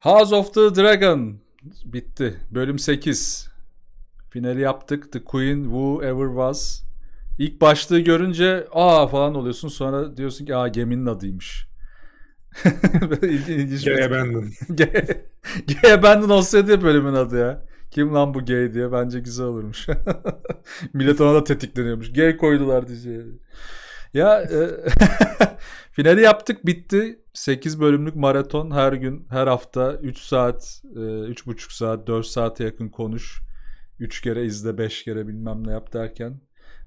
House of the Dragon bitti. Bölüm 8. Finali yaptık. The Queen Who Ever Was. İlk başlığı görünce aa falan oluyorsun. Sonra diyorsun ki aa geminin adıymış. ilginç Gay Abandon. Gay Abandon olsaydı bölümün adı ya. Kim lan bu gay diye bence güzel olurmuş. Millet ona da tetikleniyormuş. Gay koydular diziye. Ya e, finali yaptık bitti. 8 bölümlük maraton her gün, her hafta 3 saat, 3,5 e, saat, 4 saate yakın konuş. 3 kere izle, 5 kere bilmem ne yap derken.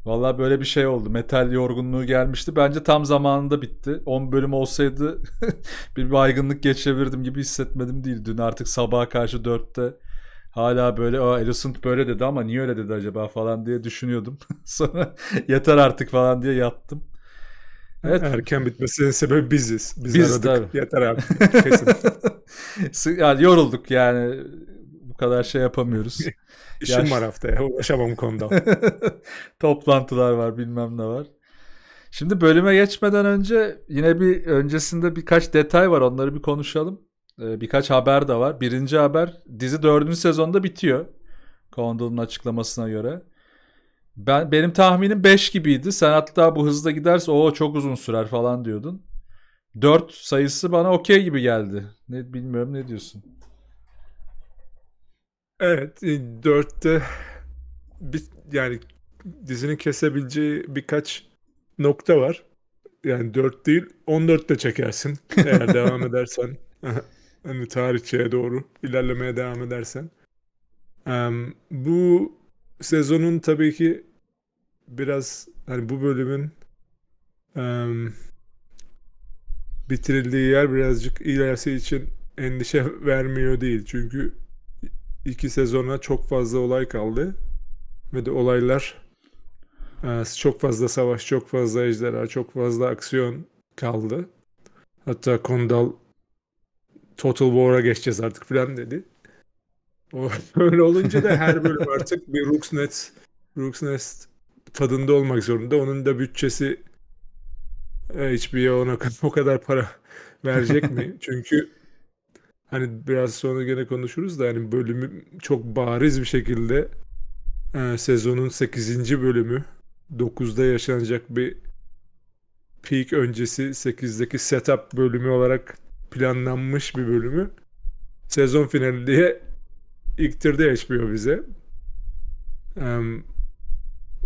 Valla böyle bir şey oldu. Metal yorgunluğu gelmişti. Bence tam zamanında bitti. 10 bölüm olsaydı bir baygınlık geçebilirdim gibi hissetmedim değil. Dün artık sabaha karşı 4'te hala böyle o Alicent böyle dedi ama niye öyle dedi acaba falan diye düşünüyordum. Sonra yeter artık falan diye yattım. Evet. Erken bitmesinin sebebi biziz. Biz, Biz aradık. Tabii. Yeter abi. Kesin. yani yorulduk yani. Bu kadar şey yapamıyoruz. İşim Yaş... var haftaya. Ulaşamam konuda. Toplantılar var bilmem ne var. Şimdi bölüme geçmeden önce yine bir öncesinde birkaç detay var. Onları bir konuşalım. Ee, birkaç haber de var. Birinci haber dizi dördüncü sezonda bitiyor. Kondolun açıklamasına göre. Ben benim tahminim 5 gibiydi. Sen hatta bu hızla giderse o çok uzun sürer falan diyordun. 4 sayısı bana okey gibi geldi. Ne bilmiyorum ne diyorsun? Evet, 4'te e, bir yani dizinin kesebileceği birkaç nokta var. Yani 4 değil 14 de çekersin eğer devam edersen. hani tarihçeye doğru ilerlemeye devam edersen. Um, bu sezonun tabii ki biraz hani bu bölümün um, bitirildiği yer birazcık ilerisi için endişe vermiyor değil. Çünkü iki sezona çok fazla olay kaldı. Ve de olaylar çok fazla savaş, çok fazla ejderha, çok fazla aksiyon kaldı. Hatta Kondal Total War'a geçeceğiz artık falan dedi. Öyle olunca da her bölüm artık bir Rook's Nest, tadında olmak zorunda. Onun da bütçesi e, HBO ona o kadar para verecek mi? Çünkü hani biraz sonra gene konuşuruz da hani bölümü çok bariz bir şekilde e, sezonun 8. bölümü 9'da yaşanacak bir peak öncesi 8'deki setup bölümü olarak planlanmış bir bölümü sezon finali diye iktirdi HBO bize. Ee,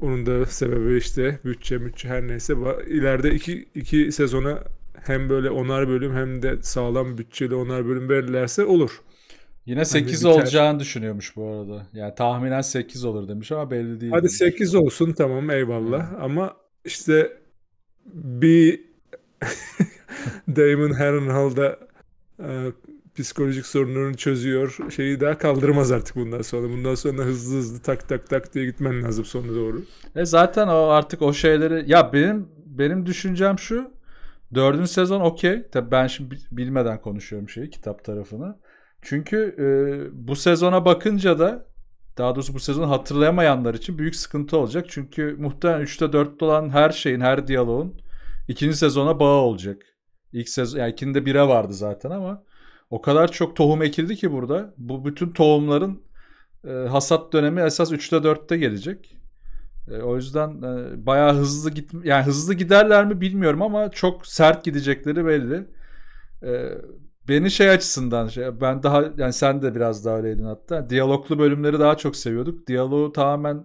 onun da sebebi işte bütçe bütçe her neyse. ileride iki, iki sezona hem böyle onar bölüm hem de sağlam bütçeli onar bölüm verirlerse olur. Yine 8 hani olacağını düşünüyormuş bu arada. Yani tahminen 8 olur demiş ama belli değil. Hadi demiş. 8 olsun tamam eyvallah. Hmm. Ama işte bir Damon Harrenhal'da e, psikolojik sorunlarını çözüyor. Şeyi daha kaldırmaz artık bundan sonra. Bundan sonra hızlı hızlı tak tak tak diye gitmen lazım sonuna doğru. E zaten o artık o şeyleri ya benim benim düşüncem şu. Dördüncü sezon okey. Tabii ben şimdi bilmeden konuşuyorum şeyi kitap tarafını. Çünkü e, bu sezona bakınca da daha doğrusu bu sezonu hatırlayamayanlar için büyük sıkıntı olacak. Çünkü muhtemelen 3'te 4'te olan her şeyin, her diyaloğun ikinci sezona bağı olacak. İlk sezon, yani ikinde bire vardı zaten ama o kadar çok tohum ekildi ki burada. Bu bütün tohumların e, hasat dönemi esas 3'te 4'te gelecek. E, o yüzden e, bayağı hızlı git yani hızlı giderler mi bilmiyorum ama çok sert gidecekleri belli. E, beni şey açısından şey, ben daha yani sen de biraz daha öyleydin hatta. Diyaloglu bölümleri daha çok seviyorduk. Diyaloğu tamamen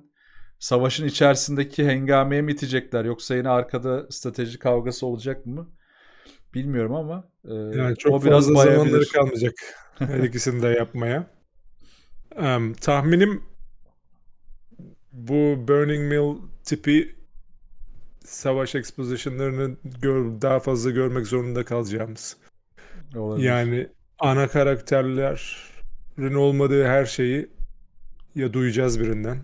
savaşın içerisindeki hengameye mi itecekler yoksa yine arkada strateji kavgası olacak mı? Bilmiyorum ama e, yani çok o biraz fazla zamanları kalmayacak her ikisini de yapmaya. Um, tahminim bu Burning Mill tipi savaş expositionlarını gör, daha fazla görmek zorunda kalacağımız. Olabilir. Yani ana karakterlerin olmadığı her şeyi ya duyacağız birinden.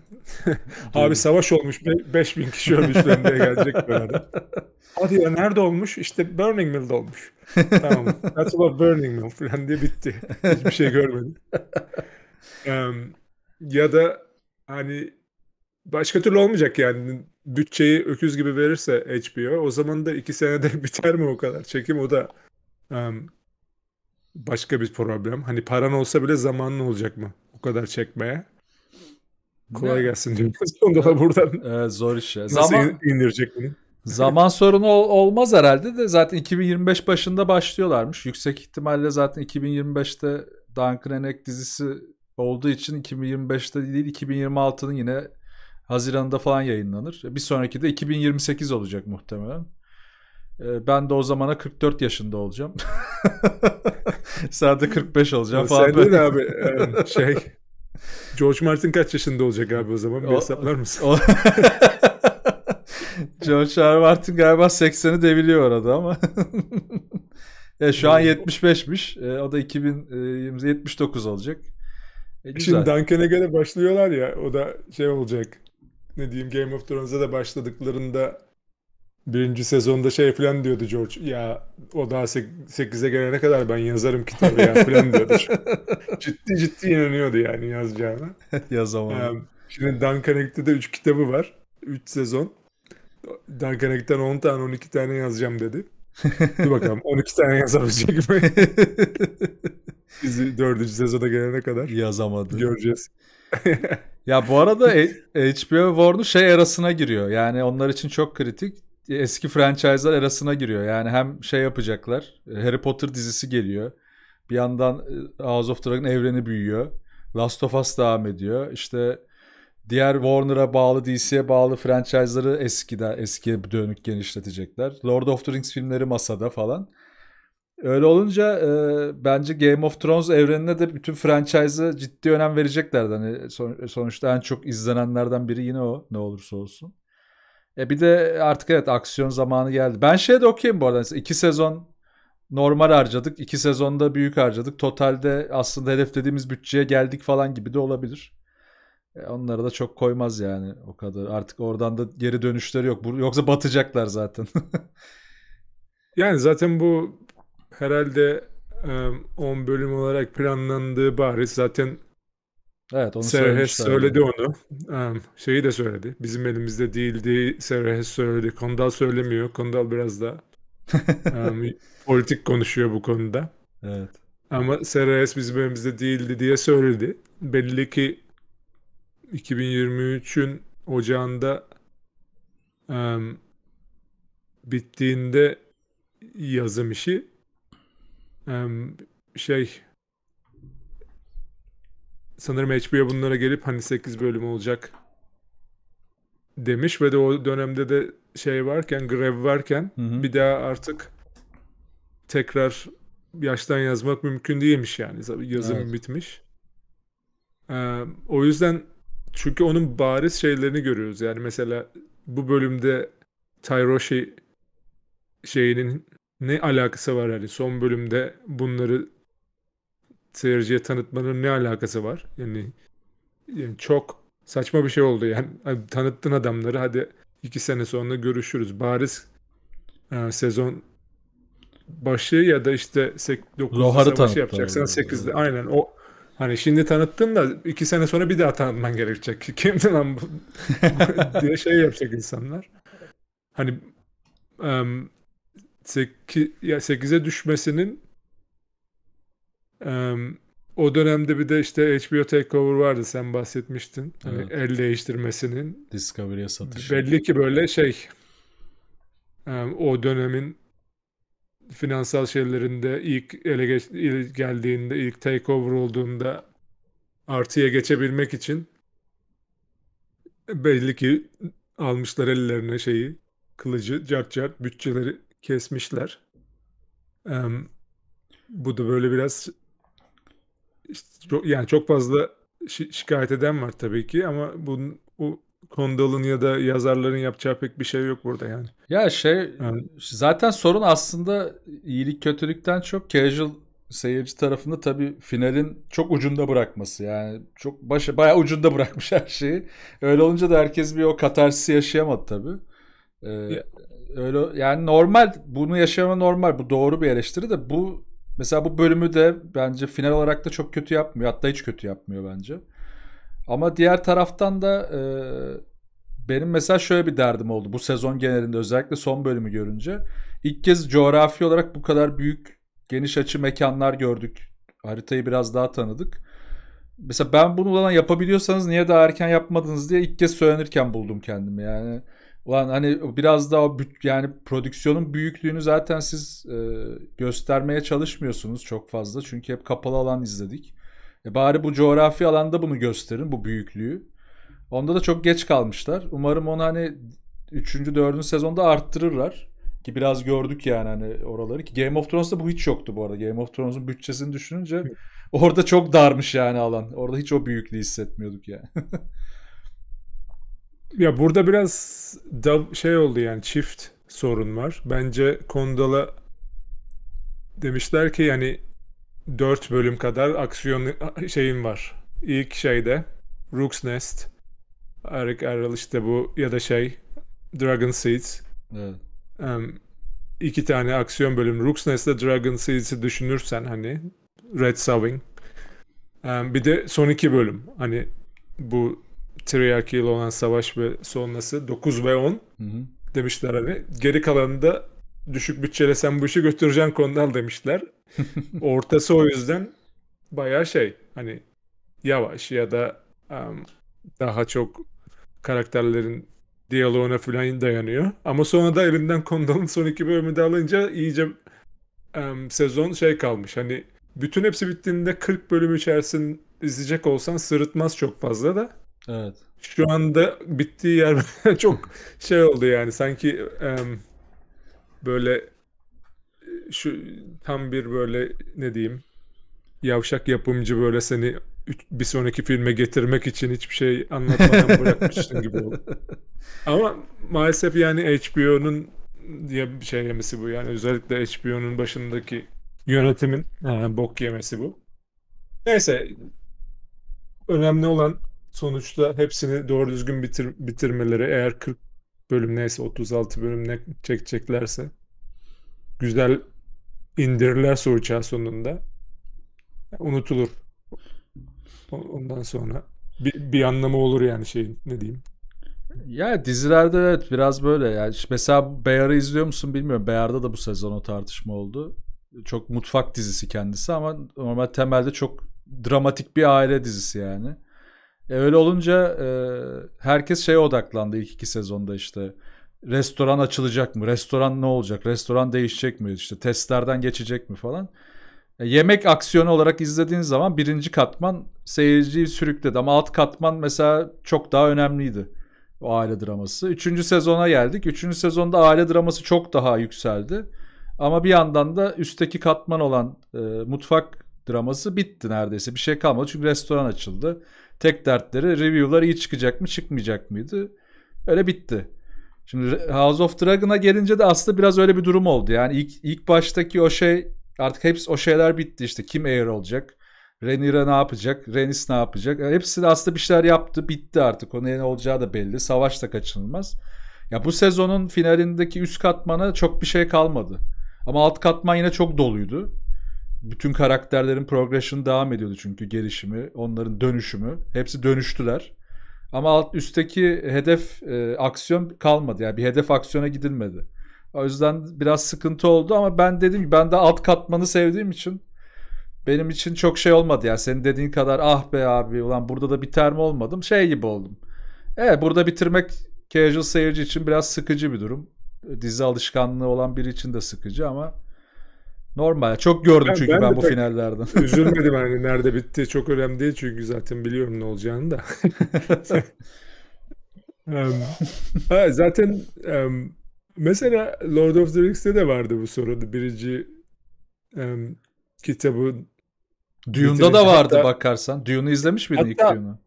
Abi savaş olmuş. 5000 kişi ölmüş diye gelecek böyle. Hadi ya nerede olmuş? İşte Burning Mill'de olmuş. tamam. That's about Burning Mill falan diye bitti. Hiçbir şey görmedim. um, ya da hani başka türlü olmayacak yani. Bütçeyi öküz gibi verirse HBO o zaman da iki senede biter mi o kadar çekim? O da um, başka bir problem. Hani paran olsa bile zamanlı olacak mı? O kadar çekmeye. Kolay gelsin diyoruz. Sonunda da buradan. Ee, zor iş ya. Nasıl Zaman... indirecek beni? Zaman sorunu ol, olmaz herhalde de zaten 2025 başında başlıyorlarmış. Yüksek ihtimalle zaten 2025'te Duncan Enek dizisi olduğu için 2025'te değil 2026'nın yine Haziran'da falan yayınlanır. Bir sonraki de 2028 olacak muhtemelen. Ee, ben de o zamana 44 yaşında olacağım. Sadece 45 olacağım falan. Sen de abi e, şey George Martin kaç yaşında olacak abi o zaman? Bir o, hesaplar mısın? O... George R. Martin galiba 80'i deviliyor orada ama. ya şu an 75'miş. E, o da 2000 e, 79 olacak. E, güzel. Şimdi Duncan'e göre başlıyorlar ya. O da şey olacak. Ne diyeyim Game of Thrones'a da başladıklarında birinci sezonda şey falan diyordu George. Ya o daha 8'e gelene kadar ben yazarım kitabı ya falan diyordu. ciddi ciddi inanıyordu yani yazacağına. Yazamadı. Yani, şimdi Duncan de 3 kitabı var. 3 sezon. Duncan Egg'den 10 tane 12 tane yazacağım dedi. Dur bakalım 12 tane yazabilecek mi? Bizi 4. sezona gelene kadar. Yazamadı. Göreceğiz. ya bu arada HBO Warner şey arasına giriyor. Yani onlar için çok kritik eski franchise'lar arasına giriyor. Yani hem şey yapacaklar. E, Harry Potter dizisi geliyor. Bir yandan e, House of Dragon evreni büyüyor. Last of Us devam ediyor. İşte diğer Warner'a bağlı, DC'ye bağlı franchise'ları eskide, eskiye dönük genişletecekler. Lord of the Rings filmleri masada falan. Öyle olunca e, bence Game of Thrones evrenine de bütün franchise'ı ciddi önem vereceklerdi. Hani son, sonuçta en çok izlenenlerden biri yine o ne olursa olsun. E bir de artık evet aksiyon zamanı geldi. Ben şeye de okuyayım bu arada. İki sezon normal harcadık. iki sezonda büyük harcadık. Totalde aslında hedeflediğimiz bütçeye geldik falan gibi de olabilir. E onlara da çok koymaz yani o kadar. Artık oradan da geri dönüşleri yok. Yoksa batacaklar zaten. yani zaten bu herhalde 10 e, bölüm olarak planlandığı bariz. Zaten Evet onu Serhes söyledi onu. Um, şeyi de söyledi. Bizim elimizde değildi. Serhes söyledi. Kondal söylemiyor. Kondal biraz da um, politik konuşuyor bu konuda. Evet. Ama Serhes bizim elimizde değildi diye söyledi. Belli ki 2023'ün ocağında um, bittiğinde yazım işi um, şey sanırım HBO bunlara gelip hani 8 bölüm olacak demiş ve de o dönemde de şey varken, grev varken hı hı. bir daha artık tekrar yaştan yazmak mümkün değilmiş yani. Yazım evet. bitmiş. Ee, o yüzden çünkü onun bariz şeylerini görüyoruz. Yani mesela bu bölümde Tyroshi şeyinin ne alakası var hani son bölümde bunları seyirciye tanıtmanın ne alakası var? Yani, yani çok saçma bir şey oldu. Yani hani tanıttın adamları hadi iki sene sonra görüşürüz. Bariz e, sezon başı ya da işte 9'da savaşı yapacaksan 8'de aynen o Hani şimdi tanıttın da iki sene sonra bir daha tanıtman gerekecek. Kimdi lan bu? diye şey yapacak insanlar. Hani um, ya 8'e düşmesinin Um, o dönemde bir de işte HBO Takeover vardı sen bahsetmiştin. Hani el değiştirmesinin. Discovery'e satış. Belli ki böyle şey um, o dönemin finansal şeylerinde ilk ele geç, ilk geldiğinde ilk takeover olduğunda artıya geçebilmek için belli ki almışlar ellerine şeyi kılıcı cart cart bütçeleri kesmişler. Um, bu da böyle biraz işte çok, yani çok fazla şi- şikayet eden var tabii ki ama bu o Condal'ın ya da yazarların yapacağı pek bir şey yok burada yani. Ya şey yani. zaten sorun aslında iyilik kötülükten çok casual seyirci tarafında tabii finalin çok ucunda bırakması yani çok başa bayağı ucunda bırakmış her şeyi. Öyle olunca da herkes bir o katarsisi yaşayamadı tabii. Ee, ya. öyle yani normal bunu yaşama normal bu doğru bir eleştiri de bu Mesela bu bölümü de bence final olarak da çok kötü yapmıyor. Hatta hiç kötü yapmıyor bence. Ama diğer taraftan da e, benim mesela şöyle bir derdim oldu. Bu sezon genelinde özellikle son bölümü görünce. ilk kez coğrafi olarak bu kadar büyük geniş açı mekanlar gördük. Haritayı biraz daha tanıdık. Mesela ben bunu olan yapabiliyorsanız niye daha erken yapmadınız diye ilk kez söylenirken buldum kendimi yani. Ulan hani biraz daha yani prodüksiyonun büyüklüğünü zaten siz e, göstermeye çalışmıyorsunuz çok fazla. Çünkü hep kapalı alan izledik. E bari bu coğrafi alanda bunu gösterin bu büyüklüğü. Onda da çok geç kalmışlar. Umarım onu hani 3. 4. sezonda arttırırlar. Ki biraz gördük yani hani oraları. Ki Game of Thrones'ta bu hiç yoktu bu arada. Game of Thrones'un bütçesini düşününce orada çok darmış yani alan. Orada hiç o büyüklüğü hissetmiyorduk yani. Ya burada biraz da şey oldu yani çift sorun var. Bence Kondal'a demişler ki yani 4 bölüm kadar aksiyon şeyin var. İlk şeyde Rook's Nest. Eric Errol işte bu ya da şey Dragon Seeds. Evet. Um, iki tane aksiyon bölümü. Rook's Nest'te Dragon Seeds'i düşünürsen hani Red Sowing. Um, bir de son iki bölüm. Hani bu Triyarchy ile olan savaş ve sonrası 9 ve 10 hı hı. demişler hani. Geri kalanında düşük bütçeyle sen bu işi götüreceksin Kondal demişler. Ortası o yüzden bayağı şey hani yavaş ya da um, daha çok karakterlerin diyaloğuna falan dayanıyor. Ama sonra da elinden Kondal'ın son iki bölümü de alınca iyice um, sezon şey kalmış. Hani bütün hepsi bittiğinde 40 bölüm içerisinde izleyecek olsan sırıtmaz çok fazla da. Evet. Şu anda bittiği yer çok şey oldu yani sanki um, böyle şu tam bir böyle ne diyeyim yavşak yapımcı böyle seni bir sonraki filme getirmek için hiçbir şey anlatmadan bırakmışsın gibi oldu. Ama maalesef yani HBO'nun diye bir şey yemesi bu yani özellikle HBO'nun başındaki yönetimin yani bok yemesi bu. Neyse önemli olan sonuçta hepsini doğru düzgün bitir, bitirmeleri eğer 40 bölüm neyse 36 bölüm ne çekeceklerse güzel indirirlerse uçağı sonunda unutulur. Ondan sonra bir, bir anlamı olur yani şeyin ne diyeyim. Ya dizilerde evet biraz böyle ya. Yani. Mesela Bayarı izliyor musun bilmiyorum. Bayarda da bu sezon o tartışma oldu. Çok mutfak dizisi kendisi ama normal temelde çok dramatik bir aile dizisi yani. E, öyle olunca e, herkes şeye odaklandı ilk iki sezonda işte. Restoran açılacak mı? Restoran ne olacak? Restoran değişecek mi? İşte testlerden geçecek mi falan. E, yemek aksiyonu olarak izlediğin zaman birinci katman seyirciyi sürükledi. Ama alt katman mesela çok daha önemliydi. O aile draması. Üçüncü sezona geldik. Üçüncü sezonda aile draması çok daha yükseldi. Ama bir yandan da üstteki katman olan e, mutfak draması bitti neredeyse. Bir şey kalmadı çünkü restoran açıldı. Tek dertleri review'lar iyi çıkacak mı çıkmayacak mıydı? Öyle bitti. Şimdi House of Dragon'a gelince de aslında biraz öyle bir durum oldu. Yani ilk, ilk baştaki o şey artık hepsi o şeyler bitti işte. Kim Air olacak? Renira ne yapacak? Renis ne yapacak? hepsi de aslında bir şeyler yaptı. Bitti artık. O ne olacağı da belli. Savaş da kaçınılmaz. Ya bu sezonun finalindeki üst katmana çok bir şey kalmadı. Ama alt katman yine çok doluydu bütün karakterlerin progression devam ediyordu çünkü gelişimi, onların dönüşümü. Hepsi dönüştüler. Ama alt üstteki hedef e, aksiyon kalmadı. Yani bir hedef aksiyona gidilmedi. O yüzden biraz sıkıntı oldu ama ben dedim ki ben de alt katmanı sevdiğim için benim için çok şey olmadı. Yani senin dediğin kadar ah be abi ulan burada da biter mi olmadım şey gibi oldum. Evet burada bitirmek casual seyirci için biraz sıkıcı bir durum. E, dizi alışkanlığı olan biri için de sıkıcı ama Normal. Çok gördüm yani çünkü ben, ben bu finallerden. Üzülmedim hani nerede bitti çok önemli değil çünkü zaten biliyorum ne olacağını da. um, ha, zaten um, mesela Lord of the Rings'te de vardı bu soru. Birinci um, kitabı Dune'da da vardı hatta, bakarsan. Dune'u izlemiş miydin hatta, ilk Dune'u?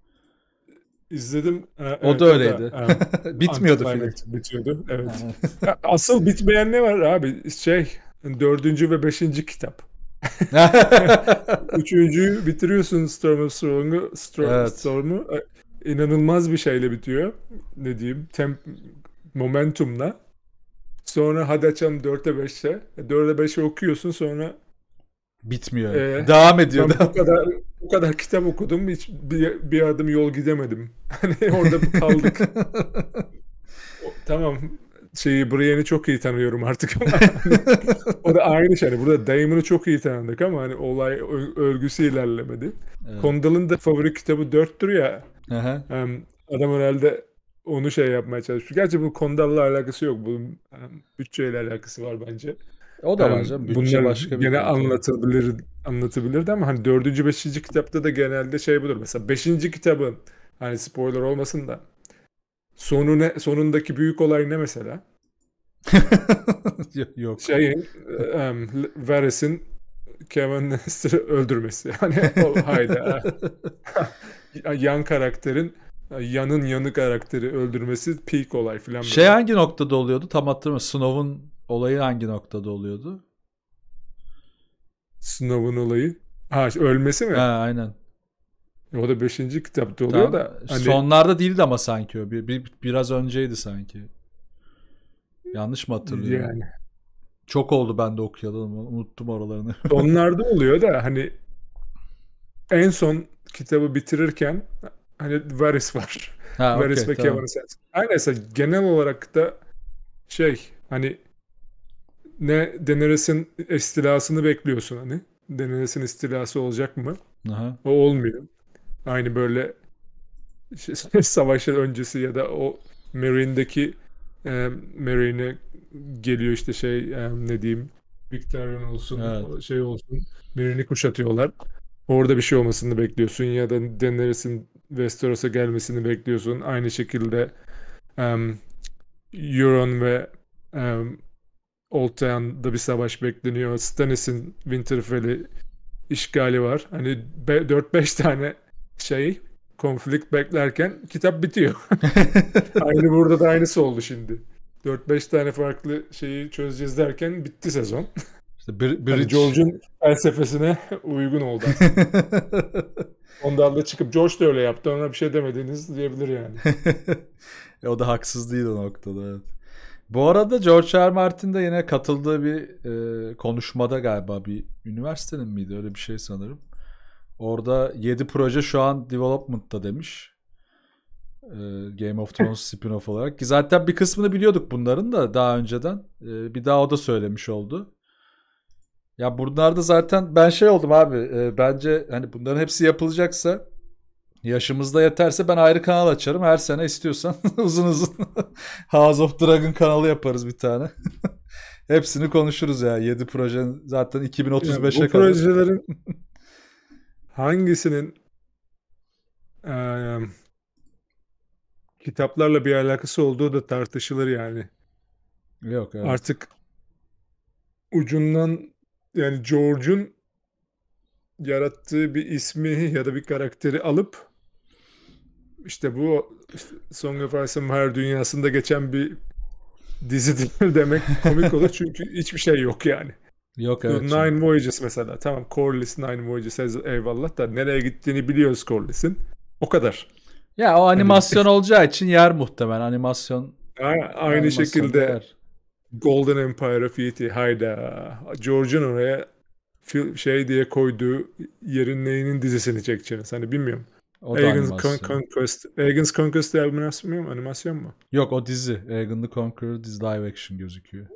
İzledim. Ee, o evet, da öyleydi. Da, um, Bitmiyordu film. Bitiyordu. Evet. Asıl bitmeyen ne var abi? Şey Dördüncü ve beşinci kitap. Üçüncüyü bitiriyorsun Storm of Strong'u. Storm, evet. Storm'u e, inanılmaz bir şeyle bitiyor. Ne diyeyim? Temp, momentumla. Sonra hadi açalım 4'e 5'e. 4'e 5'e okuyorsun sonra bitmiyor. Ee, devam ediyor. Ben devam. bu kadar bu kadar kitap okudum hiç bir, bir adım yol gidemedim. Hani orada kaldık. o, tamam şeyi Brienne'i çok iyi tanıyorum artık ama o da aynı şey. Yani burada Damon'u çok iyi tanıdık ama hani olay örgüsü ilerlemedi. Evet. da favori kitabı 4'tür ya. Um, adam herhalde onu şey yapmaya çalışıyor. Gerçi bu Kondal'la alakası yok. bu um, bütçeyle alakası var bence. O da bence var Bütçe Bunlar başka bir gene anlatabilir anlatabilirdi ama hani dördüncü, beşinci kitapta da genelde şey budur. Mesela beşinci kitabın hani spoiler olmasın da Sonu ne, sonundaki büyük olay ne mesela? Yok. Şey, um, Varys'in Kevin Lannister'ı öldürmesi. yani. hayda. Yan karakterin yanın yanı karakteri öldürmesi peak olay falan. Şey böyle. hangi noktada oluyordu? Tam hatırlamıyorum. Snow'un olayı hangi noktada oluyordu? Snow'un olayı? Ha ölmesi mi? Ha aynen. O da 5. kitapta oluyor tamam. da. Hani... Sonlarda değildi ama sanki o. Bir, bir, biraz önceydi sanki. Yanlış mı hatırlıyorum? Yani. Çok oldu ben de okuyalım. Unuttum oralarını. Sonlarda oluyor da hani en son kitabı bitirirken hani Varys var. Ha, Varys okay, ve tamam. Kevin'in sensin. Aynı ise genel olarak da şey hani ne Daenerys'in istilasını bekliyorsun hani. Daenerys'in istilası olacak mı? Aha. O olmuyor. Aynı böyle işte, savaşın öncesi ya da o Marine'deki e, Marine'e geliyor işte şey e, ne diyeyim Victorian olsun evet. şey olsun Marine'i kuşatıyorlar. Orada bir şey olmasını bekliyorsun ya da Daenerys'in Westeros'a gelmesini bekliyorsun. Aynı şekilde um, Euron ve um, e, Oltayan'da bir savaş bekleniyor. Stannis'in Winterfell'i işgali var. Hani 4-5 tane şey konflikt beklerken kitap bitiyor. aynı burada da aynısı oldu şimdi. 4-5 tane farklı şeyi çözeceğiz derken bitti sezon. İşte bir, bir yani George'un felsefesine uygun oldu Ondan da çıkıp George da öyle yaptı ona bir şey demediniz diyebilir yani. E, o da haksız değil o noktada evet. Bu arada George R. Martin de yine katıldığı bir e, konuşmada galiba bir üniversitenin miydi öyle bir şey sanırım. Orada 7 proje şu an development'ta demiş. Ee, Game of Thrones spin-off olarak. Ki zaten bir kısmını biliyorduk bunların da daha önceden. Ee, bir daha o da söylemiş oldu. Ya bunlarda zaten ben şey oldum abi. E, bence hani bunların hepsi yapılacaksa yaşımızda yeterse ben ayrı kanal açarım. Her sene istiyorsan uzun uzun House of Dragon kanalı yaparız bir tane. Hepsini konuşuruz ya. 7 projenin zaten 2035'e kadar. Bu projelerin hangisinin e, kitaplarla bir alakası olduğu da tartışılır yani. Yok evet. Artık ucundan yani George'un yarattığı bir ismi ya da bir karakteri alıp işte bu işte Song of Ice and Fire dünyasında geçen bir dizi değil demek komik olur çünkü hiçbir şey yok yani. Yok evet. Nine şimdi. Voyages mesela. Tamam Corliss Nine Voyages eyvallah da nereye gittiğini biliyoruz Corliss'in. O kadar. Ya o hani- animasyon hani... olacağı için yer muhtemelen. Animasyon. A- aynı animasyon şekilde yer. Golden Empire of E.T. hayda. George'un oraya şey diye koyduğu yerin neyinin dizisini çekeceğiz. Hani bilmiyorum. O Aegon's Con- Conquest. Aegon's Conquest diye animasyon mu? Animasyon mu? Yok o dizi. Aegon the Conqueror dizi live action gözüküyor.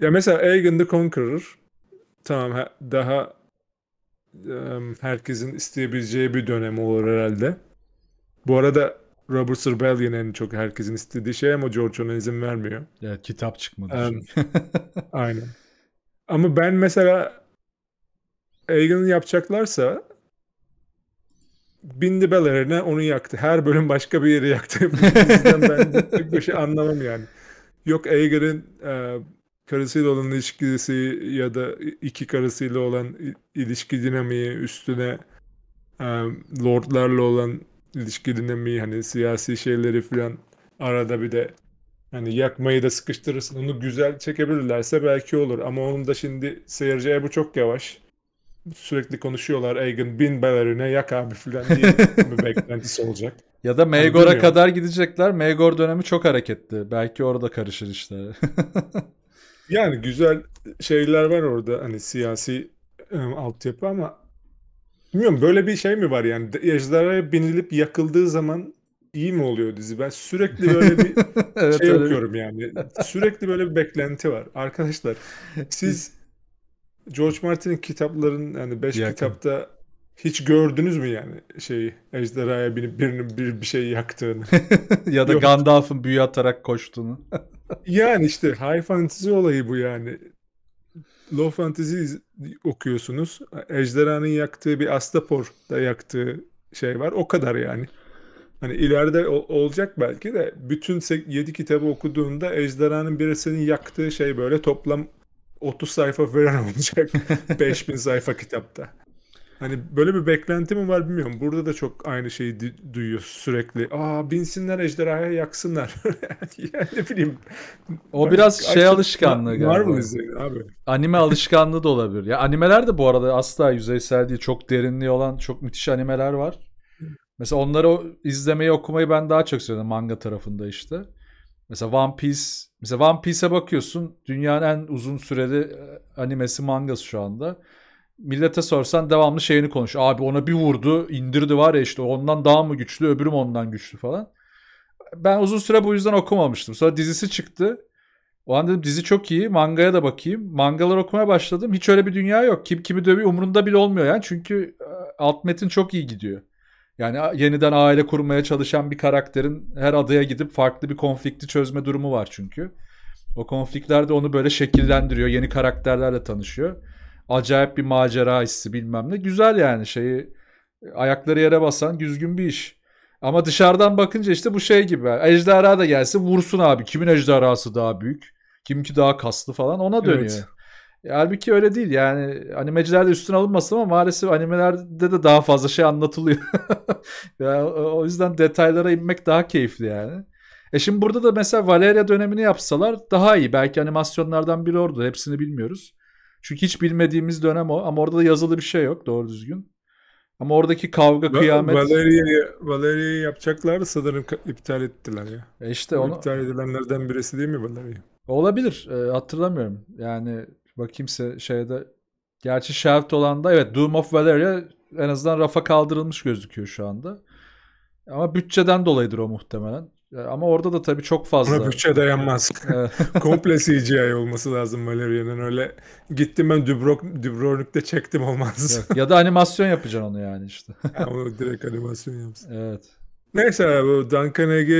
Ya mesela Aegon the Conqueror tamam daha herkesin isteyebileceği bir dönem olur herhalde. Bu arada Robert Rebellion en çok herkesin istediği şey ama George ona izin vermiyor. Evet kitap çıkmadı. Um, aynen. Ama ben mesela Aegon'u yapacaklarsa bindi Belerin'e onu yaktı. Her bölüm başka bir yeri yaktı. Bu yüzden ben bir şey anlamam yani. Yok Aegon'ın uh, karısıyla olan ilişkisi ya da iki karısıyla olan ilişki dinamiği üstüne e, lordlarla olan ilişki dinamiği hani siyasi şeyleri filan arada bir de hani yakmayı da sıkıştırırsın onu güzel çekebilirlerse belki olur ama onun da şimdi seyirciye bu çok yavaş sürekli konuşuyorlar Egan bin belerine yak abi filan diye bir beklentisi olacak. Ya da hani Maegor'a kadar gidecekler. Maegor dönemi çok hareketli. Belki orada karışır işte. Yani güzel şeyler var orada hani siyasi e, altyapı ama bilmiyorum böyle bir şey mi var yani ejderhaya binilip yakıldığı zaman iyi mi oluyor dizi? Ben sürekli böyle bir evet, şey öyle. okuyorum yani. Sürekli böyle bir beklenti var. Arkadaşlar siz George Martin'in kitapların yani 5 kitapta hiç gördünüz mü yani şey ejderhaya binip birinin bir, bir şey yaktığını? ya da Gandalf'ın büyü atarak koştuğunu. yani işte high fantasy olayı bu yani. Low fantasy okuyorsunuz. Ejderhanın yaktığı bir Astapor da yaktığı şey var. O kadar yani. Hani ileride olacak belki de bütün 7 kitabı okuduğunda Ejderhanın birisinin yaktığı şey böyle toplam 30 sayfa falan olacak 5000 sayfa kitapta. Hani böyle bir beklenti mi var bilmiyorum. Burada da çok aynı şeyi duyuyor sürekli. Aa binsinler ejderhaya yaksınlar. yani ne bileyim. O ben, biraz şey alışkanlığı galiba. Var mı izleyin abi? Anime alışkanlığı da olabilir. Ya animeler de bu arada asla yüzeysel değil. Çok derinliği olan çok müthiş animeler var. Mesela onları izlemeyi okumayı ben daha çok seviyorum manga tarafında işte. Mesela One Piece mesela One Piece'e bakıyorsun dünyanın en uzun süreli e, animesi mangası şu anda millete sorsan devamlı şeyini konuş. Abi ona bir vurdu indirdi var ya işte ondan daha mı güçlü öbürüm ondan güçlü falan. Ben uzun süre bu yüzden okumamıştım. Sonra dizisi çıktı. O an dedim dizi çok iyi mangaya da bakayım. Mangalar okumaya başladım. Hiç öyle bir dünya yok. Kim kimi dövüyor umurunda bile olmuyor yani. Çünkü e, alt metin çok iyi gidiyor. Yani yeniden aile kurmaya çalışan bir karakterin her adaya gidip farklı bir konflikti çözme durumu var çünkü. O konflikler onu böyle şekillendiriyor. Yeni karakterlerle tanışıyor acayip bir macera hissi bilmem ne. Güzel yani şeyi ayakları yere basan güzgün bir iş. Ama dışarıdan bakınca işte bu şey gibi. Ejderha da gelsin vursun abi. Kimin ejderhası daha büyük? Kimki daha kaslı falan ona dönüyor. Evet. Halbuki öyle değil yani animeciler de üstüne alınmasın ama maalesef animelerde de daha fazla şey anlatılıyor. yani o yüzden detaylara inmek daha keyifli yani. E şimdi burada da mesela Valeria dönemini yapsalar daha iyi. Belki animasyonlardan biri orada hepsini bilmiyoruz. Çünkü hiç bilmediğimiz dönem o. Ama orada da yazılı bir şey yok doğru düzgün. Ama oradaki kavga ben, kıyamet... Valeria'yı Valeria yapacaklardı sanırım iptal ettiler ya. E işte onu... İptal edilenlerden birisi değil mi Valeria? Olabilir. E, hatırlamıyorum. Yani bakayım şeyde... Gerçi Shaft olan da evet Doom of Valeria en azından rafa kaldırılmış gözüküyor şu anda. Ama bütçeden dolayıdır o muhtemelen. E, ama orada da tabii çok fazla. Ona bütçe dayanmaz. Komple CGI olması lazım Valerian'ın öyle. Gittim ben Dubrok, Dubrovnik'te çektim olmaz. ya da animasyon yapacaksın onu yani işte. Ama yani direkt animasyon yapsın. Evet. Neyse bu Duncan Egg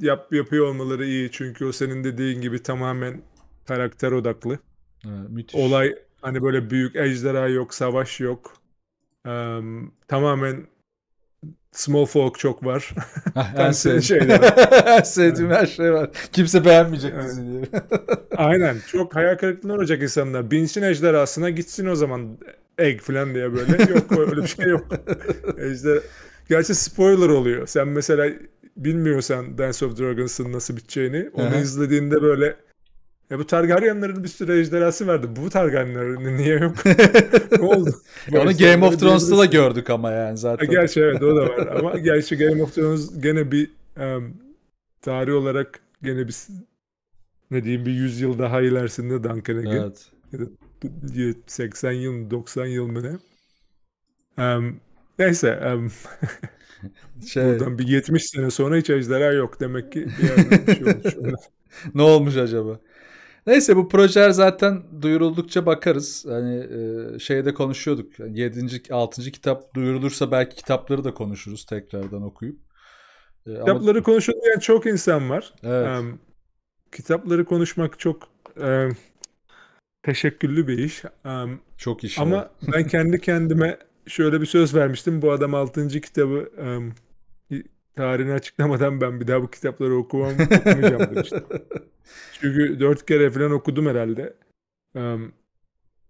yap, yapıyor olmaları iyi. Çünkü o senin dediğin gibi tamamen karakter odaklı. Evet, müthiş. Olay hani böyle büyük ejderha yok, savaş yok. tamamen Small Folk çok var. Her şeyler. her sevdiğim her şey var. Kimse beğenmeyecek evet. diziyi. Aynen. Çok hayal kırıklığına olacak insanlar. Binsin ejderhasına gitsin o zaman egg falan diye böyle. Yok öyle bir şey yok. Ejder... Gerçi spoiler oluyor. Sen mesela bilmiyorsan Dance of Dragons'ın nasıl biteceğini. Onu izlediğinde böyle ya bu Targaryenlerin bir sürü ejderhası vardı. Bu Targaryenlerin niye yok? ne oldu? Onu Game of Thrones'ta da gördük ama yani zaten. Ha, gerçi evet o da var. ama gerçi Game of Thrones gene bir um, tarih olarak gene bir ne diyeyim bir 100 yıl daha ilerisinde Duncan'a evet. 80 yıl 90 yıl mı ne? Um, neyse um, şey... buradan bir 70 sene sonra hiç ejderha yok demek ki bir bir şey olmuş. ne olmuş acaba? Neyse bu projeler zaten duyuruldukça bakarız. Hani e, şeyde konuşuyorduk. Yani 7. 6. kitap duyurulursa belki kitapları da konuşuruz tekrardan okuyup. E, kitapları ama... konuşulmayan çok insan var. Evet. Um, kitapları konuşmak çok um, teşekküllü bir iş. Um, çok iş. Ama evet. ben kendi kendime şöyle bir söz vermiştim. Bu adam 6. kitabı um, tarihini açıklamadan ben bir daha bu kitapları okumam, okumayacağım demiştim. Çünkü dört kere falan okudum herhalde. Um,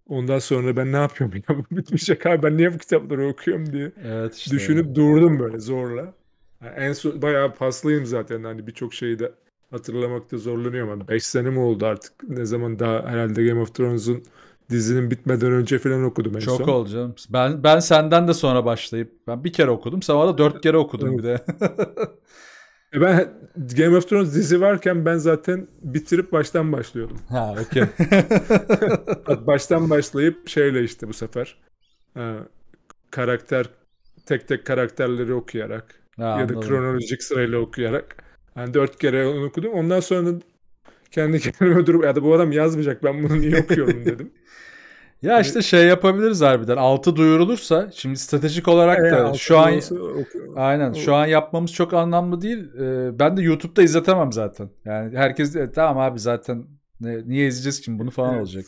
ondan sonra ben ne yapıyorum ya bu bitmeyecek abi ben niye bu kitapları okuyorum diye evet işte. düşünüp durdum böyle zorla. Yani en son bayağı paslıyım zaten hani birçok şeyi de hatırlamakta zorlanıyorum. Yani beş sene mi oldu artık ne zaman daha herhalde Game of Thrones'un dizinin bitmeden önce falan okudum en Çok son. Çok canım. Ben, ben senden de sonra başlayıp ben bir kere okudum. Sen arada dört kere okudum evet. bir de. E ben Game of Thrones dizi varken ben zaten bitirip baştan başlıyordum. Ha okey. baştan başlayıp şeyle işte bu sefer e, karakter tek tek karakterleri okuyarak ha, ya da kronolojik sırayla okuyarak yani dört kere onu okudum. Ondan sonra kendi kendime durup ya da bu adam yazmayacak ben bunu niye okuyorum dedim. Ya hani işte şey yapabiliriz harbiden. Altı duyurulursa şimdi stratejik olarak da evet, şu an aynen şu an yapmamız çok anlamlı değil. Ee, ben de YouTube'da izletemem zaten. Yani herkes e, tamam abi zaten ne, niye izleyeceğiz şimdi bunu falan evet. olacak.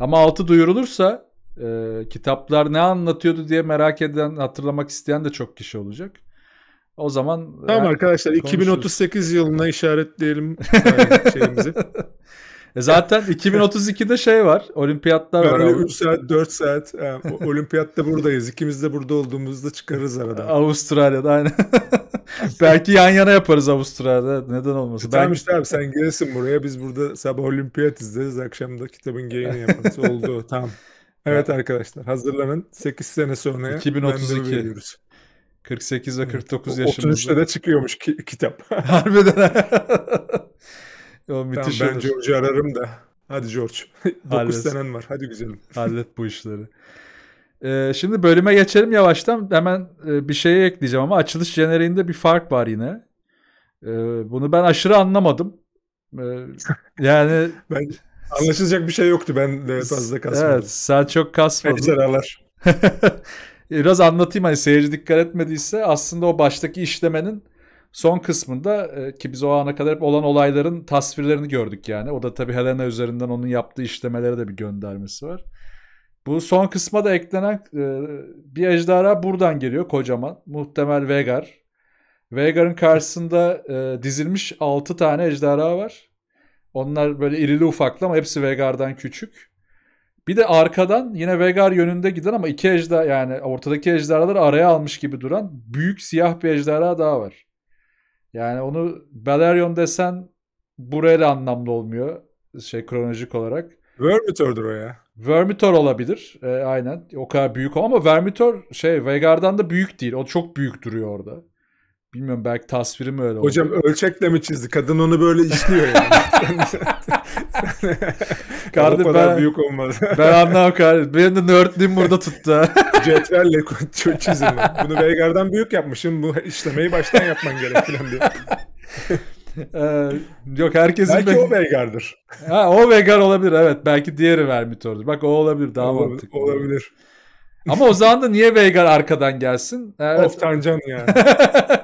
Ama altı duyurulursa e, kitaplar ne anlatıyordu diye merak eden, hatırlamak isteyen de çok kişi olacak. O zaman Tamam e, arkadaşlar konuşuruz. 2038 yılına işaretleyelim şeyimizi. E zaten 2032'de şey var. Olimpiyatlar ben var. 3 saat 4 saat. Yani, e, olimpiyatta buradayız. İkimiz de burada olduğumuzda çıkarız arada. Avustralya'da aynen. Belki yan yana yaparız Avustralya'da. Neden olmasın? Tamam Belki... işte abi sen gelirsin buraya. Biz burada sabah olimpiyat izleriz. Akşam da kitabın geyini yaparız. Oldu tamam. Evet arkadaşlar hazırlanın. 8 sene sonra 2032. 48 ve 49 yaşımızda. 33'te de çıkıyormuş ki- kitap. Harbiden. Yo, müthiş tamam, ben George'u ararım da. Hadi George. 9 senen var. Hadi güzelim. Hallet bu işleri. Ee, şimdi bölüme geçelim yavaştan. Hemen e, bir şeye ekleyeceğim ama açılış jeneriğinde bir fark var yine. Ee, bunu ben aşırı anlamadım. Ee, yani ben anlaşılacak bir şey yoktu. Ben de fazla kasmadım. Evet, sen çok kasmadın. Beceralar. Biraz anlatayım hani seyirci dikkat etmediyse aslında o baştaki işlemenin son kısmında e, ki biz o ana kadar hep olan olayların tasvirlerini gördük yani. O da tabii Helena üzerinden onun yaptığı işlemelere de bir göndermesi var. Bu son kısma da eklenen e, bir ejderha buradan geliyor kocaman. Muhtemel Vegar. Vegar'ın karşısında e, dizilmiş 6 tane ejderha var. Onlar böyle irili ufaklı ama hepsi Vegar'dan küçük. Bir de arkadan yine Vegar yönünde giden ama iki ejderha yani ortadaki ejderhaları araya almış gibi duran büyük siyah bir ejderha daha var. Yani onu Balerion desen buraya da anlamlı olmuyor şey kronolojik olarak. Vermitor'dur o ya. Vermitor olabilir. E, aynen. O kadar büyük ama Vermitor şey Vegar'dan da büyük değil. O çok büyük duruyor orada. Bilmiyorum belki tasvirim öyle Hocam oldu. ölçekle mi çizdi? Kadın onu böyle işliyor yani. Kardeşim o kadar ben, büyük olmaz. ben anlamam kardeşim. Benim de nerdliğim burada tuttu. Cetvelle çizim. Bunu Veigar'dan büyük yapmışım. Bu işlemeyi baştan yapman gerek falan diye. ee, yok herkesin belki be... o Veigar'dır. Ha o Veigar olabilir evet. Belki diğeri Vermitor'dur. Bak o olabilir daha olabilir, mantıklı. Olabilir. Ama o zaman da niye Veigar arkadan gelsin? Evet. Of Tancan ya.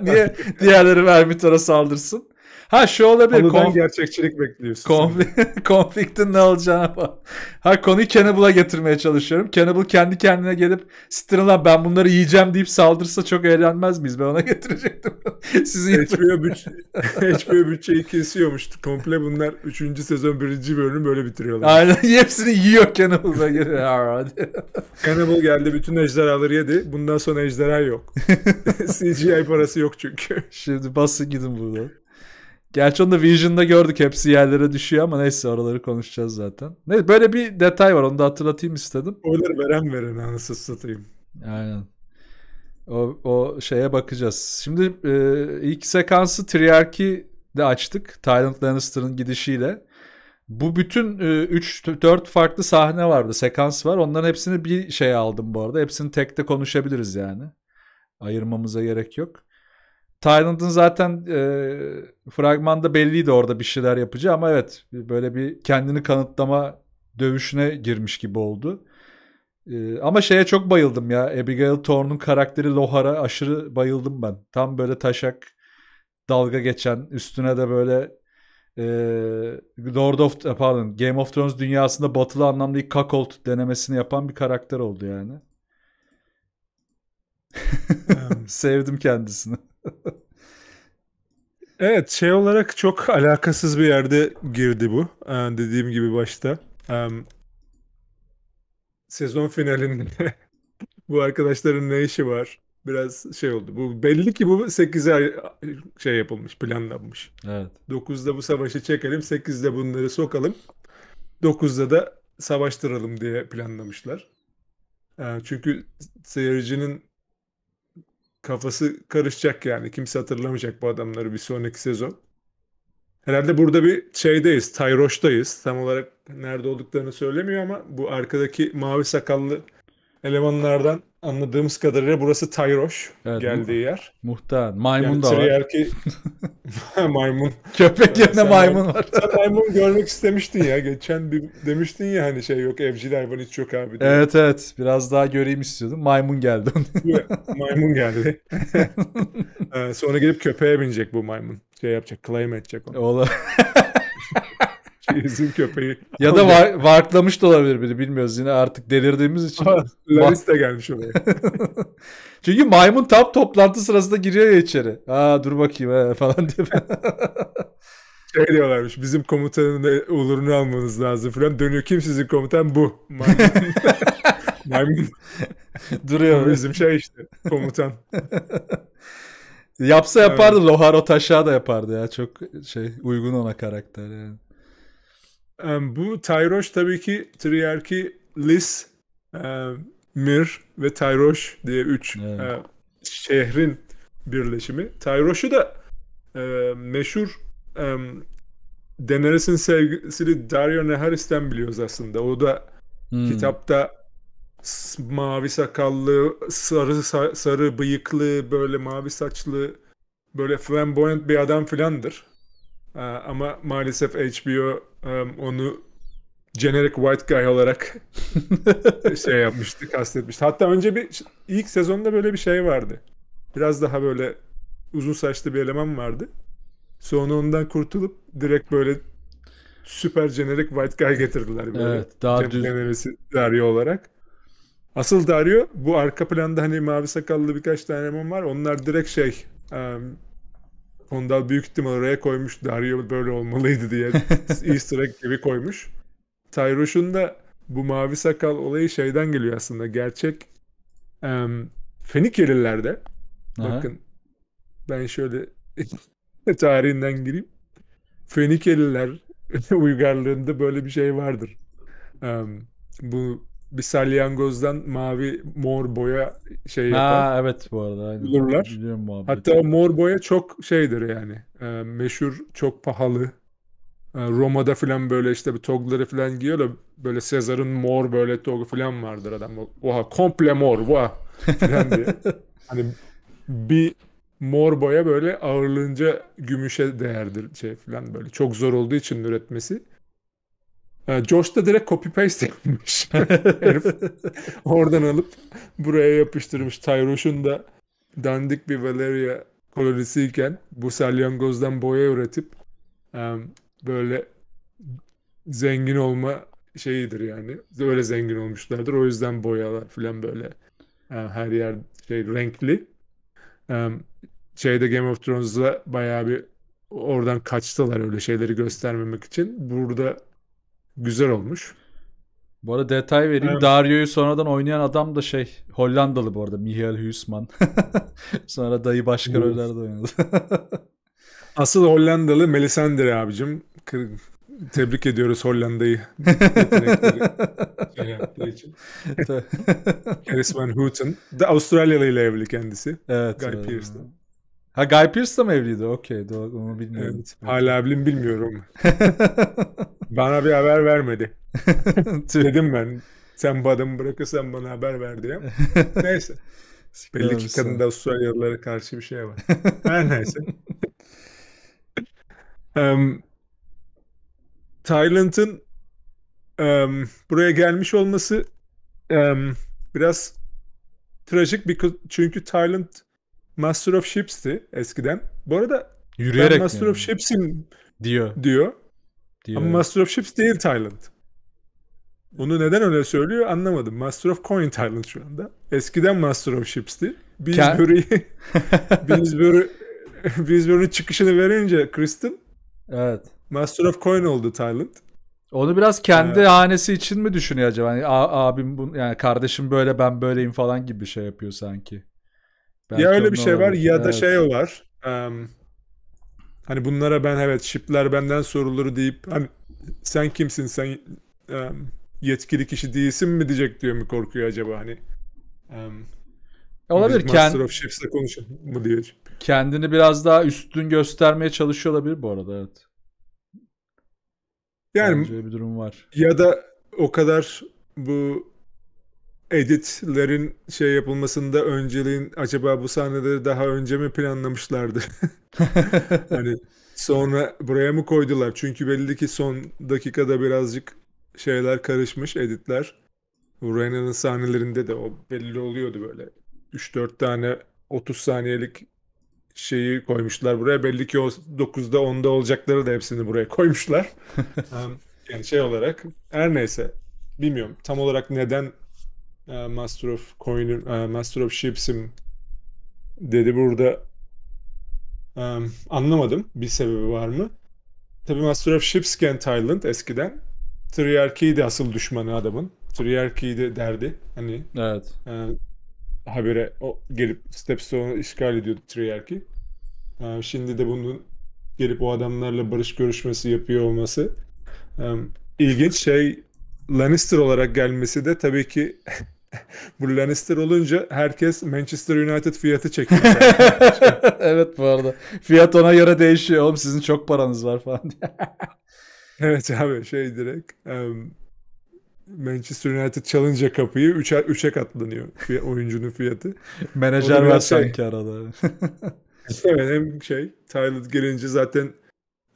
niye diğerleri Vermitor'a saldırsın? Ha şu olabilir. Konudan gerçekçilik bekliyorsun. Konf- konfliktin ne olacağına bak. Ha konuyu Cannibal'a getirmeye çalışıyorum. Cannibal kendi kendine gelip Strin'la ben bunları yiyeceğim deyip saldırsa çok eğlenmez miyiz? Ben ona getirecektim. Sizin HBO, bütçe, HBO bütçeyi kesiyormuştu. Komple bunlar 3. sezon 1. bölümü böyle bitiriyorlar. Aynen. Hepsini yiyor Cannibal da geliyor. Cannibal geldi bütün ejderhaları yedi. Bundan sonra ejderha yok. CGI parası yok çünkü. Şimdi basın gidin buradan. Gerçi onu da Vision'da gördük hepsi yerlere düşüyor ama neyse oraları konuşacağız zaten. Ne böyle bir detay var onu da hatırlatayım istedim. Olur veren veren anasını satayım. Aynen. O, o şeye bakacağız. Şimdi e, ilk sekansı Triarchy de açtık. Tyrant Lannister'ın gidişiyle. Bu bütün 3-4 e, farklı sahne vardı, sekans var. Onların hepsini bir şey aldım bu arada. Hepsini tek de konuşabiliriz yani. Ayırmamıza gerek yok. Tayland'ın zaten e, fragmanda belliydi orada bir şeyler yapacağı ama evet böyle bir kendini kanıtlama dövüşüne girmiş gibi oldu. E, ama şeye çok bayıldım ya. Abigail Thorne'un karakteri Lohara aşırı bayıldım ben. Tam böyle taşak dalga geçen üstüne de böyle e, Lord of e, pardon Game of Thrones dünyasında batılı anlamda ilk cuckold denemesini yapan bir karakter oldu yani. Hmm. Sevdim kendisini evet şey olarak çok alakasız bir yerde girdi bu. Ee, dediğim gibi başta. Ee, sezon finalinde bu arkadaşların ne işi var? Biraz şey oldu. Bu belli ki bu 8'e şey yapılmış, planlanmış. Evet. 9'da bu savaşı çekelim, 8'de bunları sokalım. 9'da da savaştıralım diye planlamışlar. Ee, çünkü seyircinin kafası karışacak yani. Kimse hatırlamayacak bu adamları bir sonraki sezon. Herhalde burada bir şeydeyiz, Tayroş'tayız. Tam olarak nerede olduklarını söylemiyor ama bu arkadaki mavi sakallı elemanlardan anladığımız kadarıyla burası Tayroş evet, geldiği yer. Muhtemelen. Maymun yani da triyarki... var. maymun. Köpek yerine maymun var. sen maymun görmek istemiştin ya. Geçen bir demiştin ya hani şey yok evcil hayvan hiç yok abi. Diye. Evet evet. Biraz daha göreyim istiyordum. Maymun geldi. maymun geldi. Ee, sonra gelip köpeğe binecek bu maymun. Şey yapacak. Claim edecek onu. Olur. Çeyiz'in köpeği. Ya da var, varklamış da olabilir biri bilmiyoruz yine artık delirdiğimiz için. Laris de gelmiş oraya. Çünkü maymun tam toplantı sırasında giriyor ya içeri. Aa dur bakayım he, falan diye. şey diyorlarmış bizim komutanın olurunu almanız lazım falan. Dönüyor kim sizin komutan bu. Maymun. maymun. Duruyor. bizim şey işte komutan. Yapsa yapardı. Evet. Lohar o taşağı da yapardı ya. Çok şey uygun ona karakter yani bu Tayroş tabii ki Trierki, Lis, Mir ve Tayroş diye üç evet. şehrin birleşimi. Tayroş'u da meşhur Daenerys'in sevgilisi Dario Neharis'ten biliyoruz aslında. O da hmm. kitapta mavi sakallı, sarı sarı bıyıklı, böyle mavi saçlı, böyle flamboyant bir adam filandır. Ee, ama maalesef HBO um, onu generic white guy olarak şey yapmıştı, kastetmişti. Hatta önce bir ilk sezonda böyle bir şey vardı. Biraz daha böyle uzun saçlı bir eleman vardı. Sonra ondan kurtulup direkt böyle süper generic white guy getirdiler. Böyle evet, daha düz. Dario olarak. Asıl Dario bu arka planda hani mavi sakallı birkaç tane eleman var. Onlar direkt şey um, Pondal büyük ihtimal oraya koymuş. Dario böyle olmalıydı diye easter egg gibi koymuş. Tyrosh'un da bu mavi sakal olayı şeyden geliyor aslında. Gerçek um, Fenikelilerde bakın ben şöyle tarihinden gireyim. Fenikeliler uygarlığında böyle bir şey vardır. Um, bu bir salyangozdan mavi mor boya şey yapan. Ha evet bu arada. Aynen. Bulurlar. Hatta o mor boya çok şeydir yani. E, meşhur, çok pahalı. E, Roma'da falan böyle işte bir togları falan giyiyor da böyle Sezar'ın mor böyle togu falan vardır adam. Oha komple mor vah falan diye. hani bir mor boya böyle ağırlığınca gümüşe değerdir şey falan böyle. Çok zor olduğu için üretmesi. Ee, Josh da direkt copy paste yapmış herif. Oradan alıp buraya yapıştırmış. Tyrosh'un da dandik bir Valeria kolonisiyken bu salyangozdan boya üretip böyle zengin olma şeyidir yani. Öyle zengin olmuşlardır. O yüzden boyalar falan böyle e, her yer şey renkli. şeyde Game of Thrones'da bayağı bir oradan kaçtılar öyle şeyleri göstermemek için. Burada Güzel olmuş. Bu arada detay vereyim. Evet. Dario'yu sonradan oynayan adam da şey Hollandalı bu arada. Michael Huisman. Sonra dayı başka evet. rollerde oynadı. Asıl Hollandalı Melisandre abicim. Tebrik ediyoruz Hollanda'yı. Erisman şey Houghton. De Avustralyalı ile evli kendisi. Evet. Guy evet. Pearce'den. Ha Guy Pearce'la mı evliydi? Okey doğru onu bilmiyorum. Evet, hala evliyim bilmiyorum. bana bir haber vermedi. Dedim ben sen bu adamı bırakırsan bana haber ver diye. Neyse. Belli ki kadında Avustralyalılara karşı bir şey var. Her neyse. um, Tayland'ın um, buraya gelmiş olması um, biraz trajik bir çünkü Thailand Master of Ships'ti eskiden. Bu arada Yürüyerek ben Master yani. of Ships'im diyor. diyor. diyor. Ama Master of Ships değil Thailand. Onu neden öyle söylüyor anlamadım. Master of Coin Thailand şu anda. Eskiden Master of Ships'ti. Binsbury'i Binsbury, Binsbury'nin çıkışını verince Kristen evet. Master of Coin oldu Thailand. Onu biraz kendi evet. hanesi için mi düşünüyor acaba? Yani, abim bu, yani kardeşim böyle ben böyleyim falan gibi bir şey yapıyor sanki. Belki ya öyle bir şey var olur. ya da şey evet. şey var. Um, hani bunlara ben evet şipler benden sorulur deyip hani sen kimsin sen um, yetkili kişi değilsin mi diyecek diyor mu korkuyor acaba hani. Um, olabilir. Biz Master of Ships'le konuşun mu diyeceğim. Kendini biraz daha üstün göstermeye çalışıyor olabilir bu arada evet. Yani bir durum var. Ya da o kadar bu editlerin şey yapılmasında önceliğin acaba bu sahneleri daha önce mi planlamışlardı? hani sonra buraya mı koydular? Çünkü belli ki son dakikada birazcık şeyler karışmış editler. Rena'nın sahnelerinde de o belli oluyordu böyle. 3-4 tane 30 saniyelik şeyi koymuşlar buraya. Belli ki o 9'da 10'da olacakları da hepsini buraya koymuşlar. yani şey olarak her neyse bilmiyorum tam olarak neden e, Master of Coin, e, Master of Ships'im dedi burada. E, anlamadım bir sebebi var mı? Tabii Master of Ships Kent eskiden. Triyarchy'di asıl düşmanı adamın. Triyarchy'di derdi. Hani evet. E, habere o gelip Stepstone'u işgal ediyordu Triarchy E, şimdi de bunun gelip o adamlarla barış görüşmesi yapıyor olması e, ilginç şey Lannister olarak gelmesi de tabii ki Bu Lannister olunca herkes Manchester United fiyatı çekiyor. evet bu arada. Fiyat ona göre değişiyor. Oğlum sizin çok paranız var falan diye. evet abi şey direkt um, Manchester United çalınca kapıyı 3'e üçe, üçe katlanıyor fiy- oyuncunun fiyatı. Menajer var şey, sanki arada. evet hem şey Tyler gelince zaten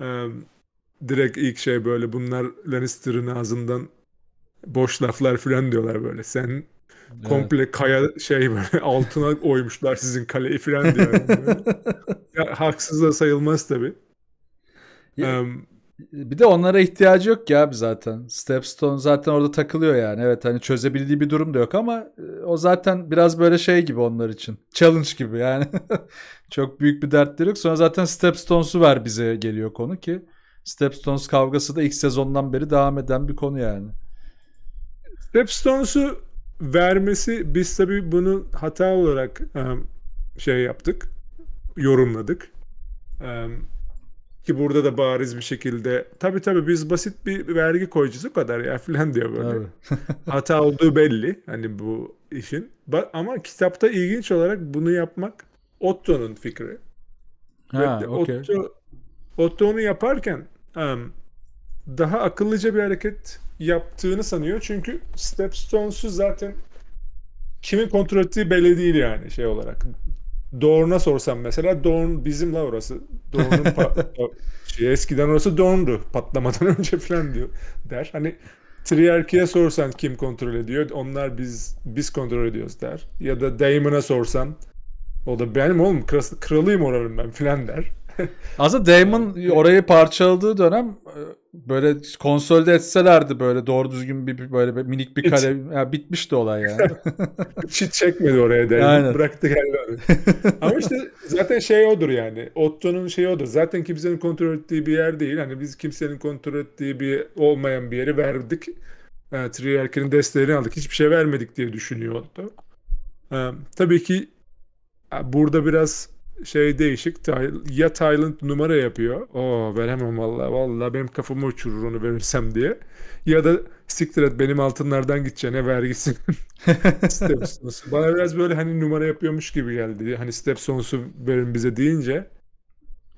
um, direkt ilk şey böyle bunlar Lannister'ın ağzından boş laflar falan diyorlar böyle. Sen Evet. Komple kaya şey böyle altına oymuşlar sizin kaleyi falan diye. ya, haksız da sayılmaz tabii. Ya, um, bir de onlara ihtiyacı yok ya abi zaten. Stepstone zaten orada takılıyor yani. Evet hani çözebildiği bir durum da yok ama e, o zaten biraz böyle şey gibi onlar için. Challenge gibi yani. Çok büyük bir dertleri yok. Sonra zaten Stepstones'u ver bize geliyor konu ki. Stepstones kavgası da ilk sezondan beri devam eden bir konu yani. Stepstones'u vermesi biz tabi bunu hata olarak şey yaptık. Yorumladık. Ki burada da bariz bir şekilde tabi tabi biz basit bir vergi koyacağız kadar ya filan diyor böyle. hata olduğu belli hani bu işin. Ama kitapta ilginç olarak bunu yapmak Otto'nun fikri. Ha, okay. Otto, Otto onu yaparken daha akıllıca bir hareket yaptığını sanıyor. Çünkü Stepstones'u zaten kimin kontrol ettiği belli değil yani şey olarak. Dorn'a sorsam mesela Dorn bizim la orası. Dorn'un şey, eskiden orası Dorn'du patlamadan önce falan diyor der. Hani Triyarki'ye sorsan kim kontrol ediyor? Onlar biz biz kontrol ediyoruz der. Ya da Damon'a sorsan o da benim oğlum kralıyım oranın ben filan der. Aslında Damon orayı parçaladığı dönem e, böyle konsolde etselerdi böyle doğru düzgün bir, böyle bir minik bir kale ya bitmişti olay yani. çit çekmedi oraya Damon. Aynen. Bıraktı geldi. Ama işte zaten şey odur yani. Otto'nun şeyi odur. Zaten kimsenin kontrol ettiği bir yer değil. Hani biz kimsenin kontrol ettiği bir olmayan bir yeri verdik. Yani, Trierker'in desteğini aldık. Hiçbir şey vermedik diye düşünüyor Otto. Ee, tabii ki burada biraz şey değişik. Ya Thailand numara yapıyor. Oo veremem valla. Valla benim kafamı uçurur onu verirsem diye. Ya da siktir et benim altınlardan gideceğine vergisini Stepsons'u. Bana biraz böyle hani numara yapıyormuş gibi geldi. Hani Stepsons'u verin bize deyince.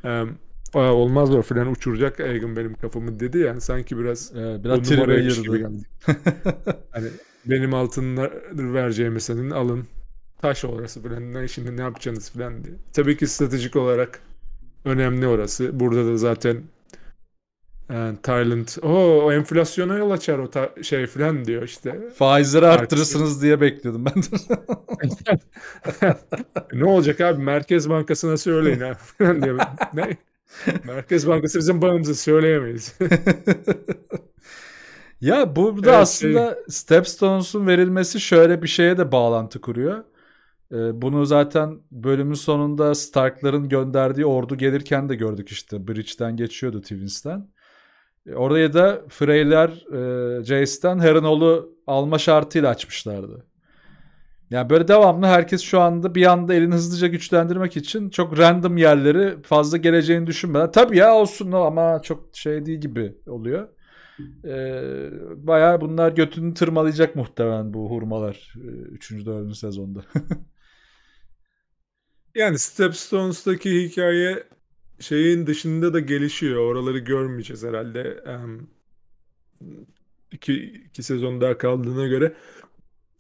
Um, olmaz o filan uçuracak Egan benim kafamı dedi yani sanki biraz ee, biraz o gibi geldi. hani benim altınlar vereceğimi senin alın taş orası falan. Şimdi ne yapacaksınız falan diye. Tabii ki stratejik olarak önemli orası. Burada da zaten yani e, Tayland o enflasyona yol açar o ta- şey falan diyor işte. Faizleri arttırırsınız diye bekliyordum ben de. ne olacak abi Merkez Bankası'na söyleyin ha. falan diyor. Ne? Merkez Bankası bizim bağımızı söyleyemeyiz. ya burada evet, aslında şey... Stepstones'un verilmesi şöyle bir şeye de bağlantı kuruyor. Ee, bunu zaten bölümün sonunda Stark'ların gönderdiği ordu gelirken de gördük işte. Bridge'den geçiyordu Twins'ten. Ee, Oraya da Freyler e, Jace'den Herrenhol'u alma şartıyla açmışlardı. Yani böyle devamlı herkes şu anda bir anda elini hızlıca güçlendirmek için çok random yerleri fazla geleceğini düşünmeden. Tabii ya olsun ama çok şey değil gibi oluyor. Ee, bayağı bunlar götünü tırmalayacak muhtemelen bu hurmalar 3. E, 4. sezonda. Yani Stepstones'taki hikaye şeyin dışında da gelişiyor. Oraları görmeyeceğiz herhalde. Um, iki, iki sezon daha kaldığına göre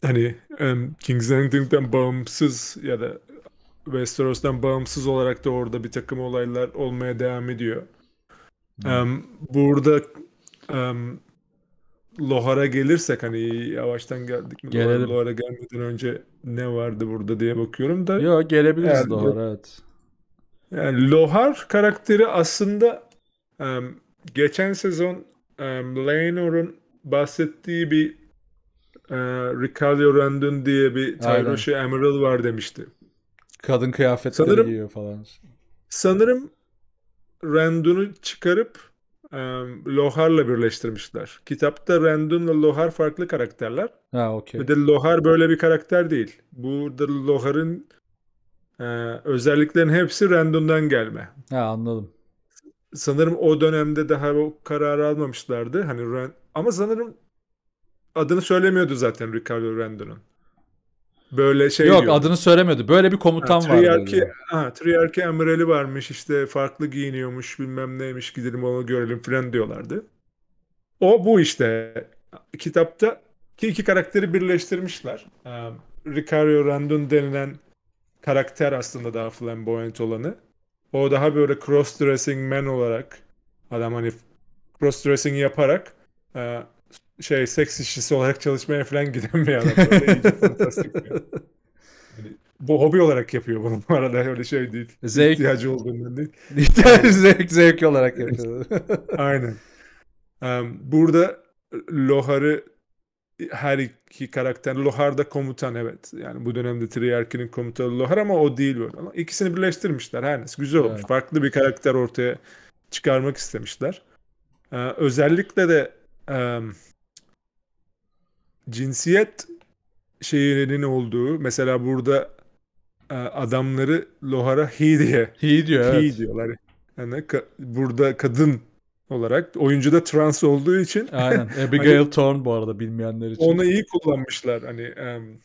hani um, King's Landing'den bağımsız ya da Westeros'tan bağımsız olarak da orada bir takım olaylar olmaya devam ediyor. Hmm. Um, burada um, Lohara gelirsek hani yavaştan geldik mi? Gelelim. Lohara gelmeden önce ne vardı burada diye bakıyorum da. Yok gelebiliriz yani, Lohara evet. Yani Lohar karakteri aslında um, geçen sezon um, Lanor'un bahsettiği bir uh, e, Ricardo Randon diye bir Tyrosha Emerald var demişti. Kadın kıyafetleri sanırım, giyiyor falan. Sanırım Rendon'u çıkarıp Lohar'la birleştirmişler. Kitapta ve Lohar farklı karakterler. Ha okey. Ve de Lohar böyle bir karakter değil. Burada Lohar'ın e, özelliklerin hepsi Rendun'dan gelme. Ha anladım. Sanırım o dönemde daha o kararı almamışlardı. Hani Rand... ama sanırım adını söylemiyordu zaten Ricardo Rendon'un. Böyle şey Yok diyor. adını söylemiyordu. Böyle bir komutan ha, triyarki, vardı. Ha, triyarki Emireli varmış işte farklı giyiniyormuş bilmem neymiş gidelim onu görelim falan diyorlardı. O bu işte kitapta ki iki karakteri birleştirmişler. Um, ee, Ricario Randun denilen karakter aslında daha flamboyant olanı. O daha böyle cross-dressing man olarak adam hani cross-dressing yaparak e, şey seks işçisi olarak çalışmaya falan giden bir adam. Hani bu hobi olarak yapıyor bunu bu arada öyle şey değil. Zevk. İhtiyacı olduğundan değil. zevk, zevk olarak yapıyor. Aynen. Um, burada Lohar'ı her iki karakter Lohar'da komutan evet. Yani bu dönemde Triyarki'nin komutanı Lohar ama o değil böyle. Ama ikisini birleştirmişler her neyse güzel olmuş. Evet. Farklı bir karakter ortaya çıkarmak istemişler. Ee, özellikle de um, cinsiyet şeyinin olduğu mesela burada e, adamları Lohara he diye he diyor. He evet. diyorlar. Yani ka- burada kadın olarak oyuncu da trans olduğu için. Aynen. Hani Abigail hani, Thorne bu arada bilmeyenler için. Onu iyi kullanmışlar hani um,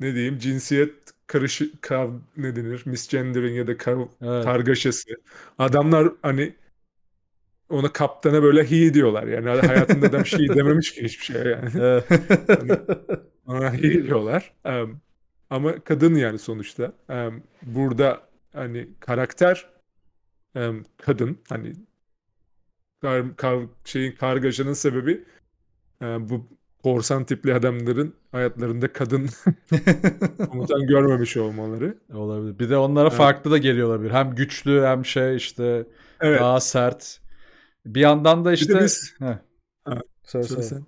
ne diyeyim cinsiyet karışık kav ne denir misgendering ya da kav evet. kargaşası. Adamlar hani ona kaptana böyle he diyorlar. Yani hayatında adam şey dememiş ki hiçbir şey yani. Hani ona he diyorlar. Um, ama kadın yani sonuçta. Um, burada hani karakter um, kadın hani kar, kar, şeyin kargaşanın sebebi um, bu korsan tipli adamların hayatlarında kadın komutan görmemiş olmaları. Olabilir. Bir de onlara evet. farklı da geliyor olabilir. Hem güçlü hem şey işte evet. daha sert. Bir yandan da işte... Bir biz... söyle, söyle. Sen.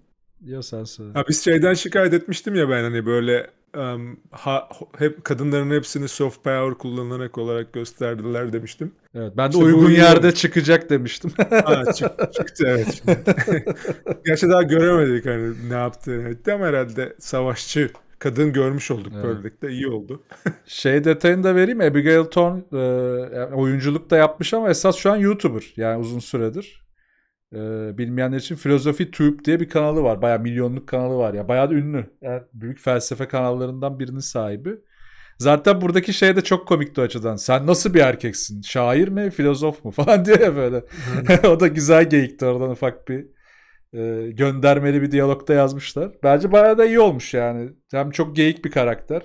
Yok sen söyle. Ha, biz şeyden şikayet etmiştim ya ben hani böyle um, ha, hep kadınların hepsini soft power kullanarak olarak gösterdiler demiştim. Evet, ben de işte uygun yerde uygun... çıkacak demiştim. ha, çık, çıktı evet. Şimdi. Gerçi daha göremedik hani ne yaptığını etti ama herhalde savaşçı kadın görmüş olduk evet. böylelikle iyi oldu. şey detayını da vereyim Abigail Thorne e, oyunculuk da yapmış ama esas şu an YouTuber yani uzun süredir e, bilmeyenler için Filozofi Tube diye bir kanalı var. Baya milyonluk kanalı var ya. Baya da ünlü. Yani büyük felsefe kanallarından birinin sahibi. Zaten buradaki şey de çok komikti o açıdan. Sen nasıl bir erkeksin? Şair mi? Filozof mu? Falan diye ya böyle. o da güzel geyikti oradan ufak bir e, göndermeli bir diyalogda yazmışlar. Bence bayağı da iyi olmuş yani. Hem çok geyik bir karakter.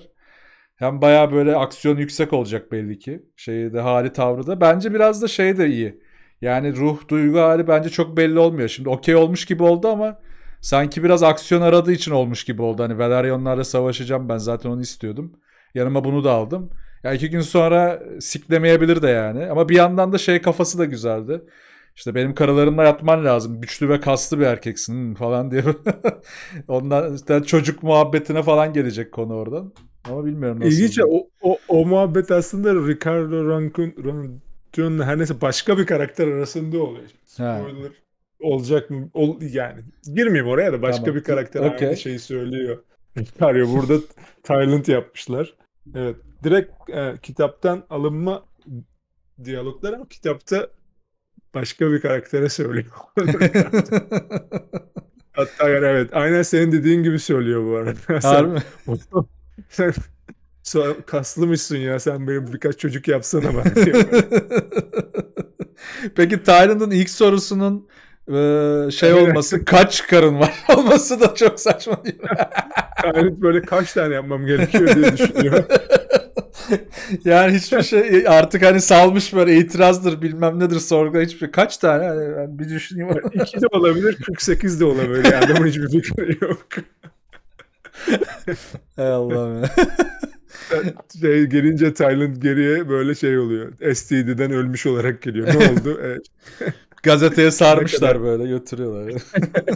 Hem bayağı böyle aksiyon yüksek olacak belli ki. Şeyi de hali tavrı da. Bence biraz da şey de iyi. Yani ruh, duygu hali bence çok belli olmuyor. Şimdi okey olmuş gibi oldu ama sanki biraz aksiyon aradığı için olmuş gibi oldu. Hani Velaryonlarla savaşacağım ben zaten onu istiyordum. Yanıma bunu da aldım. Ya iki gün sonra siklemeyebilir de yani. Ama bir yandan da şey kafası da güzeldi. İşte benim karalarımla yatman lazım. Güçlü ve kaslı bir erkeksin falan diye. Ondan işte çocuk muhabbetine falan gelecek konu oradan. Ama bilmiyorum nasıl. İlginç o, o, o muhabbet aslında Ricardo Rankin. Ran, Tune'la her neyse başka bir karakter arasında oluyor. Spoiler olacak mı? Ol, yani girmeyeyim oraya da başka tamam. bir karakter okay. aynı şeyi söylüyor. Arıyor. Burada Tyrant yapmışlar. Evet. Direkt e, kitaptan alınma diyaloglar ama kitapta başka bir karaktere söylüyor. Hatta yani evet. Aynen senin dediğin gibi söylüyor bu arada. Harbi sen, sen kaslımışsın ya sen benim birkaç çocuk yapsana ben Peki Tayland'ın ilk sorusunun e, şey olması kaç karın var olması da çok saçma değil mi? Tayland böyle kaç tane yapmam gerekiyor diye düşünüyor. yani hiçbir şey artık hani salmış böyle itirazdır bilmem nedir sorguda hiçbir şey. Kaç tane yani ben bir düşüneyim. Yani iki de olabilir 48 de olabilir yani adamın hiçbir fikri yok. Ey Allah'ım ya. şey gelince Tayland geriye böyle şey oluyor. STD'den ölmüş olarak geliyor. Ne oldu? E, Gazeteye sarmışlar böyle götürüyorlar.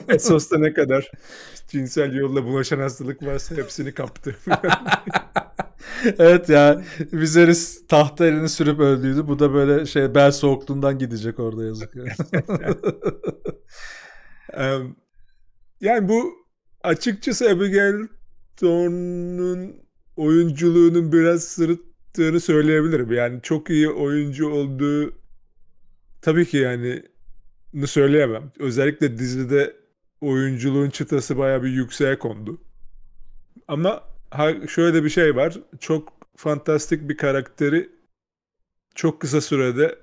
Esosta ne kadar cinsel yolla bulaşan hastalık varsa hepsini kaptı. evet ya Viserys tahta elini sürüp öldüydü. Bu da böyle şey bel soğukluğundan gidecek orada yazık. yani bu açıkçası Abigail Thorne'un oyunculuğunun biraz sırıttığını söyleyebilirim. Yani çok iyi oyuncu olduğu tabii ki yani bunu söyleyemem. Özellikle dizide oyunculuğun çıtası baya bir yükseğe kondu. Ama ha şöyle de bir şey var. Çok fantastik bir karakteri çok kısa sürede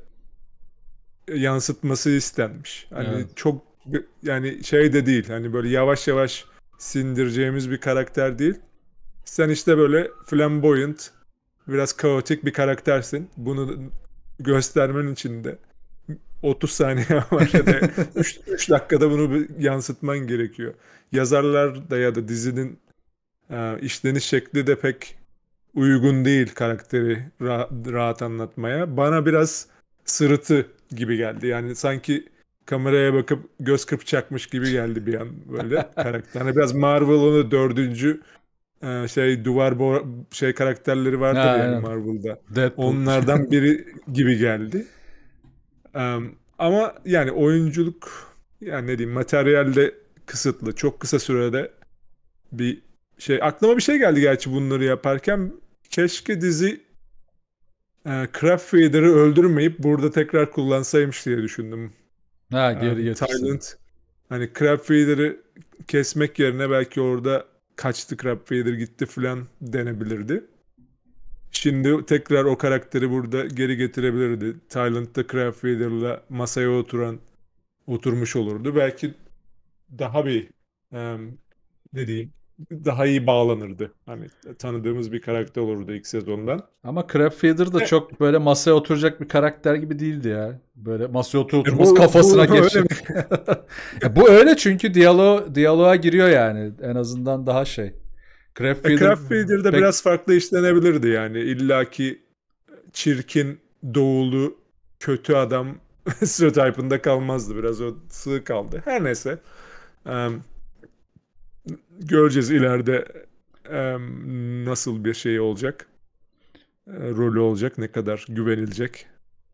yansıtması istenmiş. Hani evet. çok yani şey de değil. Hani böyle yavaş yavaş sindireceğimiz bir karakter değil. Sen işte böyle flamboyant, biraz kaotik bir karaktersin. Bunu göstermen için de 30 saniye var ya da 3, 3 dakikada bunu yansıtman gerekiyor. Yazarlar da ya da dizinin e, işleniş şekli de pek uygun değil karakteri rahat, anlatmaya. Bana biraz sırıtı gibi geldi. Yani sanki kameraya bakıp göz kırpacakmış gibi geldi bir an böyle karakter. Yani biraz Marvel dördüncü ee, şey duvar bo şey karakterleri vardı yani evet. Marvel'da. Deadpool. Onlardan biri gibi geldi. Um, ama yani oyunculuk yani ne diyeyim materyalde kısıtlı. Çok kısa sürede bir şey aklıma bir şey geldi gerçi bunları yaparken keşke dizi e, Craft Feeder'ı öldürmeyip burada tekrar kullansaymış diye düşündüm. Ha geri yani, Silent, hani Crab Feeder'ı kesmek yerine belki orada Kaçtı Rob Vader gitti falan denebilirdi. Şimdi tekrar o karakteri burada geri getirebilirdi. Tayland'da Crab Vader'la masaya oturan oturmuş olurdu. Belki daha bir um, ne diyeyim daha iyi bağlanırdı. Hani tanıdığımız bir karakter olurdu ilk sezondan. Ama Crabfeeder de çok böyle masaya oturacak bir karakter gibi değildi ya. Böyle masaya oturtmuş e, kafasına bu, bu öyle çünkü diyalo diyaloğa giriyor yani. En azından daha şey. E, Crabfeeder, Crabfeeder'da pek... biraz farklı işlenebilirdi yani. illaki çirkin, doğulu, kötü adam stereotipinde kalmazdı. Biraz o sığ kaldı. Her neyse. Um, göreceğiz ileride e, nasıl bir şey olacak. E, rolü olacak, ne kadar güvenilecek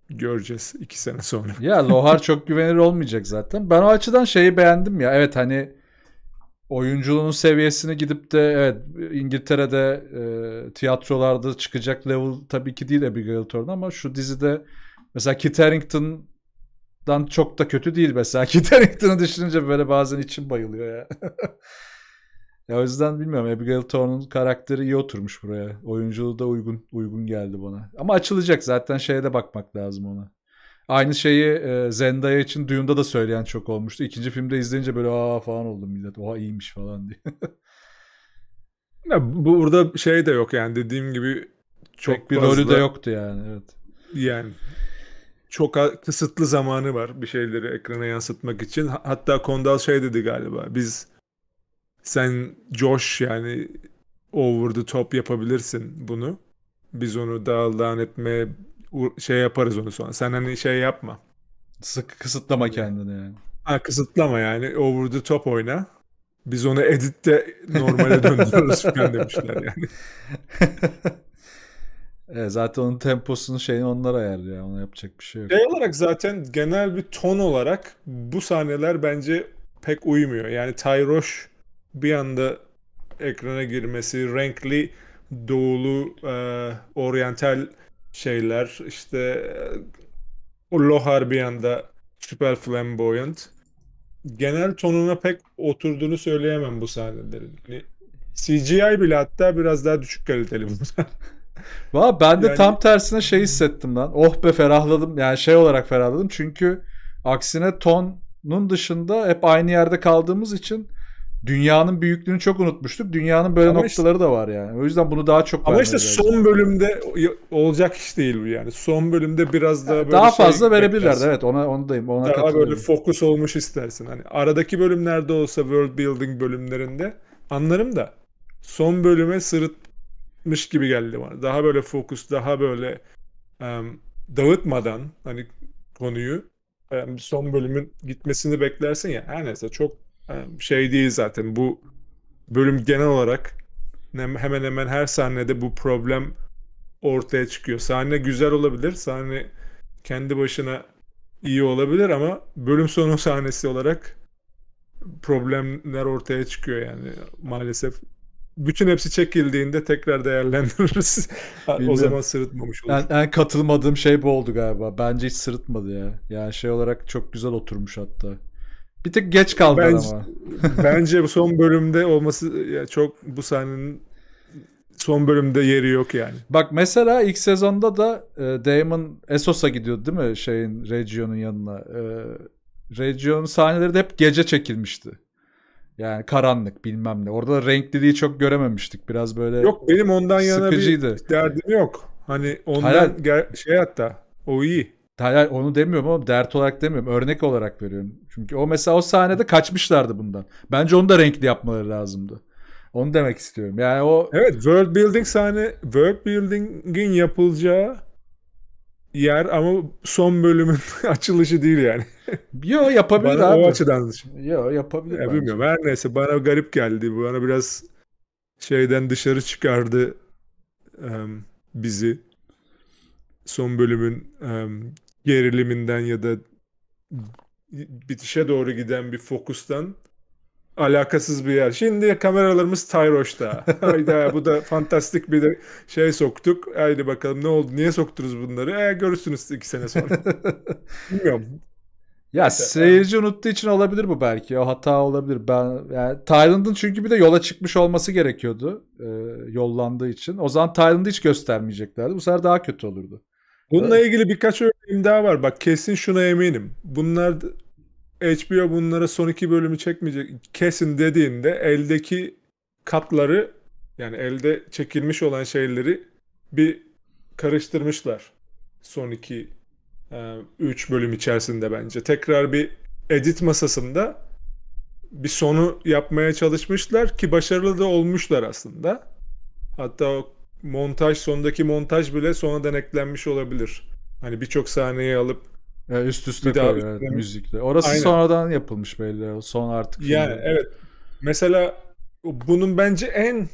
göreceğiz iki sene sonra. ya Lohar çok güvenilir olmayacak zaten. Ben o açıdan şeyi beğendim ya. Evet hani oyunculuğun seviyesini gidip de evet İngiltere'de e, tiyatrolarda çıkacak level tabii ki değil Abigail Thorne ama şu dizide mesela Kit Harington'dan çok da kötü değil mesela. Kit Harington'ı düşününce böyle bazen içim bayılıyor ya. Ya o yüzden bilmiyorum Abigail Thorne'un karakteri iyi oturmuş buraya. Oyunculuğu da uygun uygun geldi bana. Ama açılacak zaten şeye de bakmak lazım ona. Aynı şeyi e, Zendaya için Dune'da da söyleyen çok olmuştu. İkinci filmde izleyince böyle aa falan oldum millet. Oha iyiymiş falan diye. ya burada şey de yok yani dediğim gibi çok Pek bir fazla... rolü de yoktu yani evet. Yani çok kısıtlı zamanı var bir şeyleri ekrana yansıtmak için. Hatta Kondal şey dedi galiba. Biz sen Josh yani over the top yapabilirsin bunu. Biz onu dağıldan etmeye şey yaparız onu sonra. Sen hani şey yapma. Sık kısıtlama kendini yani. Ha kısıtlama yani. Over the top oyna. Biz onu editte normale döndürürüz falan demişler yani. Evet, zaten onun temposunu şeyini onlar ayarlıyor. Ona yapacak bir şey yok. Şey olarak zaten genel bir ton olarak bu sahneler bence pek uymuyor. Yani Tayroş bir anda ekrana girmesi, renkli doğulu e, oryantal şeyler işte e, Lohar bir anda süper flamboyant. Genel tonuna pek oturduğunu söyleyemem bu sahnelerin. Yani CGI bile hatta biraz daha düşük kaliteli bunlar. Valla ben de yani... tam tersine şey hissettim lan. Oh be ferahladım. Yani şey olarak ferahladım. Çünkü aksine tonun dışında hep aynı yerde kaldığımız için dünyanın büyüklüğünü çok unutmuştuk. Dünyanın böyle ama noktaları işte, da var yani. O yüzden bunu daha çok Ama işte son belki. bölümde olacak iş değil bu yani. Son bölümde biraz daha böyle Daha şey fazla verebilirler evet. Ona onu dayım. Ona daha böyle fokus olmuş istersin. Hani aradaki bölümlerde olsa world building bölümlerinde anlarım da son bölüme sırıtmış gibi geldi bana. Daha böyle fokus, daha böyle um, dağıtmadan hani konuyu son bölümün gitmesini beklersin ya. Her neyse çok ee, şey değil zaten bu bölüm genel olarak hemen hemen her sahnede bu problem ortaya çıkıyor. Sahne güzel olabilir, sahne kendi başına iyi olabilir ama bölüm sonu sahnesi olarak problemler ortaya çıkıyor yani maalesef. Bütün hepsi çekildiğinde tekrar değerlendiririz. o zaman sırıtmamış olur. En, yani, yani katılmadığım şey bu oldu galiba. Bence hiç sırıtmadı ya. Yani şey olarak çok güzel oturmuş hatta. Bir tık geç kaldı bence, ama. bence son bölümde olması ya çok bu sahnenin son bölümde yeri yok yani. Bak mesela ilk sezonda da e, Damon Esosa gidiyordu değil mi şeyin Regio'nun yanına. E, Regio'nun sahneleri de hep gece çekilmişti. Yani karanlık bilmem ne. Orada renkliliği çok görememiştik. Biraz böyle Yok benim ondan sıkıcıydı. yana bir derdim yok. Hani ondan Hayal... şey hatta o iyi. Hayır, onu demiyorum ama dert olarak demiyorum. Örnek olarak veriyorum. Çünkü o mesela o sahnede kaçmışlardı bundan. Bence onu da renkli yapmaları lazımdı. Onu demek istiyorum. Yani o Evet, world building sahne world building'in yapılacağı yer ama son bölümün açılışı değil yani. Yo yapabilir bana abi. O açıdan. Yo yapabilir. Ya, bilmiyorum. Her neyse bana garip geldi. Bana biraz şeyden dışarı çıkardı um, bizi son bölümün um, geriliminden ya da bitişe doğru giden bir fokustan alakasız bir yer. Şimdi kameralarımız Tayroş'ta. Hayda bu da fantastik bir de şey soktuk. Haydi bakalım ne oldu? Niye soktunuz bunları? E, görürsünüz iki sene sonra. Bilmiyorum. Ya seyirci unuttuğu için olabilir bu belki. O hata olabilir. Ben yani Tayland'ın çünkü bir de yola çıkmış olması gerekiyordu. E, yollandığı için. O zaman Tayland'ı hiç göstermeyeceklerdi. Bu sefer daha kötü olurdu. Bununla ee, ilgili birkaç örneğim daha var. Bak kesin şuna eminim. Bunlar HBO bunlara son iki bölümü çekmeyecek. Kesin dediğinde eldeki katları yani elde çekilmiş olan şeyleri bir karıştırmışlar. Son iki e, üç bölüm içerisinde bence. Tekrar bir edit masasında bir sonu yapmaya çalışmışlar ki başarılı da olmuşlar aslında. Hatta o montaj sondaki montaj bile sonradan eklenmiş olabilir. Hani birçok sahneyi alıp yani üst üste koyuyor evet, müzikle. Orası Aynen. sonradan yapılmış belli. Son artık. Yani filmde. evet. Mesela bunun bence en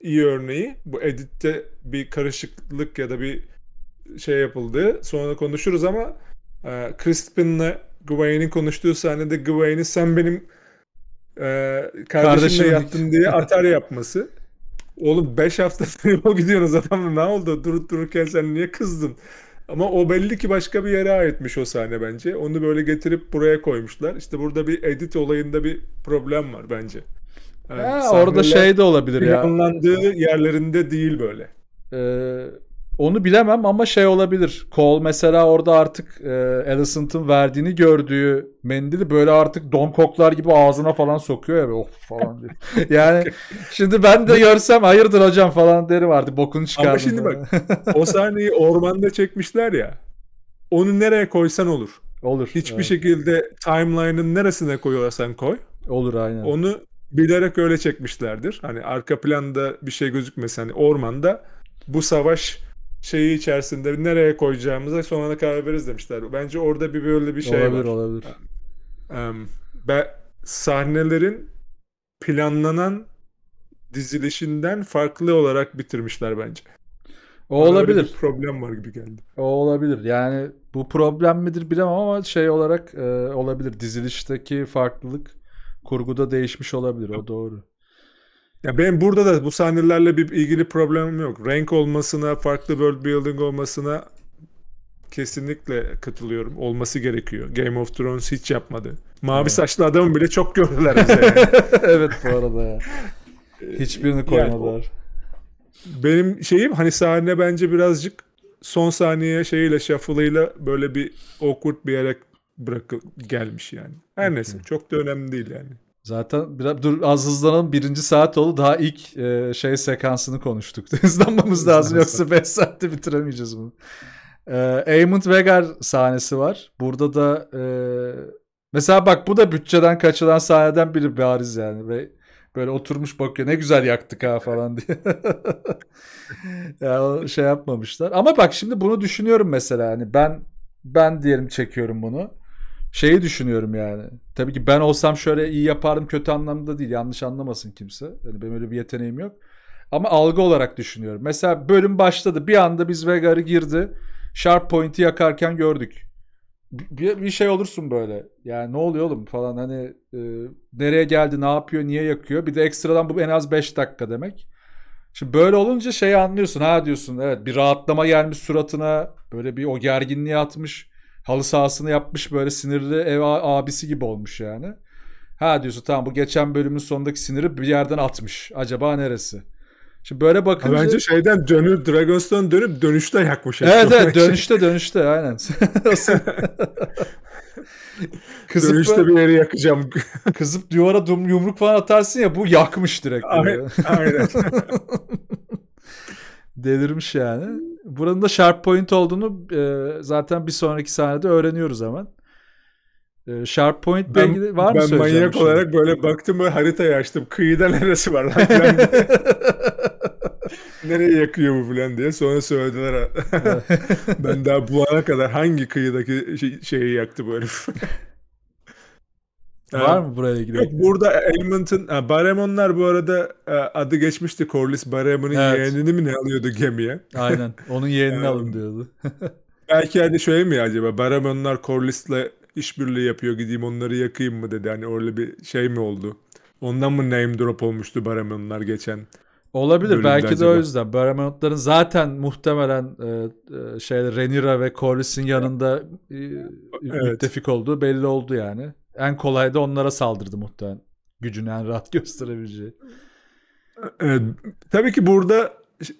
iyi örneği bu editte bir karışıklık ya da bir şey yapıldı. Sonra konuşuruz ama e, Crispin'le Gawain'in konuştuğu sahnede Gawain'i sen benim e, kardeşimle Kardeşim diye atar yapması. Oğlum 5 hafta yol gidiyorsunuz zaten ne oldu? Durup dururken sen niye kızdın? Ama o belli ki başka bir yere aitmiş o sahne bence. Onu böyle getirip buraya koymuşlar. İşte burada bir edit olayında bir problem var bence. Yani ha, orada şey de olabilir ya. Planlandığı yerlerinde değil böyle. Ee, onu bilemem ama şey olabilir. Cole mesela orada artık e, Alicent'ın verdiğini gördüğü mendili böyle artık don koklar gibi ağzına falan sokuyor ya. Of falan diye. yani şimdi ben de görsem hayırdır hocam falan derim artık bokunu çıkardım. Ama şimdi bak o sahneyi ormanda çekmişler ya. Onu nereye koysan olur. Olur. Hiçbir evet. şekilde timeline'ın neresine koyuyorsan koy. Olur aynen. Onu bilerek öyle çekmişlerdir. Hani arka planda bir şey gözükmesin. Hani ormanda bu savaş şeyi içerisinde nereye koyacağımıza sonra karar veririz demişler. Bence orada bir böyle bir şey olabilir, var. Olabilir olabilir. sahnelerin planlanan dizilişinden farklı olarak bitirmişler bence. O Bana olabilir. Bir problem var gibi geldi. O olabilir. Yani bu problem midir bilemem ama şey olarak e, olabilir. Dizilişteki farklılık kurguda değişmiş olabilir. O doğru. Ya ben burada da bu sahnelerle bir ilgili problemim yok. Renk olmasına, farklı world building olmasına kesinlikle katılıyorum. Olması gerekiyor. Game of Thrones hiç yapmadı. Mavi evet. saçlı adamı bile çok gördüler Yani. evet bu arada ya. Ee, Hiçbirini koymadılar. Yani benim şeyim hani sahne bence birazcık son saniye şeyiyle shuffle'ıyla böyle bir awkward bir yere bırakıl gelmiş yani. Her neyse çok da önemli değil yani. Zaten biraz dur az hızlanalım. Birinci saat oldu. Daha ilk e, şey sekansını konuştuk. Hızlanmamız lazım yoksa 5 saatte bitiremeyeceğiz bunu. E, Aemond Vegar sahnesi var. Burada da e, mesela bak bu da bütçeden kaçılan sahneden biri bariz yani. Ve böyle oturmuş bakıyor ne güzel yaktık ha falan diye. yani şey yapmamışlar. Ama bak şimdi bunu düşünüyorum mesela hani ben ben diyelim çekiyorum bunu şeyi düşünüyorum yani. Tabii ki ben olsam şöyle iyi yapardım kötü anlamda değil. Yanlış anlamasın kimse. Yani benim öyle bir yeteneğim yok. Ama algı olarak düşünüyorum. Mesela bölüm başladı. Bir anda biz Vegar'ı girdi. Sharp Point'i yakarken gördük. Bir, bir şey olursun böyle. Yani ne oluyor oğlum falan hani e, nereye geldi, ne yapıyor, niye yakıyor? Bir de ekstradan bu en az 5 dakika demek. Şimdi böyle olunca şeyi anlıyorsun. Ha diyorsun evet bir rahatlama gelmiş suratına. Böyle bir o gerginliği atmış halı sahasını yapmış böyle sinirli ev abisi gibi olmuş yani. Ha diyorsun tamam bu geçen bölümün sonundaki siniri bir yerden atmış. Acaba neresi? Şimdi böyle bakınca... Ha, bence şeyden dönüp Dragonstone dönüp dönüşte yakmış. Evet evet dönüşte dönüşte aynen. kızıp dönüşte böyle... bir yeri yakacağım. kızıp duvara yumruk falan atarsın ya bu yakmış direkt. Aynen. aynen. Delirmiş yani. Buranın da sharp point olduğunu e, zaten bir sonraki sahnede öğreniyoruz hemen. E, sharp point ben, belki var mı Ben manyak şey? olarak böyle baktım ve haritayı açtım. Kıyıda neresi var lan? Nereye yakıyor bu falan diye. Sonra söylediler. ben daha bulana kadar hangi kıyıdaki şey, şeyi yaktı bu herif. Evet. Var mı buraya gidiyor? Yok burada Elmont'un Baremonlar bu arada e, adı geçmişti. Corliss Baremon'un evet. yeğenini mi ne alıyordu gemiye? Aynen. Onun yeğenini alın diyordu. belki hani şöyle mi acaba? Baremonlar Corliss'le işbirliği yapıyor gideyim onları yakayım mı dedi. Hani öyle bir şey mi oldu? Ondan mı name drop olmuştu Baremonlar geçen? Olabilir belki de o yüzden. Baremontların zaten muhtemelen e, e şeyde Renira ve Corliss'in yanında e, evet. müttefik olduğu belli oldu yani en kolay da onlara saldırdı muhtemelen. Gücünü en rahat gösterebileceği. Evet, tabii ki burada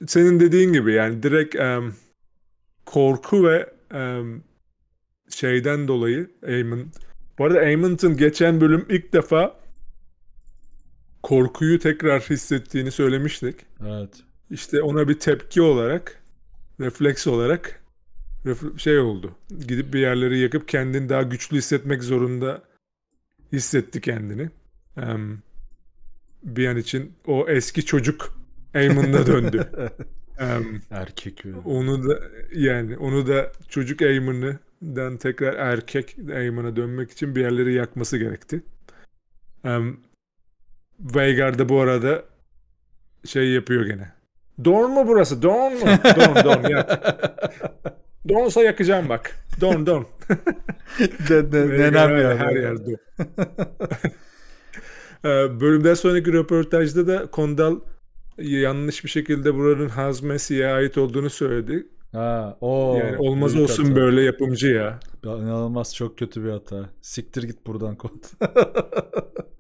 senin dediğin gibi yani direkt um, korku ve um, şeyden dolayı Eamon. Bu arada Eamon'ın geçen bölüm ilk defa korkuyu tekrar hissettiğini söylemiştik. Evet. İşte ona bir tepki olarak, refleks olarak şey oldu. Gidip bir yerleri yakıp kendini daha güçlü hissetmek zorunda hissetti kendini. Um, bir an için o eski çocuk Eamon'la döndü. um, erkek öyle. Onu da yani onu da çocuk Eamon'dan tekrar erkek Eamon'a dönmek için bir yerleri yakması gerekti. Um, Veigar da bu arada şey yapıyor gene. Dorn mu burası? Dorn mu? Dorn, Dorn Donsa yakacağım bak. Don don. de, de, nenem ya. Her yer don. Ee, bölümden sonraki röportajda da Kondal yanlış bir şekilde buranın Hazmesi'ye ait olduğunu söyledi. Ha, o yani olmaz olsun hata. böyle yapımcı ya. ya. İnanılmaz çok kötü bir hata. Siktir git buradan kont.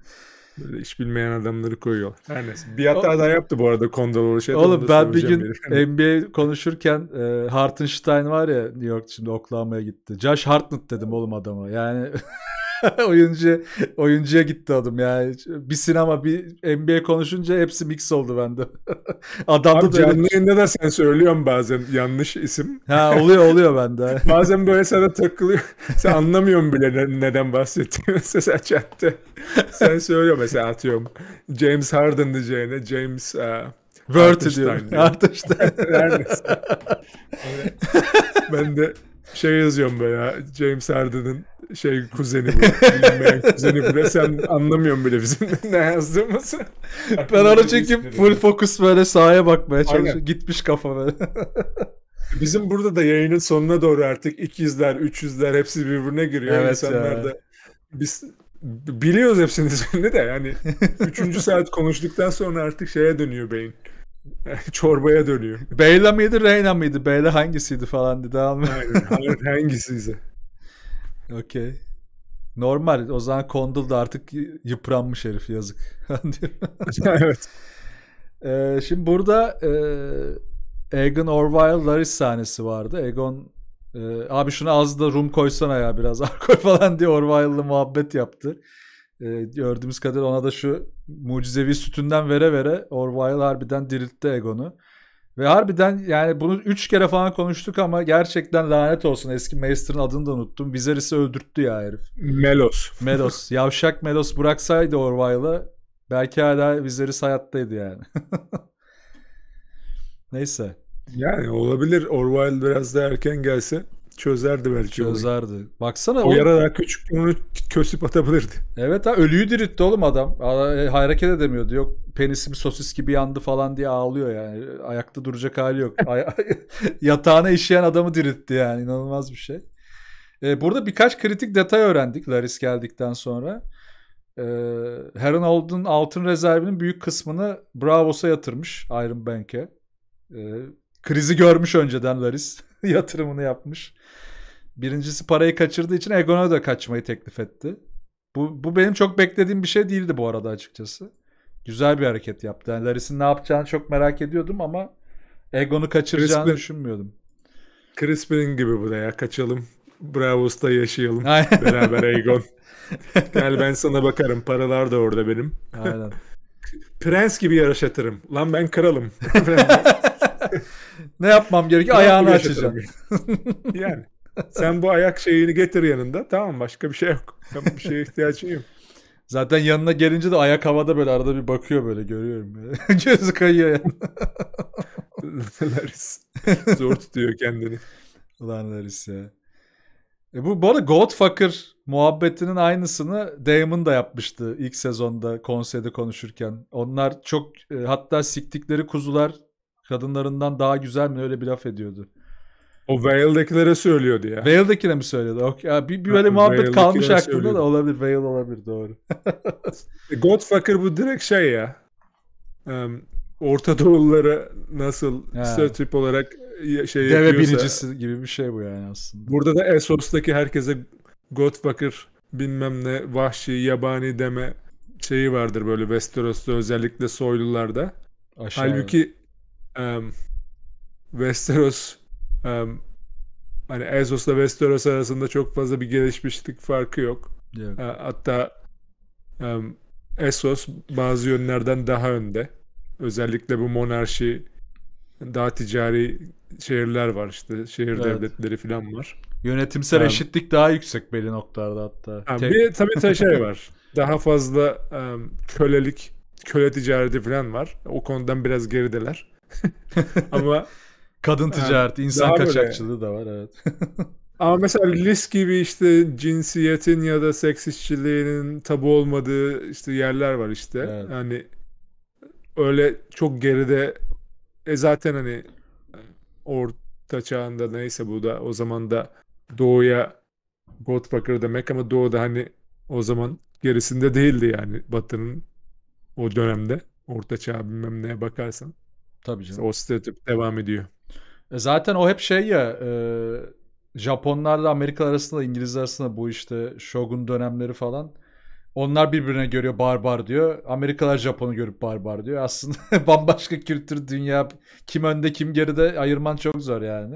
Böyle iş bilmeyen adamları koyuyor. Her neyse. Bir hatta daha yaptı bu arada Kondololu şey. Oğlum ben bir gün benim. NBA konuşurken e, Hartenstein var ya New York şimdi Oklahoma'ya gitti. Josh Hartnett dedim oğlum adama. Yani oyuncu oyuncuya gitti adım yani. Bir sinema bir NBA konuşunca hepsi mix oldu bende. Adamda da canlı yayında da sen söylüyorsun bazen yanlış isim. Ha oluyor oluyor bende. bazen böyle sana takılıyor. Sen anlamıyorsun bile ne, neden bahsettiğimi Ses chatte. Sen söylüyor mesela atıyorum. James Harden diyeceğine James uh, Word diyorum. Artıştan. ben de şey yazıyorum böyle James Harden'ın şey kuzeni bu. Bilinmeyen kuzeni bu. Sen anlamıyorsun bile bizim ne yazdığımızı. ben ara çekip full fokus böyle sahaya bakmaya çalışıyorum. Gitmiş kafa böyle. Bizim burada da yayının sonuna doğru artık 200'ler, 300'ler hepsi birbirine giriyor. Evet İnsanlar da biz biliyoruz hepsinin ismini de yani 3. saat konuştuktan sonra artık şeye dönüyor beyin. Çorbaya dönüyor. Beyla mıydı Reyna mıydı? Beyla hangisiydi falan dedi. Hayır, hayır hangisiydi? Okey. Normal. O zaman Kondul da artık yıpranmış herif yazık. evet. Ee, şimdi burada e, Egon Orwell Laris sahnesi vardı. Egon e, abi şuna az da rum koysana ya biraz alkol falan diye Orwell'la muhabbet yaptı. E, gördüğümüz kadar ona da şu mucizevi sütünden vere vere Orwell harbiden diriltti Egon'u. Ve harbiden yani bunu 3 kere falan konuştuk ama gerçekten lanet olsun eski Maester'ın adını da unuttum. Viserys'i öldürttü ya herif. Melos. Melos. Yavşak Melos bıraksaydı Orwell'ı belki hala Viserys hayattaydı yani. Neyse. Yani olabilir Orwell biraz da erken gelse. Çözerdi belki. Çözerdi. Orayı. Baksana. O yara daha küçük onu kösüp atabilirdi. Evet ha ölüyü diritti oğlum adam. E, hareket edemiyordu. Yok penisim sosis gibi yandı falan diye ağlıyor yani. Ayakta duracak hali yok. Yatağına işeyen adamı diritti yani. inanılmaz bir şey. Ee, burada birkaç kritik detay öğrendik Laris geldikten sonra. Ee, Heron Old'un altın rezervinin büyük kısmını Bravos'a yatırmış Iron Bank'e. Ee, krizi görmüş önceden Laris. yatırımını yapmış. Birincisi parayı kaçırdığı için Egon'a da kaçmayı teklif etti. Bu, bu benim çok beklediğim bir şey değildi bu arada açıkçası. Güzel bir hareket yaptı. Yani Laris'in ne yapacağını çok merak ediyordum ama Egon'u kaçıracağını Crispin, düşünmüyordum. Crispin gibi bu da ya. Kaçalım. Bravos'ta yaşayalım. Aynen. Beraber Egon. Gel ben sana bakarım. Paralar da orada benim. Aynen. Prens gibi yarışatırım. Lan ben kralım. ne yapmam gerekiyor? Ayağını açacağım. yani sen bu ayak şeyini getir yanında. Tamam başka bir şey yok. bir şeye ihtiyacın yok. Zaten yanına gelince de ayak havada böyle arada bir bakıyor böyle görüyorum. Böyle. Gözü kayıyor yani. Laris. Zor tutuyor kendini. Ulan Laris ya. E bu, bu arada Godfucker muhabbetinin aynısını Damon da yapmıştı ilk sezonda konserde konuşurken. Onlar çok e, hatta siktikleri kuzular kadınlarından daha güzel mi öyle bir laf ediyordu. O Vale'dekilere söylüyordu ya. Vale'dekilere mi söyledi? Okay. Bir, bir böyle muhabbet kalmış aklımda da olabilir. Vale olabilir doğru. E, Godfucker bu direkt şey ya. Um, Orta doğulları nasıl stereotip olarak şey Deve yapıyorsa. binicisi gibi bir şey bu yani aslında. Burada da Esos'taki herkese Godfucker bilmem ne vahşi yabani deme şeyi vardır böyle Westeros'ta özellikle soylularda. Aşağı. Halbuki um, Westeros um, hani Ezos'la Westeros arasında çok fazla bir gelişmişlik farkı yok. Yeah. Hatta um, Essos bazı yönlerden daha önde. Özellikle bu monarşi daha ticari şehirler var işte. Şehir evet. devletleri falan var. Yönetimsel um, eşitlik daha yüksek belli noktalarda hatta. Um, Tek... Bir tabii şey var. Daha fazla um, kölelik, köle ticareti falan var. O konudan biraz gerideler. Ama kadın ticareti, yani, insan kaçakçılığı böyle. da var evet. Ama mesela list gibi işte cinsiyetin ya da seks işçiliğinin tabu olmadığı işte yerler var işte. Evet. Yani öyle çok geride e zaten hani e, orta çağında neyse bu da o zaman da doğuya Godfucker demek ama doğuda hani o zaman gerisinde değildi yani batının o dönemde orta çağ bilmem neye bakarsan. Tabii canım. O stereotip devam ediyor. E, zaten o hep şey ya e, Japonlarla Amerika arasında İngilizler arasında bu işte Shogun dönemleri falan. Onlar birbirine görüyor barbar diyor. Amerikalar Japon'u görüp barbar diyor. Aslında bambaşka kültür dünya kim önde kim geride ayırman çok zor yani.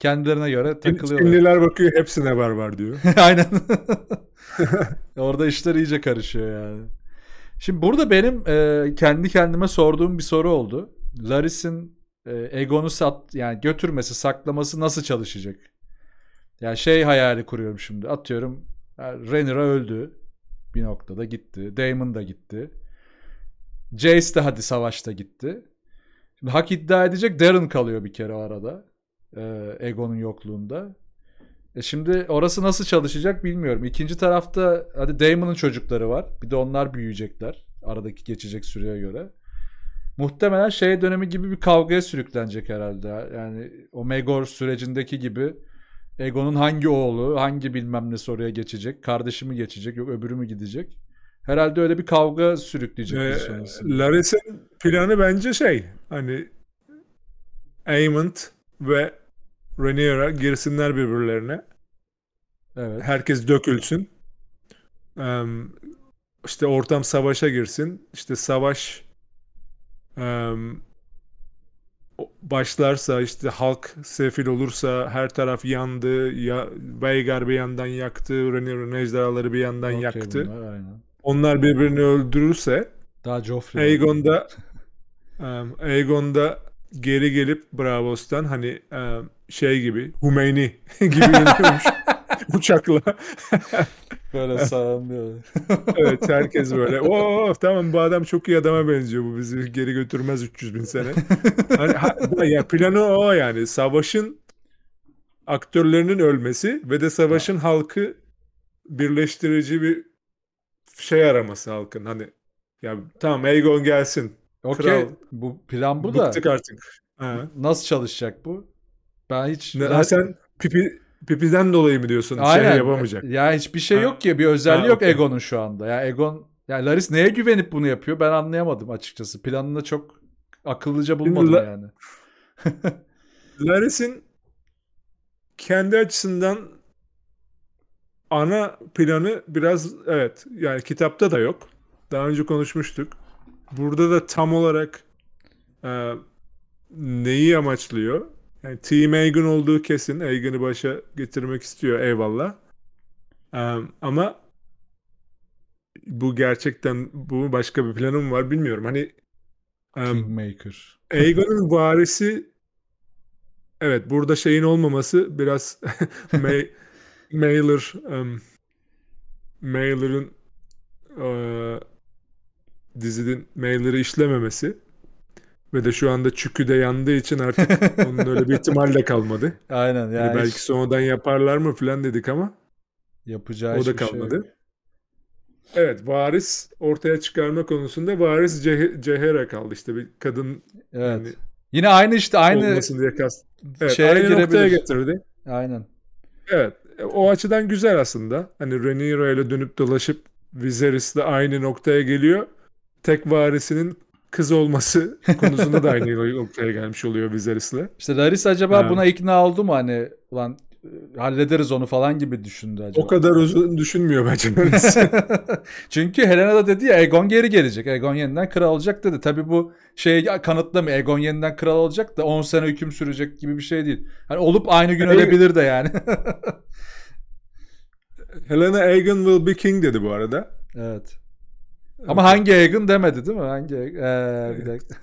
Kendilerine göre takılıyorlar. Çinliler bakıyor hepsine barbar diyor. Aynen. Orada işler iyice karışıyor yani. Şimdi burada benim e, kendi kendime sorduğum bir soru oldu. Laris'in e, Egon'u sat yani götürmesi, saklaması nasıl çalışacak? Ya yani şey hayali kuruyorum şimdi. Atıyorum yani Renner'a öldü. Bir noktada gitti. Damon da gitti. Jace de hadi savaşta gitti. Şimdi hak iddia edecek Darren kalıyor bir kere arada. E, Egon'un yokluğunda. E şimdi orası nasıl çalışacak bilmiyorum. İkinci tarafta hadi Damon'ın çocukları var. Bir de onlar büyüyecekler. Aradaki geçecek süreye göre muhtemelen şey dönemi gibi bir kavgaya sürüklenecek herhalde. Yani o Megor sürecindeki gibi Egon'un hangi oğlu, hangi bilmem ne soruya geçecek, kardeşi mi geçecek, yok öbürü mü gidecek? Herhalde öyle bir kavga sürükleyecek. Ee, Laris'in planı bence şey, hani Aemond ve Rhaenyra girsinler birbirlerine. Evet. Herkes dökülsün. Ee, işte ortam savaşa girsin. İşte savaş başlarsa işte halk sefil olursa her taraf yandı. Ya Veigar bir yandan yaktı, Rhaenyra ejderhaları bir yandan okay, yaktı. Bunlar, Onlar birbirini öldürürse daha Joffrey. Aegon'da um, Aegon'da geri gelip Bravos'tan hani şey gibi Humeyni gibi uçakla Böyle sarılıyor. evet herkes böyle. Oo tamam bu adam çok iyi adama benziyor. Bu bizi geri götürmez 300 bin sene. Hani, ha, yani planı o yani. Savaşın aktörlerinin ölmesi ve de savaşın ha. halkı birleştirici bir şey araması halkın. Hani ya tamam Aegon gelsin. Okey. Bu plan bu Bıktık da. Bıktık artık. Ha. Nasıl çalışacak bu? Ben hiç... Ne, sen pipi Pipi'den dolayı mı diyorsun? Şey Aynen. Şey yapamayacak. Ya hiçbir şey ha. yok ya bir özelliği ha, yok okay. Egon'un şu anda. Ya Egon ya Laris neye güvenip bunu yapıyor ben anlayamadım açıkçası. Planını çok akıllıca bulmadım La yani. Laris'in kendi açısından ana planı biraz evet yani kitapta da yok. Daha önce konuşmuştuk. Burada da tam olarak e, neyi amaçlıyor? Yani Team Aegon olduğu kesin. Aegon'u başa getirmek istiyor eyvallah. Um, ama bu gerçekten bu başka bir planım var bilmiyorum. Hani um, Kingmaker. Aegon'un varisi evet burada şeyin olmaması biraz May, Mailer um, Mailer'ın uh, dizinin Mailer'ı işlememesi ve de şu anda çükü de yandığı için artık onun öyle bir ihtimal de kalmadı. Aynen. Yani, yani belki hiç... sonradan yaparlar mı falan dedik ama yapacağı o da şey kalmadı. Şey Evet varis ortaya çıkarma konusunda varis ce- Cehera kaldı işte bir kadın. Evet. Yani, Yine aynı işte aynı olmasın diye kast. Evet, şeye aynı girebilir. noktaya getirdi. Aynen. Evet e, o açıdan güzel aslında. Hani Rhaenyra ile dönüp dolaşıp Viserys aynı noktaya geliyor. Tek varisinin kız olması konusunda da aynı noktaya gelmiş oluyor Viserys'le. İşte Larissa acaba ha. buna ikna oldu mu hani lan e, hallederiz onu falan gibi düşündü acaba. O kadar uzun düşünmüyor bence Çünkü Helena da dedi ya Egon geri gelecek. Egon yeniden kral olacak dedi. Tabi bu şey kanıtla mı Egon yeniden kral olacak da 10 sene hüküm sürecek gibi bir şey değil. Hani olup aynı gün ölebilir de yani. Helena Egon will be king dedi bu arada. Evet. Ama hangi Hagen demedi değil mi? Hangi Hagen? Ee, bir dakika.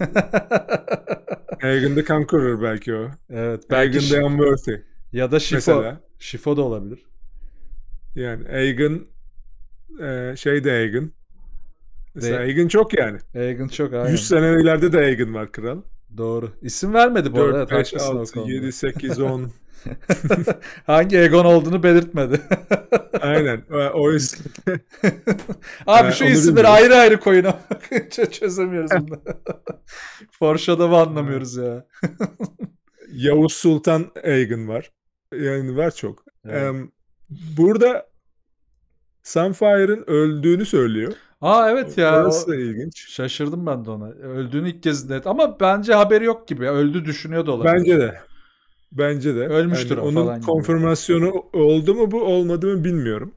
Hagen'de Conqueror belki o. Evet. Belki Hagen'de Unworthy. Ya da Şifo. Mesela. Şifo da olabilir. Yani Hagen e, şey de Hagen. Mesela Hagen çok yani. Hagen çok aynen. 100 sene ileride de Hagen var kral. Doğru. İsim vermedi bu 4, arada. 5, 6, 7, 8, 10. Hangi Egon olduğunu belirtmedi. Aynen. O yüzden. Abi şu isimleri ayrı ayrı koyun ama çözemiyoruz bunu. mı anlamıyoruz ya. Yavuz Sultan Egon var. Yani var çok. Evet. Um, burada Sunfire'ın öldüğünü söylüyor. Aa evet ya. Orası da ilginç. Şaşırdım ben de ona. Öldüğünü ilk kez net. Ama bence haberi yok gibi. Öldü düşünüyor da olabilir. Bence de. Bence de. Ölmüştür yani o onun falan. Onun konfirmasyonu gibi. oldu mu bu olmadı mı bilmiyorum.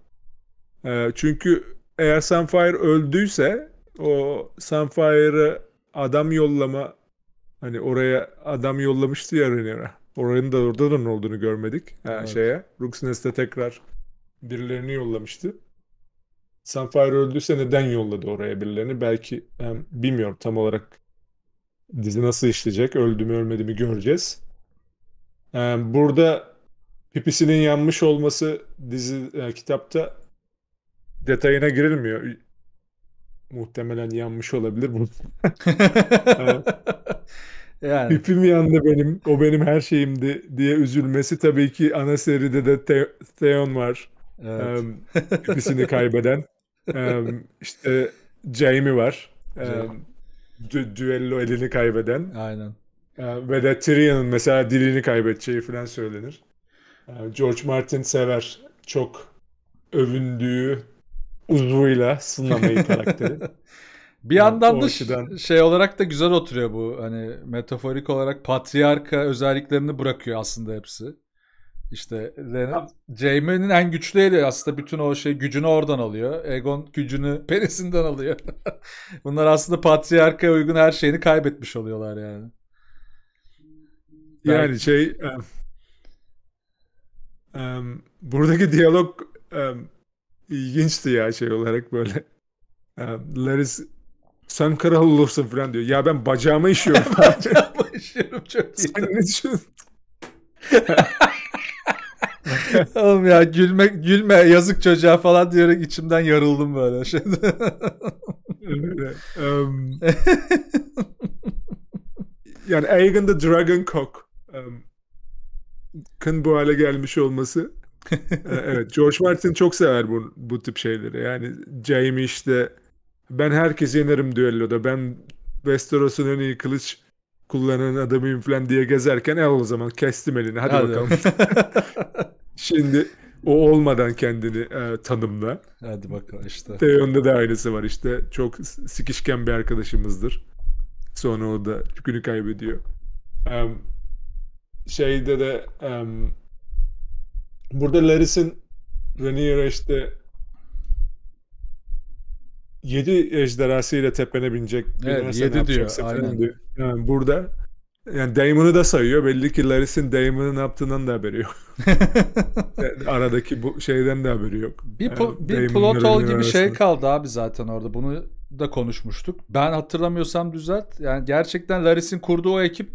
Ee, çünkü eğer Sunfire öldüyse o Sunfire'ı adam yollama hani oraya adam yollamıştı ya Rhaenyra. Oranın da orada da ne olduğunu görmedik. Ha, evet. şeye. Rook's tekrar birilerini yollamıştı. Sunfire öldüyse neden yolladı oraya birilerini? Belki hem bilmiyorum tam olarak dizi nasıl işleyecek. Öldü mü ölmedi mi göreceğiz. Yani ee, burada pipisinin yanmış olması dizi e, kitapta detayına girilmiyor. Muhtemelen yanmış olabilir bu. yani. Pipim yandı benim, o benim her şeyimdi diye üzülmesi tabii ki ana seride de Te- Theon var. Evet. Um, pipisini kaybeden. Um, işte Jamie var. Um, dü- düello elini kaybeden. Aynen. Yani, ee, ve de Tyrion'un mesela dilini kaybedeceği falan söylenir. Yani ee, George Martin sever. Çok övündüğü uzvuyla sınamayı karakteri. Bir ee, yandan da açıdan... şey olarak da güzel oturuyor bu. Hani metaforik olarak patriarka özelliklerini bırakıyor aslında hepsi. İşte Jaime'nin en güçlü eli aslında bütün o şey gücünü oradan alıyor. Egon gücünü penisinden alıyor. Bunlar aslında patriarka uygun her şeyini kaybetmiş oluyorlar yani. Yani Belki. şey um, um, buradaki diyalog um, ilginçti ya şey olarak böyle. Um, Laris sen kral olursun falan diyor. Ya ben bacağımı işiyorum. bacağımı işiyorum çok iyi. Sen ne düşünüyorsun? Oğlum ya gülme gülme yazık çocuğa falan diyerek içimden yarıldım böyle. Şimdi. Um, yani Aegon the Dragon Cock. Kın bu hale gelmiş olması. Ee, evet, George Martin çok sever bu, bu tip şeyleri. Yani Jaime işte ben herkes yenerim düelloda. Ben Westeros'un en iyi kılıç kullanan adamıyım falan diye gezerken el o zaman kestim elini hadi, hadi. bakalım. Şimdi o olmadan kendini e, tanımla. Hadi bakalım işte. Teon'da da aynısı var işte. Çok sikişken bir arkadaşımızdır. Sonra o da günü kaybediyor. Um, şeyde de um, burada Laris'in Rhaenyra işte yedi ejderhasıyla tepene binecek. Evet, yedi diyor. Aynen. diyor. Yani burada yani Damon'u da sayıyor. Belli ki Laris'in Damon'u ne yaptığından da haberi yok. aradaki bu şeyden de haberi yok. Bir, yani bir plot hole gibi şey arasında. şey kaldı abi zaten orada. Bunu da konuşmuştuk. Ben hatırlamıyorsam düzelt. Yani gerçekten Laris'in kurduğu o ekip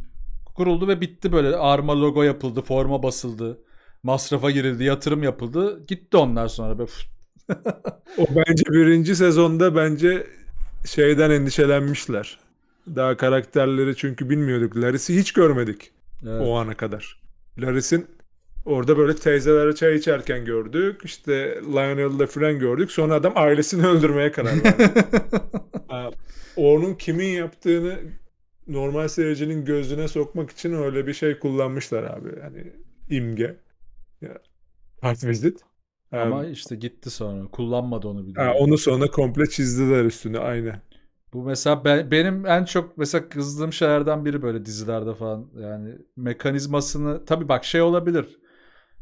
kuruldu ve bitti böyle. Arma logo yapıldı, forma basıldı, masrafa girildi, yatırım yapıldı. Gitti onlar sonra. Böyle. o bence birinci sezonda bence şeyden endişelenmişler. Daha karakterleri çünkü bilmiyorduk. Laris'i hiç görmedik evet. o ana kadar. Laris'in orada böyle teyzelere çay içerken gördük. İşte Lionel'da falan gördük. Sonra adam ailesini öldürmeye karar verdi. Onun kimin yaptığını normal seyircinin gözüne sokmak için öyle bir şey kullanmışlar abi. Yani imge. Ya, harfvizit. Ama um, işte gitti sonra. Kullanmadı onu bir Onu sonra komple çizdiler üstüne aynı. Bu mesela ben, benim en çok mesela kızdığım şeylerden biri böyle dizilerde falan. Yani mekanizmasını tabi bak şey olabilir.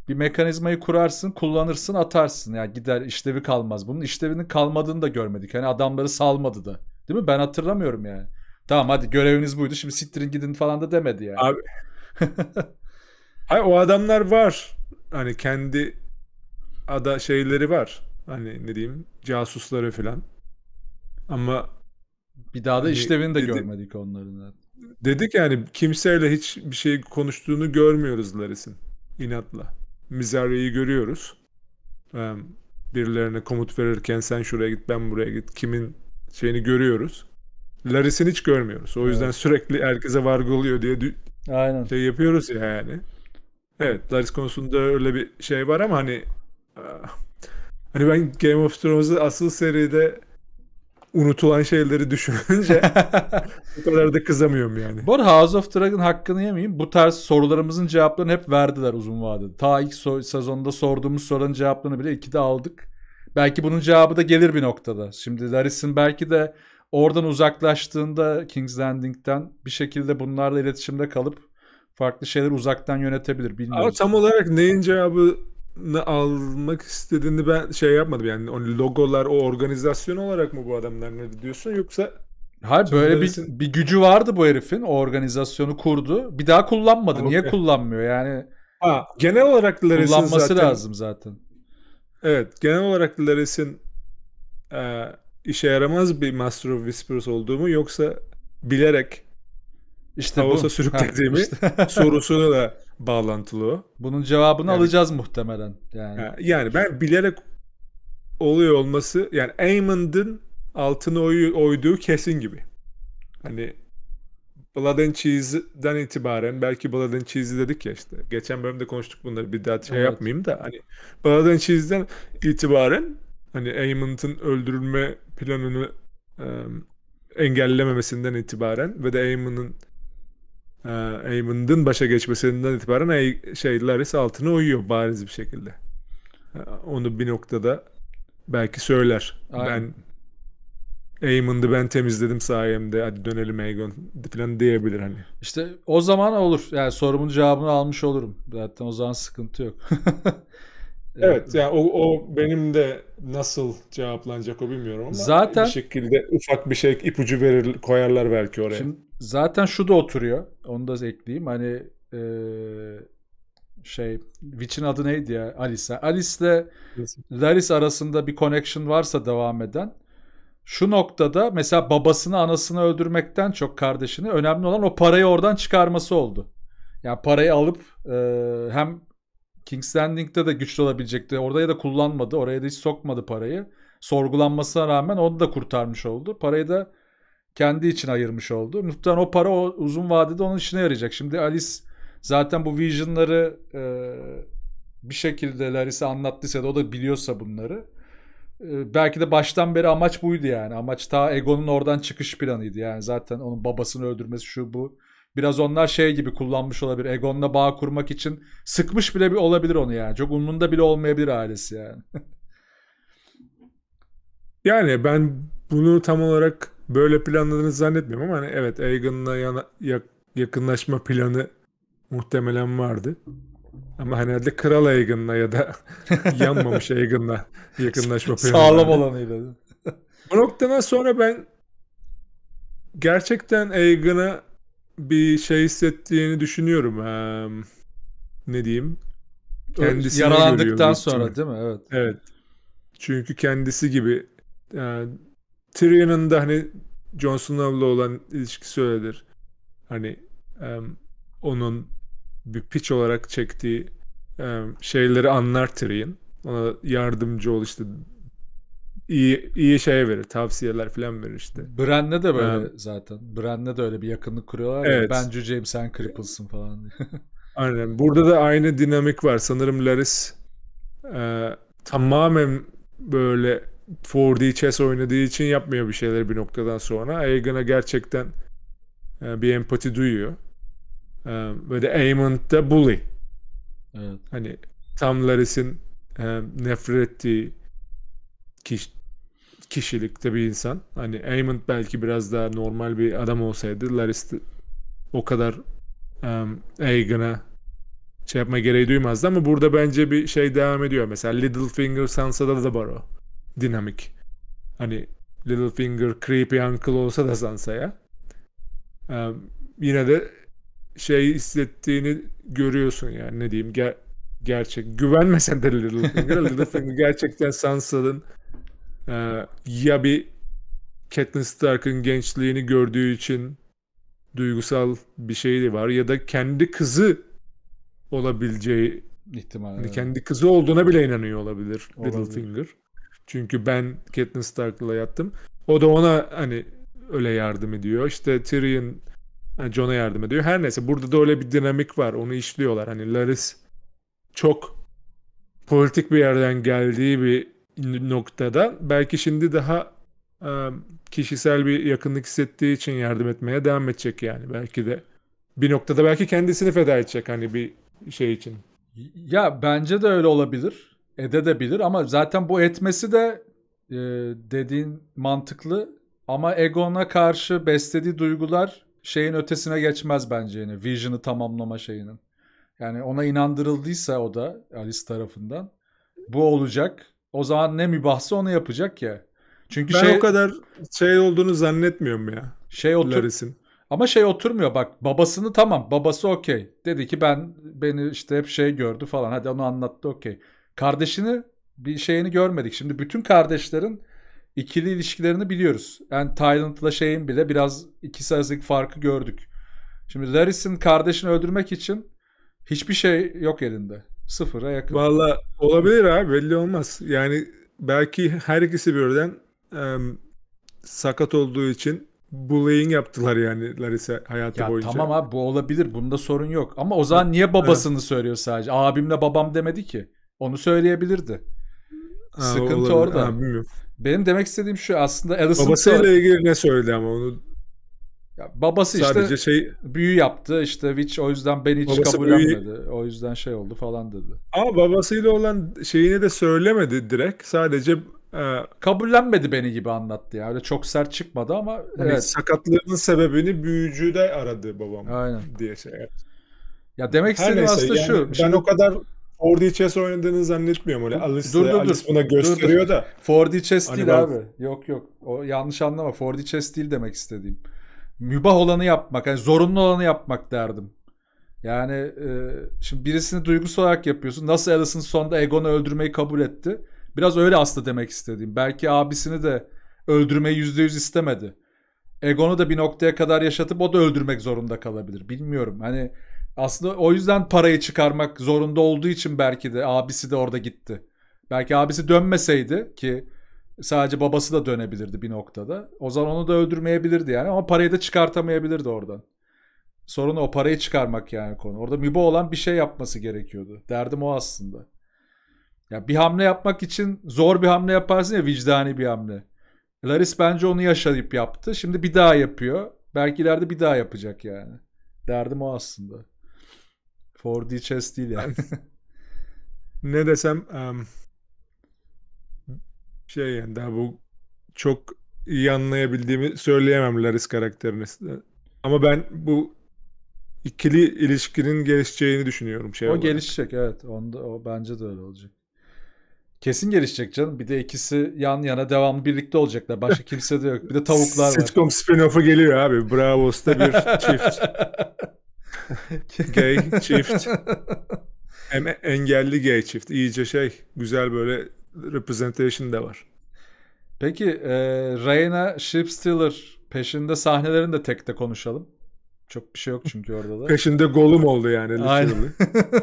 Bir mekanizmayı kurarsın, kullanırsın, atarsın. Yani gider işlevi kalmaz. Bunun işlevinin kalmadığını da görmedik. Hani adamları salmadı da. Değil mi? Ben hatırlamıyorum yani. Tamam hadi göreviniz buydu şimdi siktirin gidin falan da demedi yani. Abi. Hayır o adamlar var. Hani kendi ada şeyleri var. Hani ne diyeyim casusları falan. Ama bir daha da hani işlevini de dedi, görmedik onların. Dedik yani kimseyle hiç bir şey konuştuğunu görmüyoruz Laris'in inatla. Mizarya'yı görüyoruz. Birilerine komut verirken sen şuraya git ben buraya git kimin şeyini görüyoruz. Larisin hiç görmüyoruz. O yüzden evet. sürekli herkese vargoluyor oluyor diye Aynen. şey yapıyoruz yani. Evet Laris konusunda öyle bir şey var ama hani e, hani ben Game of Thrones'ı asıl seride unutulan şeyleri düşününce bu kadar da kızamıyorum yani. Bu arada House of Dragon hakkını yemeyeyim. Bu tarz sorularımızın cevaplarını hep verdiler uzun vadede. Ta ilk so- sezonda sorduğumuz sorunun cevaplarını bile ikide aldık. Belki bunun cevabı da gelir bir noktada. Şimdi Laris'in belki de Oradan uzaklaştığında King's Landing'den bir şekilde bunlarla iletişimde kalıp farklı şeyler uzaktan yönetebilir. Bilmiyorum. Ama tam olarak neyin cevabı almak istediğini ben şey yapmadım yani o hani logolar o organizasyon olarak mı bu adamlar ne diyorsun yoksa Hayır böyle bir, bir gücü vardı bu herifin o organizasyonu kurdu bir daha kullanmadı okay. niye kullanmıyor yani ha, genel olarak Laris'in kullanması zaten, lazım zaten evet genel olarak Laris'in e, işe yaramaz bir Master of Whispers olduğumu yoksa bilerek işte Havasa sürüklediğimi işte. sorusuna da bağlantılı o. Bunun cevabını yani, alacağız muhtemelen. Yani. yani ben bilerek oluyor olması yani Aymond'ın altını oy, oyduğu kesin gibi. Hani Blood and Cheese'den itibaren belki Blood and Cheese'i dedik ya işte. Geçen bölümde konuştuk bunları bir daha şey evet. yapmayayım da hani Blood and Cheese'den itibaren hani Aymond'ın öldürülme planını e, engellememesinden itibaren ve de Eamon'un e, Eamon'un başa geçmesinden itibaren e, şey Laris altına uyuyor bariz bir şekilde. onu bir noktada belki söyler. Aynen. Ben Eamon'du ben temizledim sayemde hadi dönelim Aegon falan diyebilir hani. İşte o zaman olur. Yani sorumun cevabını almış olurum. Zaten o zaman sıkıntı yok. Evet yani o, o benim de nasıl cevaplanacak o bilmiyorum ama zaten, bir şekilde ufak bir şey ipucu verir koyarlar belki oraya. Şimdi zaten şu da oturuyor. Onu da ekleyeyim. Hani e, şey Witch'in adı neydi ya? Alice. Alice Alice'le Laris arasında bir connection varsa devam eden şu noktada mesela babasını anasını öldürmekten çok kardeşini önemli olan o parayı oradan çıkarması oldu. Yani parayı alıp e, hem King's Landing'de de güçlü olabilecekti. Oraya da kullanmadı. Oraya da hiç sokmadı parayı. Sorgulanmasına rağmen onu da kurtarmış oldu. Parayı da kendi için ayırmış oldu. Muhtemelen o para o uzun vadede onun işine yarayacak. Şimdi Alice zaten bu vision'ları e, bir şekilde Larissa anlattıysa da o da biliyorsa bunları. E, belki de baştan beri amaç buydu yani. Amaç ta Egon'un oradan çıkış planıydı. Yani zaten onun babasını öldürmesi şu bu Biraz onlar şey gibi kullanmış olabilir. Egon'la bağ kurmak için sıkmış bile bir olabilir onu yani. Çok umrunda bile olmayabilir ailesi yani. yani ben bunu tam olarak böyle planladığını zannetmiyorum ama hani evet Egon'la yana, yak, yakınlaşma planı muhtemelen vardı. Ama hani herhalde kral Egon'la ya da yanmamış Egon'la yakınlaşma planı. Sağlam olanıyla. Bu noktadan sonra ben gerçekten Egon'a bir şey hissettiğini düşünüyorum. Ee, ne diyeyim? Kendisini Yaralandıktan sonra değil mi? Evet. Evet. Çünkü kendisi gibi yani, Tyrion'un da hani Jon Snow'la olan ilişkisi öyledir. Hani um, onun bir piç olarak çektiği um, şeyleri anlar Tyrion. Ona yardımcı ol işte iyi iyi şey verir, tavsiyeler falan verir işte. Brand'le de böyle yani, ee, zaten. Brand'le de öyle bir yakınlık kuruyorlar. Evet. Ya, bence James sen cripplesın falan diye. Aynen. Burada da aynı dinamik var. Sanırım Laris e, tamamen böyle 4D chess oynadığı için yapmıyor bir şeyleri bir noktadan sonra. Aegon'a gerçekten e, bir empati duyuyor. E, ve de Aemond da bully. Evet. Hani tam Laris'in e, nefret ettiği ki kişilikte bir insan. Hani Eamon belki biraz daha normal bir adam olsaydı Laris o kadar um, Aegon'a şey yapma gereği duymazdı ama burada bence bir şey devam ediyor. Mesela Littlefinger Sansa'da da var o dinamik. Hani Littlefinger creepy uncle olsa da Sansa'ya um, yine de şey hissettiğini görüyorsun yani ne diyeyim ger gerçek güvenmesen de Littlefinger, Littlefinger gerçekten Sansa'nın ee, ya bir Catelyn Stark'ın gençliğini gördüğü için duygusal bir şey de var ya da kendi kızı olabileceği ihtimal. Yani kendi kızı olduğuna bile inanıyor olabilir, olabilir. Littlefinger. Çünkü ben Catelyn Stark'la yattım. O da ona hani öyle yardım ediyor. İşte Tyrion yani Jon'a yardım ediyor. Her neyse burada da öyle bir dinamik var. Onu işliyorlar. Hani Laris çok politik bir yerden geldiği bir noktada. Belki şimdi daha e, kişisel bir yakınlık hissettiği için yardım etmeye devam edecek yani belki de. Bir noktada belki kendisini feda edecek hani bir şey için. Ya bence de öyle olabilir. Ede de bilir ama zaten bu etmesi de e, dediğin mantıklı ama Egon'a karşı beslediği duygular şeyin ötesine geçmez bence yani Vision'ı tamamlama şeyinin. Yani ona inandırıldıysa o da Alice tarafından bu olacak o zaman ne mübahsı onu yapacak ya. Çünkü ben şey, o kadar şey olduğunu zannetmiyorum ya. Şey otur. Ama şey oturmuyor bak babasını tamam babası okey. Dedi ki ben beni işte hep şey gördü falan hadi onu anlattı okey. Kardeşini bir şeyini görmedik. Şimdi bütün kardeşlerin ikili ilişkilerini biliyoruz. Yani Tyrant'la şeyin bile biraz iki arasındaki farkı gördük. Şimdi Laris'in kardeşini öldürmek için hiçbir şey yok elinde. Sıfıra yakın. Valla olabilir abi belli olmaz. Yani belki her ikisi birden e, sakat olduğu için bullying yaptılar yani Larissa hayatı ya boyunca. Tamam abi bu olabilir bunda sorun yok. Ama o zaman niye babasını evet. söylüyor sadece? Abimle babam demedi ki. Onu söyleyebilirdi. Ha, Sıkıntı olabilir. orada. Ha, Benim demek istediğim şu aslında Alison Babasıyla Tuck... ilgili ne söyledi ama onu ya babası Sadece işte şey büyü yaptı işte Witch o yüzden beni hiç kabullenmedi. Büyü... O yüzden şey oldu falan dedi. Ama babasıyla olan şeyini de söylemedi direkt. Sadece e, kabullenmedi beni gibi anlattı ya. Öyle çok sert çıkmadı ama yani evet. sakatlığının sebebini büyücü de aradı babam Aynen. diye şey. Ya demek istediğim aslında yani şu. Ben şimdi... o kadar 4D chess oynadığını zannetmiyorum öyle. Hani Alice, dur, dur, Alice buna gösteriyor dur, dur. da. 4D chess hani değil ben... abi. Yok yok. O yanlış anlama. 4D chess değil demek istediğim mübah olanı yapmak, yani zorunlu olanı yapmak derdim. Yani e, şimdi birisini duygusal olarak yapıyorsun. Nasıl Alice'ın sonunda Egon'u öldürmeyi kabul etti. Biraz öyle aslında demek istediğim. Belki abisini de öldürmeyi yüzde yüz istemedi. Egon'u da bir noktaya kadar yaşatıp o da öldürmek zorunda kalabilir. Bilmiyorum. Hani aslında o yüzden parayı çıkarmak zorunda olduğu için belki de abisi de orada gitti. Belki abisi dönmeseydi ki Sadece babası da dönebilirdi bir noktada. O zaman onu da öldürmeyebilirdi yani ama parayı da çıkartamayabilirdi oradan. Sorun o parayı çıkarmak yani konu. Orada mübo olan bir şey yapması gerekiyordu. Derdim o aslında. Ya bir hamle yapmak için zor bir hamle yaparsın ya vicdani bir hamle. Laris bence onu yaşayıp yaptı. Şimdi bir daha yapıyor. Belki ileride bir daha yapacak yani. Derdim o aslında. 4D chess değil yani. ne desem um, şey yani daha bu çok iyi anlayabildiğimi söyleyemem Laris karakterini. Ama ben bu ikili ilişkinin gelişeceğini düşünüyorum şey O olarak. gelişecek evet. Onda o bence de öyle olacak. Kesin gelişecek canım. Bir de ikisi yan yana devamlı birlikte olacaklar. Başka kimse de yok. Bir de tavuklar var. Sitcom spin-off'u geliyor abi. Bravos'ta bir çift. gay çift. Hem engelli gay çift. İyice şey güzel böyle representation de var. Peki e, Reyna Shipstealer peşinde sahnelerini de tek de konuşalım. Çok bir şey yok çünkü orada da. peşinde golüm oldu yani. Aynen.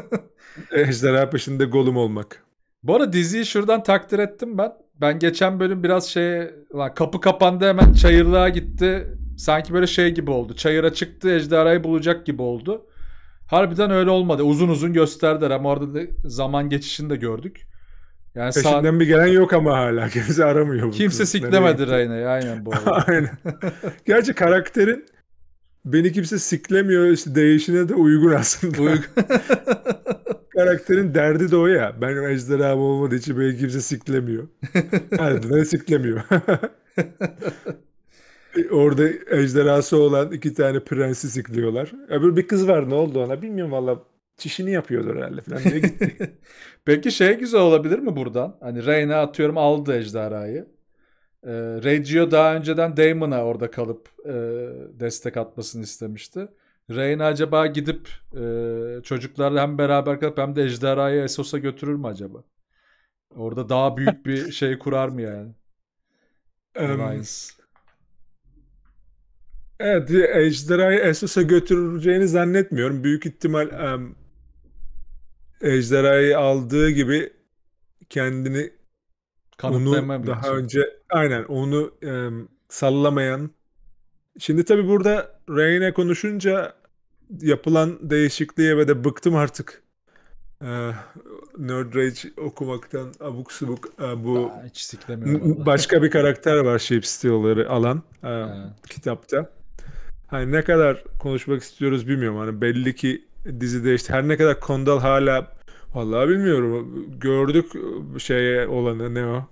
Ejderha peşinde golüm olmak. Bu arada diziyi şuradan takdir ettim ben. Ben geçen bölüm biraz şey lan kapı kapandı hemen çayırlığa gitti. Sanki böyle şey gibi oldu. Çayıra çıktı ejderhayı bulacak gibi oldu. Harbiden öyle olmadı. Uzun uzun gösterdiler ama orada da zaman geçişini de gördük. Yani Peşinden sağ... bir gelen yok ama hala. Kimse aramıyor. Kimse siklemedi Reyna'yı aynen bu aynen. Gerçi karakterin beni kimse siklemiyor işte değişine de uygun aslında. Uygun. Karakterin derdi de o ya. Ben ejderham olmadığı için beni kimse siklemiyor. Nerede ne siklemiyor. E, orada ejderhası olan iki tane prensi sikliyorlar. Öbür bir kız var ne oldu ona bilmiyorum valla çişini yapıyordur herhalde falan diye gittik. Peki şey güzel olabilir mi buradan? Hani Reyna atıyorum aldı ejderhayı. E, Reggio daha önceden Damon'a orada kalıp e, destek atmasını istemişti. Reyna acaba gidip e, çocuklarla hem beraber kalıp hem de ejderhayı Esosa götürür mü acaba? Orada daha büyük bir şey kurar mı yani? Evet. evet, ejderhayı Esosa götüreceğini zannetmiyorum. Büyük ihtimal um, ejderhayı aldığı gibi kendini onu daha için. önce aynen onu e, sallamayan. Şimdi tabii burada Reyne konuşunca yapılan değişikliğe ve de bıktım artık. Ee, Nerd Rage okumaktan abuk subuk e, bu hiç başka bir karakter var Shape Stealer'ı alan e, kitapta. Hani ne kadar konuşmak istiyoruz bilmiyorum. Hani belli ki dizide işte her ne kadar Kondal hala vallahi bilmiyorum gördük şey olanı ne o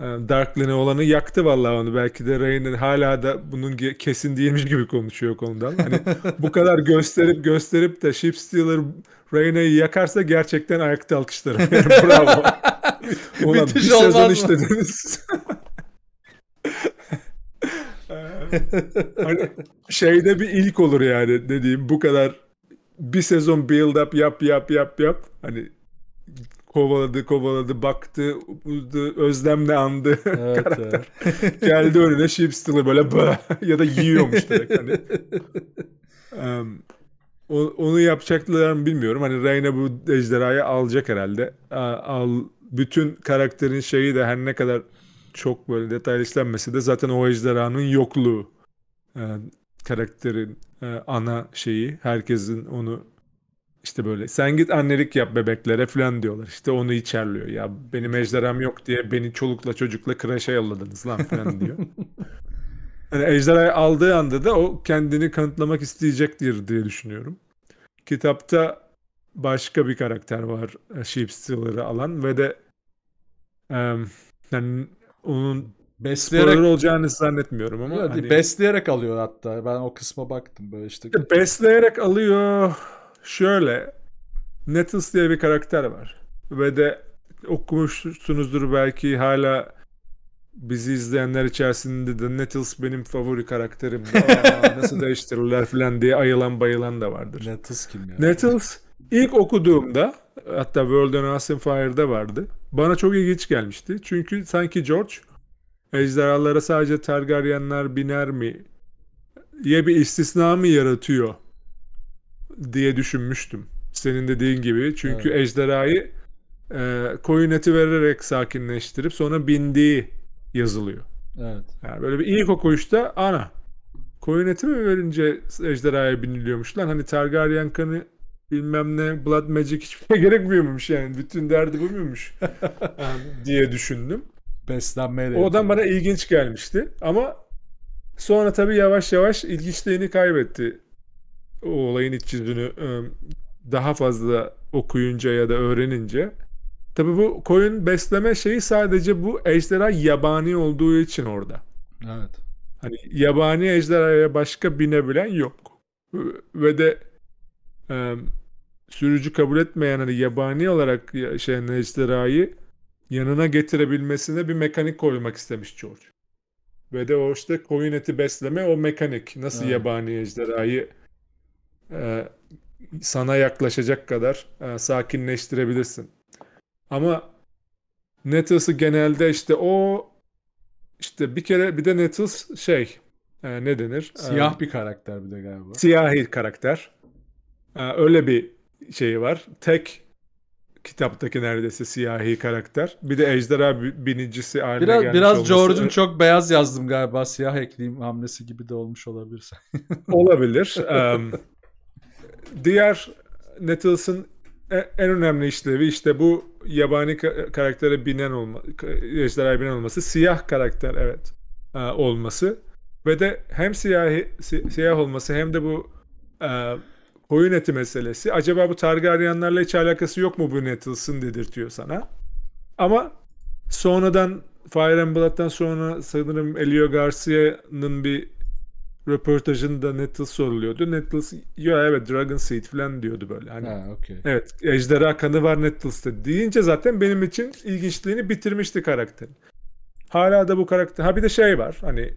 ee, Darklin'e olanı yaktı vallahi onu. Belki de Ray'nin hala da bunun kesin değilmiş gibi konuşuyor konudan. Hani bu kadar gösterip gösterip de Ship Stealer Ray'ne'yi yakarsa gerçekten ayakta alkışlarım. Yani bravo. Ulan bir sezon işlediniz. Ee, hani şeyde bir ilk olur yani dediğim bu kadar bir sezon build up yap yap yap yap hani kovaladı kovaladı baktı uzdu, özlemle andı evet, karakter. Evet. Geldi önüne Shipstil'i böyle ya da yiyormuş direkt hani. um, onu yapacaklar mı bilmiyorum. Hani Reyna bu ejderhayı alacak herhalde. Al, bütün karakterin şeyi de her ne kadar çok böyle detaylı işlenmese de zaten o ejderhanın yokluğu. Yani karakterin e, ana şeyi. Herkesin onu işte böyle sen git annelik yap bebeklere falan diyorlar. İşte onu içerliyor. Ya benim ejderham yok diye beni çolukla çocukla kreşe yolladınız lan falan diyor. yani ejderhayı aldığı anda da o kendini kanıtlamak isteyecektir diye düşünüyorum. Kitapta başka bir karakter var e, Sheep Stealer'ı alan ve de e, yani onun Besleyerek Spoiler olacağını zannetmiyorum ama. Yok, hani... Besleyerek alıyor hatta. Ben o kısma baktım böyle işte. Besleyerek alıyor. Şöyle. Nettles diye bir karakter var. Ve de okumuşsunuzdur belki hala bizi izleyenler içerisinde de Nettles benim favori karakterim. nasıl değiştirirler falan diye ayılan bayılan da vardır. Nettles kim ya? Nettles ilk okuduğumda hatta World on Awesome Fire'da vardı. Bana çok ilginç gelmişti. Çünkü sanki George Ejderhalara sadece Targaryenler biner mi? Ye bir istisna mı yaratıyor? Diye düşünmüştüm. Senin dediğin gibi. Çünkü evet. ejderhayı e, koyun eti vererek sakinleştirip sonra bindiği yazılıyor. Evet. Yani böyle bir ilk okuyuşta ana koyun eti mi verince ejderhaya biniliyormuş lan? Hani Targaryen kanı bilmem ne Blood Magic hiçbir şey gerekmiyormuş yani. Bütün derdi bu muymuş? diye düşündüm beslenmeye de. Oradan bana ilginç gelmişti ama sonra tabii yavaş yavaş ilginçliğini kaybetti. O olayın iç yüzünü e, daha fazla okuyunca ya da öğrenince. Tabii bu koyun besleme şeyi sadece bu ejderha yabani olduğu için orada. Evet. Hani yabani ejderhaya başka binebilen yok. Ve de e, sürücü kabul etmeyen hani yabani olarak şey hani ejderhayı yanına getirebilmesine bir mekanik koymak istemiş George. Ve de o işte koyun eti besleme o mekanik. Nasıl evet. yabani ejderhayı e, sana yaklaşacak kadar e, sakinleştirebilirsin. Ama Nettles'ı genelde işte o işte bir kere bir de Nettles şey e, ne denir? E, Siyah e, bir karakter bir de galiba. Siyahi karakter. E, öyle bir şeyi var. Tek kitaptaki neredeyse siyahi karakter. Bir de ejderha binicisi haline biraz, gelmiş Biraz George'un çok beyaz yazdım galiba. Siyah ekleyeyim hamlesi gibi de olmuş olabilir. olabilir. um, diğer Nettles'ın e, en önemli işlevi işte bu yabani karaktere binen olma, ejderha binen olması, siyah karakter evet e, olması ve de hem siyahi si, siyah olması hem de bu koyun eti meselesi. Acaba bu Targaryenlerle hiç alakası yok mu bu Nettles'ın dedirtiyor sana. Ama sonradan Fire and Blood'dan sonra sanırım Elio Garcia'nın bir röportajında Nettles soruluyordu. Nettles ya evet Dragon Seed falan diyordu böyle. Hani, ha, okay. Evet ejderha kanı var Nettles'te deyince zaten benim için ilginçliğini bitirmişti karakter. Hala da bu karakter. Ha bir de şey var hani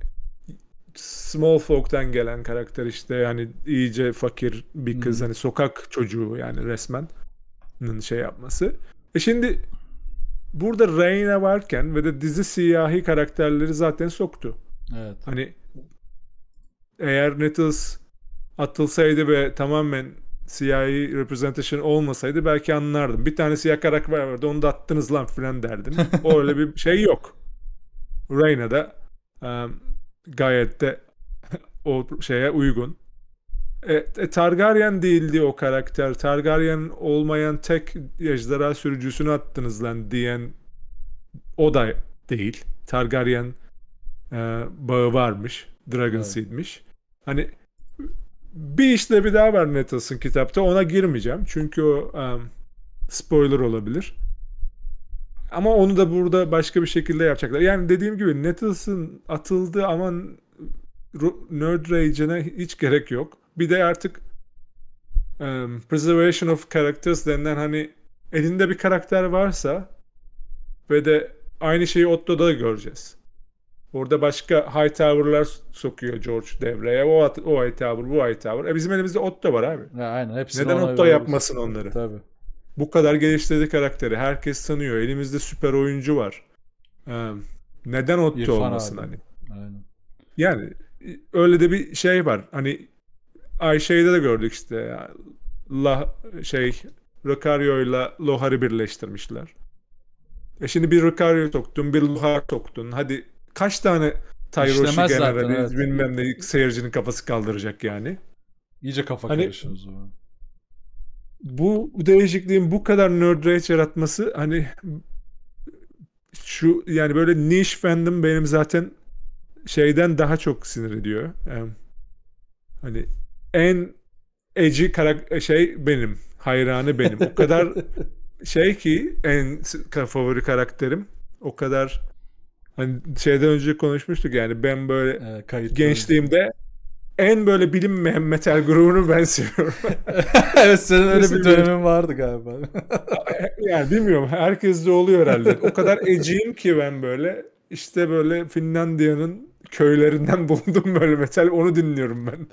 small folk'tan gelen karakter işte yani iyice fakir bir kız hmm. hani sokak çocuğu yani resmen şey yapması. E şimdi burada Reyna varken ve de dizi siyahi karakterleri zaten soktu. Evet. Hani eğer Nettles atılsaydı ve tamamen siyahi representation olmasaydı belki anlardım. Bir tane siyah karakter vardı onu da attınız lan filan derdim. o öyle bir şey yok. Reyna'da um, gayet de o şeye uygun. E, e, Targaryen değildi o karakter. Targaryen olmayan tek ejderha sürücüsünü attınız lan diyen o da değil. Targaryen e, bağı varmış. Dragon evet. Seed'miş. Hani bir işte bir daha var Nettles'ın kitapta. Ona girmeyeceğim. Çünkü o um, spoiler olabilir. Ama onu da burada başka bir şekilde yapacaklar. Yani dediğim gibi Nettles'ın atıldı ama Nerd Rage'ine hiç gerek yok. Bir de artık um, Preservation of Characters denilen hani elinde bir karakter varsa ve de aynı şeyi Otto'da da göreceğiz. Orada başka Hightower'lar sokuyor George devreye. O, o Hightower, bu Hightower. E bizim elimizde Otto var abi. Ya, aynen. Hepsini Neden Otto yapmasın onları? Tabii bu kadar geliştirdi karakteri. Herkes tanıyor. Elimizde süper oyuncu var. Ee, neden Otto olmasın abi. hani? Aynen. Yani e, öyle de bir şey var. Hani Ayşe'de de gördük işte. La şey Rocario'yla Lohar'ı birleştirmişler. E şimdi bir Rokario soktun, bir Lohar soktun. Hadi kaç tane Tayroşi generali evet. bilmem ne seyircinin kafası kaldıracak yani. İyice kafa hani, karışıyor o zaman bu değişikliğin bu kadar nerd rage yaratması hani şu yani böyle niş fandom benim zaten şeyden daha çok sinir ediyor. hani en eci karak şey benim. Hayranı benim. O kadar şey ki en favori karakterim. O kadar hani şeyden önce konuşmuştuk yani ben böyle e, gençliğimde en böyle bilinmeyen metal grubunu ben seviyorum. evet senin öyle bir dönemin vardı galiba. yani bilmiyorum herkes de oluyor herhalde. O kadar eciyim ki ben böyle işte böyle Finlandiya'nın köylerinden buldum böyle metal onu dinliyorum ben.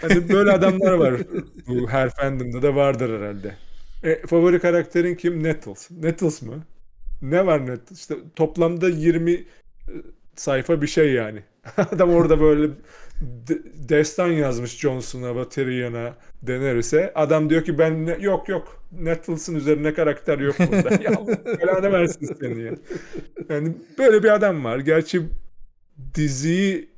Hani böyle adamlar var bu her fandomda da vardır herhalde. E, favori karakterin kim? Nettles. Nettles mı? Ne var Nettles? İşte toplamda 20 e, sayfa bir şey yani. Adam orada böyle de- destan yazmış Johnson'a, ve Batıryan'a, Daenerys'e. Adam diyor ki ben ne- yok yok Nettles'ın üzerine karakter yok burada. ya belanı versin seni ya. Yani böyle bir adam var. Gerçi diziyi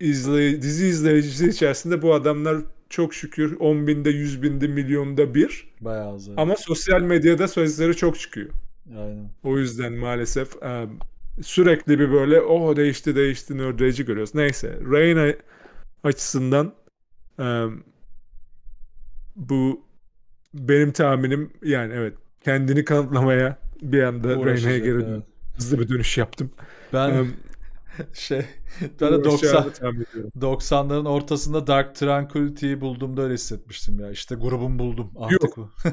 izley dizi izleyicisi içerisinde bu adamlar çok şükür 10 binde 100 binde milyonda bir. Bayağı az. Ama sosyal medyada sözleri çok çıkıyor. Aynen. O yüzden maalesef sürekli bir böyle o oh, değişti değişti nördeci görüyoruz. Neyse Reyna açısından e, bu benim tahminim yani evet kendini kanıtlamaya bir anda Reyna'ya geri evet. hızlı bir dönüş yaptım. Ben um, şey Böyle 90, 90'ların ortasında Dark Tranquility'yi bulduğumda öyle hissetmiştim ya. İşte grubum buldum artık. Yok.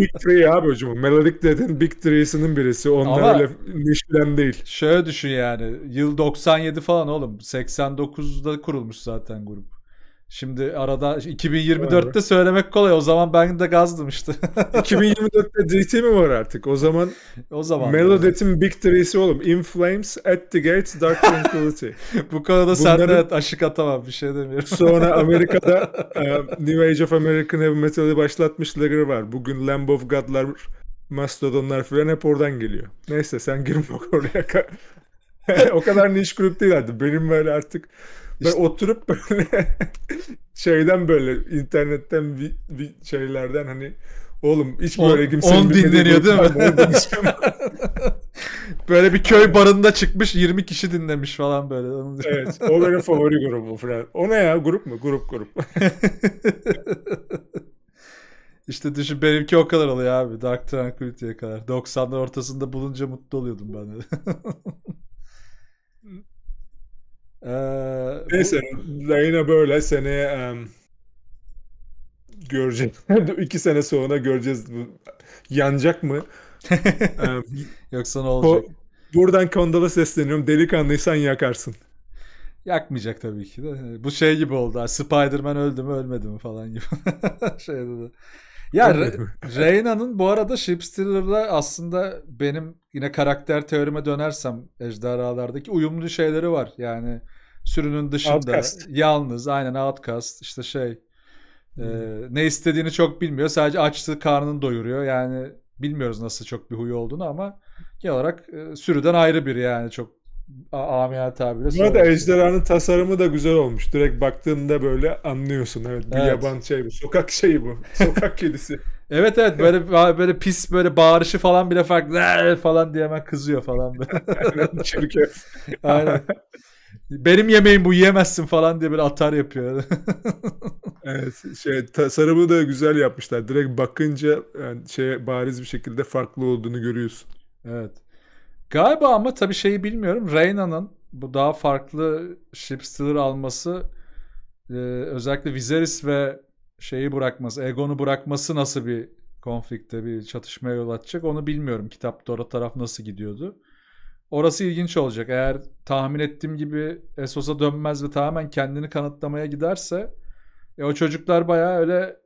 Big Three abi hocam. Melodic Dead'in Big Three'sinin birisi. Onlar Ama öyle neşvilen değil. Şöyle düşün yani. Yıl 97 falan oğlum. 89'da kurulmuş zaten grup. Şimdi arada 2024'te söylemek kolay. O zaman ben de gazdım işte. 2024'te DT mi var artık? O zaman o zaman Melodet'in yani. Big Three'si oğlum. In Flames, At the Gates, Dark Tranquility. Bu konuda Bunların... sen de aşık atamam. Bir şey demiyorum. Sonra Amerika'da um, New Age of American Heavy Metal'i başlatmışları var. Bugün Lamb of God'lar, Mastodon'lar falan hep oradan geliyor. Neyse sen girme oraya. o kadar niş grup değil artık. Benim böyle artık işte... oturup böyle şeyden böyle internetten bir vi, şeylerden hani oğlum hiç böyle kimse on dinleniyor değil mi? böyle bir köy barında çıkmış 20 kişi dinlemiş falan böyle. evet o benim favori grubu falan. O ne ya grup mu? Grup grup. İşte düşün benimki o kadar oluyor abi. Dark Tranquility'ye kadar. 90'lar ortasında bulunca mutlu oluyordum ben ee, Neyse bu... yine böyle seneye um, göreceğiz. İki sene sonra göreceğiz. Yanacak mı? um, Yoksa ne olacak? Ko- buradan Kondal'a sesleniyorum. Delikanlıysan yakarsın. Yakmayacak tabii ki de. Bu şey gibi oldu. Spider-Man öldü mü ölmedi mi falan gibi. Şeyde de. Ya Reyna'nın bu arada Shipstealer'la aslında benim yine karakter teorime dönersem ejderhalardaki uyumlu şeyleri var. Yani sürünün dışında outcast. yalnız aynen outcast işte şey e, hmm. e, ne istediğini çok bilmiyor. Sadece açtığı karnını doyuruyor. Yani bilmiyoruz nasıl çok bir huyu olduğunu ama genel olarak e, sürüden ayrı bir yani çok amiyane tabirle. Bu arada ejderhanın tasarımı da güzel olmuş. Direkt baktığında böyle anlıyorsun. Evet, bir evet. yaban şey bu. Sokak şeyi bu. Sokak kedisi. Evet evet böyle böyle pis böyle bağırışı falan bile farklı falan diye hemen kızıyor falan böyle. Çirkef. Aynen. Benim yemeğim bu yiyemezsin falan diye bir atar yapıyor. evet şey tasarımı da güzel yapmışlar. Direkt bakınca yani şey bariz bir şekilde farklı olduğunu görüyorsun. Evet. Galiba ama tabii şeyi bilmiyorum. Reyna'nın bu daha farklı Shipstealer alması e, özellikle Viserys ve şeyi bırakması, Egon'u bırakması nasıl bir konflikte bir çatışmaya yol açacak onu bilmiyorum. Kitap doğru taraf nasıl gidiyordu. Orası ilginç olacak. Eğer tahmin ettiğim gibi Essos'a dönmez ve tamamen kendini kanıtlamaya giderse e, o çocuklar bayağı öyle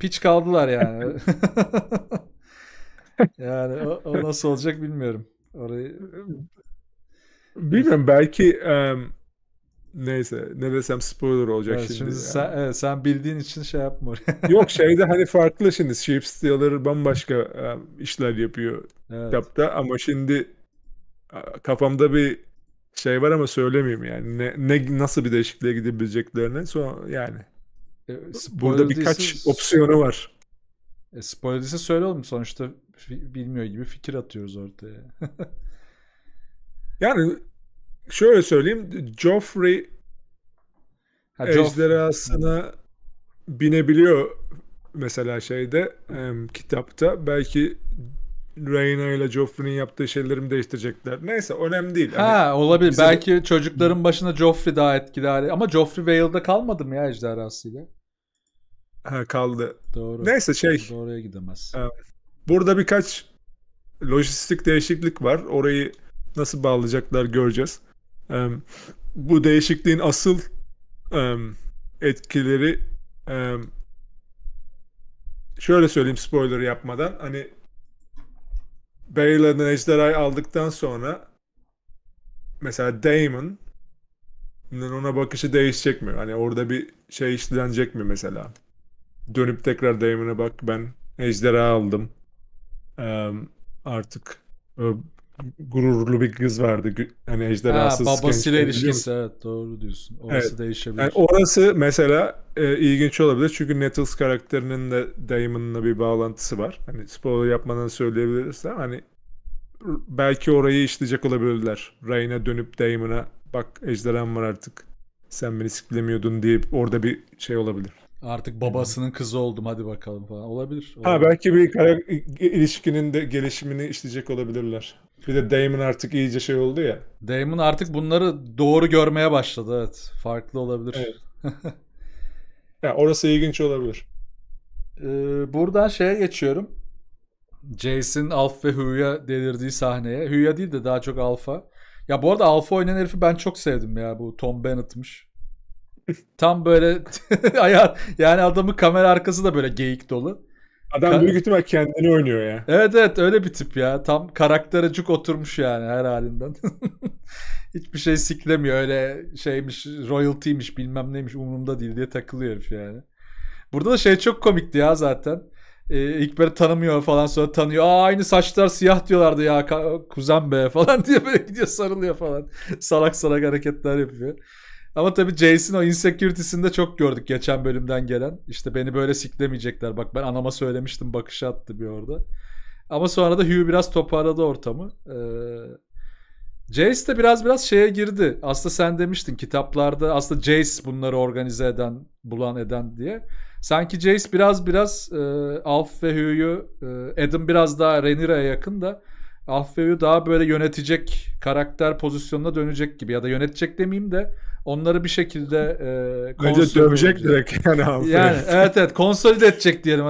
piç kaldılar yani. yani o, o nasıl olacak bilmiyorum. Orayı... Bilmiyorum belki um, neyse ne desem spoiler olacak evet, şimdi. şimdi sen, evet, sen bildiğin için şey yapma. Yok şeyde hani farklı şimdi Sheep Stealer bambaşka um, işler yapıyor evet. kitapta ama şimdi kafamda bir şey var ama söylemeyeyim yani ne, ne nasıl bir değişikliğe gidebileceklerini sonra yani e, burada birkaç opsiyonu var. E, spoiler değilse söyle oğlum sonuçta bilmiyor gibi fikir atıyoruz ortaya. yani şöyle söyleyeyim. Joffrey ha, ejderhasına Joff binebiliyor mesela şeyde e, kitapta. Belki Reyna ile Joffrey'nin yaptığı şeyleri mi değiştirecekler? Neyse önemli değil. Ha hani olabilir. Bize... Belki çocukların başına Joffrey daha etkili Ama Joffrey Vale'da kalmadı mı ya ejderhasıyla? Ha kaldı. Doğru. Neyse şey. Doğruya gidemez. Evet. Burada birkaç lojistik değişiklik var. Orayı nasıl bağlayacaklar göreceğiz. bu değişikliğin asıl etkileri şöyle söyleyeyim spoiler yapmadan hani Baylor'dan ejderhayı aldıktan sonra mesela Damon ona bakışı değişecek mi? Hani orada bir şey işlenecek mi mesela? Dönüp tekrar Damon'a bak ben ejderha aldım artık gururlu bir kız vardı. Hani ejderhasız. Ha, babasıyla ilişkisi evet doğru diyorsun. Orası evet. değişebilir. Yani orası mesela e, ilginç olabilir. Çünkü Nettles karakterinin de Damon'la bir bağlantısı var. Hani spoiler yapmadan söyleyebiliriz de. hani belki orayı işleyecek olabilirler. Rayna dönüp Damon'a bak ejderhan var artık. Sen beni siklemiyordun deyip orada bir şey olabilir. Artık babasının kızı oldum hadi bakalım falan. Olabilir. olabilir. Ha belki bir ilişkinin de gelişimini işleyecek olabilirler. Bir de Damon artık iyice şey oldu ya. Damon artık bunları doğru görmeye başladı evet. Farklı olabilir. Evet. Ya orası ilginç olabilir. Ee, buradan şeye geçiyorum. Jason, Alf ve Huya delirdiği sahneye. Huya değil de daha çok Alf'a. Ya bu arada Alf'a oynayan herifi ben çok sevdim ya. Bu Tom Bennettmiş. Tam böyle ayar yani adamın kamera arkası da böyle geyik dolu. Adam Ka- büyük ihtimal kendini oynuyor ya. Evet evet öyle bir tip ya. Tam karakterecik oturmuş yani her halinden. Hiçbir şey siklemiyor öyle şeymiş royalty'miş bilmem neymiş umurumda değil diye takılıyor herif yani. Burada da şey çok komikti ya zaten. Ee, ilk böyle tanımıyor falan sonra tanıyor. Aa aynı saçlar siyah diyorlardı ya kuzen be falan diye böyle gidiyor sarılıyor falan. salak salak hareketler yapıyor. Ama tabii Jason o insecurity'sini de çok gördük geçen bölümden gelen. İşte beni böyle siklemeyecekler. Bak ben anama söylemiştim bakışı attı bir orada. Ama sonra da Hugh biraz toparladı ortamı. Ee, Jace de biraz biraz şeye girdi. Aslında sen demiştin kitaplarda aslında Jace bunları organize eden, bulan eden diye. Sanki Jace biraz biraz e, Alf ve Hugh'yu e, Adam biraz daha Renira'ya yakın da Alf ve Hugh daha böyle yönetecek karakter pozisyonuna dönecek gibi ya da yönetecek demeyeyim de Onları bir şekilde e, konsol... Önce dövecek direkt yani Yani evet evet konsolide edecek diyelim.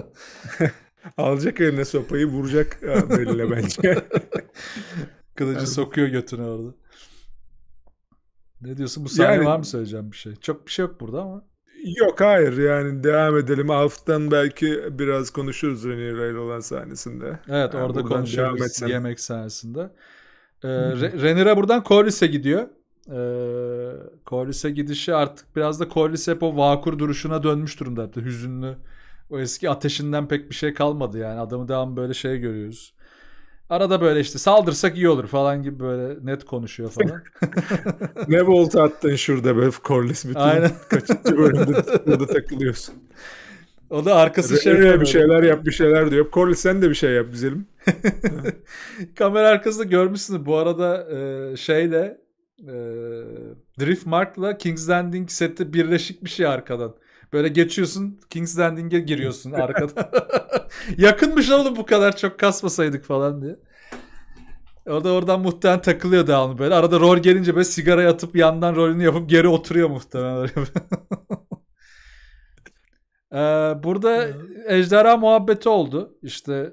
Alacak eline sopayı vuracak e, beline bence. Kılıcı sokuyor götüne orada. Ne diyorsun? Bu sahne yani, var mı söyleyeceğim bir şey? Çok bir şey yok burada ama. Yok hayır yani devam edelim. Alftan belki biraz konuşuruz Rene Rail olan sahnesinde. Evet yani orada konuşuruz yemek sahnesinde. Ee, Renira buradan Corliss'e gidiyor e, ee, Corliss'e gidişi artık biraz da Corliss hep o vakur duruşuna dönmüş durumda. Hatta hüzünlü o eski ateşinden pek bir şey kalmadı yani. Adamı devam böyle şey görüyoruz. Arada böyle işte saldırsak iyi olur falan gibi böyle net konuşuyor falan. ne volt attın şurada böyle Corliss bütün Aynen. kaçıncı bölümde burada takılıyorsun. O da arkası şey yapıyor. Bir şeyler yap bir şeyler diyor. Corliss sen de bir şey yap güzelim. Kamera arkasında görmüşsünüz bu arada e, şeyle e, Markla King's Landing seti birleşik bir şey arkadan. Böyle geçiyorsun King's Landing'e giriyorsun arkadan. Yakınmış oğlum bu kadar çok kasmasaydık falan diye. Orada oradan muhtemelen takılıyor devamlı böyle. Arada rol gelince böyle sigara atıp yandan rolünü yapıp geri oturuyor muhtemelen. ee, burada ejderha muhabbeti oldu. İşte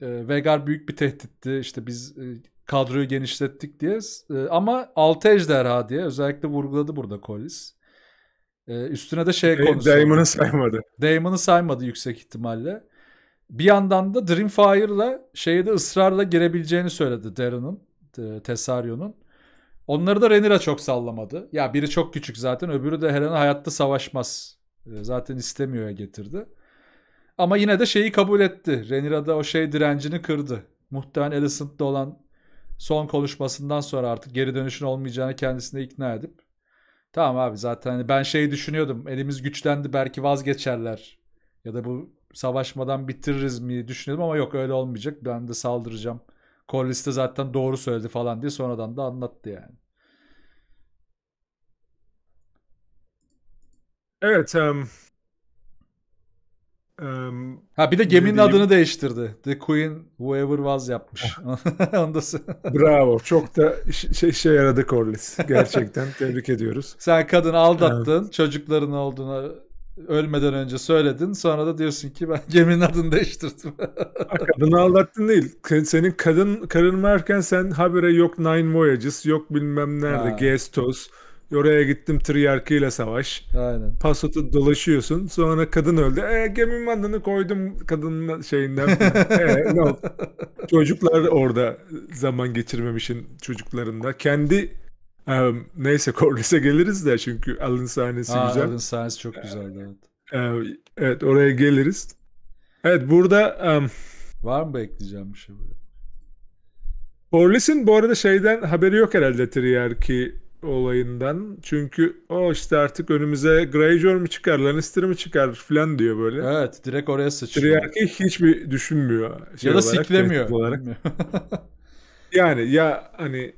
e, Vegar büyük bir tehditti. İşte biz e, kadroyu genişlettik diye. E, ama 6 ejderha diye özellikle vurguladı burada Collins. E, ee, üstüne de şey konusu. Damon'ı saymadı. Damon'ı saymadı yüksek ihtimalle. Bir yandan da Dreamfire'la de ısrarla girebileceğini söyledi Darren'ın, e, Tessario'nun. Onları da Renira çok sallamadı. Ya biri çok küçük zaten öbürü de Helena hayatta savaşmaz. E, zaten istemiyor'ya getirdi. Ama yine de şeyi kabul etti. Renira da o şey direncini kırdı. Muhtemelen Alicent'da olan son konuşmasından sonra artık geri dönüşün olmayacağını kendisine ikna edip tamam abi zaten hani ben şeyi düşünüyordum elimiz güçlendi belki vazgeçerler ya da bu savaşmadan bitiririz mi düşünüyordum ama yok öyle olmayacak ben de saldıracağım. Corlys de zaten doğru söyledi falan diye sonradan da anlattı yani. Evet um, Um, ha bir de geminin dediğim... adını değiştirdi. The Queen Whoever Was yapmış. Andası. Ah. Bravo. Çok da şey, şey yaradı Corliss. Gerçekten tebrik ediyoruz. Sen kadın aldattın. Evet. Çocukların olduğunu ölmeden önce söyledin. Sonra da diyorsun ki ben geminin adını değiştirdim. Kadını aldattın değil. Senin kadın karın varken sen habire yok Nine Voyages, yok bilmem nerede, ha. Gestos. Oraya gittim triyarkıyla savaş. Aynen. Passat'ı dolaşıyorsun. Sonra kadın öldü. E, gemi mandını koydum kadının şeyinden. e, no. Çocuklar orada zaman geçirmemişin çocuklarında. Kendi um, neyse Corliss'e geliriz de çünkü Alın sahnesi Aa, güzel. Alın sahnesi çok güzeldi. Evet. evet. Evet oraya geliriz. Evet burada um, Var mı bekleyeceğim bir şey böyle? Corliss'in bu arada şeyden haberi yok herhalde Triyarki olayından. Çünkü o işte artık önümüze Greyjoy mu çıkar, Lannister mı çıkar filan diyor böyle. Evet direkt oraya sıçrıyor. Triyarki hiç mi düşünmüyor? Şey ya da olarak, siklemiyor. Olarak. yani ya hani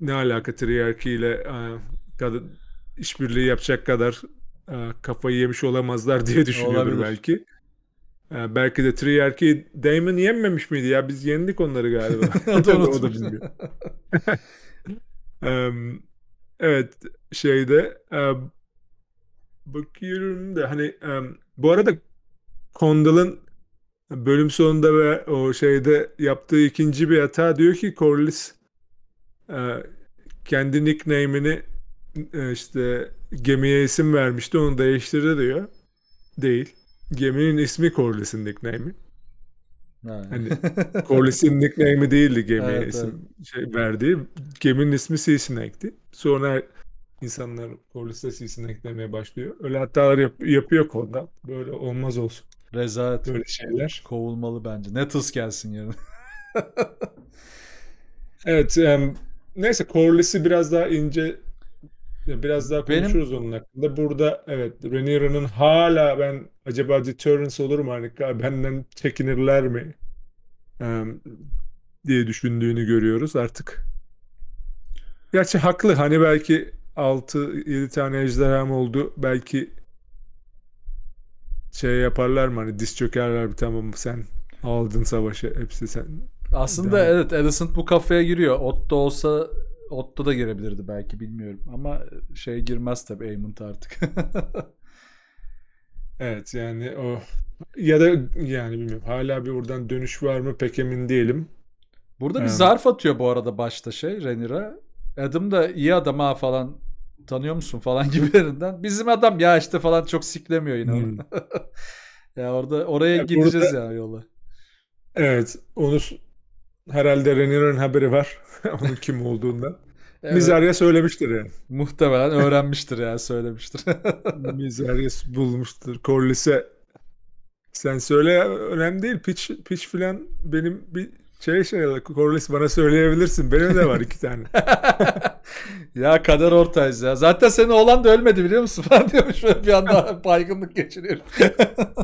ne alaka Triyarki ile e, kadın işbirliği yapacak kadar e, kafayı yemiş olamazlar diye düşünüyordur Olabilir. belki. E, belki de Triyarki Damon yenmemiş miydi ya? Biz yendik onları galiba. o da, o bilmiyor. Evet şeyde e, bakıyorum da hani e, bu arada Kondalın bölüm sonunda ve o şeyde yaptığı ikinci bir hata diyor ki Corliss e, kendi nickname'ini e, işte gemiye isim vermişti onu değiştirdi diyor. Değil. Geminin ismi Corliss'in nickname'i. Evet. Hani Corliss'in nickname'i değildi gemi evet, isim evet. şey verdiği. Geminin ismi Sea Snake'ti. Sonra insanlar Corliss'e Sea Snake demeye başlıyor. Öyle hatalar yap- yapıyor konuda. Böyle olmaz olsun. Rezalet. Böyle şeyler. Kovulmalı bence. Nettles gelsin yarın. evet. Um, neyse Corliss'i biraz daha ince Biraz daha konuşuruz Benim... onun hakkında. Burada evet Rhaenyra'nın hala ben acaba deterrence olur mu hani benden çekinirler mi diye düşündüğünü görüyoruz artık. Gerçi haklı hani belki 6-7 tane ejderha mı oldu. Belki şey yaparlar mı hani diz çökerler bir tamam sen aldın savaşı hepsi sen. Aslında Devam. evet Alicent bu kafaya giriyor. Otto olsa Otto da girebilirdi belki bilmiyorum ama şey girmez tabii Aymond artık. evet yani o ya da yani bilmiyorum hala bir oradan dönüş var mı pek emin değilim. Burada bir evet. zarf atıyor bu arada başta şey Renira. Adam da iyi adam ha falan tanıyor musun falan gibilerinden. Bizim adam ya işte falan çok siklemiyor yine. Hmm. ya orada oraya ya gideceğiz burada, ya yola. Evet onu Herhalde Renier'in haberi var. Onun kim olduğundan. Evet. Mizarya söylemiştir yani. Muhtemelen öğrenmiştir yani söylemiştir. Mizarya bulmuştur. Corliss'e sen söyle önemli değil. Piç, piç filan benim bir şey şey Corliss bana söyleyebilirsin. Benim de var iki tane. ya kader ortayız ya. Zaten senin oğlan da ölmedi biliyor musun? Ben diyormuş böyle bir anda baygınlık geçiriyor.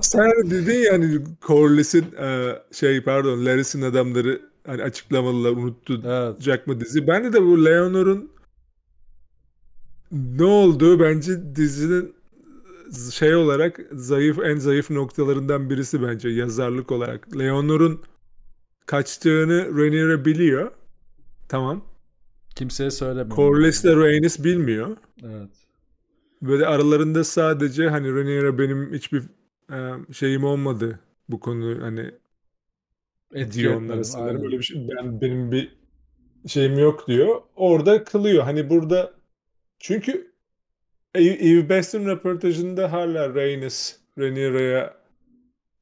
Sen dedin yani Corliss'in e, şey pardon Larry'sin adamları hani açıklamalılar unuttu. evet. mı dizi. Ben de de bu Leonor'un ne olduğu bence dizinin şey olarak zayıf en zayıf noktalarından birisi bence yazarlık olarak. Leonor'un kaçtığını Rhaenyra biliyor. Tamam. Kimseye söylemiyor. Corlys ile Rhaenys bilmiyor. Evet. Böyle aralarında sadece hani Rhaenyra benim hiçbir şeyim olmadı bu konu hani Ediyor onlara sanırım. Öyle bir şey. Ben, benim bir şeyim yok diyor. Orada kılıyor. Hani burada çünkü Eve Beston röportajında hala Reynes Reniera'ya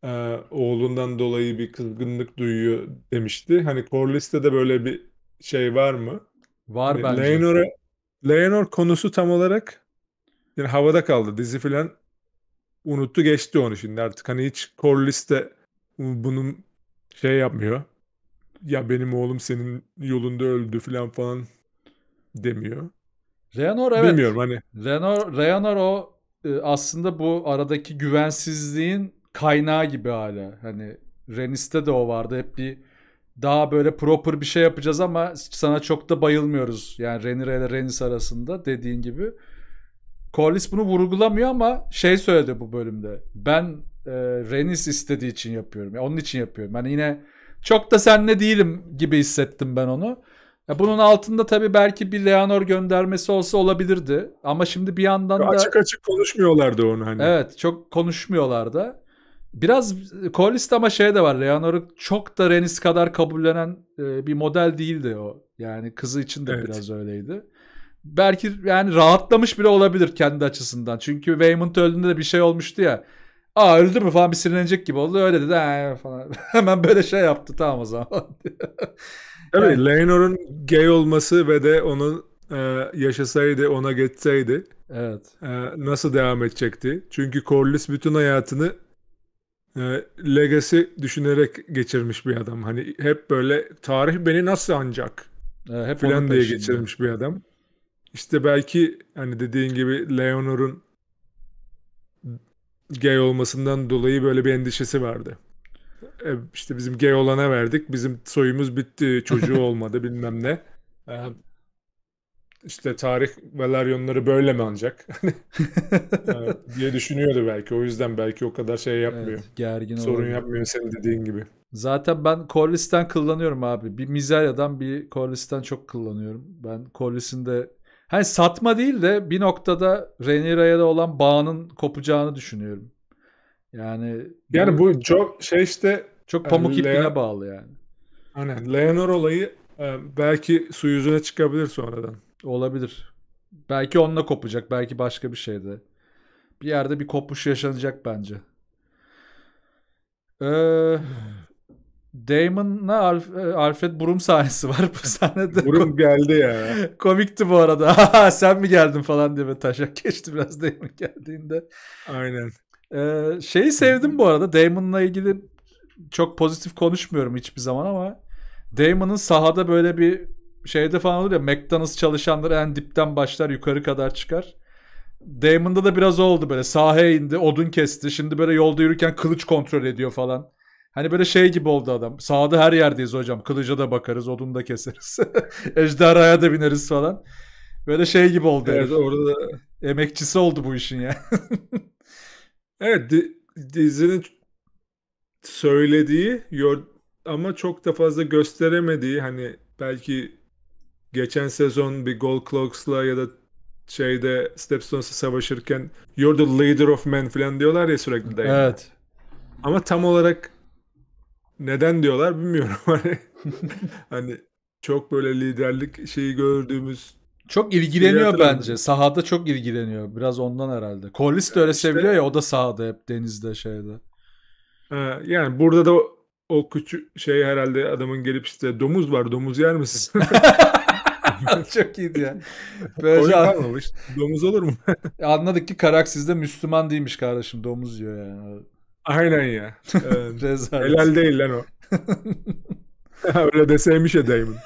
e, oğlundan dolayı bir kızgınlık duyuyor demişti. Hani Corliss'te de böyle bir şey var mı? Var hani bence. Leonor konusu tam olarak yani havada kaldı. Dizi filan unuttu geçti onu şimdi artık. Hani hiç Corliss'te bunun şey yapmıyor. Ya benim oğlum senin yolunda öldü falan falan demiyor. Reanor evet. Bilmiyorum hani. Reanor, Reanor o e, aslında bu aradaki güvensizliğin kaynağı gibi hala. Hani Renis'te de o vardı. Hep bir daha böyle proper bir şey yapacağız ama sana çok da bayılmıyoruz. Yani Renir ile Renis arasında dediğin gibi. Corliss bunu vurgulamıyor ama şey söyledi bu bölümde. Ben e, Renis istediği için yapıyorum. Yani onun için yapıyorum. Hani yine çok da senle değilim gibi hissettim ben onu. Ya bunun altında tabii belki bir Leonor göndermesi olsa olabilirdi. Ama şimdi bir yandan da... Açık açık konuşmuyorlardı onu hani. Evet çok konuşmuyorlardı. Biraz Colist ama şey de var. Leonor'u çok da Renis kadar kabullenen e, bir model değildi o. Yani kızı için de evet. biraz öyleydi. Belki yani rahatlamış bile olabilir kendi açısından. Çünkü Waymond öldüğünde de bir şey olmuştu ya Aa öldü mü falan bir sinirlenecek gibi oldu. Öyle dedi ee, falan. Hemen böyle şey yaptı tamam o zaman. Evet. Leonor'un gay olması ve de onun e, yaşasaydı ona geçseydi evet. e, nasıl devam edecekti? Çünkü Corliss bütün hayatını e, legacy düşünerek geçirmiş bir adam. Hani hep böyle tarih beni nasıl ancak e, hep falan diye geçirmiş bir adam. İşte belki hani dediğin gibi Leonor'un gay olmasından dolayı böyle bir endişesi vardı. E, işte bizim gay olana verdik. Bizim soyumuz bitti. Çocuğu olmadı bilmem ne. E, işte tarih Velaryonları böyle mi ancak? e, diye düşünüyordu belki. O yüzden belki o kadar şey yapmıyor. Evet, gergin Sorun olabilir. yapmıyor senin dediğin gibi. Zaten ben Corliss'ten kullanıyorum abi. Bir Mizarya'dan bir Corliss'ten çok kullanıyorum. Ben Corliss'in de Hani satma değil de bir noktada Renira'ya da olan bağının kopacağını düşünüyorum. Yani yani bu, bu çok şey işte çok e, pamuk yani ipine bağlı yani. Aynen. Leonor olayı e, belki su yüzüne çıkabilir sonradan. Olabilir. Belki onunla kopacak. Belki başka bir şeyde. Bir yerde bir kopuş yaşanacak bence. Ee, hmm. Damon'la Alf, e, Alfred Burum sahnesi var bu sahnede. Burum geldi ya. Komikti bu arada. Sen mi geldin falan diye taşak geçti biraz Damon geldiğinde. Aynen. Ee, şeyi sevdim bu arada. Damon'la ilgili çok pozitif konuşmuyorum hiçbir zaman ama Damon'ın sahada böyle bir şeyde falan olur ya McDonald's çalışanları en dipten başlar yukarı kadar çıkar. Damon'da da biraz oldu böyle sahaya indi odun kesti şimdi böyle yolda yürürken kılıç kontrol ediyor falan. Hani böyle şey gibi oldu adam. Sağda her yerdeyiz hocam. Kılıca da bakarız, odun da keseriz. Ejderhaya da bineriz falan. Böyle şey gibi oldu. Evet, orada emekçisi oldu bu işin ya. evet, di- dizinin söylediği ama çok da fazla gösteremediği hani belki geçen sezon bir Gold Clocks'la ya da şeyde Stepstones'la savaşırken You're the leader of men falan diyorlar ya sürekli. Dayı. Evet. Ama tam olarak neden diyorlar bilmiyorum. Hani, hani çok böyle liderlik şeyi gördüğümüz çok ilgileniyor bence. Sahada çok ilgileniyor. Biraz ondan herhalde. Kollis de öyle işte, seviliyor ya o da sahada hep denizde şeyde. Yani burada da o, küçük şey herhalde adamın gelip işte domuz var domuz yer misin? Çok iyiydi ya. Böylece şey an... domuz olur mu? Anladık ki Karak sizde Müslüman değilmiş kardeşim domuz yiyor yani. Aynen ya. Evet. Helal değil lan o. Öyle deseymiş ya Damon.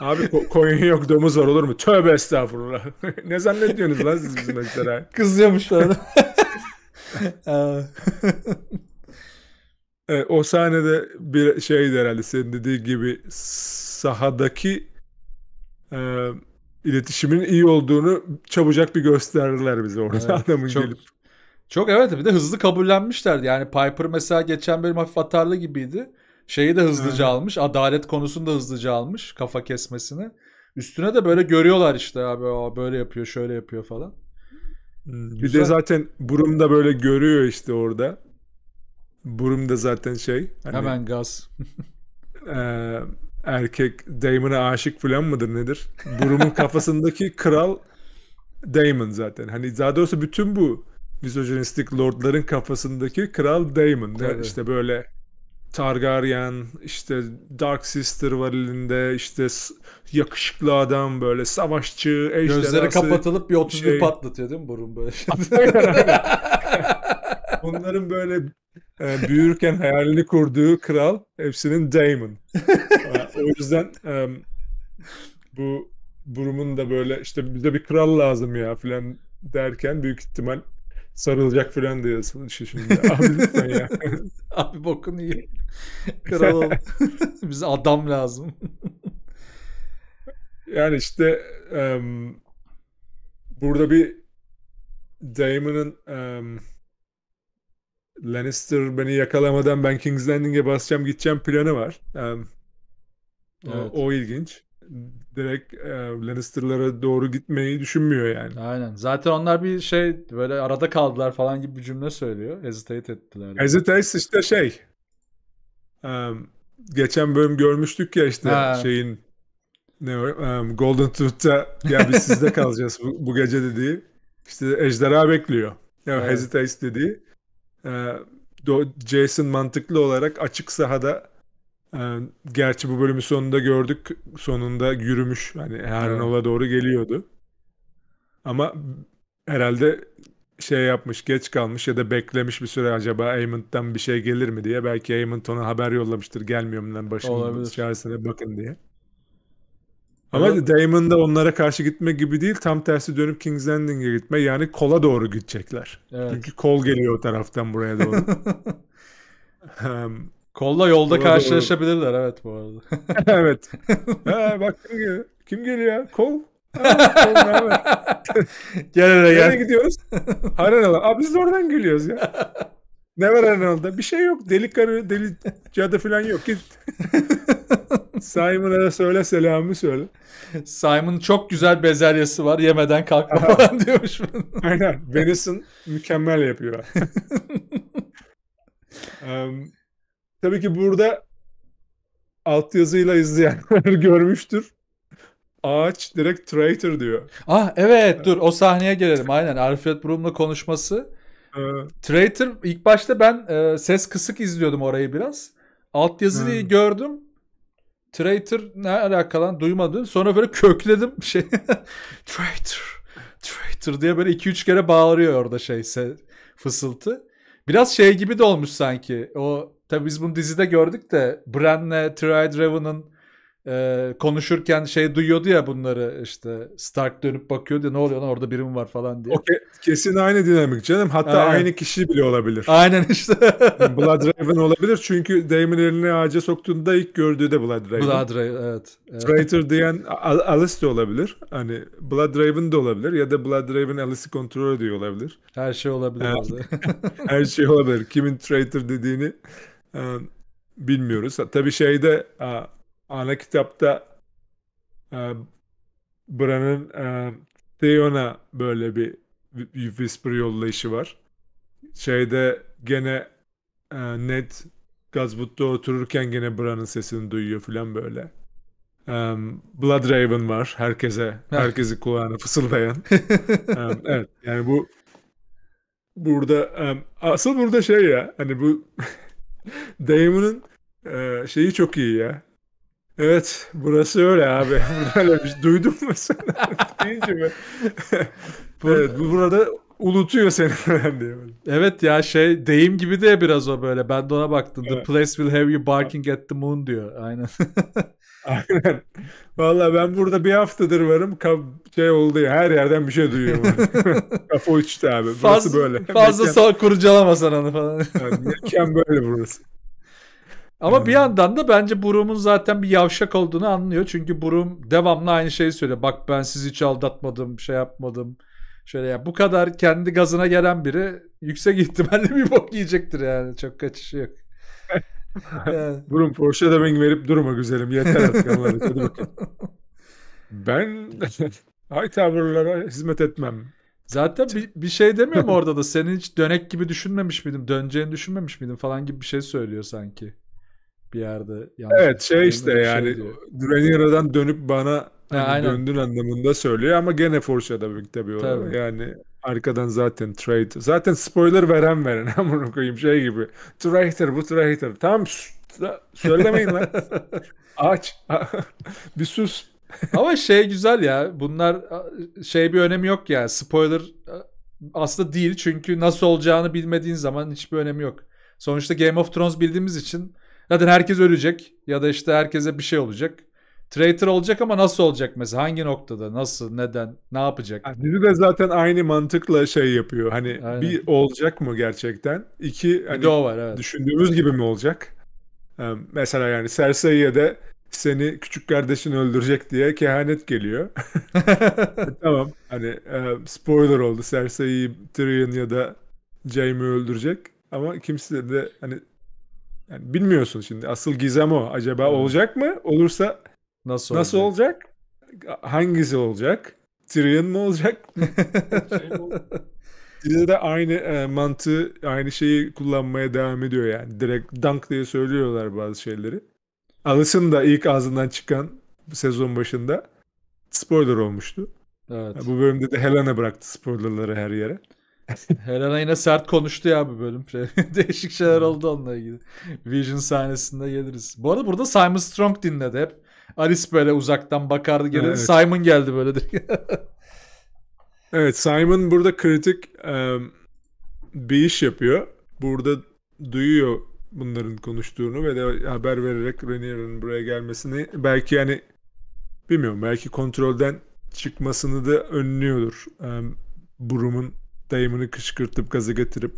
Abi koyun yok domuz var olur mu? Tövbe estağfurullah. ne zannediyorsunuz lan siz bizim mesela? Kızıyormuşlar. evet, o sahnede bir şeydi herhalde senin dediğin gibi sahadaki e, iletişimin iyi olduğunu çabucak bir gösterdiler bize orada evet, adamın çok, gelip. Çok evet bir de hızlı kabullenmişlerdi Yani Piper mesela geçen bölüm hafif atarlı gibiydi. Şeyi de hızlıca evet. almış. Adalet konusunda hızlıca almış kafa kesmesini. Üstüne de böyle görüyorlar işte abi o böyle yapıyor şöyle yapıyor falan. Bir de zaten Burum da böyle görüyor işte orada. Burum da zaten şey. Hani, Hemen gaz. e, erkek Damon'a aşık falan mıdır nedir? Burum'un kafasındaki kral Damon zaten. Hani daha doğrusu bütün bu mizojenistik lordların kafasındaki kral Daemon. Tabii. İşte böyle Targaryen, işte Dark Sister var elinde, işte yakışıklı adam böyle savaşçı, ejderhası. Gözleri kapatılıp bir 31 şey... patlatıyor değil mi burun böyle? Onların böyle e, büyürken hayalini kurduğu kral hepsinin Daemon. E, o yüzden e, bu Burum'un da böyle işte bize bir kral lazım ya filan derken büyük ihtimal sarılacak falan diye işte şimdi. Abi lütfen ya. Abi bokunu iyi. Kral ol. Bize adam lazım. yani işte um, burada bir Damon'ın um, Lannister beni yakalamadan ben King's Landing'e basacağım gideceğim planı var. Um, evet. o, o ilginç direkt e, Lannister'lara doğru gitmeyi düşünmüyor yani. Aynen. Zaten onlar bir şey böyle arada kaldılar falan gibi bir cümle söylüyor. Hesitate ettiler. Hesitate işte şey. Um, geçen bölüm görmüştük ya işte ha. şeyin ne um, Golden Tooth'ta ya biz sizde kalacağız bu, bu gece dediği. İşte ejderha bekliyor. ya evet. hesitate dediği. E, Jason mantıklı olarak açık sahada ee, gerçi bu bölümün sonunda gördük. Sonunda yürümüş. Hani Hernol'a doğru geliyordu. Ama herhalde şey yapmış, geç kalmış ya da beklemiş bir süre acaba Aymond'dan bir şey gelir mi diye. Belki Aymond ona haber yollamıştır. Gelmiyorum lan başımın çaresine bakın diye. Ama evet. Damon da onlara karşı gitme gibi değil. Tam tersi dönüp King's Landing'e gitme. Yani kola doğru gidecekler. Evet. Çünkü kol geliyor o taraftan buraya doğru. Kolla yolda doğru, karşılaşabilirler doğru. evet bu arada. evet. ha, bak kim geliyor? Kim geliyor? Kol. Ha, kol gel hele gel. Nereye gidiyoruz? Harenalı. Abi biz de oradan geliyoruz ya. Ne var Arnold'da? Bir şey yok. Deli karı, deli cadı falan yok. Git. Simon'a söyle selamı söyle. Simon çok güzel bezelyesi var. Yemeden kalkma Aha. falan diyormuş. Aynen. Venison mükemmel yapıyor. um, Tabii ki burada altyazıyla izleyenler görmüştür. Ağaç direkt traitor diyor. Ah evet dur o sahneye gelelim aynen Alfred Brum'la konuşması. Evet. Traitor ilk başta ben e, ses kısık izliyordum orayı biraz. Altyazıyı hmm. gördüm. Traitor ne alakalan duymadım. Sonra böyle kökledim şey. traitor. Traitor diye böyle 2-3 kere bağırıyor orada şey fısıltı. Biraz şey gibi de olmuş sanki. O Tabi biz bunu dizide gördük de Bran'le Triad Raven'ın e, konuşurken şey duyuyordu ya bunları işte Stark dönüp bakıyordu ne oluyor lan orada birim var falan diye. Okay, kesin aynı dinamik canım. Hatta Aynen. aynı kişi bile olabilir. Aynen işte. Blood Raven olabilir çünkü Damon elini ağaca soktuğunda ilk gördüğü de Blood Raven. Blood Raven evet. Traitor diyen Alice de olabilir. Hani Blood Raven de olabilir ya da Blood Raven Alice'i kontrol ediyor olabilir. Her şey olabilir. her şey olabilir. Kimin Traitor dediğini ee, bilmiyoruz. tabi şeyde e, ana kitapta e, Bran'ın e, Theon'a böyle bir Whisper yollayışı var. Şeyde gene e, Ned Gazwood'da otururken gene Bran'ın sesini duyuyor falan böyle. Um, Blood Raven var herkese, herkesi kulağına fısıldayan. um, evet yani bu burada um, asıl burada şey ya hani bu Damon'un e, şeyi çok iyi ya. Evet burası öyle abi. öyle bir şey. Duydun mu sen? Deyince mi? evet burada ulutuyor seni falan diye Evet ya şey deyim gibi de biraz o böyle. Ben de ona baktım. Evet. The place will have you barking at the moon diyor. Aynen. Aynen. Vallahi ben burada bir haftadır varım. şey oldu ya, her yerden bir şey duyuyorum. Kafa uçtu abi. Burası Faz, böyle. Fazla sağ kurcalama sana falan. yani, böyle burası. Ama hmm. bir yandan da bence Burum'un zaten bir yavşak olduğunu anlıyor. Çünkü Burum devamlı aynı şeyi söylüyor. Bak ben sizi hiç aldatmadım, şey yapmadım. Şöyle ya bu kadar kendi gazına gelen biri yüksek ihtimalle bir bok yiyecektir yani. Çok kaçışı yok. Yani. Durun foreshadowing verip durma güzelim yeter artık Hadi bakın. Ben Hightower'lara hizmet etmem. Zaten bir, bir şey demiyor mu orada da seni hiç dönek gibi düşünmemiş miydim, döneceğini düşünmemiş miydim falan gibi bir şey söylüyor sanki. Bir yerde. Evet şey işte şey yani şey dönüp bana ha, hani döndün anlamında söylüyor ama gene foreshadowing tabii, tabii. Yani Arkadan zaten trade. Zaten spoiler veren veren. Amına koyayım şey gibi. Traitor bu traitor. Tam söylemeyin lan. Aç. bir sus. Ama şey güzel ya. Bunlar şey bir önemi yok ya. Spoiler aslında değil çünkü nasıl olacağını bilmediğin zaman hiçbir önemi yok. Sonuçta Game of Thrones bildiğimiz için zaten herkes ölecek ya da işte herkese bir şey olacak traitor olacak ama nasıl olacak mesela? Hangi noktada? Nasıl? Neden? Ne yapacak? Yani dizi de zaten aynı mantıkla şey yapıyor. Hani Aynen. bir olacak mı gerçekten? İki hani var, evet. düşündüğümüz gibi mi olacak? Mesela yani Cersei'ye de seni küçük kardeşin öldürecek diye kehanet geliyor. E, tamam hani e, spoiler oldu Cersei'yi Tyrion ya da Jaime öldürecek ama kimse de hani yani bilmiyorsun şimdi asıl gizem o acaba olacak mı olursa Nasıl olacak? Nasıl olacak? Hangisi olacak? Tyrion mu olacak? şey de aynı e, mantığı, aynı şeyi kullanmaya devam ediyor yani. Direkt dunk diye söylüyorlar bazı şeyleri. Alison da ilk ağzından çıkan sezon başında spoiler olmuştu. Evet. Bu bölümde de Helena bıraktı spoilerları her yere. Helena yine sert konuştu ya bu bölüm. Değişik şeyler hmm. oldu onunla ilgili. Vision sahnesinde geliriz. Bu arada burada Simon Strong dinledi hep. Aris böyle uzaktan bakardı geldi. Evet. Simon geldi böyle evet Simon burada kritik um, bir iş yapıyor. Burada duyuyor bunların konuştuğunu ve de haber vererek Renier'in buraya gelmesini belki yani bilmiyorum belki kontrolden çıkmasını da önlüyordur. Um, Burum'un dayımını kışkırtıp gazı getirip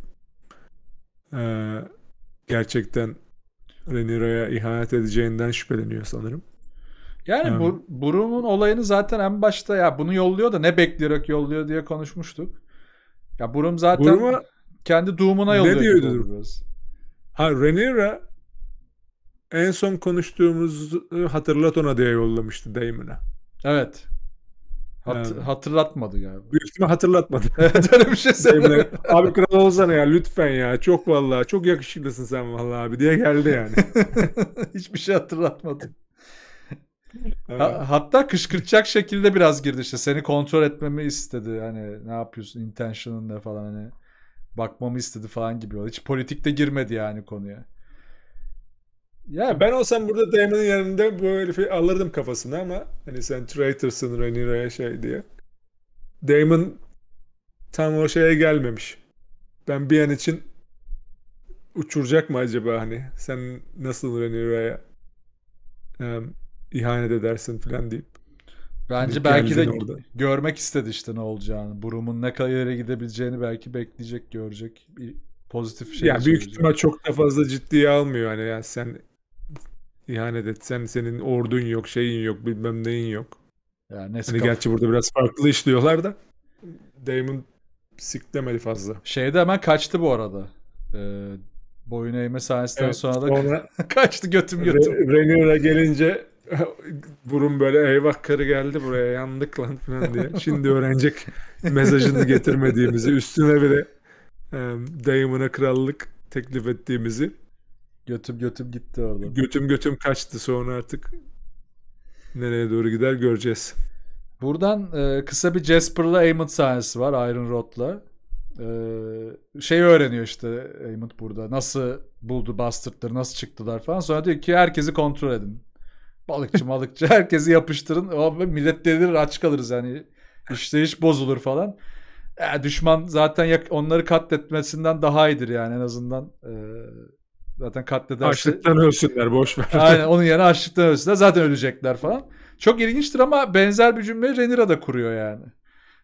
e, gerçekten Renira'ya ihanet edeceğinden şüpheleniyor sanırım. Yani evet. bu Burum'un olayını zaten en başta ya bunu yolluyor da ne bekleyerek yolluyor diye konuşmuştuk. Ya Burum zaten Burum'a kendi doğumuna yolluyor. Ne diyordu biraz. Ha Renira en son konuştuğumuz hatırlat ona diye yollamıştı Damon'a. Evet. Hat- yani. Hatırlatmadı galiba. Büyük ihtimal hatırlatmadı. evet öyle bir şey söyledi. abi kral olsana ya lütfen ya. Çok vallahi çok yakışıklısın sen vallahi abi diye geldi yani. Hiçbir şey hatırlatmadı. Ha, hatta kışkırtacak şekilde biraz girdi işte. Seni kontrol etmemi istedi. Hani ne yapıyorsun intention'ın ne falan hani bakmamı istedi falan gibi. Hiç politikte girmedi yani konuya. Ya ben olsam burada Damon'ın yanında bu bir alırdım kafasını ama hani sen traitor'sın Rhaenyra'ya şey diye. Damon tam o şeye gelmemiş. Ben bir an için uçuracak mı acaba hani sen nasıl Rhaenyra'ya um, ihanet edersin falan deyip. Bence hani belki de orada. görmek istedi işte ne olacağını. Burum'un ne kadar gidebileceğini belki bekleyecek, görecek. Bir pozitif şey. yani büyük ihtimal çok da fazla ciddiye almıyor hani yani sen ihanet etsen senin ordun yok, şeyin yok, bilmem neyin yok. Yani Nescafe... hani gerçi burada biraz farklı işliyorlar da Damon siklemedi fazla. Şeyde hemen kaçtı bu arada. Ee, boyun eğme sahnesinden evet, sonra da sonra kaçtı götüm götüm. Re- Rhaenyra gelince Burun böyle eyvah karı geldi buraya yandık lan falan diye. Şimdi öğrenecek mesajını getirmediğimizi üstüne bile e, dayımına krallık teklif ettiğimizi. Götüm götüm gitti orada. Götüm götüm kaçtı sonra artık nereye doğru gider göreceğiz. Buradan e, kısa bir Jasper'la Amond sahnesi var Iron Rod'la. E, şey öğreniyor işte Amond burada. Nasıl buldu bastırtları, nasıl çıktılar falan. Sonra diyor ki herkesi kontrol edin balıkçı malıkçı herkesi yapıştırın. o millet delir aç kalırız yani. İşte iş bozulur falan. E, düşman zaten onları katletmesinden daha iyidir yani en azından. E, zaten katlederse. Açlıktan ölsünler boş ver. Aynen onun yerine açlıktan ölsünler zaten ölecekler falan. Çok ilginçtir ama benzer bir cümle Renira da kuruyor yani.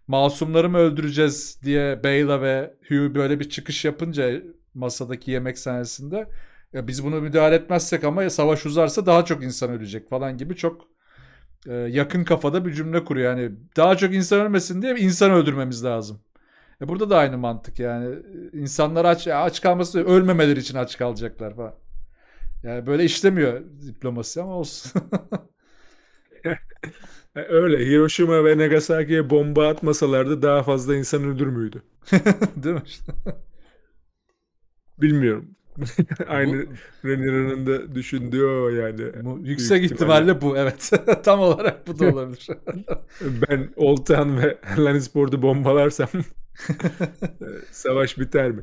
Masumları mı öldüreceğiz diye Bayla ve Hugh böyle bir çıkış yapınca masadaki yemek sahnesinde ya biz bunu müdahale etmezsek ama ya savaş uzarsa daha çok insan ölecek falan gibi çok e, yakın kafada bir cümle kuruyor. Yani daha çok insan ölmesin diye insan öldürmemiz lazım. E burada da aynı mantık yani insanlar aç aç kalması ölmemeleri için aç kalacaklar falan. Yani böyle işlemiyor diplomasi ama olsun. E, öyle Hiroşima ve Nagasaki'ye bomba atmasalardı daha fazla insan öldürmüyordu. Değil mi? Bilmiyorum. Aynı Renier'in önünde düşündüğü o yani. Bu, yüksek ihtimalle, bu evet. Tam olarak bu da olabilir. ben Oltan ve Lannisport'u bombalarsam e, savaş biter mi?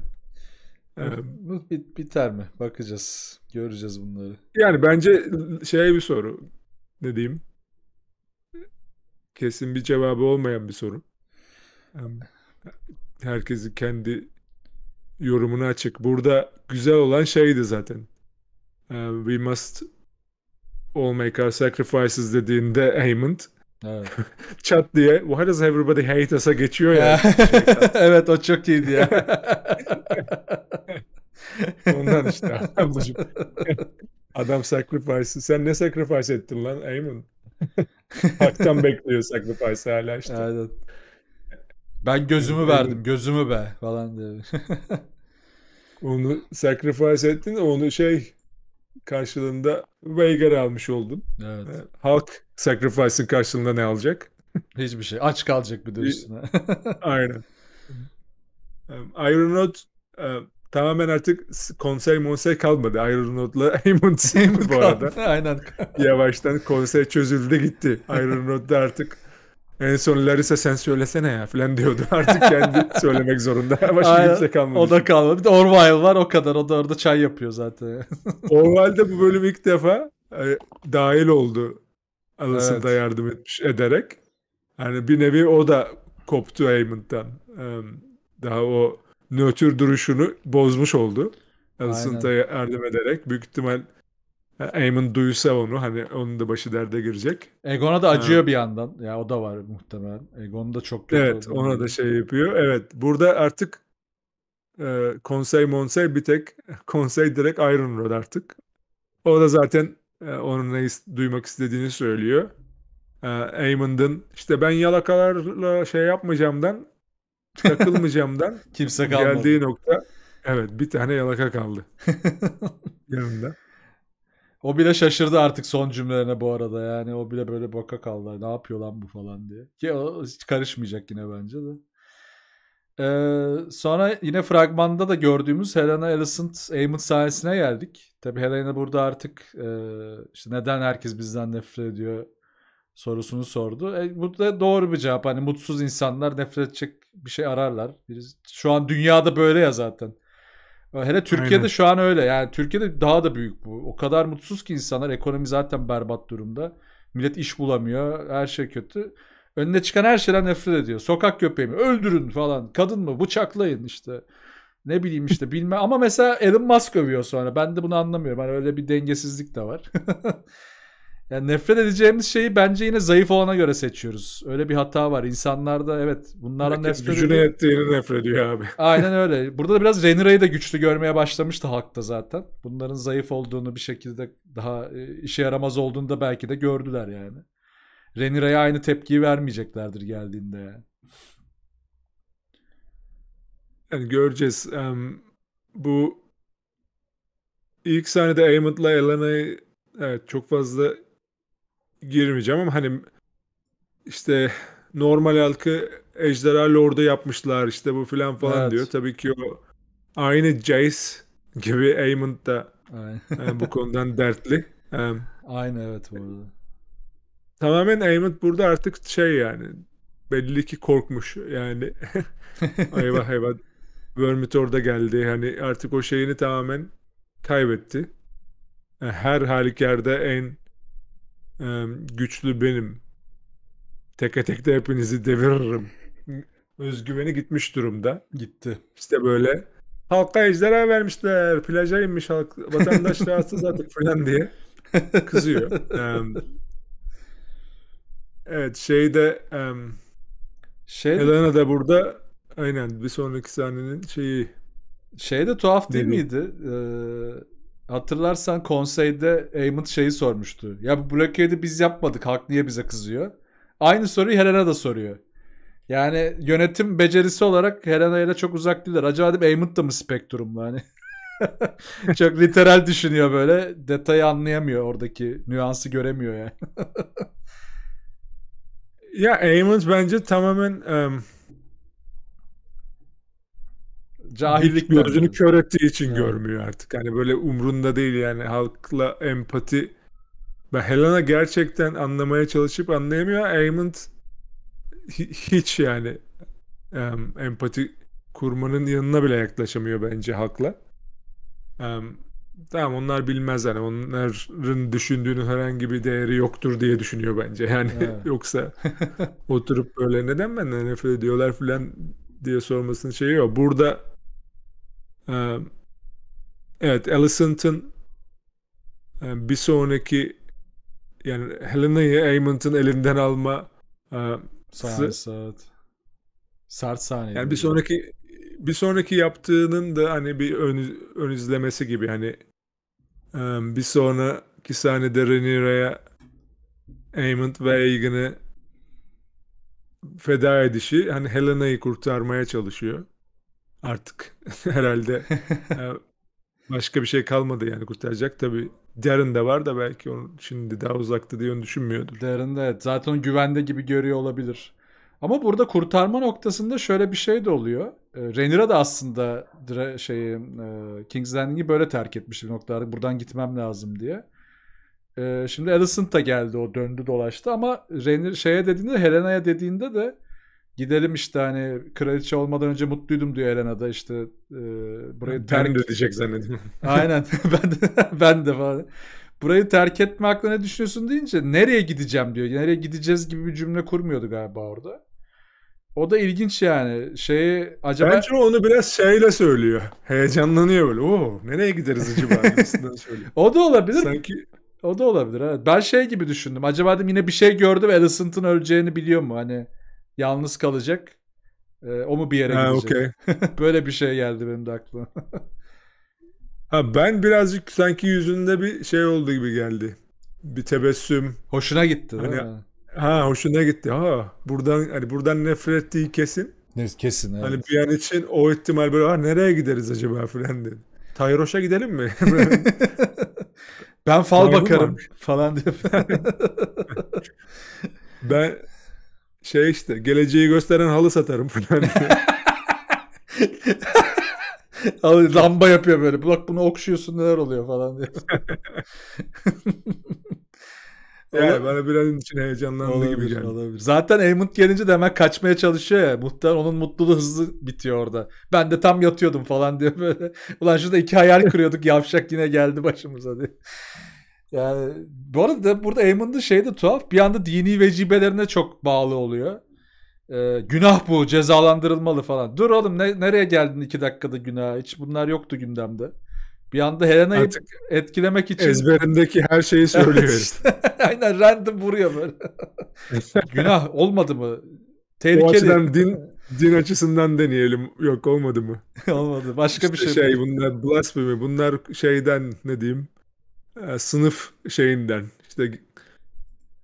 Bu biter mi? Bakacağız. Göreceğiz bunları. Yani bence şey bir soru. Ne diyeyim? Kesin bir cevabı olmayan bir soru. Herkesi kendi yorumuna açık. Burada güzel olan şeydi zaten. Uh, we must all make our sacrifices dediğinde Aymond evet. çat diye why does everybody hate us'a geçiyor ya. Yani. evet o çok iyiydi ya. Ondan işte ablacığım. Adam sacrifice. Sen ne sacrifice ettin lan Aymond? Hak'tan bekliyor sacrifice hala işte. Aynen. Ben gözümü verdim, ee, gözümü be falan diyor. Onu sacrifice ettin, onu şey karşılığında Veigar almış oldun. Evet. Ee, halk sacrifice'ın karşılığında ne alacak? Hiçbir şey. Aç kalacak bir de üstüne. Aynen. Ironot e, tamamen artık konsey monsey kalmadı. Ironot'la Amon bu arada. Aynen. Yavaştan konsey çözüldü gitti. Ironot'da artık en son Larissa sen söylesene ya falan diyordu. Artık kendi söylemek zorunda. Başka Aynen. kimse kalmadı. O da kalmadı. Bir de Orwell var o kadar. O da orada çay yapıyor zaten. Orwell de bu bölüm ilk defa e, dahil oldu. Alasında evet. Da yardım etmiş ederek. Yani bir nevi o da koptu Hammond'dan. Daha o nötr duruşunu bozmuş oldu. Alicent'a yardım ederek. Büyük ihtimal Aemon duysa onu hani onun da başı derde girecek. Egon'a da acıyor ha. bir yandan. Ya o da var muhtemelen. Egon da çok kötü. Evet ona da şey yapıyor. Evet burada artık e, konsey monsey bir tek konsey direkt Iron Rod artık. O da zaten e, onun ne duymak istediğini söylüyor. E, Amon'ın işte ben yalakalarla şey yapmayacağımdan takılmayacağımdan kimse kalmadı. Geldiği nokta evet bir tane yalaka kaldı yanında. O bile şaşırdı artık son cümlelerine bu arada yani. O bile böyle boka kaldı. Ne yapıyor lan bu falan diye. Ki o hiç karışmayacak yine bence de. Ee, sonra yine fragmanda da gördüğümüz Helena Alicent Eamon sayesine geldik. Tabi Helena burada artık e, işte neden herkes bizden nefret ediyor sorusunu sordu. E, bu da doğru bir cevap. Hani mutsuz insanlar nefret edecek bir şey ararlar. Şu an dünyada böyle ya zaten. Hele Türkiye'de Aynen. şu an öyle. Yani Türkiye'de daha da büyük bu. O kadar mutsuz ki insanlar. Ekonomi zaten berbat durumda. Millet iş bulamıyor. Her şey kötü. Önüne çıkan her şeyden nefret ediyor. Sokak köpeği mi? Öldürün falan. Kadın mı? Bıçaklayın işte. Ne bileyim işte bilme. Ama mesela Elon Musk övüyor sonra. Ben de bunu anlamıyorum. Hani öyle bir dengesizlik de var. Yani nefret edeceğimiz şeyi bence yine zayıf olana göre seçiyoruz. Öyle bir hata var. İnsanlarda evet bunlara Herkes nefret ediyor. Gücüne ettiğini nefret ediyor abi. Aynen öyle. Burada da biraz Renira'yı da güçlü görmeye başlamıştı hakta zaten. Bunların zayıf olduğunu bir şekilde daha e, işe yaramaz olduğunu da belki de gördüler yani. Renira'ya aynı tepkiyi vermeyeceklerdir geldiğinde yani. göreceğiz. Um, bu ilk sahnede Amon'la Elena'yı evet, çok fazla girmeyeceğim ama hani işte normal halkı ejderha lordu yapmışlar işte bu filan falan evet. diyor. Tabii ki o aynı Jace gibi Aemond da yani e, bu konudan dertli. Um, Aynı evet bu Tamamen Aemond burada artık şey yani belli ki korkmuş yani eyvah eyvah Vermitor da geldi hani artık o şeyini tamamen kaybetti. E, her halükarda en güçlü benim. tek tek de hepinizi deviririm. Özgüveni gitmiş durumda. Gitti. İşte böyle halka ejderha vermişler. Plaja inmiş halk. Vatandaş rahatsız artık falan diye kızıyor. evet şeyde e, şey... Elena da burada aynen bir sonraki sahnenin şeyi şey de tuhaf değil miydi? Ee, Hatırlarsan konseyde Eamon şeyi sormuştu. Ya bu blokeyi biz yapmadık. Halk niye bize kızıyor? Aynı soruyu Helena da soruyor. Yani yönetim becerisi olarak Helena ile çok uzak değiller. Acaba dedim Eamon da mı spektrumlu Yani çok literal düşünüyor böyle. Detayı anlayamıyor oradaki nüansı göremiyor yani. ya Eamon bence tamamen um, cahillik gözünü kör ettiği için evet. görmüyor artık. Hani böyle umrunda değil yani halkla empati. Ve Helena gerçekten anlamaya çalışıp anlayamıyor. Aymond hiç yani um, empati kurmanın yanına bile yaklaşamıyor bence halkla. Um, tamam onlar bilmez hani onların düşündüğünün herhangi bir değeri yoktur diye düşünüyor bence. Yani evet. yoksa oturup böyle neden benden nefret ediyorlar filan diye sormasının şeyi yok. Burada ee, evet Alicent'ın e, bir sonraki yani Helena'yı Amon't'ın elinden alma e, sahne saat. Sert sahne. Yani bir sonraki bir sonraki yaptığının da hani bir ön, ön izlemesi gibi hani e, bir sonraki sahnede Rhaenyra'ya Aemond ve Aegon'ı feda edişi hani Helena'yı kurtarmaya çalışıyor artık herhalde e, başka bir şey kalmadı yani kurtaracak. tabi Darren de var da belki onu şimdi daha uzakta diye onu düşünmüyordur. Darren de evet. zaten güvende gibi görüyor olabilir. Ama burada kurtarma noktasında şöyle bir şey de oluyor. E, Rhaenyra da aslında şey King's Landing'i böyle terk etmişti bir noktada. Buradan gitmem lazım diye. Şimdi Alicent da geldi o döndü dolaştı ama Rhaenyra şeye dediğinde Helena'ya dediğinde de gidelim işte hani kraliçe olmadan önce mutluydum diyor Elena'da işte e, burayı terk... Ben de diyecek zannedim. Aynen ben de, ben de falan. Burayı terk etme hakkında ne düşünüyorsun deyince nereye gideceğim diyor. Nereye gideceğiz gibi bir cümle kurmuyordu galiba orada. O da ilginç yani. şey acaba... Bence onu biraz şeyle söylüyor. Heyecanlanıyor böyle. Oo nereye gideriz acaba? o da olabilir. Sanki o da olabilir evet. Ben şey gibi düşündüm. Acaba dedim yine bir şey gördü ve Alicent'ın öleceğini biliyor mu? Hani yalnız kalacak. E, o mu bir yere ha, gidecek? Okay. Böyle bir şey geldi benim de aklıma. ha, ben birazcık sanki yüzünde bir şey oldu gibi geldi. Bir tebessüm. Hoşuna gitti hani, değil mi? Ha hoşuna gitti. Ha buradan hani buradan nefret ettiği kesin. Neyse kesin. Hani evet. Hani bir an için o ihtimal böyle ha nereye gideriz acaba filan dedi. Tayroş'a gidelim mi? ben fal Tayyip bakarım falan diye. ben şey işte geleceği gösteren halı satarım falan. Lamba yapıyor böyle. Bak bunu okşuyorsun neler oluyor falan diye. Yani bana biraz için heyecanlandı olabilir, gibi geldi. Olabilir. Zaten Aymond gelince de hemen kaçmaya çalışıyor ya. Muhtemelen onun mutluluğu hızlı bitiyor orada. Ben de tam yatıyordum falan diye böyle. Ulan şurada iki hayal kuruyorduk yavşak yine geldi başımıza diye. Yani bu arada burada Eamon'ın şey de tuhaf. Bir anda dini vecibelerine çok bağlı oluyor. Ee, günah bu cezalandırılmalı falan. Dur oğlum ne, nereye geldin iki dakikada günah? Hiç bunlar yoktu gündemde. Bir anda Helena'yı etkilemek için. Ezberindeki her şeyi söylüyor. Evet işte. Aynen random vuruyor böyle. günah olmadı mı? Tehlikeli. O açıdan din, din açısından deneyelim. Yok olmadı mı? olmadı. Başka işte bir şey. Şey bunlar blasphemy. Bunlar şeyden ne diyeyim? Ee, sınıf şeyinden işte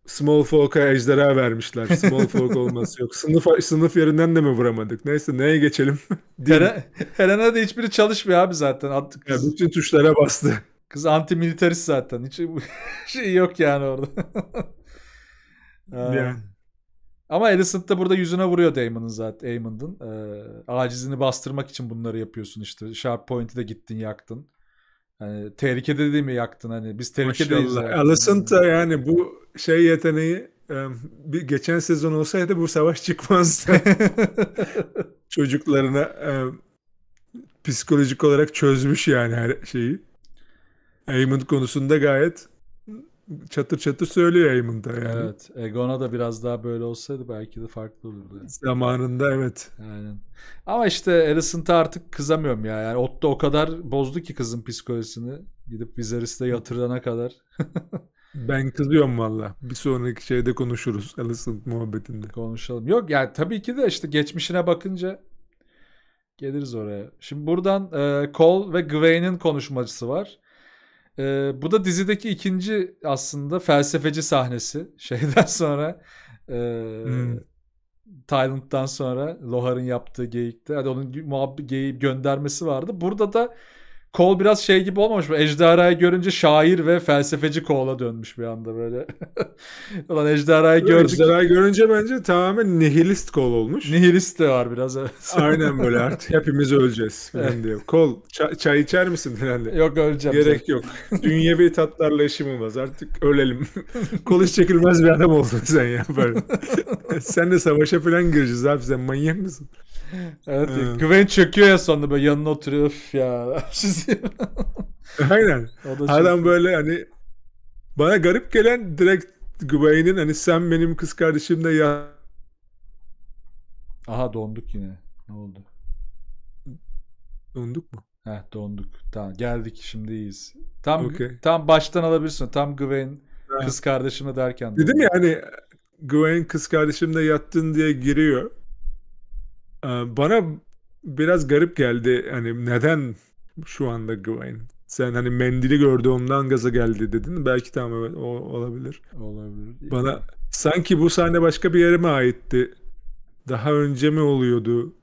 Small Folk'a ejderha vermişler. Small Folk olması yok. Sınıf sınıf yerinden de mi vuramadık? Neyse neye geçelim? Heren, Heren'e de hiçbiri çalışmıyor abi zaten. Attık kız. Ya bütün tuşlara bastı. Kız anti-militarist zaten. Hiç şey yok yani orada. yani. Ee, ama Alicent da burada yüzüne vuruyor Damon'ın zaten. Damon'ın. Ee, acizini bastırmak için bunları yapıyorsun işte. Sharp Point'i de gittin yaktın. Hani tehlikede de mi yaktın hani biz tehlikedeyiz. Yani. Alisson yani bu şey yeteneği bir geçen sezon olsaydı bu savaş çıkmazdı. Çocuklarına psikolojik olarak çözmüş yani her şeyi. Raymond konusunda gayet çatır çatır söylüyor yayımında yani. Evet. Egon'a da biraz daha böyle olsaydı belki de farklı olurdu. Yani. Zamanında evet. Aynen. Ama işte Alicent'a artık kızamıyorum ya. Yani Otto o kadar bozdu ki kızın psikolojisini. Gidip Viserys'te yatırana kadar. ben kızıyorum valla. Bir sonraki şeyde konuşuruz. Alicent muhabbetinde. Konuşalım. Yok yani tabii ki de işte geçmişine bakınca geliriz oraya. Şimdi buradan e, Cole ve Gawain'in konuşmacısı var. Ee, bu da dizideki ikinci aslında felsefeci sahnesi. Şeyden sonra e, hmm. Tayland'dan sonra Lohar'ın yaptığı geyikte. Hani onun muhabbet geyik göndermesi vardı. Burada da Kol biraz şey gibi olmamış mı? Ejderhayı görünce şair ve felsefeci kol'a dönmüş bir anda böyle. Ulan ejderhayı gördük. Ejderhayı görünce bence tamamen nihilist kol olmuş. Nihilist de var biraz evet. Aynen böyle artık hepimiz öleceğiz falan diyor. Kol çay, çay içer misin falan diyor. Yok öleceğim. Gerek sen. yok. Dünyevi tatlarla işim olmaz artık ölelim. Kol hiç çekilmez bir adam oldun sen ya böyle. sen de savaşa falan gireceğiz abi sen manyak mısın? Evet. Hmm. Güven çöküyor ya sonunda böyle yanına oturuyor. Öf ya. Aynen. Adam böyle hani bana garip gelen direkt Gwen'in hani sen benim kız kardeşimle ya. Aha donduk yine. Ne oldu? Donduk mu? Heh donduk. Tamam geldik şimdi iyiyiz. Tam okay. tam baştan alabilirsin. Tam Gwen kız kardeşimle derken. Dedim donduk. ya hani Güven kız kardeşimle yattın diye giriyor. Ee, bana biraz garip geldi hani neden şu anda Gwen? Sen hani mendili gördü ondan gaza geldi dedin. Belki tamam evet o olabilir. Olabilir. Bana sanki bu sahne başka bir yere mi aitti? Daha önce mi oluyordu?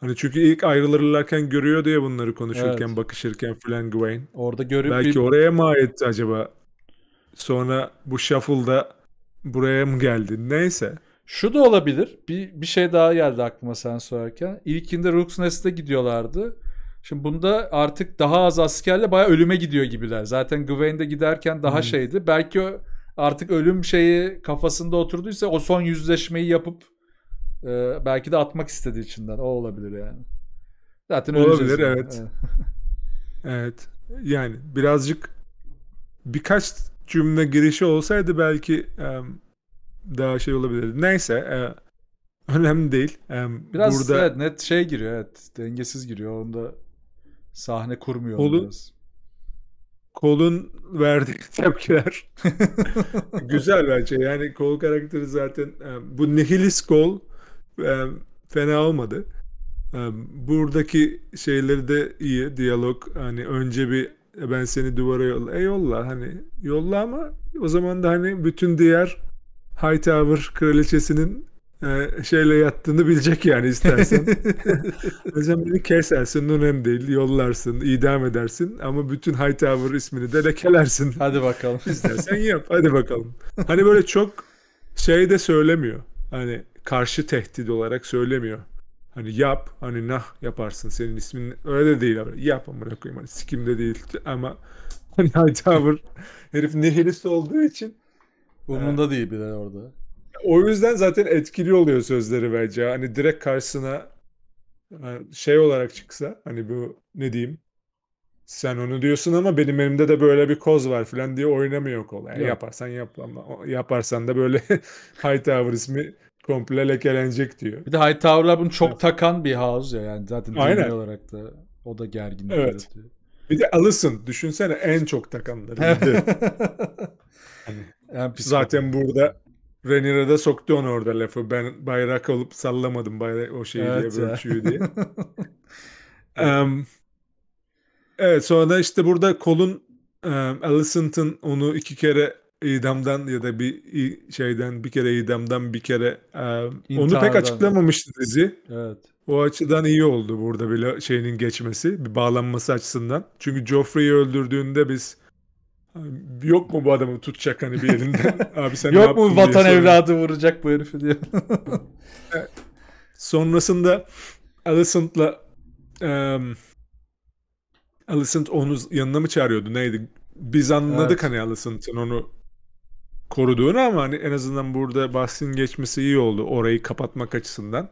Hani çünkü ilk ayrılırlarken görüyordu ya bunları konuşurken, evet. bakışırken filan Gwen. Orada görüp Belki bir... oraya mı aitti acaba? Sonra bu shuffle'da buraya mı geldi? Neyse. Şu da olabilir. Bir, bir şey daha geldi aklıma sen sorarken. İlkinde Rook's Nest'e gidiyorlardı. Şimdi bunda artık daha az askerle baya ölüme gidiyor gibiler. Zaten Gwain'de giderken daha hmm. şeydi. Belki artık ölüm şeyi kafasında oturduysa o son yüzleşmeyi yapıp e, belki de atmak istediği içinden. O olabilir yani. Zaten olabilir yani. evet. evet. evet. Yani birazcık birkaç cümle girişi olsaydı belki um, daha şey olabilir. Neyse. E, önemli değil. E, biraz burada... evet, net şey giriyor. Evet, dengesiz giriyor. Onda sahne kurmuyor. Kolun, biraz. kolun verdiği tepkiler güzel bence. Yani kol karakteri zaten e, bu nihilist kol e, fena olmadı. E, buradaki şeyleri de iyi diyalog hani önce bir e, ben seni duvara yolla. E yolla hani yolla ama o zaman da hani bütün diğer Hightower kraliçesinin e, şeyle yattığını bilecek yani istersen. Hocam beni kesersin, önemli değil, yollarsın, idam edersin ama bütün Hightower ismini de lekelersin. Hadi bakalım. istersen yap, hadi bakalım. Hani böyle çok şey de söylemiyor. Hani karşı tehdit olarak söylemiyor. Hani yap, hani nah yaparsın senin ismin öyle de değil abi. Yap ama koyayım hani sikimde değil ama hani Hightower herif nihilist olduğu için Umrunda evet. değil bir de orada. O yüzden zaten etkili oluyor sözleri bence. Hani direkt karşısına e, şey olarak çıksa hani bu ne diyeyim sen onu diyorsun ama benim elimde de böyle bir koz var falan diye oynamıyor kolay. Yani Yok. yaparsan yap yaparsan da böyle Hightower ismi komple lekelenecek diyor. Bir de Hightower'lar bunu çok evet. takan bir house ya yani zaten Aynen. olarak da o da gergin. evet. Bir de Alison düşünsene en çok takanları. hani yani Zaten burada Rhaenyra da soktu onu orada lafı. Ben bayrak olup sallamadım bayrak o şeyi evet diye, bölçüyü diye. um, evet sonra da işte burada kolun um, Alicent'ın onu iki kere idamdan ya da bir şeyden bir kere idamdan bir kere um, onu pek açıklamamıştı dizi. Evet. O açıdan iyi oldu burada bile şeyinin geçmesi, bir bağlanması açısından. Çünkü Joffrey'i öldürdüğünde biz Yok mu bu adamı tutacak hani bir elinden? Abi sen Yok mu vatan evladı vuracak bu herifi diyor. Sonrasında Alicent'la um, Alicent onu yanına mı çağırıyordu neydi? Biz anladık evet. hani Alicent'ın onu koruduğunu ama hani en azından burada bahsin geçmesi iyi oldu orayı kapatmak açısından.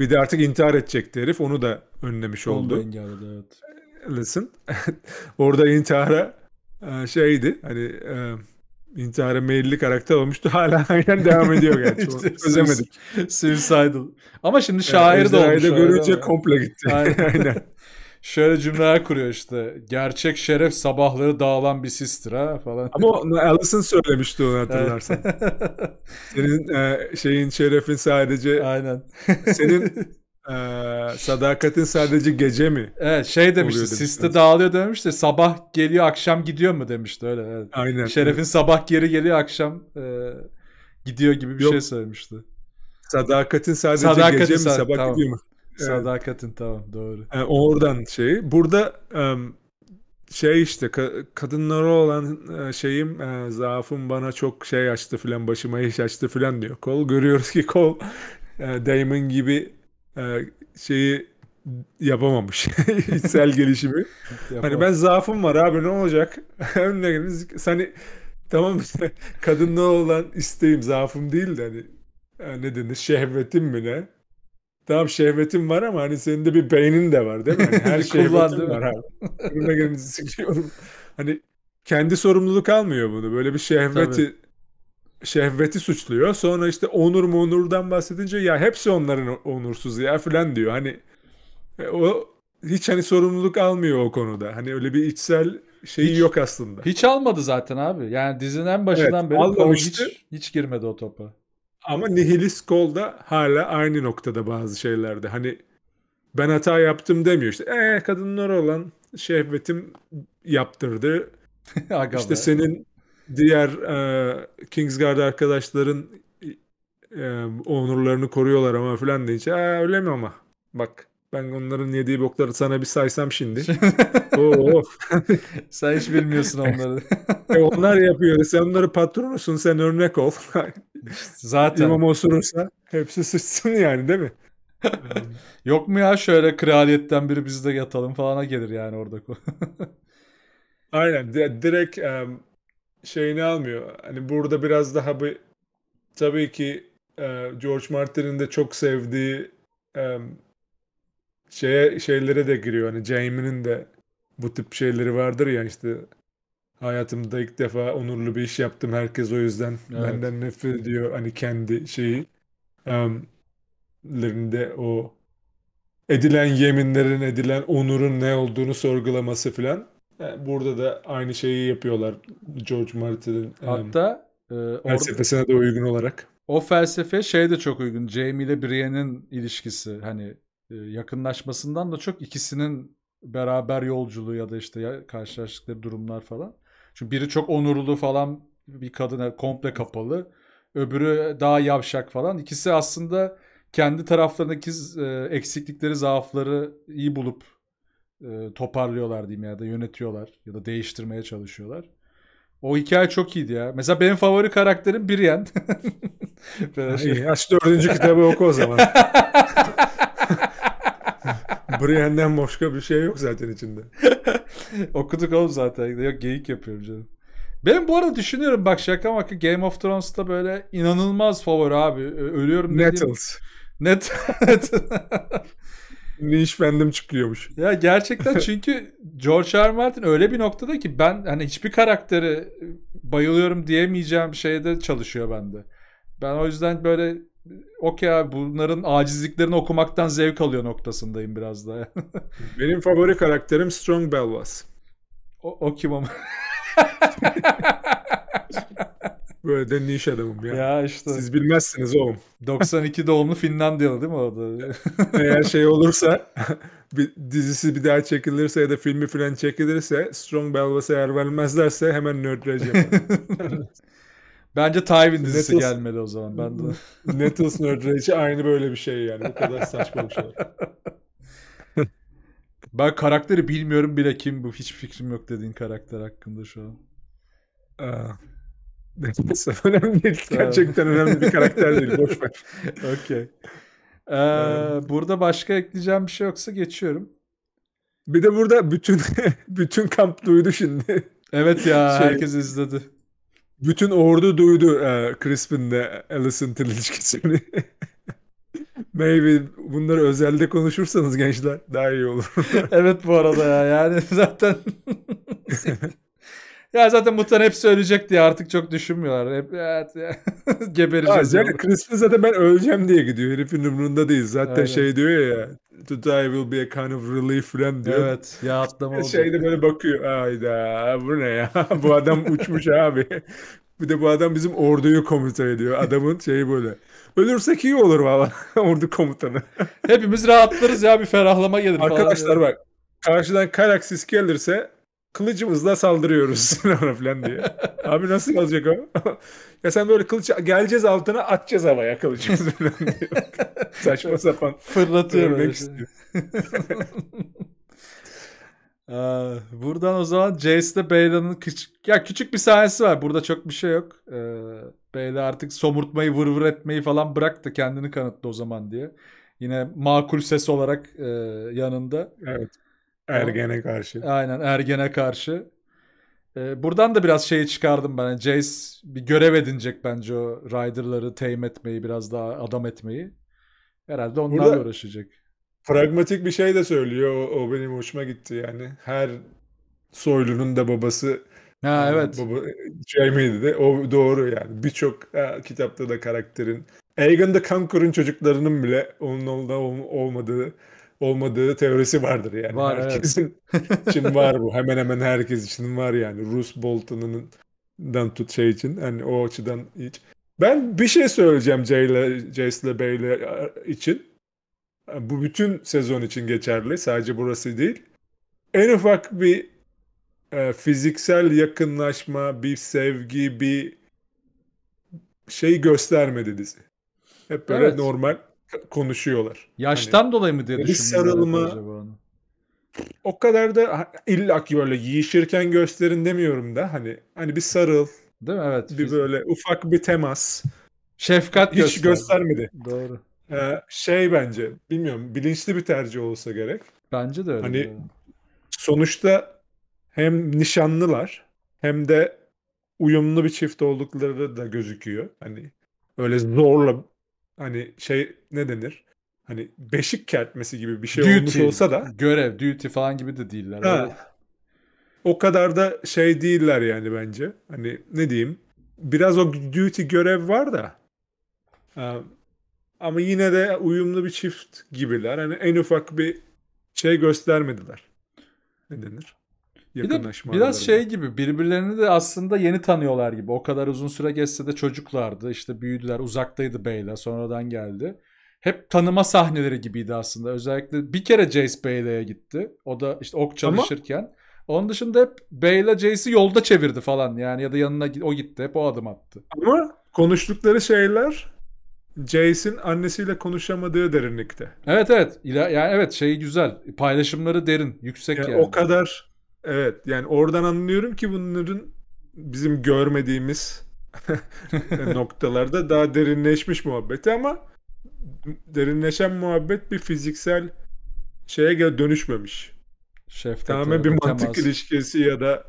Bir de artık intihar edecekti herif onu da önlemiş oldu. Onu evet. Alicent. Orada intihara ee, şeydi hani e, intihara meyilli karakter olmuştu. Hala aynen devam ediyor gerçi. işte, Suicidal. Ama şimdi ee, şair yani, de olmuş. görünce komple gitti. Aynen. aynen. Şöyle cümleler kuruyor işte. Gerçek şeref sabahları dağılan bir sistir ha falan. Ama Alison söylemişti onu hatırlarsan. senin e, şeyin şerefin sadece. Aynen. Senin sadakatin sadece gece mi? Evet şey demişti. Siste dağılıyor demişti. Sabah geliyor akşam gidiyor mu demişti öyle. Evet. Aynen. Şeref'in evet. sabah geri geliyor akşam e, gidiyor gibi bir şey Yok. şey söylemişti. Sadakatin sadece sadakatin gece mi sabah tamam. gidiyor mu? Evet. Sadakatin tamam doğru. Yani oradan şey. Burada şey işte kadınlara olan şeyim e, zaafım bana çok şey açtı filan başıma iş açtı filan diyor. Kol görüyoruz ki kol Damon gibi e, şeyi yapamamış. İçsel gelişimi. hani ben zaafım var abi ne olacak? Önüne geliniz. Hani tamam kadınla olan isteğim zaafım değil de hani e, ne denir şehvetim mi ne? Tamam şehvetim var ama hani senin de bir beynin de var değil mi? Hani her şehvetim var abi. Önüne gelinizi sikiyorum. Hani kendi sorumluluk almıyor bunu. Böyle bir şehveti Tabii şehveti suçluyor. Sonra işte onur mu onurdan bahsedince ya hepsi onların onursuz ya falan diyor. Hani e, o hiç hani sorumluluk almıyor o konuda. Hani öyle bir içsel şeyi hiç, yok aslında. Hiç almadı zaten abi. Yani dizinin en başından evet, beri almamıştı. hiç, hiç girmedi o topa. Ama nihilist kol da hala aynı noktada bazı şeylerde. Hani ben hata yaptım demiyor işte. Ee kadınlar olan şehvetim yaptırdı. İşte senin diğer e, Kingsguard arkadaşların e, onurlarını koruyorlar ama falan deyince Aa, öyle mi ama bak ben onların yediği bokları sana bir saysam şimdi. Oo. sen hiç bilmiyorsun onları. e onlar yapıyor. E, sen onları patronusun. Sen örnek ol. Zaten. İmam osurursa hepsi sıçsın yani değil mi? Yok mu ya şöyle kraliyetten biri bizde yatalım falana gelir yani orada. Aynen. Direkt um, şeyini almıyor. Hani burada biraz daha bir tabii ki e, George Martin'in de çok sevdiği e, şeye şeylere de giriyor. Hani Jamie'nin de bu tip şeyleri vardır ya işte hayatımda ilk defa onurlu bir iş yaptım. Herkes o yüzden evet. benden nefret ediyor. Hani kendi şeyi um, lerinde o edilen yeminlerin edilen onurun ne olduğunu sorgulaması filan. E, burada da aynı şeyi yapıyorlar George Martin'in. E, Hatta e, felsefesine orada, de uygun olarak. O felsefe şey de çok uygun. Jamie ile Brienne'in ilişkisi hani e, yakınlaşmasından da çok ikisinin beraber yolculuğu ya da işte ya, karşılaştıkları durumlar falan. Çünkü biri çok onurlu falan bir kadına komple kapalı. Öbürü daha yavşak falan. İkisi aslında kendi taraflarındaki e, eksiklikleri, zaafları iyi bulup e, toparlıyorlar diyeyim ya da yönetiyorlar ya da değiştirmeye çalışıyorlar. O hikaye çok iyiydi ya. Mesela benim favori karakterim Brian. şey. Yaş dördüncü kitabı oku o zaman. Brienne'den başka bir şey yok zaten içinde. Okuduk oğlum zaten. Yok geyik yapıyorum canım. Ben bu arada düşünüyorum bak şaka maka Game of Thrones'ta böyle inanılmaz favori abi. Ölüyorum dediğim. Nettles. Net. Lynch fandom çıkıyormuş. Ya gerçekten çünkü George R. R. Martin öyle bir noktada ki ben hani hiçbir karakteri e, bayılıyorum diyemeyeceğim şeyde çalışıyor bende. Ben o yüzden böyle e, okey abi bunların acizliklerini okumaktan zevk alıyor noktasındayım biraz daha. Benim favori karakterim Strong Belvas. O, o kim ama? Böyle de niş adamım ya. Ya işte. Siz bilmezsiniz oğlum. 92 doğumlu Finlandiyalı değil mi o da? Eğer şey olursa bir dizisi bir daha çekilirse ya da filmi falan çekilirse Strong Belvas'a yer vermezlerse hemen nerdleyeceğim. Bence Tywin dizisi Nettles, gelmedi o zaman. Ben de. Nettles nerdleyici aynı böyle bir şey yani. Bu kadar saçma bir şey. ben karakteri bilmiyorum bile kim bu. Hiç fikrim yok dediğin karakter hakkında şu an. Aa, önemli değil. Gerçekten önemli bir karakter değil. Boş ver. Okey. Ee, burada başka ekleyeceğim bir şey yoksa geçiyorum. Bir de burada bütün bütün kamp duydu şimdi. Evet ya şey, herkes izledi. Bütün ordu duydu e, Crispin'le Alicent'in ilişkisini. Maybe bunları özelde konuşursanız gençler daha iyi olur. evet bu arada ya yani zaten ya zaten muhtemelen hepsi ölecek diye artık çok düşünmüyorlar. Hep evet, ya. gebereceğiz. Ya, yani Chris'in zaten ben öleceğim diye gidiyor. Herifin umrunda değil. Zaten Aynen. şey diyor ya today will be a kind of relief for friend diyor. Evet ya atlama şey oldu. Şeyde böyle bakıyor. Hayda bu ne ya? bu adam uçmuş abi. Bir de bu adam bizim orduyu komuta ediyor. Adamın şeyi böyle. Ölürsek iyi olur valla ordu komutanı. Hepimiz rahatlarız ya bir ferahlama gelir Arkadaşlar falan. bak karşıdan Karaksis gelirse kılıcımızla saldırıyoruz Sinan'a falan diye. Abi nasıl yazacak o? ya sen böyle kılıç geleceğiz altına atacağız havaya kılıcımızı falan diye. Saçma sapan. Fırlatıyor istiyor. buradan o zaman Jace'de Beyla'nın küçük ya küçük bir sahnesi var. Burada çok bir şey yok. Ee, Beyla artık somurtmayı, vır vır etmeyi falan bıraktı. Kendini kanıtlı o zaman diye. Yine makul ses olarak e, yanında. Evet. Ergene karşı. Aynen Ergene karşı. Ee, buradan da biraz şeyi çıkardım ben. Yani Jace bir görev edinecek bence o Rider'ları tame etmeyi, biraz daha adam etmeyi. Herhalde onlarla Burada uğraşacak. Pragmatik bir şey de söylüyor. O, o benim hoşuma gitti yani. Her soylunun da babası Ha e, evet. Baba Jamie'ydi e, şey de. O doğru yani. Birçok e, kitapta da karakterin Aegon the Conqueror'ın çocuklarının bile onun olda olmadığı olmadığı teorisi vardır yani. Var, Herkesin evet. için var bu. Hemen hemen herkes için var yani. Rus Bolton'un dan tut şey için. Hani o açıdan hiç. Ben bir şey söyleyeceğim Jayla Jace'le Bey'le e, için. E, bu bütün sezon için geçerli. Sadece burası değil. En ufak bir e, fiziksel yakınlaşma, bir sevgi, bir şey göstermedi dizi. Hep böyle evet. normal konuşuyorlar. Yaştan hani, dolayı mı diye düşünüyorlar sarılma, acaba onu? O kadar da illa ki böyle yiyişirken gösterin demiyorum da hani hani bir sarıl. Değil mi? Evet. Bir biz... böyle ufak bir temas. Şefkat Hiç gösterdi. göstermedi. Doğru. Ee, şey bence bilmiyorum bilinçli bir tercih olsa gerek. Bence de öyle. Hani yani. sonuçta hem nişanlılar hem de uyumlu bir çift oldukları da gözüküyor. Hani öyle zorla hani şey ne denir? Hani beşik kertmesi gibi bir şey duty, olmuş olsa da. Görev, duty falan gibi de değiller. Ha, o kadar da şey değiller yani bence. Hani ne diyeyim? Biraz o duty görev var da. E, ama yine de uyumlu bir çift gibiler. Hani en ufak bir şey göstermediler. Ne denir? yakınlaşmaları. Bir biraz şey gibi birbirlerini de aslında yeni tanıyorlar gibi. O kadar uzun süre geçse de çocuklardı. İşte büyüdüler uzaktaydı Bey'le sonradan geldi. Hep tanıma sahneleri gibiydi aslında. Özellikle bir kere Jace Bey'le'ye gitti. O da işte ok çalışırken. Ama... Onun dışında hep Bey'le Jace'i yolda çevirdi falan yani ya da yanına o gitti hep o adım attı. Ama konuştukları şeyler Jace'in annesiyle konuşamadığı derinlikte. Evet evet. Yani evet şey güzel. Paylaşımları derin, yüksek yani. yani. O kadar Evet yani oradan anlıyorum ki bunların bizim görmediğimiz noktalarda daha derinleşmiş muhabbeti ama derinleşen muhabbet bir fiziksel şeye göre dönüşmemiş. Şefkat Tamamen bir mantık ilişkisi ya da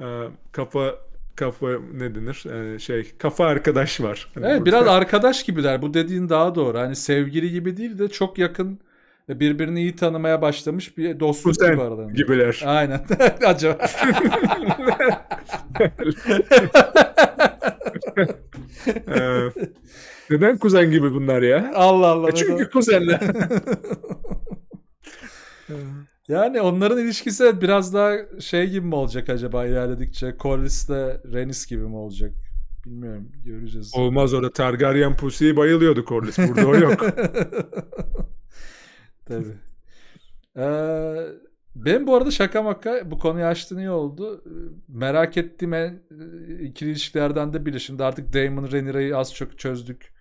e, kafa kafa ne denir? Yani e, şey kafa arkadaş var. Hani evet burada. biraz arkadaş gibiler. Bu dediğin daha doğru. Hani sevgili gibi değil de çok yakın birbirini iyi tanımaya başlamış bir dostluk Kuzen gibi aralarında. gibiler. Aynen. Acaba. neden kuzen gibi bunlar ya? Allah Allah. E çünkü kuzenler. yani onların ilişkisi biraz daha şey gibi mi olacak acaba ilerledikçe? Corlys Corlys'le Renis gibi mi olacak? Bilmiyorum. Göreceğiz. Olmaz orada Targaryen pusiyi bayılıyordu Corlys. Burada o yok. Tabii. Ee, ben bu arada şaka maka bu konuyu açtığın iyi oldu. Merak ettiğim en e, ikili ilişkilerden de biri. Şimdi artık Damon Renira'yı az çok çözdük.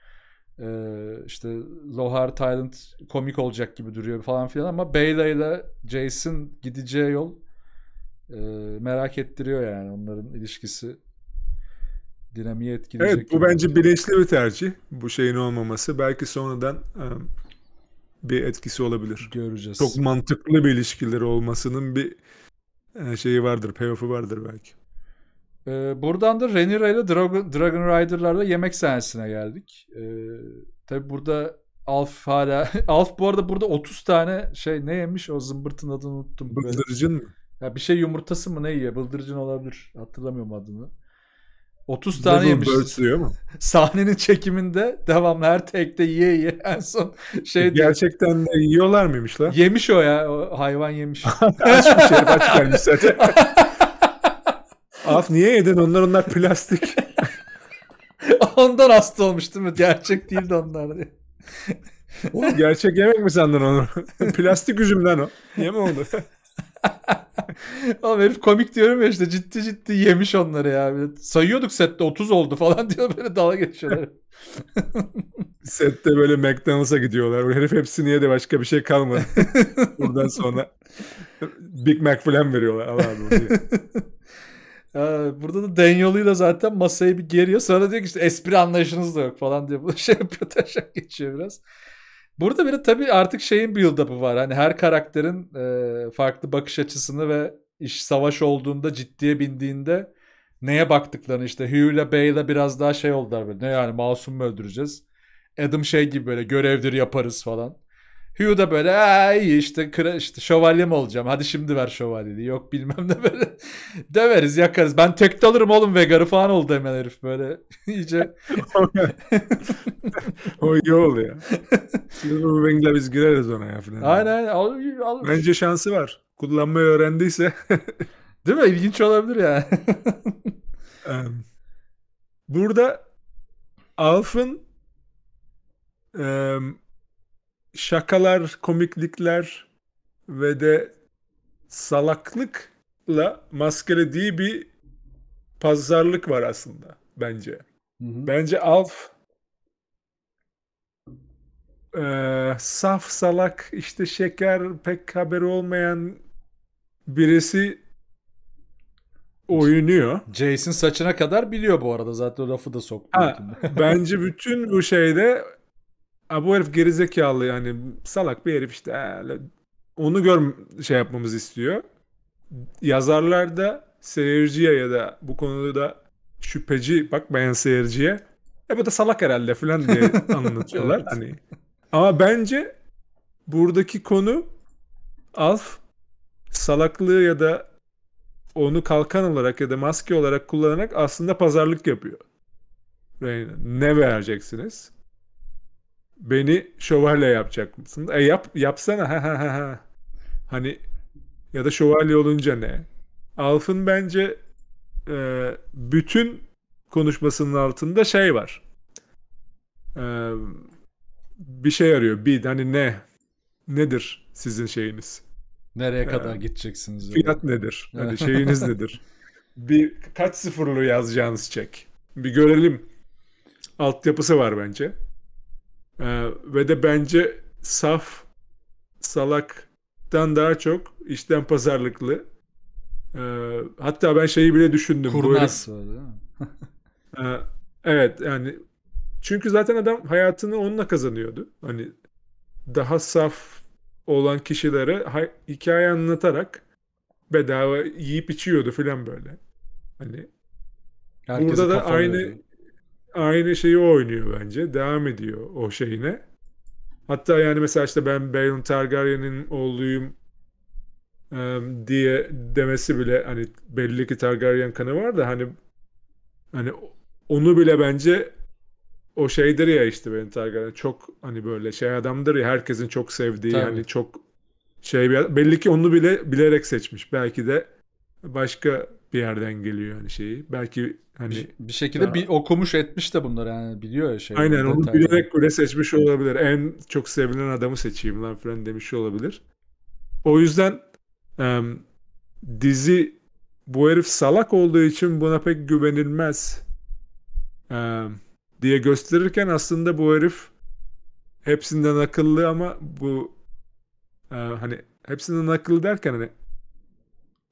Ee, işte Lohar Tyrant komik olacak gibi duruyor falan filan ama Beyla ile Jason gideceği yol e, merak ettiriyor yani onların ilişkisi dinamiği etkileyecek. Evet bu bence bilinçli bir tercih. Bu şeyin olmaması. Belki sonradan e, bir etkisi olabilir. Göreceğiz. Çok mantıklı bir ilişkileri olmasının bir e, şeyi vardır, payoff'u vardır belki. Ee, buradan da Renira ile Dragon, Dragon Rider'larla yemek sahnesine geldik. Ee, Tabi burada Alf hala... Alf bu arada burada 30 tane şey ne yemiş o zımbırtın adını unuttum. Bıldırcın mı? Ya bir şey yumurtası mı ne yiyor? Bıldırcın olabilir. Hatırlamıyorum adını. 30 tane yemiş. Birds diyor mu? Sahnenin çekiminde devamlı her tekte yiye yiye en son şey Gerçekten de yiyorlar mıymışlar? Yemiş o ya. O hayvan yemiş. Açmış herif aç gelmiş zaten. Af niye yedin onlar onlar plastik. Ondan hasta olmuş değil mi? Gerçek değildi onlar diye. Oğlum gerçek yemek mi sandın onu? plastik üzümden o. Yeme onu. Oğlum herif komik diyorum ya işte ciddi ciddi yemiş onları ya. sayıyorduk sette 30 oldu falan diyor böyle dala geçiyorlar. sette böyle McDonald's'a gidiyorlar. Böyle herif hepsini yedi başka bir şey kalmadı. Buradan sonra Big Mac falan veriyorlar. Allah abi Burada da den yoluyla zaten masayı bir geriyor. Sonra diyor ki işte espri anlayışınız da yok falan diyor. Bu şey yapıyor taşak geçiyor biraz. Burada bir de tabii artık şeyin build-up'ı var. Hani her karakterin e, farklı bakış açısını ve iş savaş olduğunda ciddiye bindiğinde neye baktıklarını işte Hugh ile Bay'le biraz daha şey oldular böyle. Ne yani masum mu öldüreceğiz? Adam şey gibi böyle görevdir yaparız falan. Hugh da böyle iyi işte, kıra, işte şövalye mi olacağım? Hadi şimdi ver şövalyeliği. Yok bilmem ne böyle. Döveriz yakarız. Ben tek alırım oğlum Vegar'ı falan oldu hemen herif böyle. iyice. o iyi oldu ya. Silverwing'le biz güleriz ona ya falan. Aynen aynen. Al, al. Bence şansı var. Kullanmayı öğrendiyse. Değil mi? İlginç olabilir yani. um, burada Alf'ın um, şakalar, komiklikler ve de salaklıkla maskelediği bir pazarlık var aslında bence. Hı hı. Bence Alf e, saf salak işte şeker pek haberi olmayan birisi oynuyor. Jason saçına kadar biliyor bu arada zaten o lafı da soktu. bence bütün bu şeyde Ha, bu herif gerizekalı yani salak bir herif işte. onu gör şey yapmamız istiyor. Yazarlar da seyirciye ya da bu konuda şüpheci bakmayan seyirciye e bu da salak herhalde falan diye anlatıyorlar. evet. hani. Ama bence buradaki konu Alf salaklığı ya da onu kalkan olarak ya da maske olarak kullanarak aslında pazarlık yapıyor. Yani ne vereceksiniz? Beni şövalye yapacak mısın? E yap, yapsana. Ha ha ha ha. Hani ya da şövalye olunca ne? Alf'ın bence e, bütün konuşmasının altında şey var. E, bir şey arıyor. Bir hani ne? Nedir sizin şeyiniz? Nereye ee, kadar gideceksiniz? Fiyat öyle. nedir? Hani şeyiniz nedir? Bir kaç sıfırlı yazacağınız çek. Bir görelim. Altyapısı var bence. Ee, ve de bence saf, salaktan daha çok işten pazarlıklı. Ee, hatta ben şeyi bile düşündüm. Kurnaz böyle. değil ee, evet yani çünkü zaten adam hayatını onunla kazanıyordu. Hani daha saf olan kişilere hikaye anlatarak bedava yiyip içiyordu filan böyle. Hani Herkesi burada da aynı oluyordu aynı şeyi oynuyor bence. Devam ediyor o şeyine. Hatta yani mesela işte ben Balon Targaryen'in oğluyum diye demesi bile hani belli ki Targaryen kanı var da hani hani onu bile bence o şeydir ya işte benim Targaryen çok hani böyle şey adamdır ya herkesin çok sevdiği Tabii. hani çok şey bir, belli ki onu bile bilerek seçmiş. Belki de başka bir yerden geliyor yani şeyi. Belki Hani bir, bir şekilde bir okumuş etmiş de bunları yani biliyor ya şey. Aynen onu bilerek böyle seçmiş olabilir. En çok sevilen adamı seçeyim lan falan demiş olabilir. O yüzden um, dizi bu herif salak olduğu için buna pek güvenilmez um, diye gösterirken aslında bu herif hepsinden akıllı ama bu e, hani hepsinden akıllı derken hani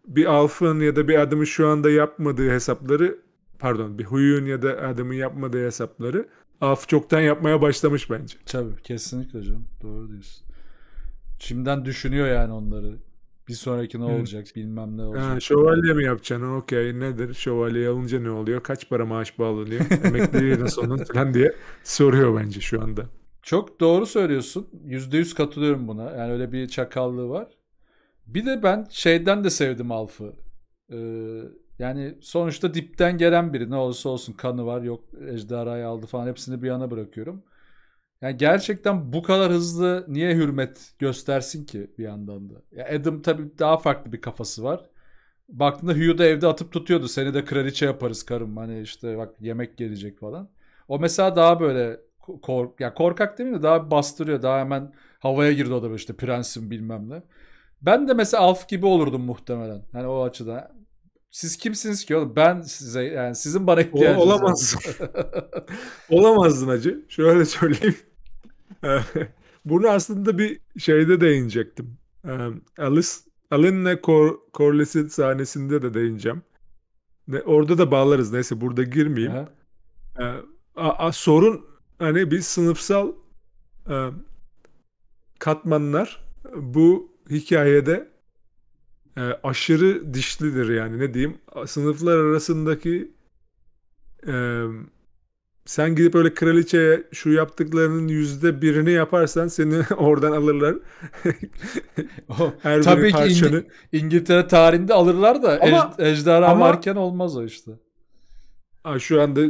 bir alfın ya da bir adamın şu anda yapmadığı hesapları pardon bir huyun ya da adamın yapmadığı hesapları Af çoktan yapmaya başlamış bence. Tabii kesinlikle canım. Doğru diyorsun. Şimdiden düşünüyor yani onları. Bir sonraki ne olacak evet. bilmem ne olacak. Ha, şövalye mi yapacaksın? Okey nedir? Şövalye alınca ne oluyor? Kaç para maaş bağlanıyor? Emekliliği nasıl onun falan diye soruyor bence şu anda. Çok doğru söylüyorsun. Yüzde yüz katılıyorum buna. Yani öyle bir çakallığı var. Bir de ben şeyden de sevdim Alf'ı. Ee, yani sonuçta dipten gelen biri ne olursa olsun kanı var yok ejderhayı aldı falan hepsini bir yana bırakıyorum. Yani gerçekten bu kadar hızlı niye hürmet göstersin ki bir yandan da? Ya Adam tabii daha farklı bir kafası var. Baktığında Hugh da evde atıp tutuyordu. Seni de kraliçe yaparız karım. Hani işte bak yemek gelecek falan. O mesela daha böyle kork ya korkak değil mi? Daha bastırıyor. Daha hemen havaya girdi o da böyle işte prensim bilmem ne. Ben de mesela Alf gibi olurdum muhtemelen. Hani o açıda. Siz kimsiniz ki oğlum? Ben size yani sizin bana ihtiyacınız olamaz. Olamazdın acı. Şöyle söyleyeyim. Eh, bunu aslında bir şeyde değinecektim. Eh, Alice Alinne Cor Corliss'in sahnesinde de değineceğim. Ne, orada da bağlarız. Neyse burada girmeyeyim. Ee, a, a, sorun hani bir sınıfsal e, katmanlar bu hikayede e, aşırı dişlidir yani ne diyeyim sınıflar arasındaki e, sen gidip öyle kraliçeye şu yaptıklarının yüzde birini yaparsan seni oradan alırlar. Her Tabii ki İng- İngiltere tarihinde alırlar da ama, ej- ejderha ama, varken olmaz o işte. Ha, şu anda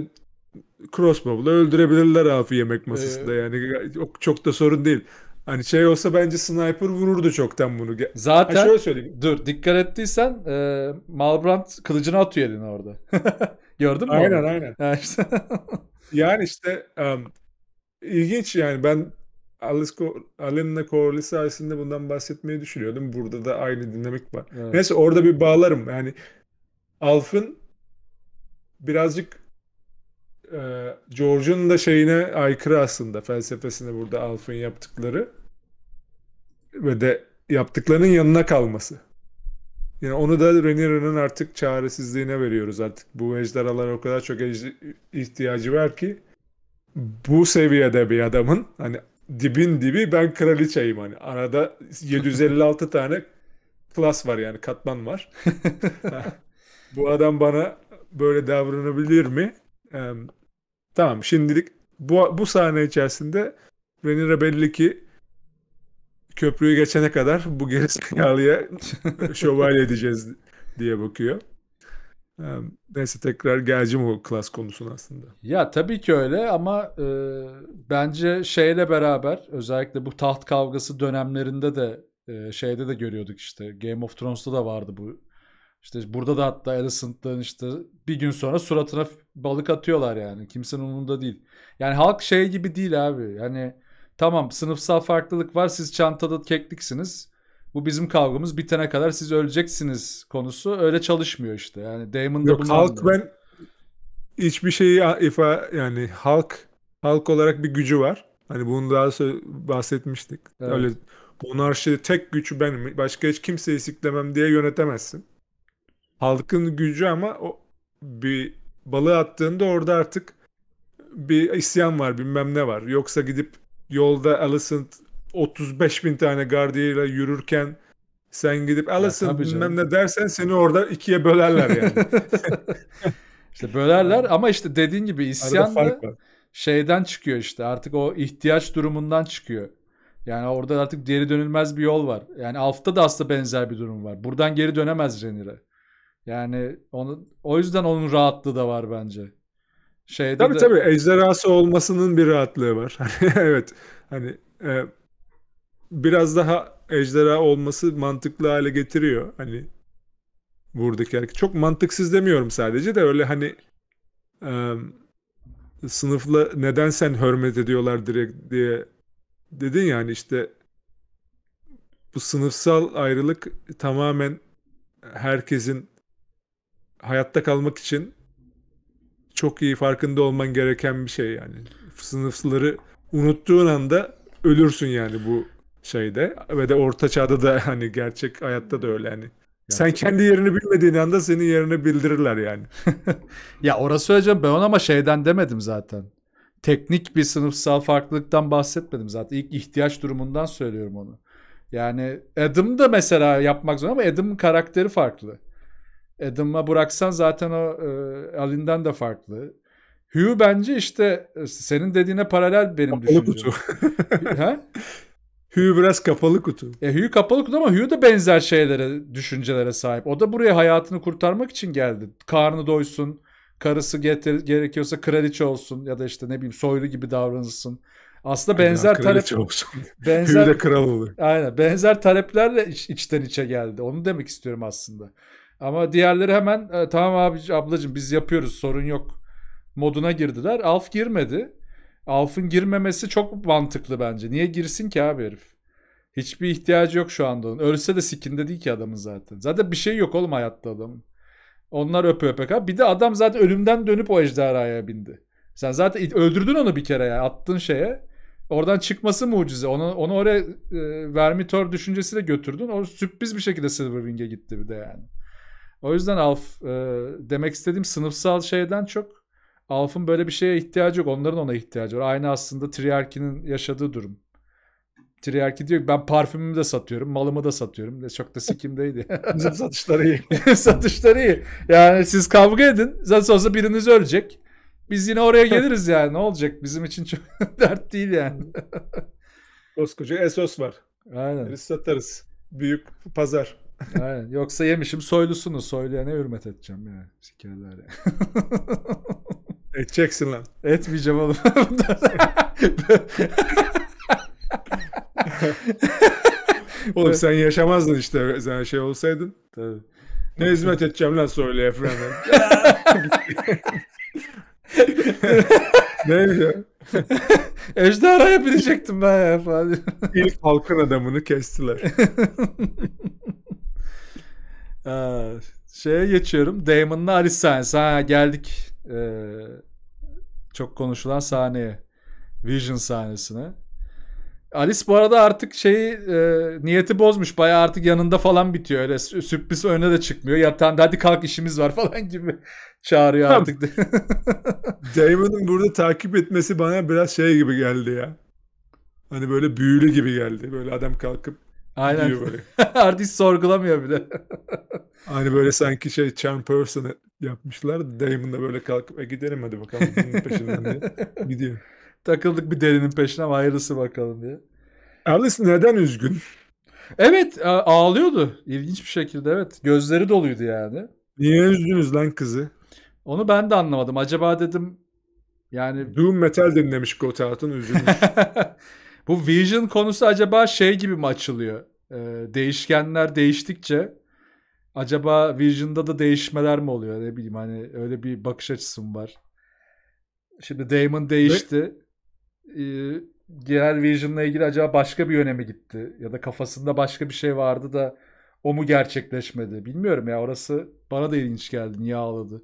crossbow'la öldürebilirler Afi yemek masasında ee, yani çok, çok da sorun değil. Hani şey olsa bence sniper vururdu çoktan bunu. Zaten ha şöyle söyleyeyim. dur dikkat ettiysen e, Malbrand kılıcını atıyor eline orada. Gördün mü? Aynen onu? aynen. Yani işte, yani işte um, ilginç yani ben Alena Corley sayesinde bundan bahsetmeyi düşünüyordum. Burada da aynı dinamik var. Evet. Neyse orada bir bağlarım. Yani Alf'ın birazcık ee, George'un da şeyine aykırı aslında felsefesine burada Alf'ın yaptıkları ve de yaptıklarının yanına kalması. Yani onu da Rhaenyra'nın artık çaresizliğine veriyoruz artık. Bu ejderhalara o kadar çok ihtiyacı var ki bu seviyede bir adamın hani dibin dibi ben kraliçeyim hani arada 756 tane klas var yani katman var. bu adam bana böyle davranabilir mi? Ee, tamam şimdilik bu, bu sahne içerisinde Renira belli ki köprüyü geçene kadar bu gerizekalıya şövalye edeceğiz diye bakıyor. Neyse tekrar geleceğim o klas konusuna aslında. Ya tabii ki öyle ama e, bence şeyle beraber özellikle bu taht kavgası dönemlerinde de e, şeyde de görüyorduk işte Game of Thrones'ta da vardı bu işte burada da hatta Alicent'ın işte bir gün sonra suratına balık atıyorlar yani. Kimsenin umurunda değil. Yani halk şey gibi değil abi. Yani tamam sınıfsal farklılık var. Siz çantada kekliksiniz. Bu bizim kavgamız bitene kadar siz öleceksiniz konusu öyle çalışmıyor işte. Yani Damon da bunu halk ben hiçbir şeyi ifa yani halk halk olarak bir gücü var. Hani bunu daha bahsetmiştik. Evet. Öyle monarşi tek gücü benim. Başka hiç kimseyi siklemem diye yönetemezsin halkın gücü ama o bir balığı attığında orada artık bir isyan var bilmem ne var. Yoksa gidip yolda Alicent 35 bin tane gardiyayla yürürken sen gidip Alicent bilmem ne dersen seni orada ikiye bölerler yani. İşte bölerler ama işte dediğin gibi isyan da şeyden çıkıyor işte artık o ihtiyaç durumundan çıkıyor. Yani orada artık geri dönülmez bir yol var. Yani Alf'ta da aslında benzer bir durum var. Buradan geri dönemez Renir'e. Yani onu o yüzden onun rahatlığı da var bence. Şeyde tabii de... tabii ejderhası olmasının bir rahatlığı var. Hani, evet. Hani e, biraz daha ejderha olması mantıklı hale getiriyor. Hani buradaki hareket. Çok mantıksız demiyorum sadece de öyle hani e, sınıfla neden sen hürmet ediyorlar direkt diye dedin yani işte bu sınıfsal ayrılık tamamen herkesin hayatta kalmak için çok iyi farkında olman gereken bir şey yani. Sınıfları unuttuğun anda ölürsün yani bu şeyde ve de orta çağda da hani gerçek hayatta da öyle yani. Yani. Sen kendi yerini bilmediğin anda senin yerini bildirirler yani. ya orası hocam ben ona ama şeyden demedim zaten. Teknik bir sınıfsal farklılıktan bahsetmedim zaten. İlk ihtiyaç durumundan söylüyorum onu. Yani Adam da mesela yapmak zorunda ama Adam'ın karakteri farklı. Adam'a bıraksan zaten o e, Alin'den de farklı. Hugh bence işte e, senin dediğine paralel benim kapalı düşüncem. Hugh biraz kapalı kutu. E, Hugh kapalı kutu ama Hugh da benzer şeylere, düşüncelere sahip. O da buraya hayatını kurtarmak için geldi. Karnı doysun, karısı getir, gerekiyorsa kraliçe olsun ya da işte ne bileyim soylu gibi davranılsın. Aslında benzer yani talep benzer kral olur. Aynen benzer taleplerle iç, içten içe geldi. Onu demek istiyorum aslında. Ama diğerleri hemen e, tamam abi ablacığım biz yapıyoruz sorun yok moduna girdiler. Alf girmedi. Alf'ın girmemesi çok mantıklı bence. Niye girsin ki abi herif? Hiçbir ihtiyacı yok şu anda onun. Ölse de sikinde değil ki adamın zaten. Zaten bir şey yok oğlum hayatta adam Onlar öpe öpe kal. Bir de adam zaten ölümden dönüp o ejderhaya bindi. Sen zaten öldürdün onu bir kere ya. Attın şeye. Oradan çıkması mucize. Onu, onu oraya e, Vermitor düşüncesiyle götürdün. O sürpriz bir şekilde Silverwing'e gitti bir de yani. O yüzden Alf e, demek istediğim sınıfsal şeyden çok Alf'ın böyle bir şeye ihtiyacı yok. Onların ona ihtiyacı var. Aynı aslında Triyarki'nin yaşadığı durum. Triyarki diyor ki ben parfümümü de satıyorum, malımı da satıyorum. De çok da sikimdeydi. Bizim satışları iyi. satışları iyi. Yani siz kavga edin. Zaten olsa biriniz ölecek. Biz yine oraya geliriz yani. Ne olacak? Bizim için çok dert değil yani. Koskoca Esos var. Aynen. Biz satarız. Büyük pazar. Aynen. Yoksa yemişim soylusunu. Soyluya ne hürmet edeceğim ya Sikerler ya. Edeceksin lan. Etmeyeceğim oğlum. oğlum sen yaşamazdın işte. Sen şey olsaydın. Tabii. Ne hizmet edeceğim lan soyluya falan. Ne ya? Ejderhaya binecektim ben ya falan. İlk halkın adamını kestiler. Ee, şeye geçiyorum. Damon'la Alice sahnesi. Ha geldik. Ee, çok konuşulan sahneye. Vision sahnesine. Alice bu arada artık şeyi e, niyeti bozmuş. Baya artık yanında falan bitiyor. Öyle sürpriz önüne de çıkmıyor. Yatan hadi kalk işimiz var falan gibi çağırıyor tamam. artık. Damon'un burada takip etmesi bana biraz şey gibi geldi ya. Hani böyle büyülü gibi geldi. Böyle adam kalkıp Aynen. Artist böyle. Artık sorgulamıyor bile. Aynı böyle sanki şey Chan Person yapmışlar. Damon da böyle kalkıp e gidelim hadi bakalım bunun peşinden diye gidiyor. Takıldık bir derinin peşine ama hayırlısı bakalım diye. Alice neden üzgün? Evet ağlıyordu. İlginç bir şekilde evet. Gözleri doluydu yani. Niye üzgünüz lan kızı? Onu ben de anlamadım. Acaba dedim yani... Doom Metal dinlemiş Gotthard'ın üzülmüş. Bu Vision konusu acaba şey gibi mi açılıyor? Ee, değişkenler değiştikçe acaba Vision'da da değişmeler mi oluyor? Ne bileyim hani öyle bir bakış açısı mı var? Şimdi Damon değişti. Ee, diğer Vision'la ilgili acaba başka bir yöne mi gitti? Ya da kafasında başka bir şey vardı da o mu gerçekleşmedi? Bilmiyorum ya orası bana da ilginç geldi. Niye ağladı?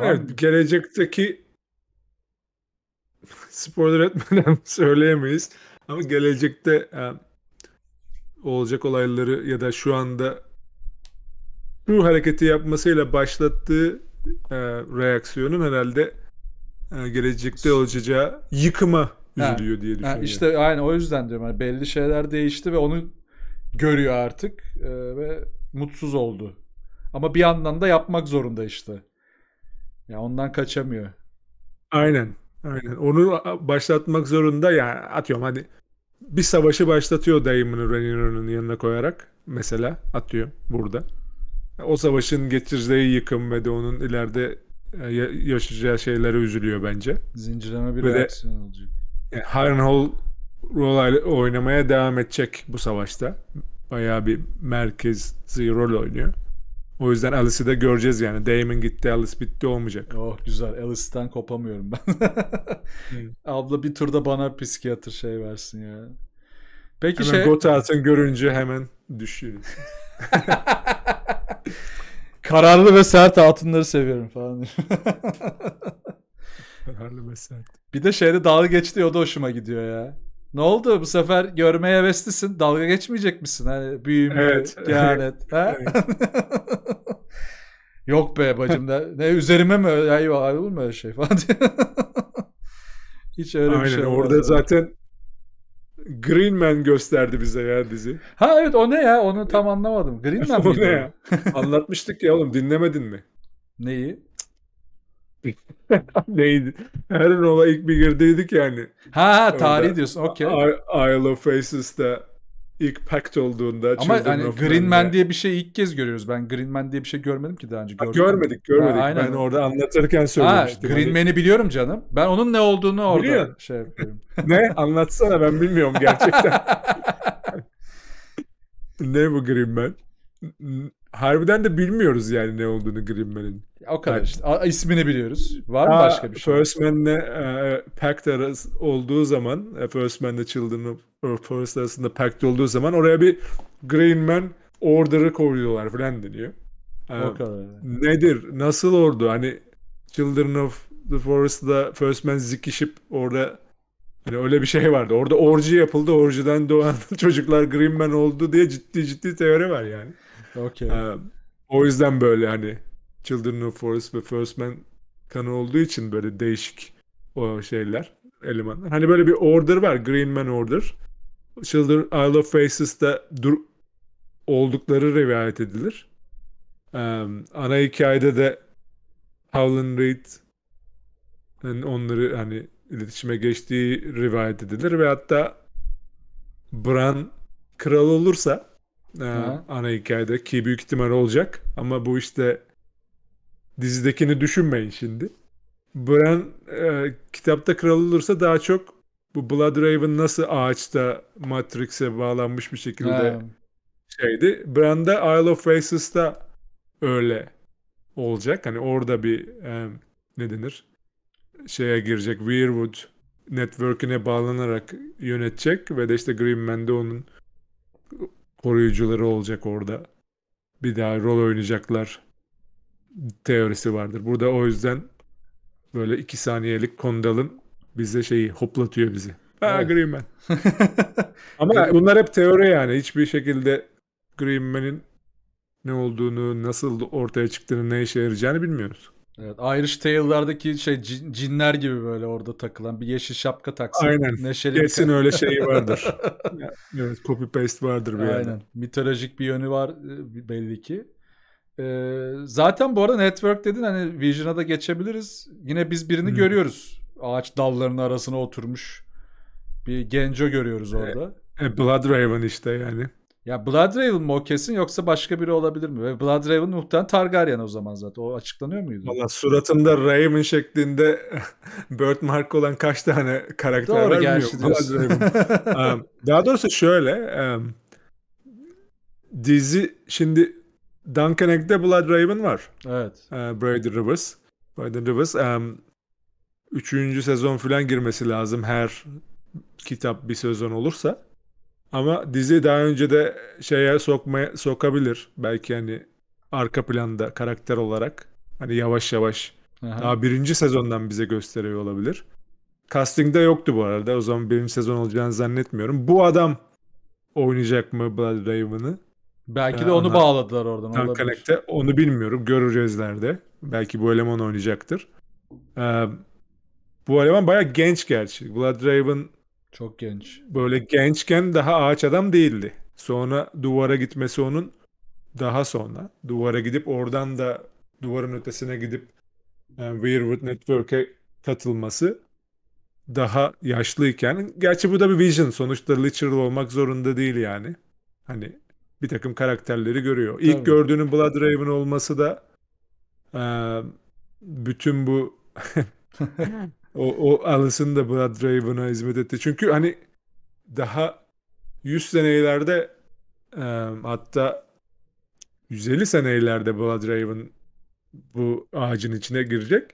Evet, gelecekteki spoiler etmeden söyleyemeyiz. Ama gelecekte yani, e, olacak olayları ya da şu anda bu hareketi yapmasıyla başlattığı e, reaksiyonun herhalde e, gelecekte olacağı yıkıma üzülüyor ha, diye düşünüyorum. Ha, işte aynı o yüzden diyorum. Yani belli şeyler değişti ve onu görüyor artık e, ve mutsuz oldu. Ama bir yandan da yapmak zorunda işte. Ya ondan kaçamıyor. Aynen. Aynen. Onu başlatmak zorunda ya yani atıyorum hadi bir savaşı başlatıyor dayımını Rhaenyra'nın yanına koyarak mesela atıyor burada. O savaşın getirdiği yıkım ve de onun ileride e, yaşayacağı şeylere üzülüyor bence. Zincirleme bir ve reaksiyon de, olacak. Yani e, Harrenhal rol oynamaya devam edecek bu savaşta. Bayağı bir merkezi rol oynuyor. O yüzden Alice'i de göreceğiz yani. Damon gitti, Alice bitti olmayacak. Oh güzel. Alice'ten kopamıyorum ben. Hmm. Abla bir turda bana psikiyatr şey versin ya. Peki hemen şey... Gotthard'ın görünce hemen düşüyoruz. Kararlı ve sert altınları seviyorum falan. Kararlı ve sert. Bir de şeyde dalga geçti o da hoşuma gidiyor ya. Ne oldu bu sefer görmeye heveslisin. Dalga geçmeyecek misin? Hani büyüme, evet. kehanet. Evet. Yok be bacım da. Ne üzerime mi? ayı var olur öyle şey falan Hiç öyle Aynen, bir şey orada vardı. zaten Green Man gösterdi bize ya dizi. Ha evet o ne ya? Onu tam anlamadım. Green Man o ne ya? Anlatmıştık ya oğlum dinlemedin mi? Neyi? Neydi? Her ona ilk bir girdiydik yani. Ha ha tarih Orada, diyorsun okey. Isle of Faces'da ilk pact olduğunda. Ama hani Green Man diye bir şey ilk kez görüyoruz. Ben Green Man diye bir şey görmedim ki daha önce. Ha, görmedik görmedik. Ha, aynen. Ben orada anlatırken söylemiştim. Ha, Green hani Man'i biliyorum canım. Ben onun ne olduğunu orada Biliyor. şey yapıyorum. ne? Anlatsana ben bilmiyorum gerçekten. ne bu Green Man? harbiden de bilmiyoruz yani ne olduğunu Green Man'in. O kadar yani, işte. A- ismini biliyoruz. Var mı başka bir şey? First Man'le e, e Pact arası olduğu zaman e, First Man'le Children of Forest arasında Pact olduğu zaman oraya bir Green Man Order'ı koyuyorlar falan deniyor. E, o kadar. Nedir? Nasıl ordu? Hani Children of the Forest'da First Man zikişip orada Hani öyle bir şey vardı. Orada orji yapıldı. Orjiden doğan çocuklar Green Man oldu diye ciddi ciddi teori var yani. Okay. Ee, o yüzden böyle hani Children of Forest ve First Man kanı olduğu için böyle değişik o şeyler, elemanlar. Hani böyle bir order var. Green Man Order. Children Isle of Faces'da dur oldukları rivayet edilir. Ee, ana hikayede de Howland Reed yani onları hani iletişime geçtiği rivayet edilir ve hatta Bran kral olursa e, ana hikayede ki büyük ihtimal olacak ama bu işte dizidekini düşünmeyin şimdi. Bran e, kitapta kral olursa daha çok bu Blood Raven nasıl ağaçta Matrix'e bağlanmış bir şekilde ha. şeydi. Brand'a Isle of Faces'ta öyle olacak. Hani orada bir e, ne denir? Şeye girecek. Weirwood network'üne bağlanarak yönetecek ve de işte Green Man'de onun koruyucuları olacak orada. Bir daha rol oynayacaklar teorisi vardır. Burada o yüzden böyle iki saniyelik kondalın bize şeyi hoplatıyor bizi. Ha evet. Green Man. Ama bunlar hep teori yani. Hiçbir şekilde Green Man'in ne olduğunu, nasıl ortaya çıktığını, ne işe yarayacağını bilmiyoruz. Evet, Irish Tale'lardaki şey cin, cinler gibi böyle orada takılan bir yeşil şapka taksın. Aynen. Neşeli Kesin öyle şey vardır. evet copy paste vardır bir Aynen. Yerden. Mitolojik bir yönü var e, belli ki. Ee, zaten bu arada network dedin hani Vision'a da geçebiliriz. Yine biz birini hmm. görüyoruz. Ağaç dallarının arasına oturmuş bir genco görüyoruz e, orada. E, e, Bloodraven işte yani. Ya Blood Raven mı o kesin yoksa başka biri olabilir mi? Ve Blood Raven muhtemelen Targaryen o zaman zaten. O açıklanıyor muydu? Valla suratında Raven şeklinde birthmark olan kaç tane karakter Doğru, var gerçi bilmiyorum. Blood um, daha doğrusu şöyle um, dizi şimdi Duncan Egg'de Blood Raven var. Evet. Uh, Brady Rivers. Brady Rivers. Um, üçüncü sezon falan girmesi lazım her kitap bir sezon olursa. Ama dizi daha önce de şeye sokmaya sokabilir. Belki hani arka planda karakter olarak hani yavaş yavaş Aha. daha birinci sezondan bize gösteriyor olabilir. Casting'de yoktu bu arada. O zaman birinci sezon olacağını zannetmiyorum. Bu adam oynayacak mı Blood Raven'ı? Belki yani ee, de onu ona, bağladılar oradan. Tankanek'te onu bilmiyorum. Göreceğiz nerede. Belki bu eleman oynayacaktır. Ee, bu eleman baya genç gerçi. Blood Raven çok genç. Böyle gençken daha ağaç adam değildi. Sonra duvara gitmesi onun daha sonra. Duvara gidip oradan da duvarın ötesine gidip yani e, Weirwood Network'e katılması daha yaşlıyken. Gerçi bu da bir vision. Sonuçta literal olmak zorunda değil yani. Hani bir takım karakterleri görüyor. Tabii. İlk gördüğünün Blood Raven olması da e, bütün bu o, o Alice'ın da Brad Raven'a hizmet etti. Çünkü hani daha 100 senelerde e, hatta 150 senelerde Blood Raven bu ağacın içine girecek.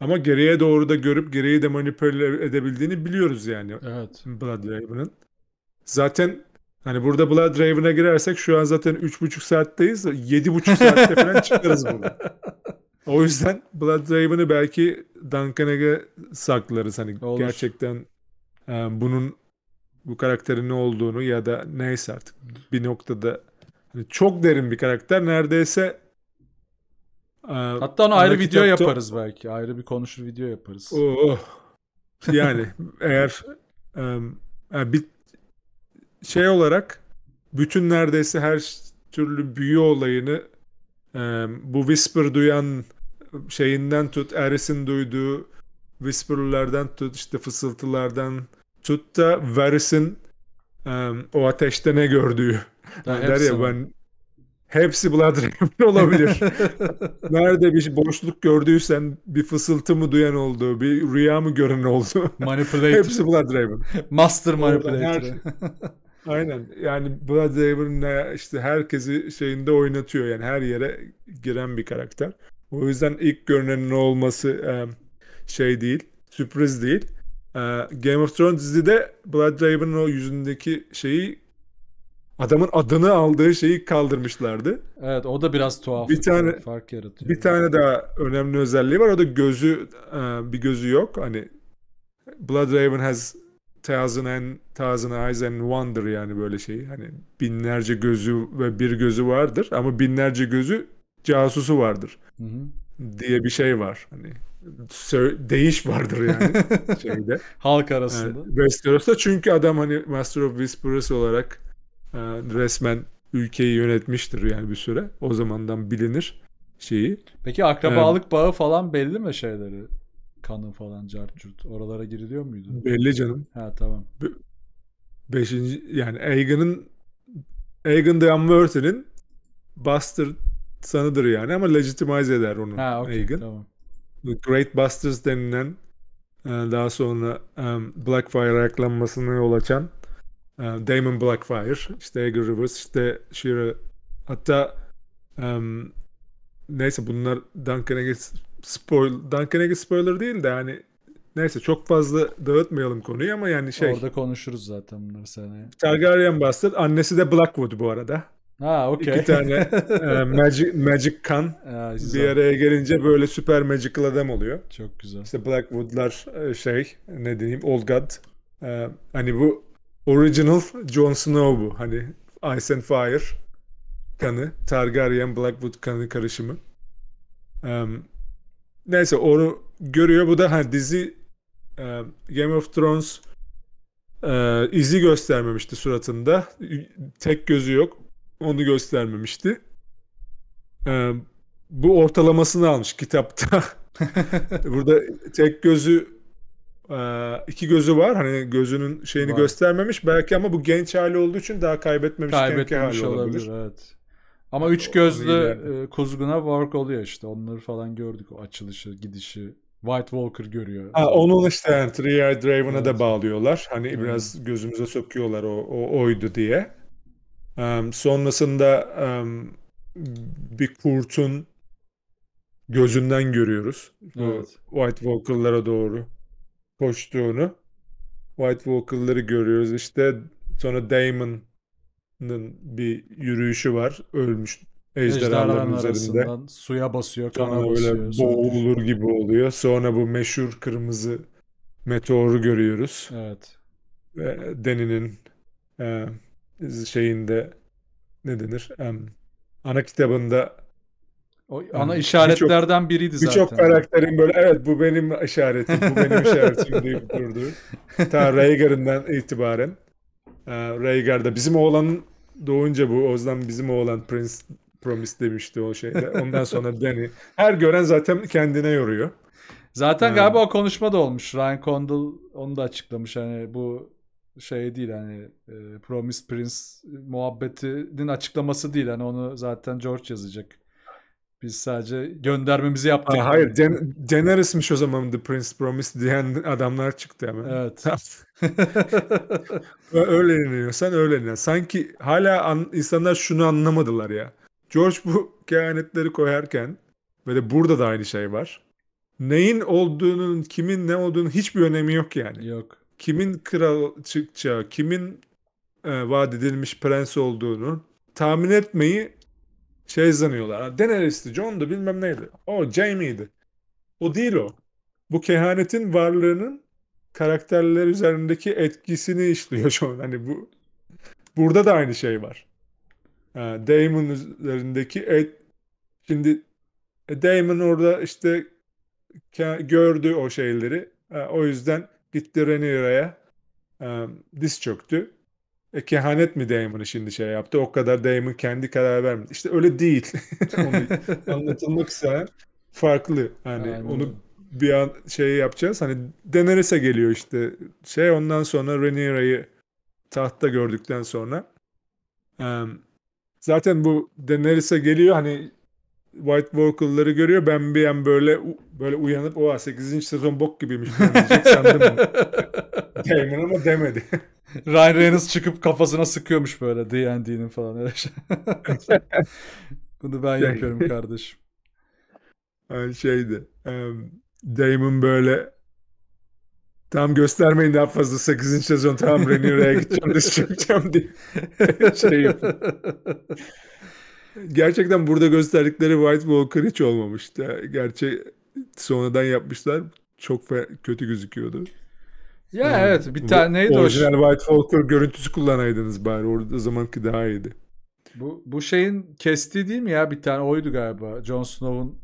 Ama geriye doğru da görüp geriye de manipüle edebildiğini biliyoruz yani. Evet. Blood Raven'ın. Zaten hani burada Blood Raven'a girersek şu an zaten 3,5 saatteyiz. 7,5 saatte falan çıkarız burada. O yüzden Blood Drive'ını belki Duncan'a saklarız. Hani Olur. gerçekten e, bunun bu karakterin ne olduğunu ya da neyse artık bir noktada hani çok derin bir karakter neredeyse e, Hatta ona ayrı video yaparız belki. Ayrı bir konuşur video yaparız. Oh, oh. Yani eğer e, yani e, bir şey olarak bütün neredeyse her türlü büyü olayını e, bu Whisper duyan şeyinden tut, Eris'in duyduğu whisper'lardan tut, işte fısıltılardan tut da Varys'in um, o ateşte ne gördüğü. Yani der ya ben hepsi Blood Raven olabilir. Nerede bir boşluk gördüysen bir fısıltı mı duyan oldu, bir rüya mı gören oldu. Manipulator. hepsi Blood Raven. Master Manipulator. Şey. Aynen. Yani Blood Raven'la işte herkesi şeyinde oynatıyor. Yani her yere giren bir karakter. O yüzden ilk görünenin olması e, şey değil, sürpriz değil. E, Game of Thrones dizide Blood Raven'ın o yüzündeki şeyi adamın adını aldığı şeyi kaldırmışlardı. Evet, o da biraz tuhaf. Bir tane fark yaratıyor. Bir tane daha önemli özelliği var. O da gözü e, bir gözü yok. Hani Blood Raven has thousand and thousand eyes and wonder yani böyle şey. Hani binlerce gözü ve bir gözü vardır ama binlerce gözü casusu vardır. Hı hı. diye bir şey var. Hani değiş vardır yani şeyde. Halk arasında. Evet, Westeros'ta çünkü adam hani Master of Whisperers olarak e, resmen ülkeyi yönetmiştir yani bir süre. O zamandan bilinir şeyi. Peki akrabalık ee, bağı falan belli mi şeyleri? Kanın falan cartcurt. Oralara giriliyor muydu? Belli canım. Ha tamam. Be- beşinci yani Egan'ın Egan de Unworthy'nin Bastard sanıdır yani ama legitimize eder onu ha, okey. Tamam. The Great Busters denilen e, daha sonra e, Blackfire ayaklanmasına yol açan e, Damon Blackfire, işte Edgar Rivers, işte Shearer hatta um, neyse bunlar Duncan Eggs spoil Duncan Eggs spoiler değil de yani neyse çok fazla dağıtmayalım konuyu ama yani şey. Orada konuşuruz zaten bunları seneye. Targaryen Bastard annesi de Blackwood bu arada. Ha okey. İki tane e, Magic, Magic Khan ha, bir araya gelince böyle süper magical adam oluyor. Çok güzel. İşte Blackwood'lar e, şey ne diyeyim Old God. E, hani bu original Jon Snow bu. Hani Ice and Fire kanı. Targaryen Blackwood kanı karışımı. E, neyse onu görüyor. Bu da hani dizi e, Game of Thrones e, izi göstermemişti suratında. Tek gözü yok onu göstermemişti. Ee, bu ortalamasını almış kitapta. Burada tek gözü e, iki gözü var. Hani gözünün şeyini var. göstermemiş. Belki ama bu genç hali olduğu için daha kaybetmemiş. Kaybetmemiş hali olabilir. olabilir. Evet. Ama üç gözlü e, kuzguna work oluyor işte. Onları falan gördük. O açılışı, gidişi. White Walker görüyor. Ha, onun işte yani Three Eyed Raven'a evet. da bağlıyorlar. Hani biraz gözümüze sokuyorlar o, o oydu diye. Um, sonrasında um, bir kurtun gözünden görüyoruz. Evet. White Walker'lara doğru koştuğunu. White Walker'ları görüyoruz. İşte sonra Damon'ın bir yürüyüşü var. Ölmüş ejderhaların üzerinde. Suya basıyor, kana sonra basıyor. Böyle boğulur gibi oluyor. Sonra bu meşhur kırmızı meteoru görüyoruz. Evet. Deni'nin e, şeyinde ne denir? Um, ana kitabında o yani ana işaretlerden bir biriydi zaten. Birçok karakterin böyle evet bu benim işaretim, bu benim işaretim deyip durdu. Ta Rhaegar'ından itibaren. E, Rhaegar'da bizim oğlanın doğunca bu o yüzden bizim oğlan Prince Promise demişti o şeyde. Ondan sonra Dany. Her gören zaten kendine yoruyor. Zaten ha. galiba o konuşma da olmuş. Ryan Condal onu da açıklamış. Hani bu şey değil hani e, Promise Prince muhabbetinin açıklaması değil. Hani onu zaten George yazacak. Biz sadece göndermemizi yaptık. Aa, hayır, Dan- Daenerys'miş o zaman The Prince Promise diyen adamlar çıktı hemen. Evet. öyle iniyor sen öyle inan. Sanki hala an- insanlar şunu anlamadılar ya. George bu kehanetleri koyarken ve de burada da aynı şey var. Neyin olduğunun, kimin ne olduğunun hiçbir önemi yok yani. Yok kimin kral çıkacağı, kimin e, vaat edilmiş prens olduğunu tahmin etmeyi şey sanıyorlar. Daenerys'ti, Jon'du bilmem neydi. O Jaime'ydi. O değil o. Bu kehanetin varlığının karakterler üzerindeki etkisini işliyor şu Hani bu burada da aynı şey var. Yani Damon üzerindeki et şimdi e, Daemon orada işte gördü o şeyleri. O yüzden Gitti Reniraya E, diz çöktü. E, kehanet mi Damon'ı şimdi şey yaptı? O kadar Damon kendi karar vermedi. İşte öyle değil. anlatılmak isteyen farklı. Hani Aynen. onu bir an şey yapacağız. Hani Daenerys'e geliyor işte. Şey ondan sonra Renirayı tahtta gördükten sonra. E, zaten bu Daenerys'e geliyor. Hani White Vocal'ları görüyor. Ben bir an böyle böyle uyanıp o 8. sezon bok gibiymiş diyecek sandım. Damon ama demedi. Ryan Reynolds çıkıp kafasına sıkıyormuş böyle D&D'nin falan öyle şey. Bunu ben şey. yapıyorum kardeşim. Yani şeydi. Um, Damon böyle tam göstermeyin daha fazla 8. sezon tamam Renier'e gideceğim, dışarı çıkacağım diye şey yapıyor. Gerçekten burada gösterdikleri White Walker hiç olmamıştı. Gerçi sonradan yapmışlar. Çok kötü gözüküyordu. Ya yani, evet bir tane neydi orijinal o? White Walker görüntüsü kullanaydınız bari. Orada zamanki daha iyiydi. Bu, bu şeyin kesti değil mi ya? Bir tane oydu galiba. Jon Snow'un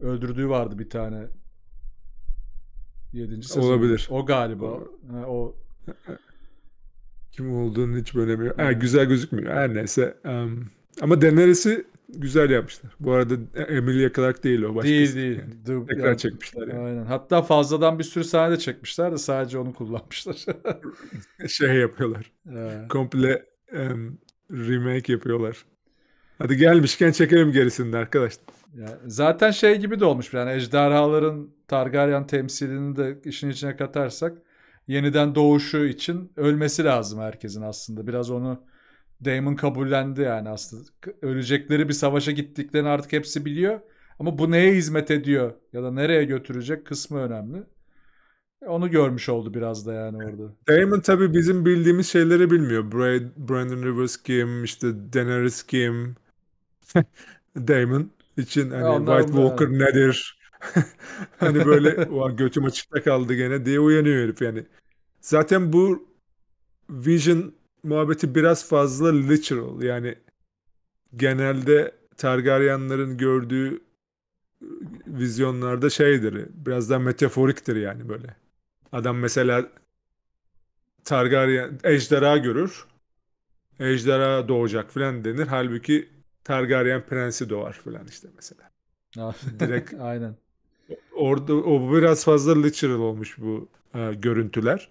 öldürdüğü vardı bir tane. 7. sezon. Olabilir. O galiba. o. Kim olduğunu hiç böyle bir... Ha, güzel gözükmüyor. Her neyse. Um, ama Daenerys'i güzel yapmışlar. Bu arada Emily Yakarak değil o. Başkası. Değil değil. Yani. Du- Tekrar yani, çekmişler. Yani. Aynen. Hatta fazladan bir sürü sahne de çekmişler de sadece onu kullanmışlar. şey yapıyorlar. Evet. Komple um, remake yapıyorlar. Hadi gelmişken çekelim gerisini de arkadaşlar. Ya, zaten şey gibi de olmuş. Yani ejderhaların Targaryen temsilini de işin içine katarsak yeniden doğuşu için ölmesi lazım herkesin aslında. Biraz onu Damon kabullendi yani aslında. Ölecekleri bir savaşa gittiklerini artık hepsi biliyor. Ama bu neye hizmet ediyor ya da nereye götürecek kısmı önemli. E, onu görmüş oldu biraz da yani orada. Damon tabii bizim bildiğimiz şeyleri bilmiyor. Brad, Brandon Rivers kim, işte Daenerys kim, Damon için hani ya White Walker yani. nedir? hani böyle ulan götüm açıkta kaldı gene diye uyanıyor herif yani. Zaten bu Vision muhabbeti biraz fazla literal yani genelde Targaryenlerin gördüğü ıı, vizyonlarda şeydir. Biraz daha metaforiktir yani böyle. Adam mesela Targaryen ejderha görür. Ejderha doğacak filan denir. Halbuki Targaryen prensi doğar filan işte mesela. Direkt aynen. Orada o biraz fazla literal olmuş bu e, görüntüler.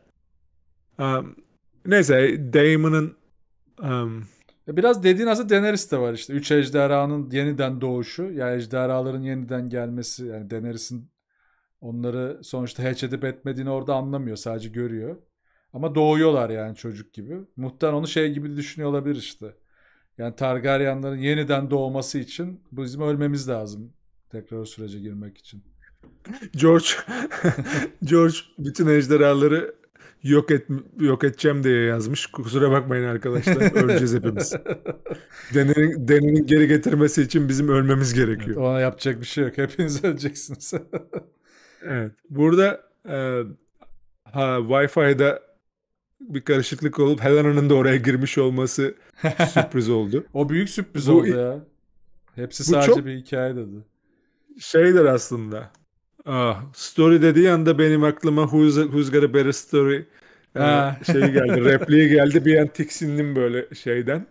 Um, Neyse Damon'ın um... Biraz dediğin aslında Daenerys de var işte. Üç ejderhanın yeniden doğuşu. Yani ejderhaların yeniden gelmesi. Yani Daenerys'in onları sonuçta hatch edip etmediğini orada anlamıyor. Sadece görüyor. Ama doğuyorlar yani çocuk gibi. Muhtemelen onu şey gibi düşünüyor olabilir işte. Yani Targaryenların yeniden doğması için bizim ölmemiz lazım. Tekrar o sürece girmek için. George George bütün ejderhaları yok et yok edeceğim diye yazmış. Kusura bakmayın arkadaşlar. Öleceğiz hepimiz. Denenin, denenin geri getirmesi için bizim ölmemiz gerekiyor. Evet, ona yapacak bir şey yok. Hepiniz öleceksiniz. evet. Burada e, ha Wi-Fi'da bir karışıklık olup Helena'nın da oraya girmiş olması sürpriz oldu. o büyük sürpriz bu, oldu ya. Hepsi sadece çok, bir hikaye dedi. Şeydir aslında. Ah, story dediği anda benim aklıma Who's, who's Got a Better Story şey geldi, repliğe geldi. Bir an tiksindim böyle şeyden.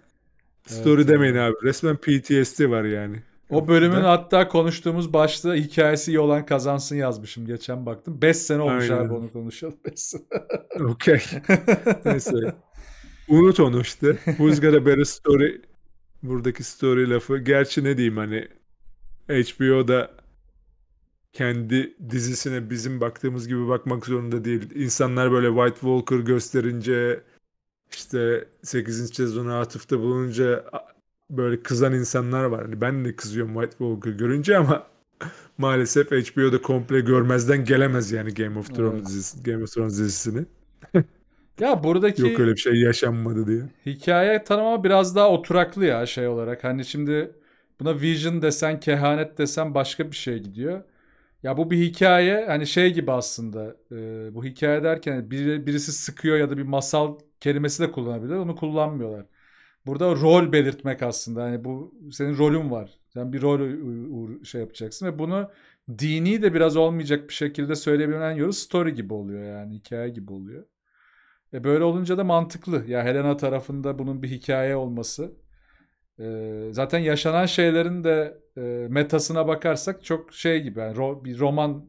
Story evet, demeyin abi. Resmen PTSD var yani. O bölümün ben... hatta konuştuğumuz başta hikayesi iyi olan kazansın yazmışım. Geçen baktım. 5 sene olmuş Aynen. abi onu konuşalım. 5 Okey. Neyse. Unut onu işte. Who's got a better story? Buradaki story lafı. Gerçi ne diyeyim hani HBO'da kendi dizisine bizim baktığımız gibi bakmak zorunda değil. İnsanlar böyle White Walker gösterince işte 8. sezonu atıfta bulununca böyle kızan insanlar var. Hani ben de kızıyorum White Walker görünce ama maalesef HBO'da komple görmezden gelemez yani Game of Thrones evet. dizisi, Game of Thrones dizisini. ya buradaki Yok öyle bir şey yaşanmadı diye. Hikaye tanımı biraz daha oturaklı ya şey olarak. Hani şimdi buna Vision desen, kehanet desen başka bir şey gidiyor. Ya bu bir hikaye hani şey gibi aslında e, bu hikaye derken bir birisi sıkıyor ya da bir masal kelimesi de kullanabilir onu kullanmıyorlar. Burada rol belirtmek aslında hani bu senin rolün var sen bir rol şey yapacaksın ve bunu dini de biraz olmayacak bir şekilde söyleyebilen yolu story gibi oluyor yani hikaye gibi oluyor. E böyle olunca da mantıklı ya Helena tarafında bunun bir hikaye olması. E, zaten yaşanan şeylerin de e, metasına bakarsak çok şey gibi yani ro- bir roman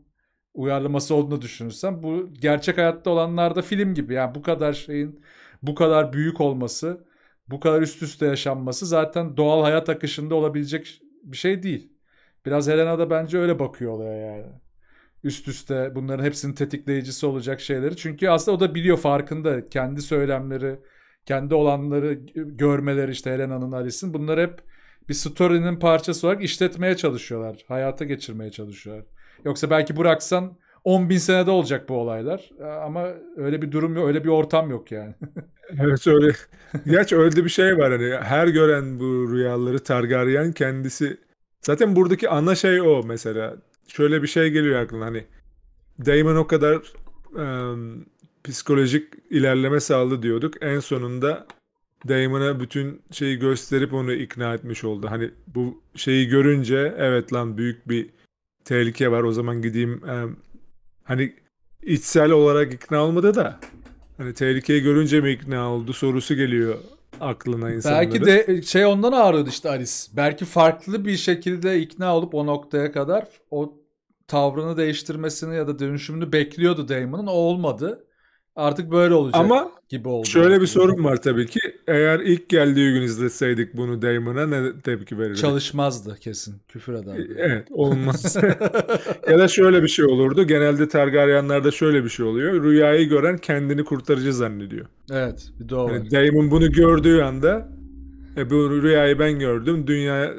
uyarlaması olduğunu düşünürsem bu gerçek hayatta olanlarda film gibi yani bu kadar şeyin bu kadar büyük olması bu kadar üst üste yaşanması zaten doğal hayat akışında olabilecek bir şey değil. Biraz Helena da bence öyle bakıyor olaya yani. Üst üste bunların hepsinin tetikleyicisi olacak şeyleri. Çünkü aslında o da biliyor farkında. Kendi söylemleri, kendi olanları görmeleri işte Helena'nın Alice'in bunlar hep bir story'nin parçası olarak işletmeye çalışıyorlar. Hayata geçirmeye çalışıyorlar. Yoksa belki bıraksan 10 bin senede olacak bu olaylar. Ee, ama öyle bir durum yok, öyle bir ortam yok yani. evet öyle. Gerçi öyle bir şey var hani her gören bu rüyaları Targaryen kendisi. Zaten buradaki ana şey o mesela. Şöyle bir şey geliyor aklına hani Daemon o kadar um, psikolojik ilerleme sağladı diyorduk. En sonunda Damon'a bütün şeyi gösterip onu ikna etmiş oldu. Hani bu şeyi görünce evet lan büyük bir tehlike var o zaman gideyim hani içsel olarak ikna olmadı da hani tehlikeyi görünce mi ikna oldu sorusu geliyor aklına insanların. Belki de şey ondan ağrıyordu işte Aris. Belki farklı bir şekilde ikna olup o noktaya kadar o tavrını değiştirmesini ya da dönüşümünü bekliyordu Damon'un. O olmadı. Artık böyle olacak Ama gibi oldu. Şöyle bir sorun var tabii ki. Eğer ilk geldiği gün izleseydik bunu Damon'a ne tepki verirdi? Çalışmazdı kesin. Küfür ederdi. E, evet olmaz. ya da şöyle bir şey olurdu. Genelde Targaryenlerde şöyle bir şey oluyor. Rüyayı gören kendini kurtarıcı zannediyor. Evet bir doğru. Yani Damon bunu gördüğü anda e, bu rüyayı ben gördüm. Dünya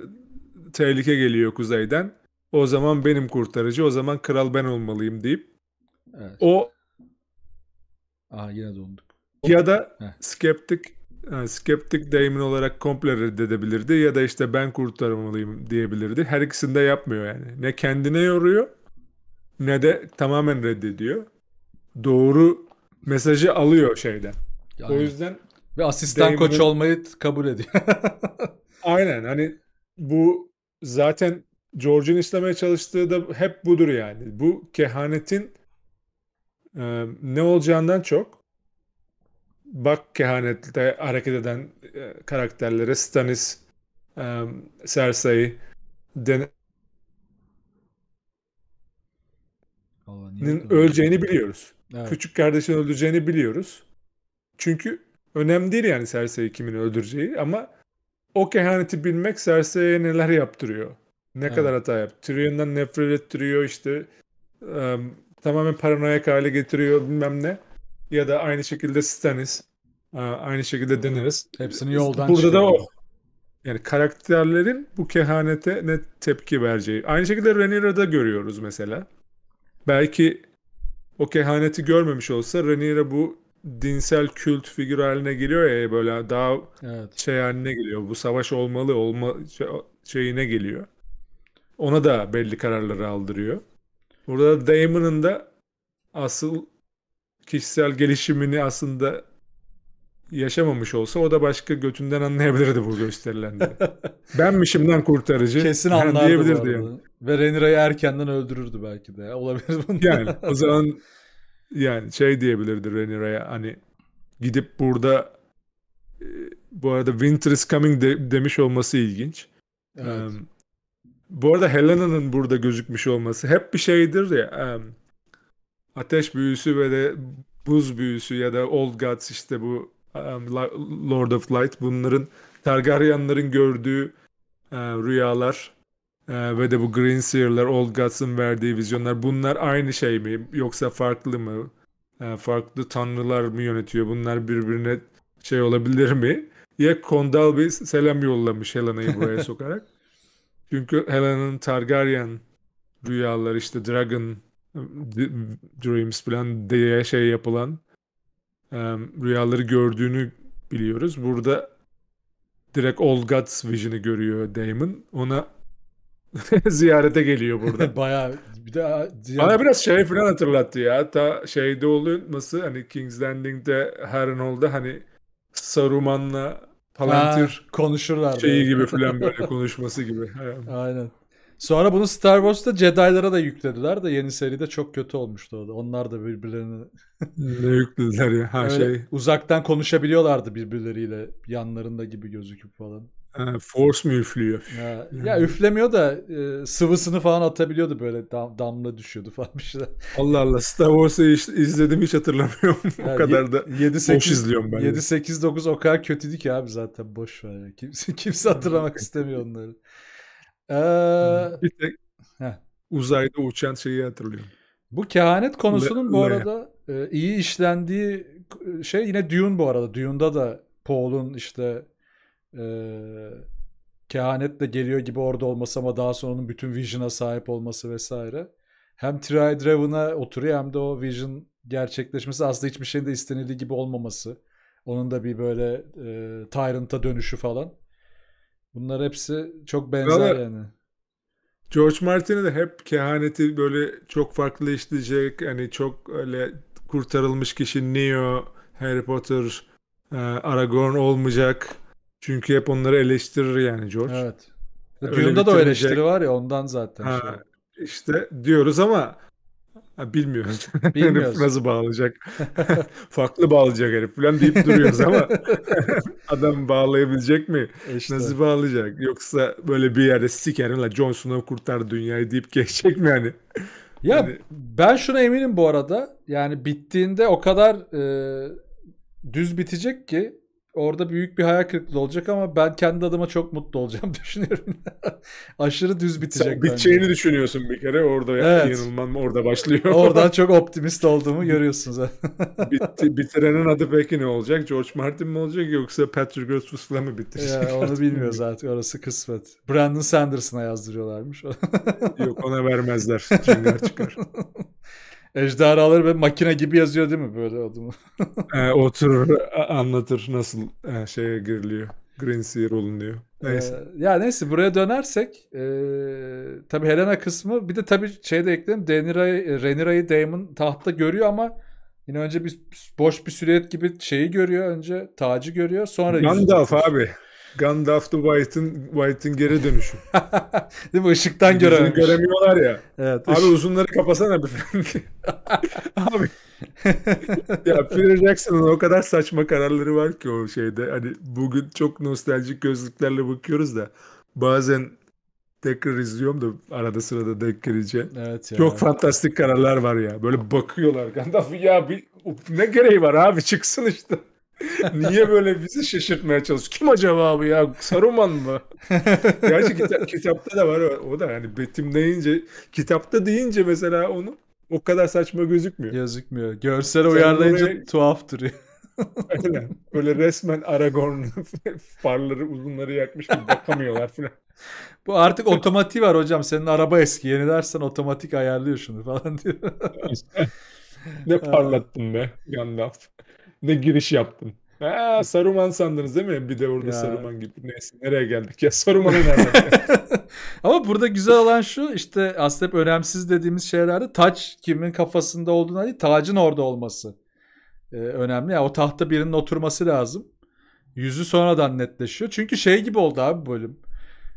tehlike geliyor kuzeyden. O zaman benim kurtarıcı, o zaman kral ben olmalıyım deyip evet. o Aa yine donduk. Ya da Heh. skeptik yani e, skeptik deyimin olarak komple reddedebilirdi ya da işte ben kurtarmalıyım diyebilirdi. Her ikisini de yapmıyor yani. Ne kendine yoruyor ne de tamamen reddediyor. Doğru mesajı alıyor şeyden. Yani. O yüzden ve asistan Damon'ın... koç olmayı kabul ediyor. Aynen hani bu zaten George'un istemeye çalıştığı da hep budur yani. Bu kehanetin e, ne olacağından çok bak kehanette hareket eden e, karakterlere Stanis, e, Cersei, Den öleceğini şey biliyoruz. Evet. Küçük kardeşin öleceğini biliyoruz. Çünkü önemli değil yani Cersei kimin öldüreceği ama o kehaneti bilmek Cersei'ye neler yaptırıyor. Ne evet. kadar hata yap. Tyrion'dan nefret ettiriyor işte. Um, tamamen paranoyak hale getiriyor bilmem ne. Ya da aynı şekilde Stannis. E, aynı şekilde deniriz. Hepsini yoldan Burada çıkıyor. da o. Yani karakterlerin bu kehanete ne tepki vereceği. Aynı şekilde Rhaenyra'da görüyoruz mesela. Belki o kehaneti görmemiş olsa Rhaenyra bu dinsel kült figür haline geliyor ya böyle daha evet. şey haline geliyor. Bu savaş olmalı olma şey, şeyine geliyor. Ona da belli kararları aldırıyor. Burada Damon'ın da asıl kişisel gelişimini aslında yaşamamış olsa o da başka götünden anlayabilirdi bu gösterilenleri. Benmişim lan kurtarıcı. Kesin anlardı diyebilirdi yani. Ve Renira'yı erkenden öldürürdü belki de. Olabilir bunlar. Yani o zaman yani şey diyebilirdi Renira'ya hani gidip burada e, bu arada Winter is Coming de, demiş olması ilginç. Evet. Um, bu arada Helena'nın burada gözükmüş olması hep bir şeydir ya. Um, ateş büyüsü ve de buz büyüsü ya da Old Gods işte bu um, Lord of Light bunların Targaryenların gördüğü e, rüyalar e, ve de bu Greenseer'ler, Old Gods'ın verdiği vizyonlar bunlar aynı şey mi yoksa farklı mı? E, farklı tanrılar mı yönetiyor? Bunlar birbirine şey olabilir mi? Ya Kondal bir selam yollamış Helena'yı buraya sokarak. Çünkü Helen'ın Targaryen rüyaları işte Dragon Dreams falan diye şey yapılan rüyaları gördüğünü biliyoruz. Burada direkt All Gods Vision'ı görüyor Damon. Ona ziyarete geliyor burada. Baya bir daha ziyaret... Bana biraz şey falan hatırlattı ya. Ta şeyde olması hani King's Landing'de Harrenhal'da hani Saruman'la Palantir ha, konuşurlar. Şeyi böyle. gibi falan böyle konuşması gibi. Aynen. Sonra bunu Star Wars'ta Jedi'lara da yüklediler de yeni seride çok kötü olmuştu o da. Onlar da birbirlerini ne yüklediler ya her Öyle şey. Uzaktan konuşabiliyorlardı birbirleriyle yanlarında gibi gözüküp falan. Ee, force mu üflüyor? Ya, ya üflemiyor da e, sıvısını falan atabiliyordu böyle dam, damla düşüyordu falan bir şeyler. Allah Allah Star Wars'ı iz, izledim hiç hatırlamıyorum. o kadar da 7, 8, boş izliyorum ben. 7, 8, 9 o kadar kötüydü ki abi zaten boş ver. Ya. Kimse, kimse hatırlamak istemiyor onları. Ee, bir tek heh. uzayda uçan şeyi hatırlıyorum. Bu kehanet konusunun Le, bu arada e, iyi işlendiği e, şey yine Dune bu arada. Dune'da da Paul'un işte e, kehanet de geliyor gibi orada olması ama daha sonra onun bütün Vision'a sahip olması vesaire. Hem Triad Raven'a oturuyor hem de o Vision gerçekleşmesi aslında hiçbir şeyin de istenildiği gibi olmaması. Onun da bir böyle e, Tyrant'a dönüşü falan. Bunlar hepsi çok benzer Valla, yani. George Martin'e de hep kehaneti böyle çok farklı işleyecek. Hani çok öyle kurtarılmış kişi Neo, Harry Potter, e, Aragorn olmayacak çünkü hep onları eleştirir yani George. Evet. Öyle Dune'da da o eleştiri var ya ondan zaten. Ha, İşte diyoruz ama ha, bilmiyoruz. Bilmiyoruz. nasıl bağlayacak? Farklı bağlayacak herif falan deyip duruyoruz ama adam bağlayabilecek mi? E işte. Nasıl bağlayacak? Yoksa böyle bir yerde sikerim la Jon Snow kurtar dünyayı deyip geçecek mi yani? Ya yani... ben şuna eminim bu arada. Yani bittiğinde o kadar e, düz bitecek ki Orada büyük bir hayal kırıklığı olacak ama ben kendi adıma çok mutlu olacağım düşünüyorum. Aşırı düz bitecek. Sen biteceğini bence. düşünüyorsun bir kere orada evet. yanılmam orada başlıyor. Oradan çok optimist olduğumu görüyorsunuz. Bitti, bitirenin adı peki ne olacak? George Martin mi olacak yoksa Patrick Rothfuss'la mı bitirecek? Ya, onu bilmiyoruz artık orası kısmet. Brandon Sanderson'a yazdırıyorlarmış. Yok ona vermezler. Cingar çıkar. Ejderhaları ve makine gibi yazıyor değil mi böyle adımı? e, ee, oturur anlatır nasıl e, şeye giriliyor. Green Seer olunuyor. Ee, neyse. Ee, ya neyse buraya dönersek e, tabi Helena kısmı bir de tabi şey de ekledim Denira'yı e, Renira'yı Daemon tahtta görüyor ama yine önce bir boş bir silüet gibi şeyi görüyor önce tacı görüyor sonra Gandalf abi. Gandalf the White'ın White'ın geri dönüşü. Değil mi? Işıktan görememiş. göremiyorlar ya. Evet, Abi ışık. uzunları kapasana bir Abi. ya Peter Jackson'ın o kadar saçma kararları var ki o şeyde. Hani bugün çok nostaljik gözlüklerle bakıyoruz da bazen tekrar izliyorum da arada sırada denk gelince. Evet ya. Çok fantastik kararlar var ya. Böyle bakıyorlar Gandalf ya bir, ne gereği var abi çıksın işte. Niye böyle bizi şaşırtmaya çalışıyor? Kim acaba bu ya? Saruman mı? Gerçi kita- kitapta da var o da yani betimleyince kitapta deyince mesela onu o kadar saçma gözükmüyor. Gözükmüyor. Görsel uyarlayınca oraya... tuhaf duruyor. Öyle. Öyle resmen Aragorn farları uzunları yakmış gibi bakamıyorlar falan. Bu artık otomatik var hocam. Senin araba eski. Yenilersen otomatik ayarlıyor şunu falan diyor. ne parlattın be Gandalf ne giriş yaptın. Ha, Saruman sandınız değil mi? Bir de orada ya. Saruman gibi. Neyse nereye geldik ya? Saruman'a nereden Ama burada güzel olan şu işte aslında hep önemsiz dediğimiz şeylerde taç kimin kafasında olduğuna değil tacın orada olması ee, önemli. Yani o tahta birinin oturması lazım. Yüzü sonradan netleşiyor. Çünkü şey gibi oldu abi bölüm.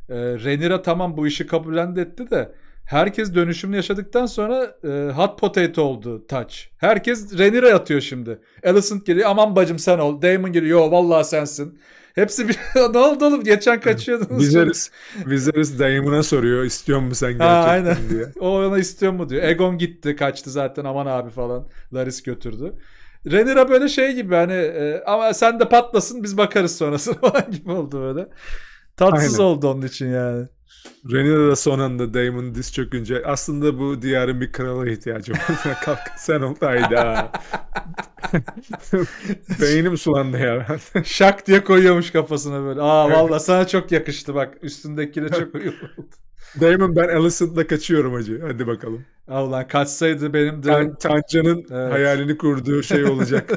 Ee, Renira tamam bu işi kabullendi etti de Herkes dönüşümünü yaşadıktan sonra e, hot potato oldu touch. Herkes Renira atıyor şimdi. Alicent geliyor aman bacım sen ol. Damon geliyor yo vallahi sensin. Hepsi bir ne oldu oğlum geçen kaçıyordunuz. Viserys, Viserys Damon'a soruyor istiyor mu sen gerçekten ha, aynen. diye. o ona istiyor mu diyor. Egon gitti kaçtı zaten aman abi falan. Laris götürdü. Renira böyle şey gibi hani e, ama sen de patlasın biz bakarız sonrasına falan gibi oldu böyle. Tatsız Aynen. oldu onun için yani. Renina da son anda Damon diz çökünce aslında bu diyarın bir krala ihtiyacı var. Kalk sen ol hayda. Beynim sulandı ya. Şak diye koyuyormuş kafasına böyle. Aa valla sana çok yakıştı bak. Üstündekine çok uyumlu. Damon ben Alicent'la kaçıyorum hacı. Hadi bakalım. Allah kaçsaydı benim de... Tan Tancan'ın evet. hayalini kurduğu şey olacak.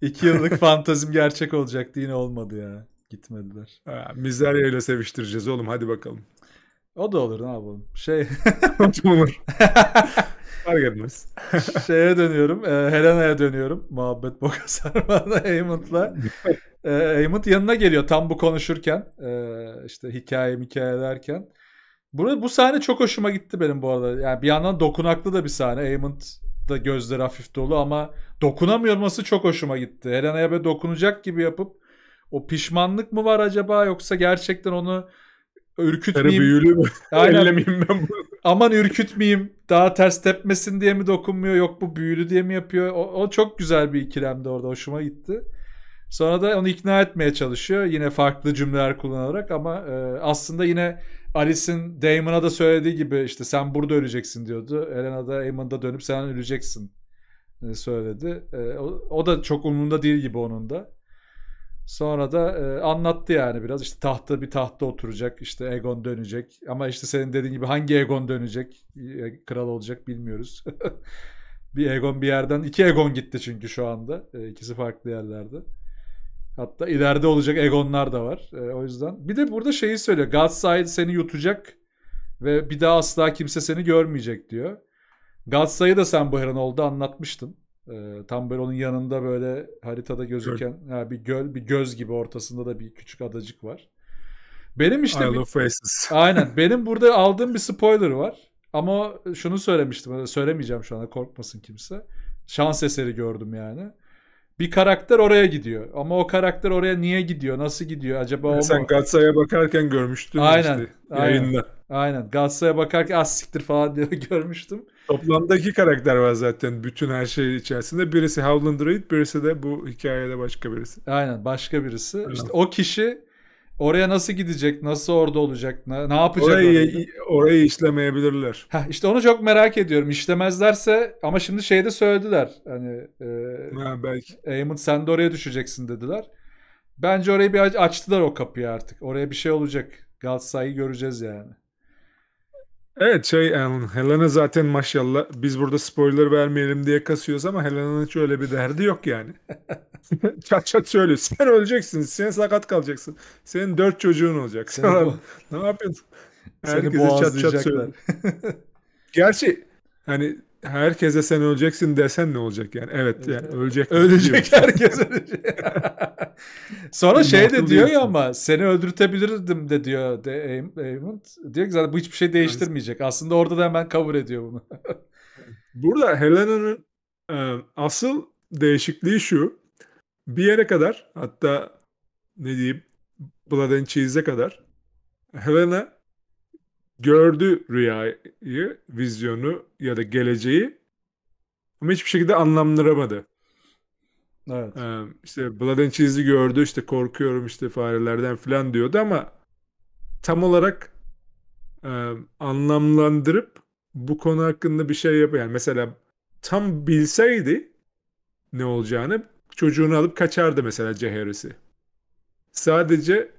İki yıllık fantazim gerçek olacak. yine olmadı ya. Gitmediler. Ha, Mizerya ile seviştireceğiz oğlum hadi bakalım. O da olur ne yapalım. Şey. olur. Fark etmez. Şeye dönüyorum. E, Helena'ya dönüyorum. Muhabbet boka sarmada Eamon'la. E, Eamon yanına geliyor tam bu konuşurken. E, işte hikaye hikaye derken. Burada bu sahne çok hoşuma gitti benim bu arada. Yani bir yandan dokunaklı da bir sahne. Eamon da gözleri hafif dolu ama dokunamıyorması çok hoşuma gitti. Helena'ya böyle dokunacak gibi yapıp o pişmanlık mı var acaba yoksa gerçekten onu ürkütmeyeyim. büyülü mü? Ellemeyeyim ben bunu. Aman ürkütmeyeyim. Daha ters tepmesin diye mi dokunmuyor? Yok bu büyülü diye mi yapıyor? O, o çok güzel bir ikilemdi orada. Hoşuma gitti. Sonra da onu ikna etmeye çalışıyor. Yine farklı cümleler kullanarak ama e, aslında yine Alice'in Damon'a da söylediği gibi işte sen burada öleceksin diyordu. Elena da Eamon'da dönüp sen öleceksin e, söyledi. E, o, o da çok umurunda değil gibi onun da. Sonra da e, anlattı yani biraz işte tahta bir tahta oturacak işte Egon dönecek ama işte senin dediğin gibi hangi Egon dönecek e, kral olacak bilmiyoruz. bir Egon bir yerden iki Egon gitti çünkü şu anda e, ikisi farklı yerlerde. Hatta ileride olacak Egonlar da var e, o yüzden. Bir de burada şeyi söylüyor Galatasaray seni yutacak ve bir daha asla kimse seni görmeyecek diyor. Galatasaray'ı da sen bu oldu anlatmıştın. E, tam böyle onun yanında böyle haritada gözüken göl. Ha, bir göl, bir göz gibi ortasında da bir küçük adacık var. Benim işte I bir, faces. Aynen. Benim burada aldığım bir spoiler var. Ama şunu söylemiştim. Söylemeyeceğim şu anda korkmasın kimse. Şans eseri gördüm yani bir karakter oraya gidiyor. Ama o karakter oraya niye gidiyor? Nasıl gidiyor? Acaba yani o Sen mu? bakarken görmüştün aynen, işte yayında. Aynen. Aynen. Galatasaray'a bakarken az ah, siktir falan diye görmüştüm. Toplamda iki karakter var zaten bütün her şey içerisinde. Birisi Howland Reed, birisi de bu hikayede başka birisi. Aynen başka birisi. Aynen. İşte o kişi Oraya nasıl gidecek? Nasıl orada olacak? Ne, ne yapacak? Orayı, orada? orayı işlemeyebilirler. Heh, işte onu çok merak ediyorum. İşlemezlerse ama şimdi şeyde söylediler. Hani e, ha, belki. Eamon sen de oraya düşeceksin dediler. Bence orayı bir açtılar o kapıyı artık. Oraya bir şey olacak. Galatasaray'ı göreceğiz yani. Evet şey yani Helena zaten maşallah biz burada spoiler vermeyelim diye kasıyoruz ama Helena'nın hiç öyle bir derdi yok yani. çat çat söylüyor. Sen öleceksin. Sen sakat kalacaksın. Senin dört çocuğun olacak. Seni bu... ne yapıyorsun? Seni Herkese çat çat söylüyor. Gerçi hani herkese sen öleceksin desen ne olacak yani? Evet yani ölecek. ölecek herkes ölecek. Sonra e, şey de diyor ya ama seni öldürtebilirdim de diyor de Aymond. Diyor ki zaten bu hiçbir şey değiştirmeyecek. Aslında orada da hemen kabul ediyor bunu. Burada Helena'nın e, asıl değişikliği şu. Bir yere kadar hatta ne diyeyim Blood and Cheese'e kadar Helena gördü rüyayı, vizyonu ya da geleceği ama hiçbir şekilde anlamlandıramadı. Evet. Ee, işte Blood and Cheese'i gördü işte korkuyorum işte farelerden falan diyordu ama tam olarak e, anlamlandırıp bu konu hakkında bir şey yapıyor. Yani mesela tam bilseydi ne olacağını çocuğunu alıp kaçardı mesela Ceherisi. Sadece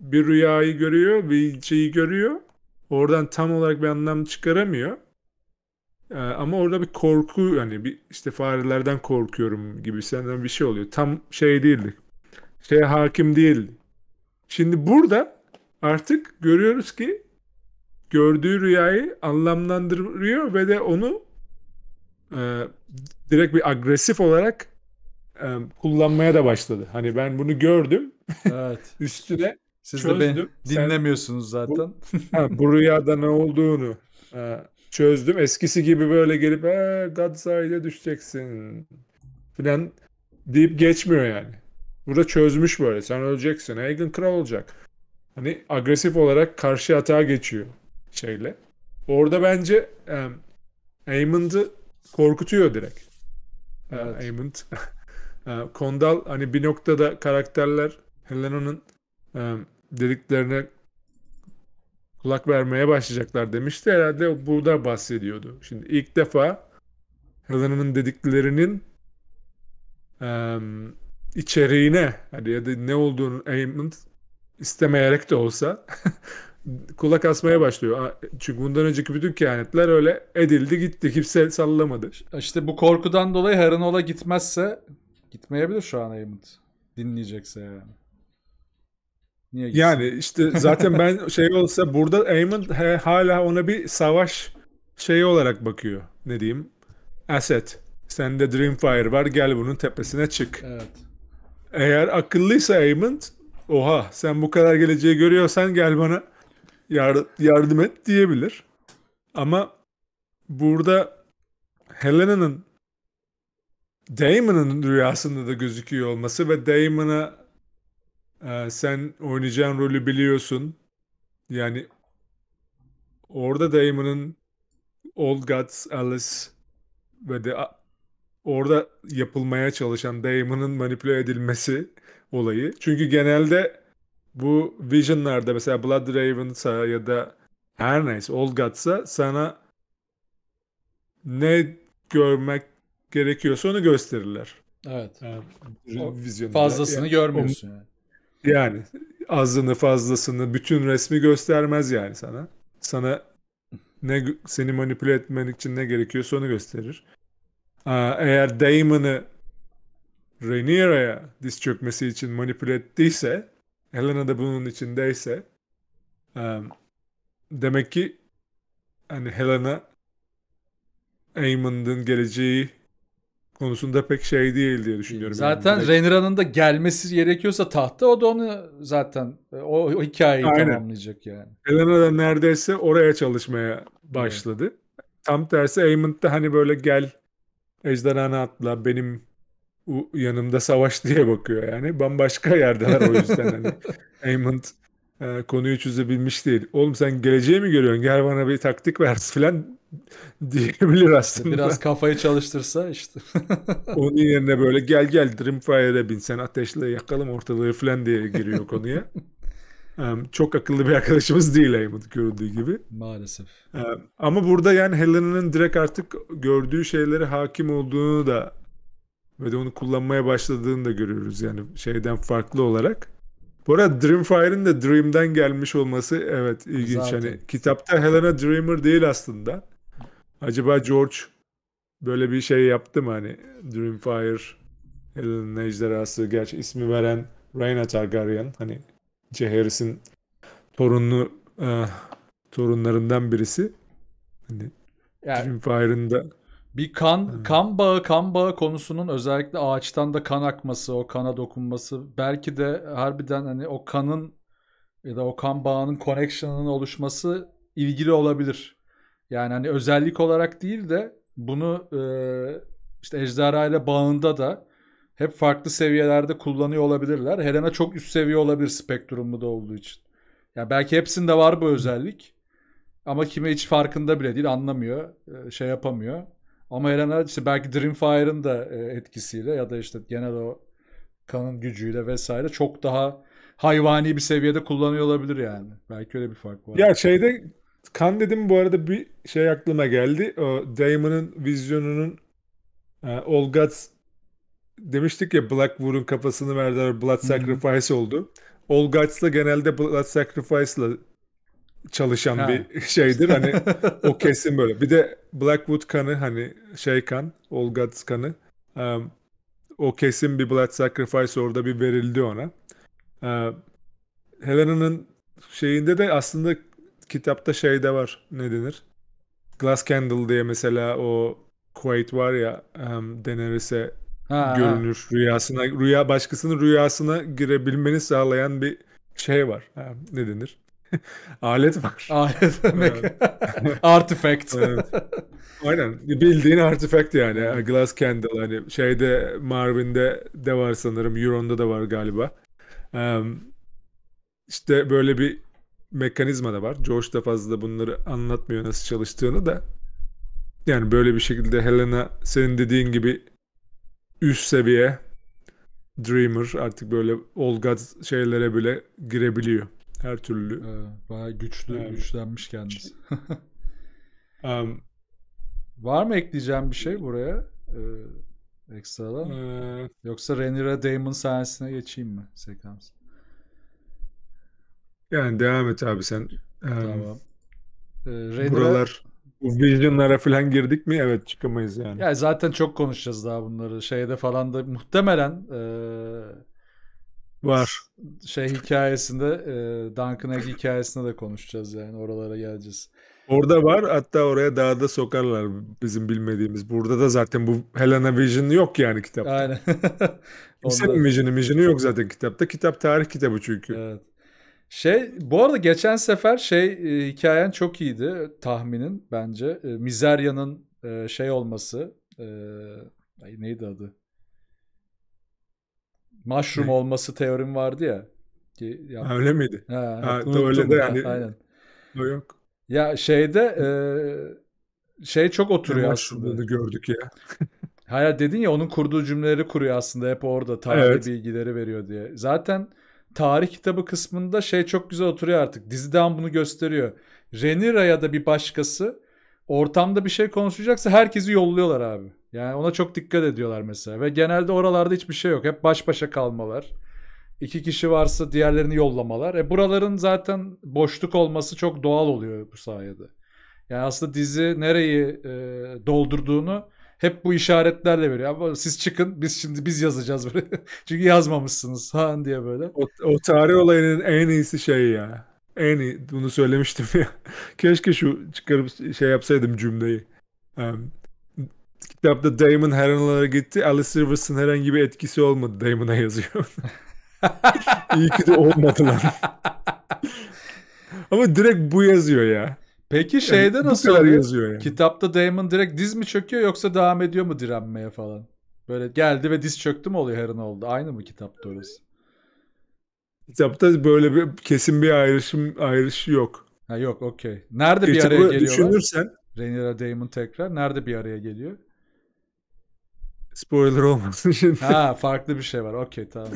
bir rüyayı görüyor, bir şeyi görüyor. Oradan tam olarak bir anlam çıkaramıyor. Ee, ama orada bir korku yani bir işte farelerden korkuyorum gibi senden bir şey oluyor. Tam şey değildik. Şey hakim değil. Şimdi burada artık görüyoruz ki gördüğü rüyayı anlamlandırıyor ve de onu e, direkt bir agresif olarak e, kullanmaya da başladı. Hani ben bunu gördüm. Evet. üstüne siz Çözdüm. de beni dinlemiyorsunuz Sen... zaten. Bu, ha, bu rüyada ne olduğunu e, çözdüm. Eskisi gibi böyle gelip ee, Godzai'de düşeceksin filan deyip geçmiyor yani. Burada çözmüş böyle. Sen öleceksin. Hagen kral olacak. Hani agresif olarak karşı atağa geçiyor şeyle. Orada bence e, Aymond'ı korkutuyor direkt. E, evet. E, Kondal hani bir noktada karakterler Helena'nın e, dediklerine kulak vermeye başlayacaklar demişti. Herhalde burada bahsediyordu. Şimdi ilk defa Helena'nın dediklerinin e, içeriğine hani ya da ne olduğunu Eamon istemeyerek de olsa kulak asmaya başlıyor. Çünkü bundan önceki bütün kehanetler öyle edildi gitti. Kimse sallamadı. İşte bu korkudan dolayı Harinola gitmezse gitmeyebilir şu an Eamon. Dinleyecekse yani. Niye gitsin? Yani işte zaten ben şey olsa burada Eamon he, hala ona bir savaş şeyi olarak bakıyor. Ne diyeyim? Asset. Sende Dreamfire var gel bunun tepesine çık. Evet. Eğer akıllıysa Eamon oha sen bu kadar geleceği görüyorsan gel bana yar yardım et diyebilir. Ama burada Helena'nın Damon'ın rüyasında da gözüküyor olması ve Damon'a ee, sen oynayacağın rolü biliyorsun. Yani orada Damon'ın Old Gods Alice ve de orada yapılmaya çalışan Damon'ın manipüle edilmesi olayı. Çünkü genelde bu Vision'larda mesela Blood Raven'sa ya da her neyse Old Gods'a sana ne görmek gerekiyorsa onu gösterirler. Evet. evet. Vizyonda. Fazlasını yani, görmüyorsun. Yani. Yani azını fazlasını bütün resmi göstermez yani sana. Sana ne seni manipüle etmen için ne gerekiyorsa onu gösterir. eğer Damon'ı Rhaenyra'ya diz çökmesi için manipüle ettiyse Helena da bunun içindeyse demek ki hani Helena Aemond'un geleceği konusunda pek şey değil diye düşünüyorum. Zaten yani. Rhaenyra'nın da gelmesi gerekiyorsa tahta o da onu zaten e, o, o hikayeyi Aynen. tamamlayacak yani. Elena da neredeyse oraya çalışmaya başladı. Evet. Tam tersi Aemond da hani böyle gel ejderhanı atla benim yanımda savaş diye bakıyor yani. Bambaşka yerdeler o yüzden hani. Aemond Ee, konuyu çözebilmiş değil. Oğlum sen geleceği mi görüyorsun? Gel bana bir taktik ver filan diyebilir aslında. Biraz kafayı çalıştırsa işte. Onun yerine böyle gel gel Dreamfire'e bin sen ateşle yakalım ortalığı filan diye giriyor konuya. Ee, çok akıllı bir arkadaşımız değil Aymut Gördüğü gibi. Maalesef. Ee, ama burada yani Helena'nın direkt artık gördüğü şeylere hakim olduğunu da ve de onu kullanmaya başladığını da görüyoruz yani şeyden farklı olarak. Bu arada Dreamfire'ın da Dream'den gelmiş olması evet ilginç. Zaten. Hani kitapta Helena Dreamer değil aslında. Acaba George böyle bir şey yaptı mı hani Dreamfire Helena ejderhası gerçi ismi veren Rhaena Targaryen hani Jaehaerys'in torunlu e, torunlarından birisi. Hani yani, Dreamfire'ın da bir kan evet. kan bağı kan bağı konusunun özellikle ağaçtan da kan akması, o kana dokunması belki de harbiden hani o kanın ya da o kan bağının connection'ının oluşması ilgili olabilir. Yani hani özellik olarak değil de bunu e, işte ejderha ile bağında da hep farklı seviyelerde kullanıyor olabilirler. Helena çok üst seviye olabilir spektrumu da olduğu için. Ya yani belki hepsinde var bu özellik. Ama kime hiç farkında bile değil, anlamıyor, e, şey yapamıyor. Ama Elen'e işte belki Dreamfire'ın da e, etkisiyle ya da işte genel o kanın gücüyle vesaire çok daha hayvani bir seviyede kullanıyor olabilir yani. Belki öyle bir fark var. Ya şeyde kan dedim bu arada bir şey aklıma geldi. O Damon'ın vizyonunun e, Olgat demiştik ya Blackwood'un kafasını verdiler. Blood Sacrifice Hı-hı. oldu. Olgat'la genelde Blood Sacrifice'la çalışan ha. bir şeydir. Hani o kesin böyle. Bir de Blackwood kanı hani şey kan, All Gods kanı. Um, o kesin bir Blood Sacrifice orada bir verildi ona. Um, Helena'nın şeyinde de aslında kitapta şey de var. Ne denir? Glass Candle diye mesela o Quaid var ya um, Daenerys'e ha, görünür ha. rüyasına rüya başkasının rüyasına girebilmeni sağlayan bir şey var. Ha, ne denir? Alet var. Alet demek. Artifact. Aynen. Bildiğin artifact yani. Glass Candle hani şeyde Marvin'de de var sanırım. Euron'da da var galiba. İşte böyle bir mekanizma da var. George da fazla bunları anlatmıyor nasıl çalıştığını da. Yani böyle bir şekilde Helena senin dediğin gibi üst seviye Dreamer artık böyle All God şeylere bile girebiliyor. Her türlü. Evet, bayağı güçlü, evet. güçlenmiş kendisi. um, Var mı ekleyeceğim bir şey buraya? Ee, ekstradan. Ee, Yoksa Renira Damon sahnesine geçeyim mi sekans? Yani devam et abi sen. Tamam. Ee, Renira... Buralar bu Vision'lara falan girdik mi? Evet çıkamayız yani. Ya yani zaten çok konuşacağız daha bunları. Şeyde falan da muhtemelen e, Var. Şey hikayesinde e, Duncan Egg hikayesinde de konuşacağız yani oralara geleceğiz. Orada var hatta oraya daha da sokarlar bizim bilmediğimiz. Burada da zaten bu Helena Vision yok yani kitapta. Aynen. Kimsenin Vision'ı Vision yok zaten kitapta. Kitap tarih kitabı çünkü. Evet. Şey bu arada geçen sefer şey e, hikayen çok iyiydi tahminin bence. E, Mizerya'nın e, şey olması e, ay neydi adı? Mushroom ne? olması teorim vardı ya. Ki, ya. Ha, öyle miydi? Ha, ha, öyle de yani. Ha, aynen. O yok. Ya şeyde e, şey çok oturuyor aslında. Da gördük ya. Hayır dedin ya onun kurduğu cümleleri kuruyor aslında hep orada tarihi evet. bilgileri veriyor diye. Zaten tarih kitabı kısmında şey çok güzel oturuyor artık. Diziden bunu gösteriyor. Renira ya da bir başkası ortamda bir şey konuşacaksa herkesi yolluyorlar abi. Yani ona çok dikkat ediyorlar mesela. Ve genelde oralarda hiçbir şey yok. Hep baş başa kalmalar. İki kişi varsa diğerlerini yollamalar. E buraların zaten boşluk olması çok doğal oluyor bu sayede. Yani aslında dizi nereyi e, doldurduğunu hep bu işaretlerle veriyor. Ama siz çıkın biz şimdi biz yazacağız böyle. Çünkü yazmamışsınız ha diye böyle. O, o tarih olayının en iyisi şey ya. En iyi, bunu söylemiştim ya. Keşke şu çıkarıp şey yapsaydım cümleyi. Um, kitapta Damon Harrell'a gitti. Alice Silverstone herhangi bir etkisi olmadı Damon'a yazıyor. İyi ki de olmadı lan. Ama direkt bu yazıyor ya. Peki şeyde yani nasıl oluyor? Yazıyor yani. Kitapta Damon direkt diz mi çöküyor yoksa devam ediyor mu direnmeye falan? Böyle geldi ve diz çöktü mü oluyor Harren oldu? Aynı mı kitapta orası? Kitapta böyle bir kesin bir ayrışım ayrışı yok. Ha yok okey. Nerede Kitabı bir araya geliyorlar? Düşünürsen Rhaenyra Damon tekrar nerede bir araya geliyor? Spoiler olmasın şimdi. Ha farklı bir şey var. Okey tamam.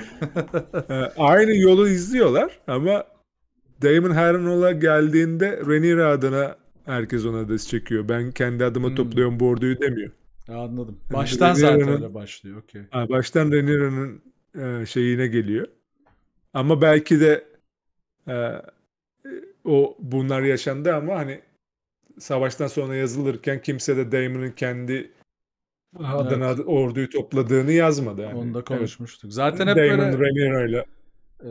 Aynı yolu izliyorlar ama Damon Harronn'a geldiğinde Rhaenyra adına herkes ona adres çekiyor. Ben kendi adıma hmm. topluyorum borduyu demiyor. Anladım. Baştan zaten öyle başlıyor. Okay. baştan Rhaenyra'nın e, şeyine geliyor. Ama belki de e, o bunlar yaşandı ama hani savaştan sonra yazılırken kimse de Damon'ın kendi adına evet. orduyu topladığını yazmadı. Yani. Onu da konuşmuştuk. Evet. Zaten hep Damon böyle... E,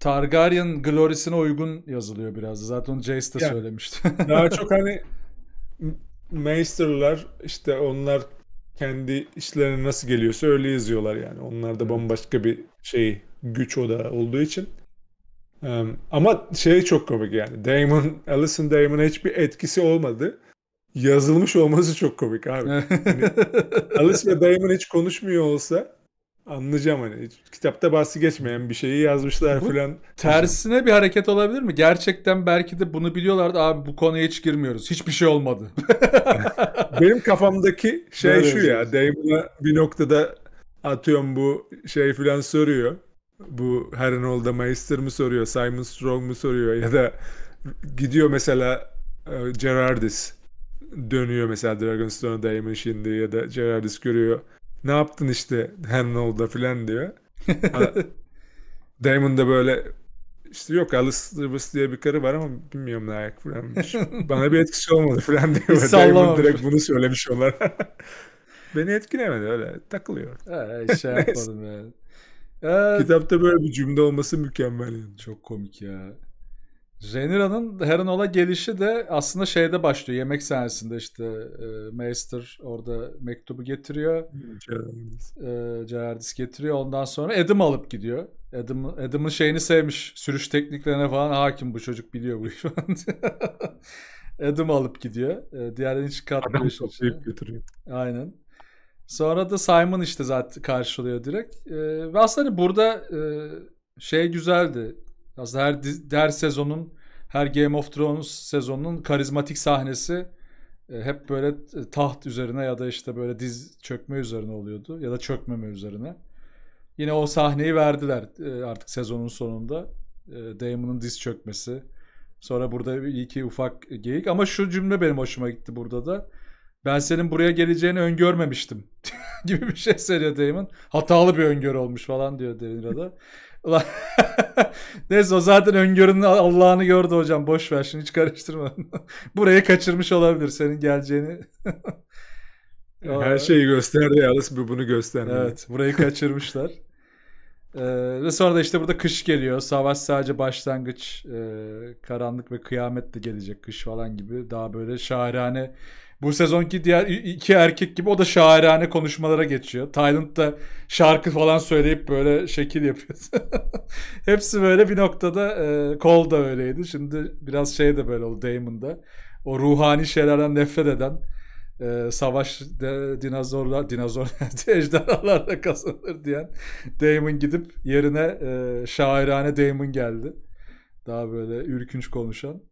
Targaryen glorisine uygun yazılıyor biraz. Zaten onu Jace de yani, söylemişti. daha çok hani Maester'lar işte onlar kendi işlerine nasıl geliyorsa öyle yazıyorlar yani. Onlar da bambaşka bir şey güç o da olduğu için. Um, ama şey çok komik yani. Damon, Alison Damon'a hiçbir etkisi olmadı. Yazılmış olması çok komik abi. yani, Alice ve Damon hiç konuşmuyor olsa anlayacağım hani. Hiç, kitapta bahsi geçmeyen bir şeyi yazmışlar bu falan. Tersine bir hareket olabilir mi? Gerçekten belki de bunu biliyorlardı. Abi bu konuya hiç girmiyoruz. Hiçbir şey olmadı. Benim kafamdaki şey Böyle şu ya. Damon'a bir noktada atıyorum bu şey falan soruyor bu her Noel'da Meister mı soruyor, Simon Strong mu soruyor ya da gidiyor mesela e, Gerardis dönüyor mesela Dragonstone'a Damon şimdi ya da Gerardis görüyor. Ne yaptın işte Hannol'da filan diyor. Damon da böyle işte yok Alice Rivers diye bir karı var ama bilmiyorum ne ayak falanmış. Bana bir etkisi olmadı falan diyor. Damon direkt bunu söylemiş olarak. Beni etkilemedi öyle takılıyor. Ha, ee, şey yapmadım yani. Ee, Kitapta böyle bir cümle olması mükemmel. Yani. Çok komik ya. Rhaenyra'nın Herenola gelişi de aslında şeyde başlıyor. Yemek sahnesinde işte e, Maester orada mektubu getiriyor. Cerardis. E, getiriyor. Ondan sonra Adam alıp gidiyor. Adam, Adam'ın şeyini sevmiş. Sürüş tekniklerine falan hakim bu çocuk biliyor bu şu an. Adam alıp gidiyor. E, diğerlerini hiç katmıyor. Adam toplayıp götürüyor. Aynen. Sonra da Simon işte zaten karşılıyor direkt. E, ve aslında hani burada e, şey güzeldi. Aslında her, her sezonun her Game of Thrones sezonunun karizmatik sahnesi e, hep böyle e, taht üzerine ya da işte böyle diz çökme üzerine oluyordu ya da çökmeme üzerine. Yine o sahneyi verdiler e, artık sezonun sonunda. E, Damon'un diz çökmesi. Sonra burada iki ufak geyik ama şu cümle benim hoşuma gitti burada da ben senin buraya geleceğini öngörmemiştim gibi bir şey söylüyor Damon. Hatalı bir öngörü olmuş falan diyor Demira'da. Neyse o zaten öngörünün Allah'ını gördü hocam. Boş ver şimdi hiç karıştırma. Buraya kaçırmış olabilir senin geleceğini. Her şeyi gösterdi yalnız bu bunu göstermedi. Evet burayı kaçırmışlar. ee, ve sonra da işte burada kış geliyor. Savaş sadece başlangıç. Ee, karanlık ve kıyamet de gelecek kış falan gibi. Daha böyle şairane bu sezonki diğer iki erkek gibi o da şairane konuşmalara geçiyor. Tayland'da şarkı falan söyleyip böyle şekil yapıyor. Hepsi böyle bir noktada e, Cole da öyleydi. Şimdi biraz şey de böyle oldu Damon'da. O ruhani şeylerden nefret eden e, savaş de, dinozorlar dinozor ejderhalarla kazanır diyen Damon gidip yerine e, şairane Damon geldi. Daha böyle ürkünç konuşan.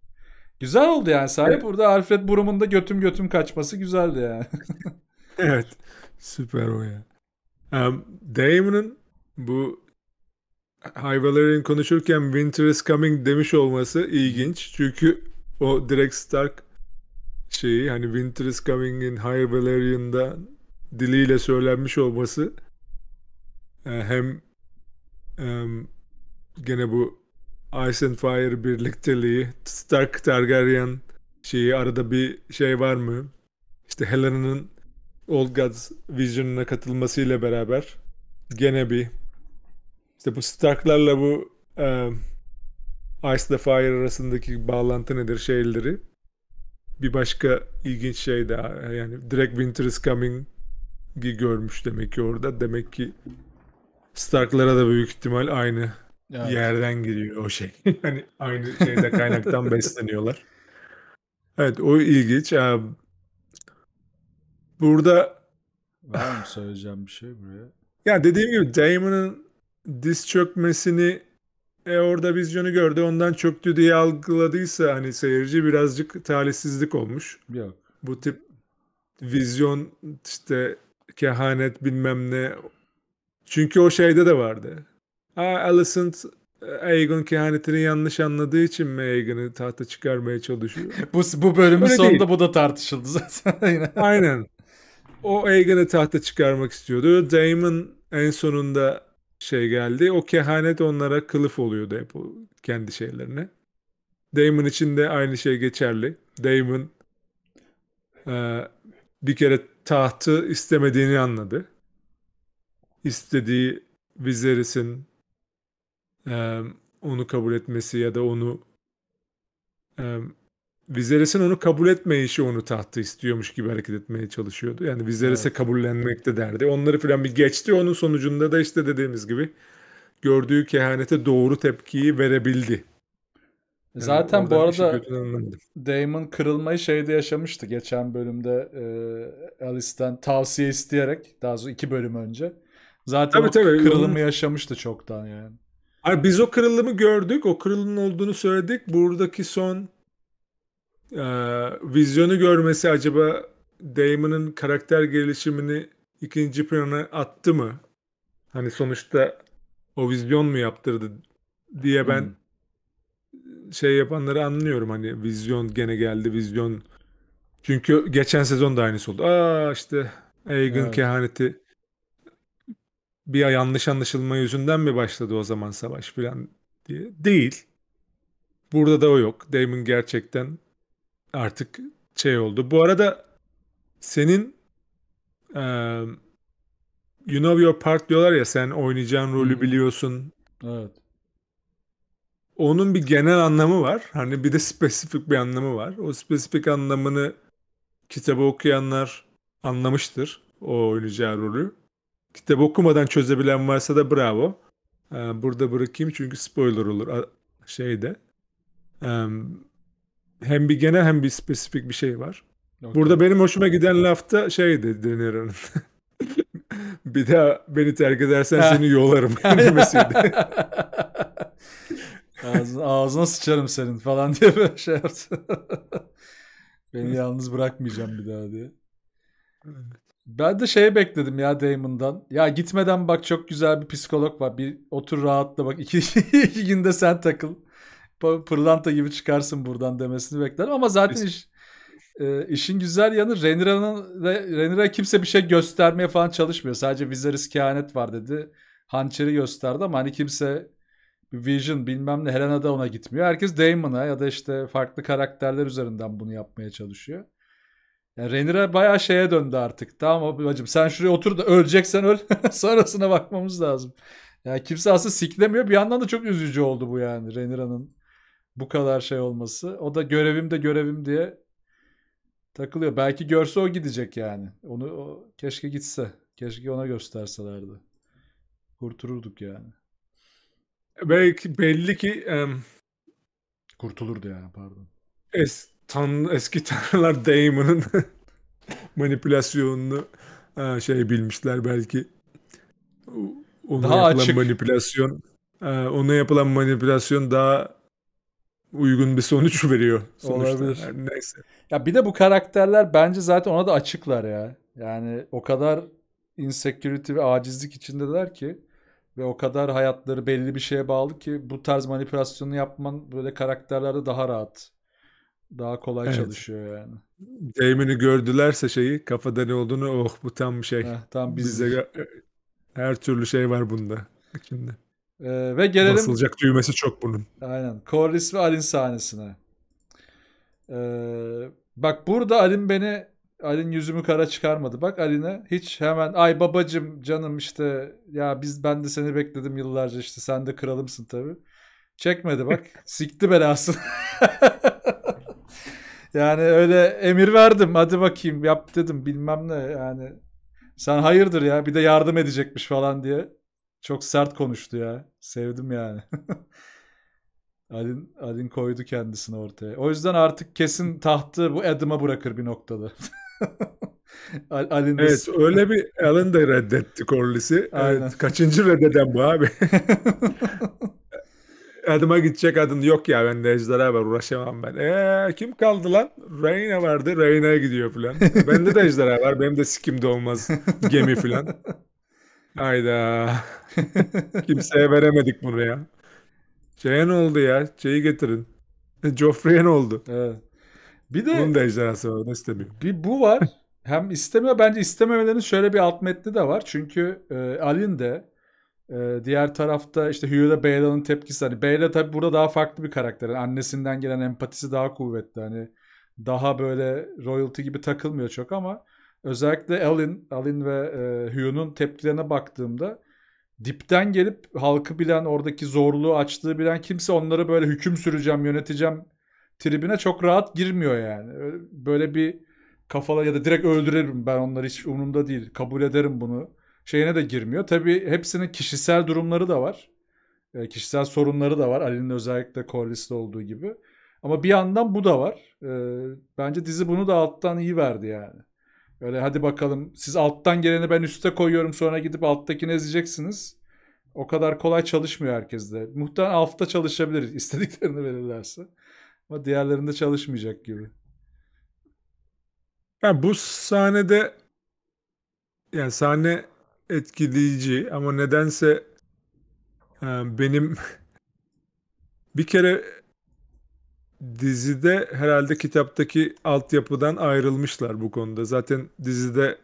Güzel oldu yani sahip Evet. Burada Alfred Burum'un da götüm götüm kaçması güzeldi yani. evet. Süper o ya. Um, Damon'ın bu High konuşurken Winter is Coming demiş olması ilginç. Çünkü o direkt Stark şeyi hani Winter is Coming'in High Valerian'da diliyle söylenmiş olması e, hem, hem gene bu Ice and Fire birlikteliği, Stark Targaryen şeyi arada bir şey var mı? İşte Helena'nın Old Gods Vision'ına katılmasıyla beraber gene bir işte bu Stark'larla bu um, Ice the Fire arasındaki bağlantı nedir şeyleri. Bir başka ilginç şey daha yani direkt Winter is Coming'i görmüş demek ki orada. Demek ki Stark'lara da büyük ihtimal aynı Evet. Yerden giriyor o şey. hani aynı şeyde kaynaktan besleniyorlar. Evet o ilginç. Burada var mı söyleyeceğim bir şey buraya? Ya dediğim gibi Damon'ın diz çökmesini e, orada vizyonu gördü ondan çöktü diye algıladıysa hani seyirci birazcık talihsizlik olmuş. Yok. Bu tip vizyon işte kehanet bilmem ne. Çünkü o şeyde de vardı. Ha, Alicent Aegon kehanetini yanlış anladığı için mi Aegon'u tahta çıkarmaya çalışıyor? bu, bu bölümün Öyle sonunda değil. bu da tartışıldı zaten. Aynen. O Aegon'u tahta çıkarmak istiyordu. Daemon en sonunda şey geldi. O kehanet onlara kılıf oluyordu hep o kendi şeylerine. Damon için de aynı şey geçerli. Damon e, bir kere tahtı istemediğini anladı. İstediği Viserys'in e, onu kabul etmesi ya da onu e, Vizeres'in onu kabul etmeyişi onu tahtı istiyormuş gibi hareket etmeye çalışıyordu. Yani Vizeres'e evet. kabullenmekte derdi. Onları filan bir geçti. Onun sonucunda da işte dediğimiz gibi gördüğü kehanete doğru tepkiyi verebildi. Yani Zaten bu arada Damon kırılmayı şeyde yaşamıştı. Geçen bölümde e, Alice'den tavsiye isteyerek daha sonra iki bölüm önce. Zaten tabii, tabii. kırılımı yaşamıştı çoktan yani. Hayır, biz o kırılımı gördük. O kırılımın olduğunu söyledik. Buradaki son e, vizyonu görmesi acaba Damon'ın karakter gelişimini ikinci plana attı mı? Hani sonuçta o vizyon mu yaptırdı diye ben hmm. şey yapanları anlıyorum. Hani vizyon gene geldi vizyon. Çünkü geçen sezon da aynısı oldu. Aa işte Egan evet. kehaneti bir yanlış anlaşılma yüzünden mi başladı o zaman savaş filan diye. Değil. Burada da o yok. Damon gerçekten artık şey oldu. Bu arada senin e, You Know Your Part diyorlar ya sen oynayacağın rolü biliyorsun. Evet. Onun bir genel anlamı var. Hani bir de spesifik bir anlamı var. O spesifik anlamını kitabı okuyanlar anlamıştır o oynayacağı rolü kitap okumadan çözebilen varsa da bravo. Ee, burada bırakayım çünkü spoiler olur şeyde. Ee, hem bir genel hem bir spesifik bir şey var. Yok, Burada benim hoşuma giden lafta şeydi Denir Hanım. bir daha beni terk edersen seni yolarım ağzına, ağzına sıçarım senin falan diye böyle şey yaptı. beni yalnız bırakmayacağım bir daha diye. Evet. Ben de şeye bekledim ya Damon'dan. Ya gitmeden bak çok güzel bir psikolog var. Bir otur rahatla bak. İki, iki günde sen takıl. Pırlanta gibi çıkarsın buradan demesini beklerim. Ama zaten iş, e, işin güzel yanı Renira'nın Renira kimse bir şey göstermeye falan çalışmıyor. Sadece Viserys kehanet var dedi. Hançeri gösterdi ama hani kimse Vision bilmem ne Helena da ona gitmiyor. Herkes Damon'a ya da işte farklı karakterler üzerinden bunu yapmaya çalışıyor. Yani Renira bayağı şeye döndü artık. Tamam bacım sen şuraya otur da öleceksen öl. Sonrasına bakmamız lazım. Yani kimse aslında siklemiyor. Bir yandan da çok üzücü oldu bu yani Renira'nın bu kadar şey olması. O da görevim de görevim diye takılıyor. Belki görse o gidecek yani. Onu o, keşke gitse. Keşke ona gösterselerdi. Kurtulurduk yani. Belki belli ki um, kurtulurdu yani pardon. Es, tan eski tanrılar Daemon'un manipülasyonunu ha, e, şey bilmişler belki. Ona daha yapılan açık. manipülasyon ha, e, ona yapılan manipülasyon daha uygun bir sonuç veriyor sonuçta. Olabilir. Yani neyse. Ya bir de bu karakterler bence zaten ona da açıklar ya. Yani o kadar insecurity ve acizlik içindeler ki ve o kadar hayatları belli bir şeye bağlı ki bu tarz manipülasyonu yapman böyle karakterlerde daha rahat daha kolay evet. çalışıyor yani. Damon'u gördülerse şeyi kafada ne olduğunu oh bu tam bir şey. Heh, tam bizde biz... her türlü şey var bunda içinde. Ee, ve gelelim. Basılacak düğmesi çok bunun. Aynen. Corliss ve Alin sahnesine. Ee, bak burada Alin beni Alin yüzümü kara çıkarmadı. Bak Alin'e hiç hemen ay babacım canım işte ya biz ben de seni bekledim yıllarca işte sen de kralımsın tabii. Çekmedi bak. Sikti belasını. Yani öyle emir verdim hadi bakayım yap dedim bilmem ne yani. Sen hayırdır ya bir de yardım edecekmiş falan diye. Çok sert konuştu ya. Sevdim yani. Alin, Alin koydu kendisini ortaya. O yüzden artık kesin tahtı bu Adam'a bırakır bir noktada. Al, Alin evet öyle bir Alin de reddetti Corliss'i. Evet, kaçıncı reddeden bu abi? Adıma gidecek adın yok ya ben de ejderha var uğraşamam ben. Eee kim kaldı lan? Reyna vardı. Reyna'ya gidiyor falan. Bende de ejderha var. Benim de sikimde olmaz gemi falan. Hayda. Kimseye veremedik bunu ya. Şeye ne oldu ya? Şeyi getirin. Joffrey'e ne oldu? Evet. Bir de bunun da ejderhası var. istemiyor. Bir bu var. Hem istemiyor. Bence istememelerinin şöyle bir alt metni de var. Çünkü e, Alin de ee, diğer tarafta işte Hugh Hyo'da Beyla'nın tepkisi. Hani Beyla tabi burada daha farklı bir karakter. Yani annesinden gelen empatisi daha kuvvetli. Hani daha böyle royalty gibi takılmıyor çok ama özellikle Alin, Alin ve e, Hyo'nun tepkilerine baktığımda dipten gelip halkı bilen, oradaki zorluğu açtığı bilen kimse onları böyle hüküm süreceğim, yöneteceğim tribine çok rahat girmiyor yani. Böyle bir kafalar ya da direkt öldürürüm ben onları hiç umurumda değil. Kabul ederim bunu şeyine de girmiyor. Tabii hepsinin kişisel durumları da var. E, kişisel sorunları da var. Ali'nin özellikle Corliss'te olduğu gibi. Ama bir yandan bu da var. E, bence dizi bunu da alttan iyi verdi yani. Öyle hadi bakalım siz alttan geleni ben üste koyuyorum sonra gidip alttakini ezeceksiniz. O kadar kolay çalışmıyor herkes de. Muhtemelen altta çalışabilir istediklerini verirlerse. Ama diğerlerinde çalışmayacak gibi. Yani bu sahnede yani sahne etkileyici ama nedense e, benim bir kere dizide herhalde kitaptaki altyapıdan ayrılmışlar bu konuda. Zaten dizide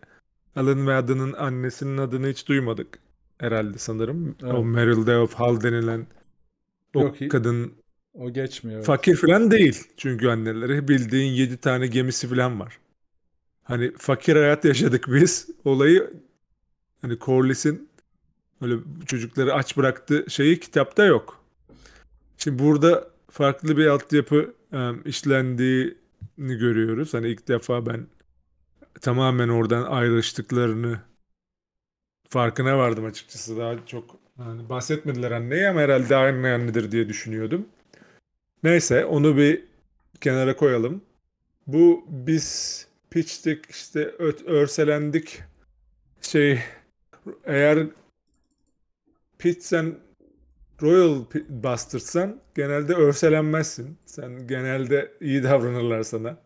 Alan ve adının annesinin adını hiç duymadık herhalde sanırım. Evet. O Meryl of Hall denilen o Yok, kadın o geçmiyor. Fakir falan değil çünkü anneleri. Bildiğin 7 tane gemisi falan var. Hani fakir hayat yaşadık biz. Olayı hani Corliss'in öyle çocukları aç bıraktığı şeyi kitapta yok. Şimdi burada farklı bir altyapı um, işlendiğini görüyoruz. Hani ilk defa ben tamamen oradan ayrıştıklarını farkına vardım açıkçası. Daha çok yani bahsetmediler anneyi ama herhalde aynı annedir diye düşünüyordum. Neyse onu bir kenara koyalım. Bu biz piçtik işte öt, örselendik şey eğer pitsen Royal bastırsan genelde örselenmezsin. Sen genelde iyi davranırlar sana.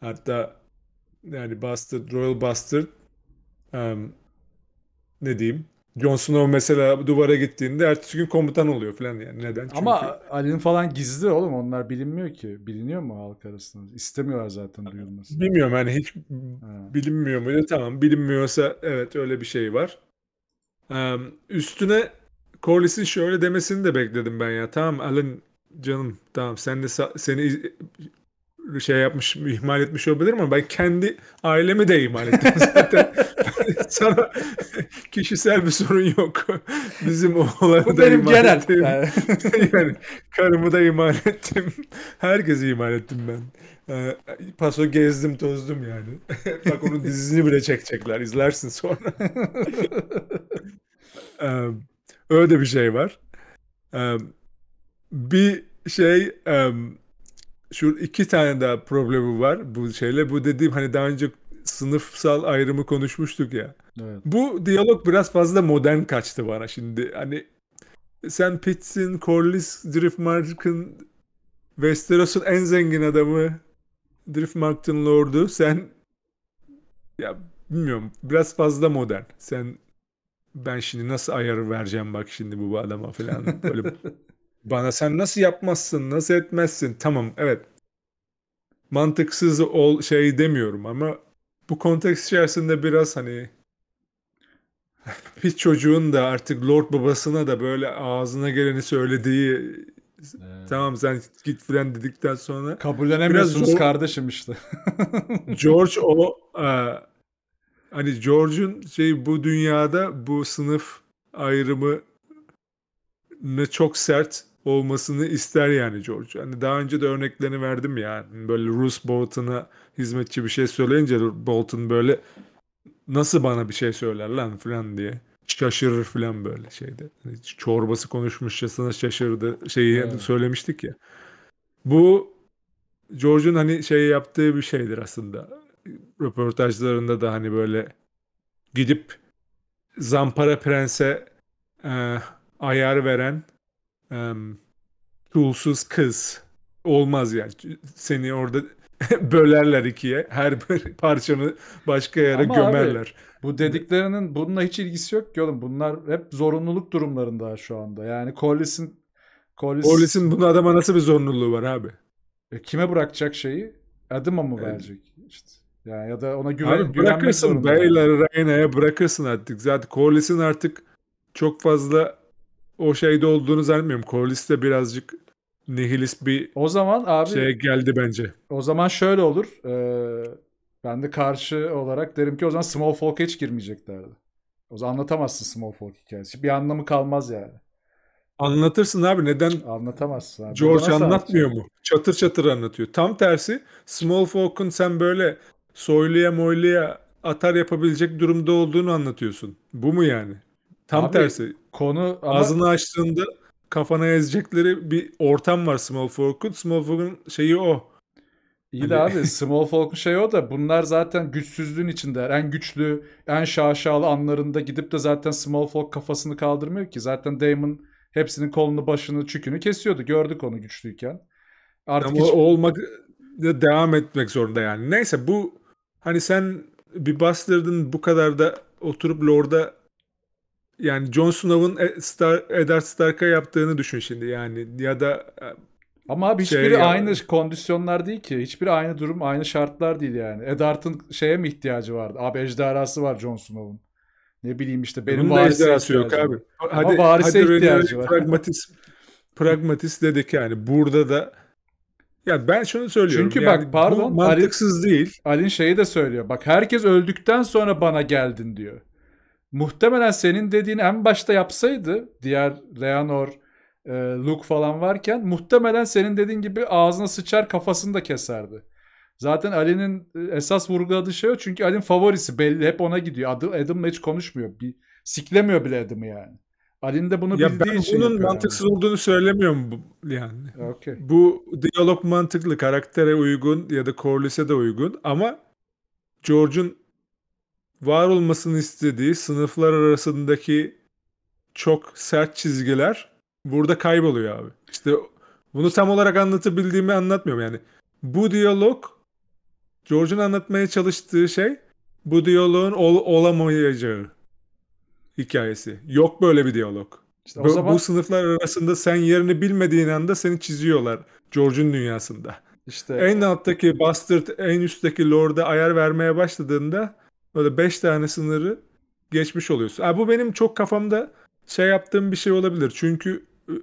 Hatta yani Bastard, Royal Bastard um, ne diyeyim Jon Snow mesela duvara gittiğinde ertesi gün komutan oluyor falan yani neden? Çünkü... Ama Ali'nin falan gizli oğlum onlar bilinmiyor ki. Biliniyor mu halk arasında? İstemiyorlar zaten duyulması. Bilmiyorum yani hiç ha. bilinmiyor mu? Tamam bilinmiyorsa evet öyle bir şey var üstüne Corliss'in şöyle demesini de bekledim ben ya. Tamam Alan canım tamam sen de seni şey yapmış, ihmal etmiş olabilirim ama ben kendi ailemi de ihmal ettim zaten. Sana kişisel bir sorun yok. Bizim oğlanı Bu da benim ihmal genel. ettim. Yani. karımı da ihmal ettim. Herkesi ihmal ettim ben. Ee, paso gezdim tozdum yani. Bak onun dizisini bile çekecekler. İzlersin sonra. ee, öyle bir şey var. Ee, bir şey şu iki tane daha problemi var bu şeyle. Bu dediğim hani daha önce sınıfsal ayrımı konuşmuştuk ya. Evet. Bu diyalog biraz fazla modern kaçtı bana şimdi. Hani sen Pitts'in, Corliss, Driftmark'ın Westeros'un en zengin adamı Driftmark'ın lordu. Sen ya bilmiyorum biraz fazla modern. Sen ben şimdi nasıl ayarı vereceğim bak şimdi bu adama falan böyle Bana sen nasıl yapmazsın, nasıl etmezsin? Tamam, evet. Mantıksız ol şey demiyorum ama bu konteks içerisinde biraz hani bir çocuğun da artık Lord babasına da böyle ağzına geleni söylediği Evet. Tamam sen git filan dedikten sonra kabullenemiyorsunuz Biraz kardeşim işte. George o e, hani George'un şey bu dünyada bu sınıf ayrımı ne çok sert olmasını ister yani George. Hani daha önce de örneklerini verdim ya. Yani. Böyle Rus Bolton'a hizmetçi bir şey söyleyince Bolton böyle nasıl bana bir şey söyler lan filan diye şaşırır filan böyle şeyde. Hani çorbası konuşmuşçasına şaşırdı şeyi evet. söylemiştik ya. Bu George'un hani şey yaptığı bir şeydir aslında. Röportajlarında da hani böyle gidip Zampara Prens'e e, ayar veren um, çulsuz kız olmaz ya. Seni orada bölerler ikiye. Her parçanı başka yere Ama gömerler. Abi, bu dediklerinin bununla hiç ilgisi yok ki oğlum. Bunlar hep zorunluluk durumlarında şu anda. Yani Collis'in Collis... Collis'in bunu adama nasıl bir zorunluluğu var abi? E, kime bırakacak şeyi? Adıma mı evet. verecek? İşte. Yani ya da ona güven, abi, bırakırsın. Beyler Reyna'ya bırakırsın artık. Zaten Collis'in artık çok fazla o şeyde olduğunu zannetmiyorum. Corliss de birazcık nihilist bir o zaman abi şey geldi bence. O zaman şöyle olur. Ee, ben de karşı olarak derim ki o zaman Small Folk hiç girmeyeceklerdi. O zaman anlatamazsın Small Folk hikayesi. Bir anlamı kalmaz yani. Anlatırsın abi neden? Anlatamazsın abi. George anlatmıyor mu? Çatır çatır anlatıyor. Tam tersi Small Folk'un sen böyle soyluya moyluya atar yapabilecek durumda olduğunu anlatıyorsun. Bu mu yani? Tam abi, tersi. Konu ama... ağzını açtığında kafana ezecekleri bir ortam var Small Fork'un. Small Fork'un şeyi o. İyi de hani- abi Small Folk'un şey o da bunlar zaten güçsüzlüğün içinde. En güçlü, en şaşalı anlarında gidip de zaten Small Fork kafasını kaldırmıyor ki. Zaten Damon hepsinin kolunu, başını, çükünü kesiyordu. Gördük onu güçlüyken. Artık Ama hiç... olmak devam etmek zorunda yani. Neyse bu hani sen bir bastırdın bu kadar da oturup Lord'a yani Jon Snow'un e, Star, Eddard Stark'a yaptığını düşün şimdi yani ya da e, ama abi şey hiçbiri şey aynı yani. kondisyonlar değil ki. Hiçbiri aynı durum, aynı şartlar değil yani. Edart'ın şeye mi ihtiyacı vardı? Abi ejderhası var Jon Snow'un. Ne bileyim işte benim Bunun varise ihtiyacı yok abi. Ama hadi, varise hadi ihtiyacı var. Pragmatist, pragmatist dedik yani. Burada da ya ben şunu söylüyorum. Çünkü yani bak pardon. mantıksız Alin, değil. Alin şeyi de söylüyor. Bak herkes öldükten sonra bana geldin diyor. Muhtemelen senin dediğini en başta yapsaydı diğer Leonor, e, Luke falan varken muhtemelen senin dediğin gibi ağzına sıçar kafasını da keserdi. Zaten Ali'nin e, esas vurguladığı şey o çünkü Ali'nin favorisi belli hep ona gidiyor. Adam, Adam'la hiç konuşmuyor. Bir, siklemiyor bile Adam'ı yani. Ali'nin de bunu ya bildiği ben için. Bunun mantıksız yani. olduğunu söylemiyorum yani. Okay. Bu diyalog mantıklı, karaktere uygun ya da Corliss'e de uygun ama George'un var olmasını istediği sınıflar arasındaki çok sert çizgiler burada kayboluyor abi. İşte bunu tam olarak anlatabildiğimi anlatmıyorum yani. Bu diyalog George'un anlatmaya çalıştığı şey bu diyaloğun ol, olamayacağı hikayesi. Yok böyle bir diyalog. İşte bu, zaman... bu sınıflar arasında sen yerini bilmediğin anda seni çiziyorlar George'un dünyasında. İşte en alttaki Bastard en üstteki Lord'a ayar vermeye başladığında Böyle 5 tane sınırı geçmiş oluyorsun. Ha, bu benim çok kafamda şey yaptığım bir şey olabilir. Çünkü ıı,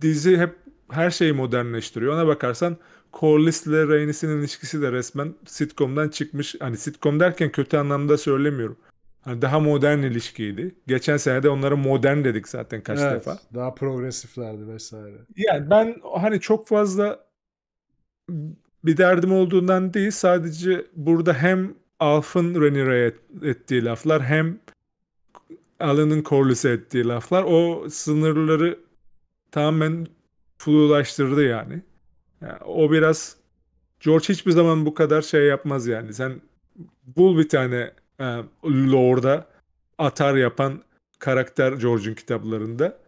dizi hep her şeyi modernleştiriyor. Ona bakarsan Corliss ile Rhaenys'in ilişkisi de resmen sitcom'dan çıkmış. Hani sitcom derken kötü anlamda söylemiyorum. Hani daha modern ilişkiydi. Geçen sene de onlara modern dedik zaten kaç evet, defa. Daha progresiflerdi vesaire. Yani ben hani çok fazla bir derdim olduğundan değil sadece burada hem Alf'ın Rhaenyra ettiği laflar hem Alan'ın Corlys'e ettiği laflar o sınırları tamamen flulaştırdı yani. yani. O biraz George hiçbir zaman bu kadar şey yapmaz yani. Sen bul bir tane e, Lord'a atar yapan karakter George'un kitaplarında.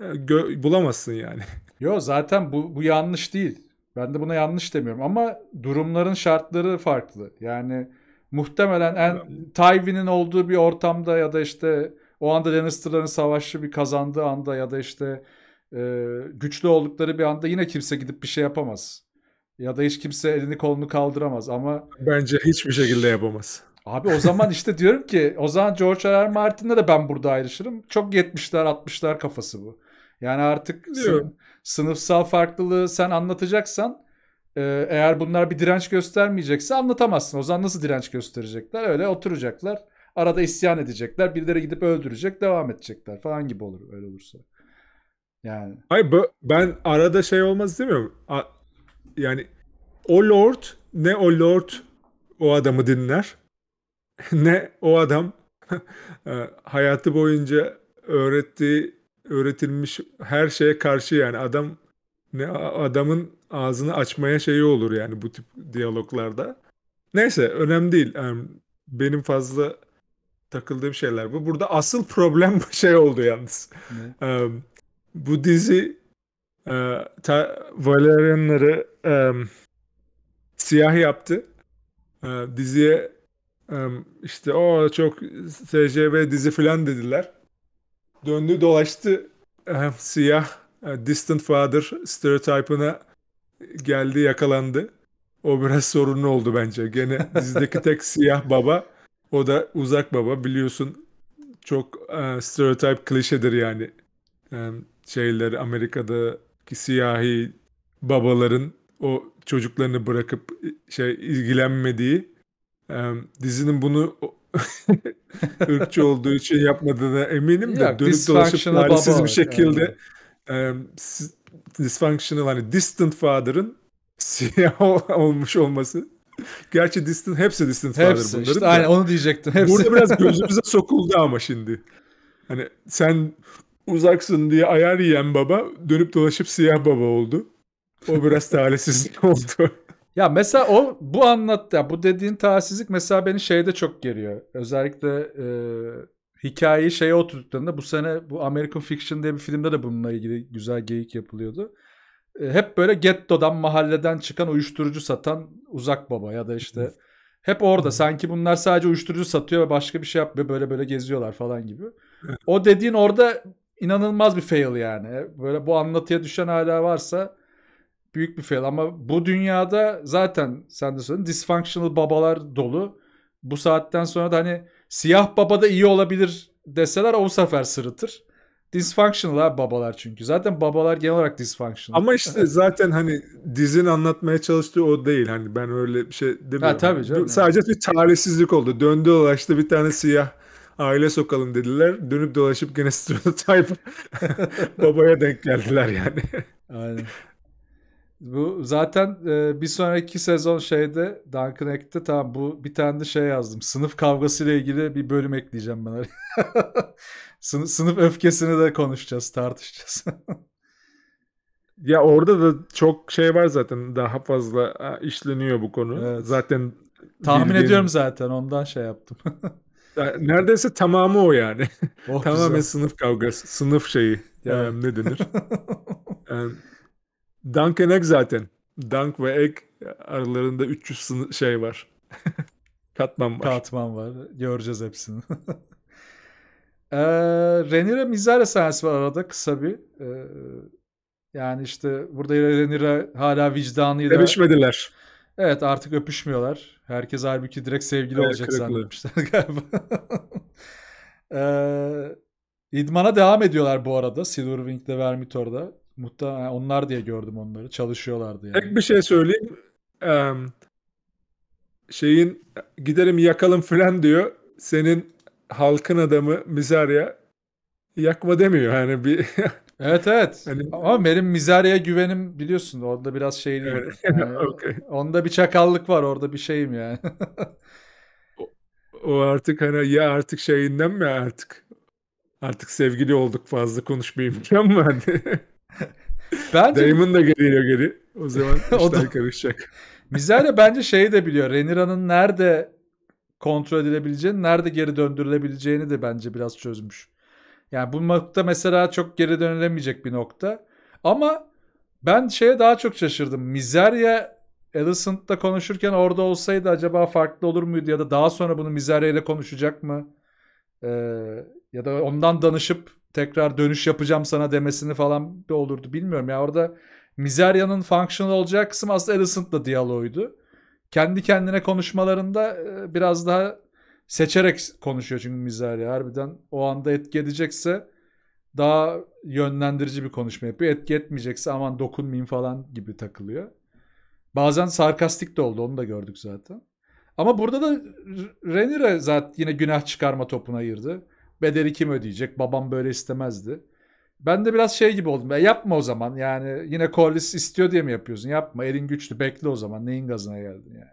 E, gö- bulamazsın yani. Yo zaten bu, bu yanlış değil. Ben de buna yanlış demiyorum ama durumların şartları farklı. Yani Muhtemelen en Tywin'in olduğu bir ortamda ya da işte o anda Lannister'ların savaşçı bir kazandığı anda ya da işte e, güçlü oldukları bir anda yine kimse gidip bir şey yapamaz. Ya da hiç kimse elini kolunu kaldıramaz ama... Bence hiçbir şekilde yapamaz. Abi o zaman işte diyorum ki o zaman George R. R. Martin'le de ben burada ayrışırım. Çok 70'ler 60'lar kafası bu. Yani artık sınıfsal farklılığı sen anlatacaksan ee, eğer bunlar bir direnç göstermeyecekse anlatamazsın. O zaman nasıl direnç gösterecekler? Öyle oturacaklar. Arada isyan edecekler. Birileri gidip öldürecek. Devam edecekler falan gibi olur öyle olursa. Yani. Hayır ben arada şey olmaz demiyorum. A, yani o lord ne o lord o adamı dinler ne o adam e, hayatı boyunca öğrettiği öğretilmiş her şeye karşı yani adam ne adamın ağzını açmaya şeyi olur yani bu tip diyaloglarda. Neyse önemli değil. Yani benim fazla takıldığım şeyler bu. Burada asıl problem şey oldu yalnız. Ne? Um, bu dizi e, ta, Valerianları e, siyah yaptı. E, diziye e, işte o çok SCV dizi falan dediler. Döndü dolaştı e, siyah e, Distant Father stereotipine geldi yakalandı. O biraz sorunlu oldu bence. Gene dizideki tek siyah baba o da uzak baba biliyorsun çok e, stereotip klişedir yani. E, şeyler Amerika'daki siyahi babaların o çocuklarını bırakıp e, şey ilgilenmediği e, dizinin bunu ırkçı olduğu için yapmadığına eminim de ya, dönüp dolaşıp talihsiz bir şekilde yani. e, dysfunctional hani distant father'ın siyah e olmuş olması. Gerçi distant hepsi distant hepsi, father bunların. Işte, da. aynen onu diyecektim. Hepsi. Burada biraz gözümüze sokuldu ama şimdi. Hani sen uzaksın diye ayar yiyen baba dönüp dolaşıp siyah baba oldu. O biraz talihsizlik oldu. Ya mesela o bu anlattı. Bu dediğin talihsizlik mesela beni şeyde çok geriyor. Özellikle e, hikayeyi şeye oturttuklarında bu sene bu American Fiction diye bir filmde de bununla ilgili güzel geyik yapılıyordu. E, hep böyle gettodan mahalleden çıkan uyuşturucu satan uzak baba ya da işte hep orada sanki bunlar sadece uyuşturucu satıyor ve başka bir şey yapmıyor böyle böyle geziyorlar falan gibi. O dediğin orada inanılmaz bir fail yani. E, böyle bu anlatıya düşen hala varsa büyük bir fail ama bu dünyada zaten sen de söyledin dysfunctional babalar dolu. Bu saatten sonra da hani Siyah baba da iyi olabilir deseler o sefer sırıtır. Dysfunctional abi babalar çünkü. Zaten babalar genel olarak dysfunctional. Ama işte zaten hani dizin anlatmaya çalıştığı o değil. Hani ben öyle bir şey demiyorum. Ha, tabii canım. Sadece bir çaresizlik oldu. Döndü dolaştı bir tane siyah aile sokalım dediler. Dönüp dolaşıp gene stereotip babaya denk geldiler yani. Aynen. Bu zaten e, bir sonraki sezon şeyde Duncan Egg'de tamam bu bir tane de şey yazdım. Sınıf kavgası ile ilgili bir bölüm ekleyeceğim ben oraya. sınıf, öfkesini de konuşacağız, tartışacağız. ya orada da çok şey var zaten daha fazla işleniyor bu konu. Evet. Zaten tahmin bildiğin... ediyorum zaten ondan şey yaptım. Neredeyse tamamı o yani. Oh, Tamamen güzel. sınıf kavgası, sınıf şeyi. Yani. E, ne denir? Yani e, Dunk and Egg zaten. Dunk ve Egg aralarında 300 şey var. Katman var. Katman var. Göreceğiz hepsini. ee, Renira Mizara sahnesi var arada kısa bir. Ee, yani işte burada Renira hala vicdanıyla... öpüşmediler. Evet artık öpüşmüyorlar. Herkes halbuki direkt sevgili evet, olacak kırıklı. zannetmişler galiba. ee, idmana devam ediyorlar bu arada. Silverwing'de Vermitor'da. Muhtemelen onlar diye gördüm onları. Çalışıyorlardı yani. Tek bir şey söyleyeyim. Ee, şeyin gidelim yakalım filan diyor. Senin halkın adamı Mizarya yakma demiyor. Hani bir Evet evet. Hani... Ama benim Mizarya güvenim biliyorsun orada biraz şey değil. Yani, okay. Onda bir çakallık var orada bir şeyim yani. o, o artık hani ya artık şeyinden mi artık? Artık sevgili olduk fazla konuşmayayım imkan mı? Hani? Bence... Damon da geliyor geri. O zaman o da... karışacak. Mizrahi bence şeyi de biliyor. Renira'nın nerede kontrol edilebileceğini, nerede geri döndürülebileceğini de bence biraz çözmüş. Yani bu nokta mesela çok geri dönülemeyecek bir nokta. Ama ben şeye daha çok şaşırdım. Mizeria Alicent'la konuşurken orada olsaydı acaba farklı olur muydu? Ya da daha sonra bunu Mizeria ile konuşacak mı? Ee, ya da ondan danışıp tekrar dönüş yapacağım sana demesini falan bir olurdu bilmiyorum. Ya yani orada Mizeria'nın functional olacak kısım aslında Alicent'la diyaloğuydu. Kendi kendine konuşmalarında e, biraz daha seçerek konuşuyor çünkü Mizeria. Harbiden o anda etki edecekse daha yönlendirici bir konuşma yapıyor. Etki etmeyecekse aman dokunmayayım falan gibi takılıyor. Bazen sarkastik de oldu onu da gördük zaten. Ama burada da Renire zaten yine günah çıkarma topuna girdi bedeli kim ödeyecek? Babam böyle istemezdi. Ben de biraz şey gibi oldum. Ya yapma o zaman. Yani yine Corliss istiyor diye mi yapıyorsun? Yapma. Elin güçlü. Bekle o zaman. Neyin gazına geldin yani?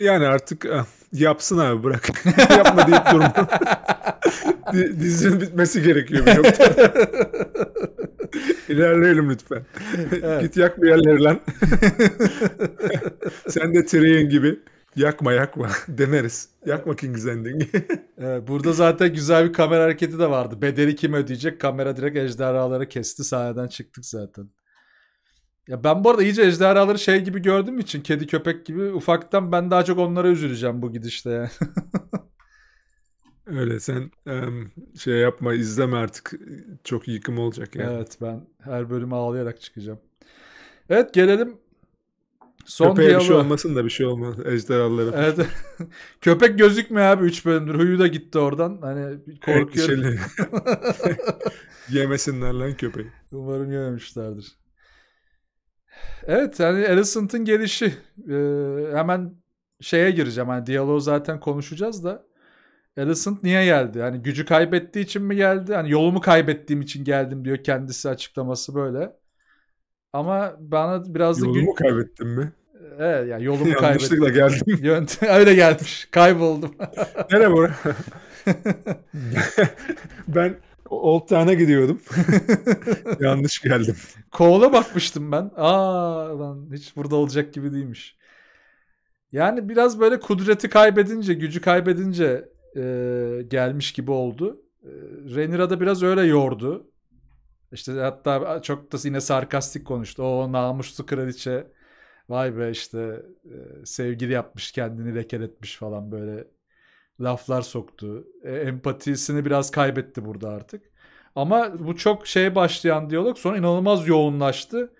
Yani artık ah, yapsın abi bırak. Yapma deyip durma. Dizinin bitmesi gerekiyor bir noktada. İlerleyelim lütfen. Evet. Git yak bir yerleri lan. Sen de Tyrion gibi. Yakma yakma demeriz. Yakma King's Landing. evet, burada zaten güzel bir kamera hareketi de vardı. Bedeli kim ödeyecek? Kamera direkt ejderhaları kesti. Sahneden çıktık zaten. Ya ben bu arada iyice ejderhaları şey gibi gördüğüm için kedi köpek gibi ufaktan ben daha çok onlara üzüleceğim bu gidişte yani. Öyle sen şey yapma izleme artık çok yıkım olacak yani. Evet ben her bölümü ağlayarak çıkacağım. Evet gelelim Son Köpeğe diyaloğu... bir şey olmasın da bir şey olmaz. Ejderhalara. Evet. Köpek gözükmüyor abi 3 bölümdür. Huyu da gitti oradan. Hani şey korkuyor. Yemesinler lan köpeği. Umarım yememişlerdir. Evet yani Alicent'ın gelişi. Ee, hemen şeye gireceğim. Hani diyaloğu zaten konuşacağız da. Alicent niye geldi? Hani gücü kaybettiği için mi geldi? Hani yolumu kaybettiğim için geldim diyor kendisi açıklaması böyle. Ama bana biraz da... Yolumu gün... kaybettim mi? Evet yani yolumu kaybettim. Yanlışlıkla geldim. Yönt Öyle gelmiş. Kayboldum. Nereye bura? ben Old Town'a gidiyordum. Yanlış geldim. Kovala bakmıştım ben. Aa lan hiç burada olacak gibi değilmiş. Yani biraz böyle kudreti kaybedince, gücü kaybedince e, gelmiş gibi oldu. E, Renira da biraz öyle yordu. İşte hatta çok da yine sarkastik konuştu. O namuslu kraliçe vay be işte sevgili yapmış kendini lekeletmiş falan böyle laflar soktu. E, empatisini biraz kaybetti burada artık. Ama bu çok şey başlayan diyalog sonra inanılmaz yoğunlaştı.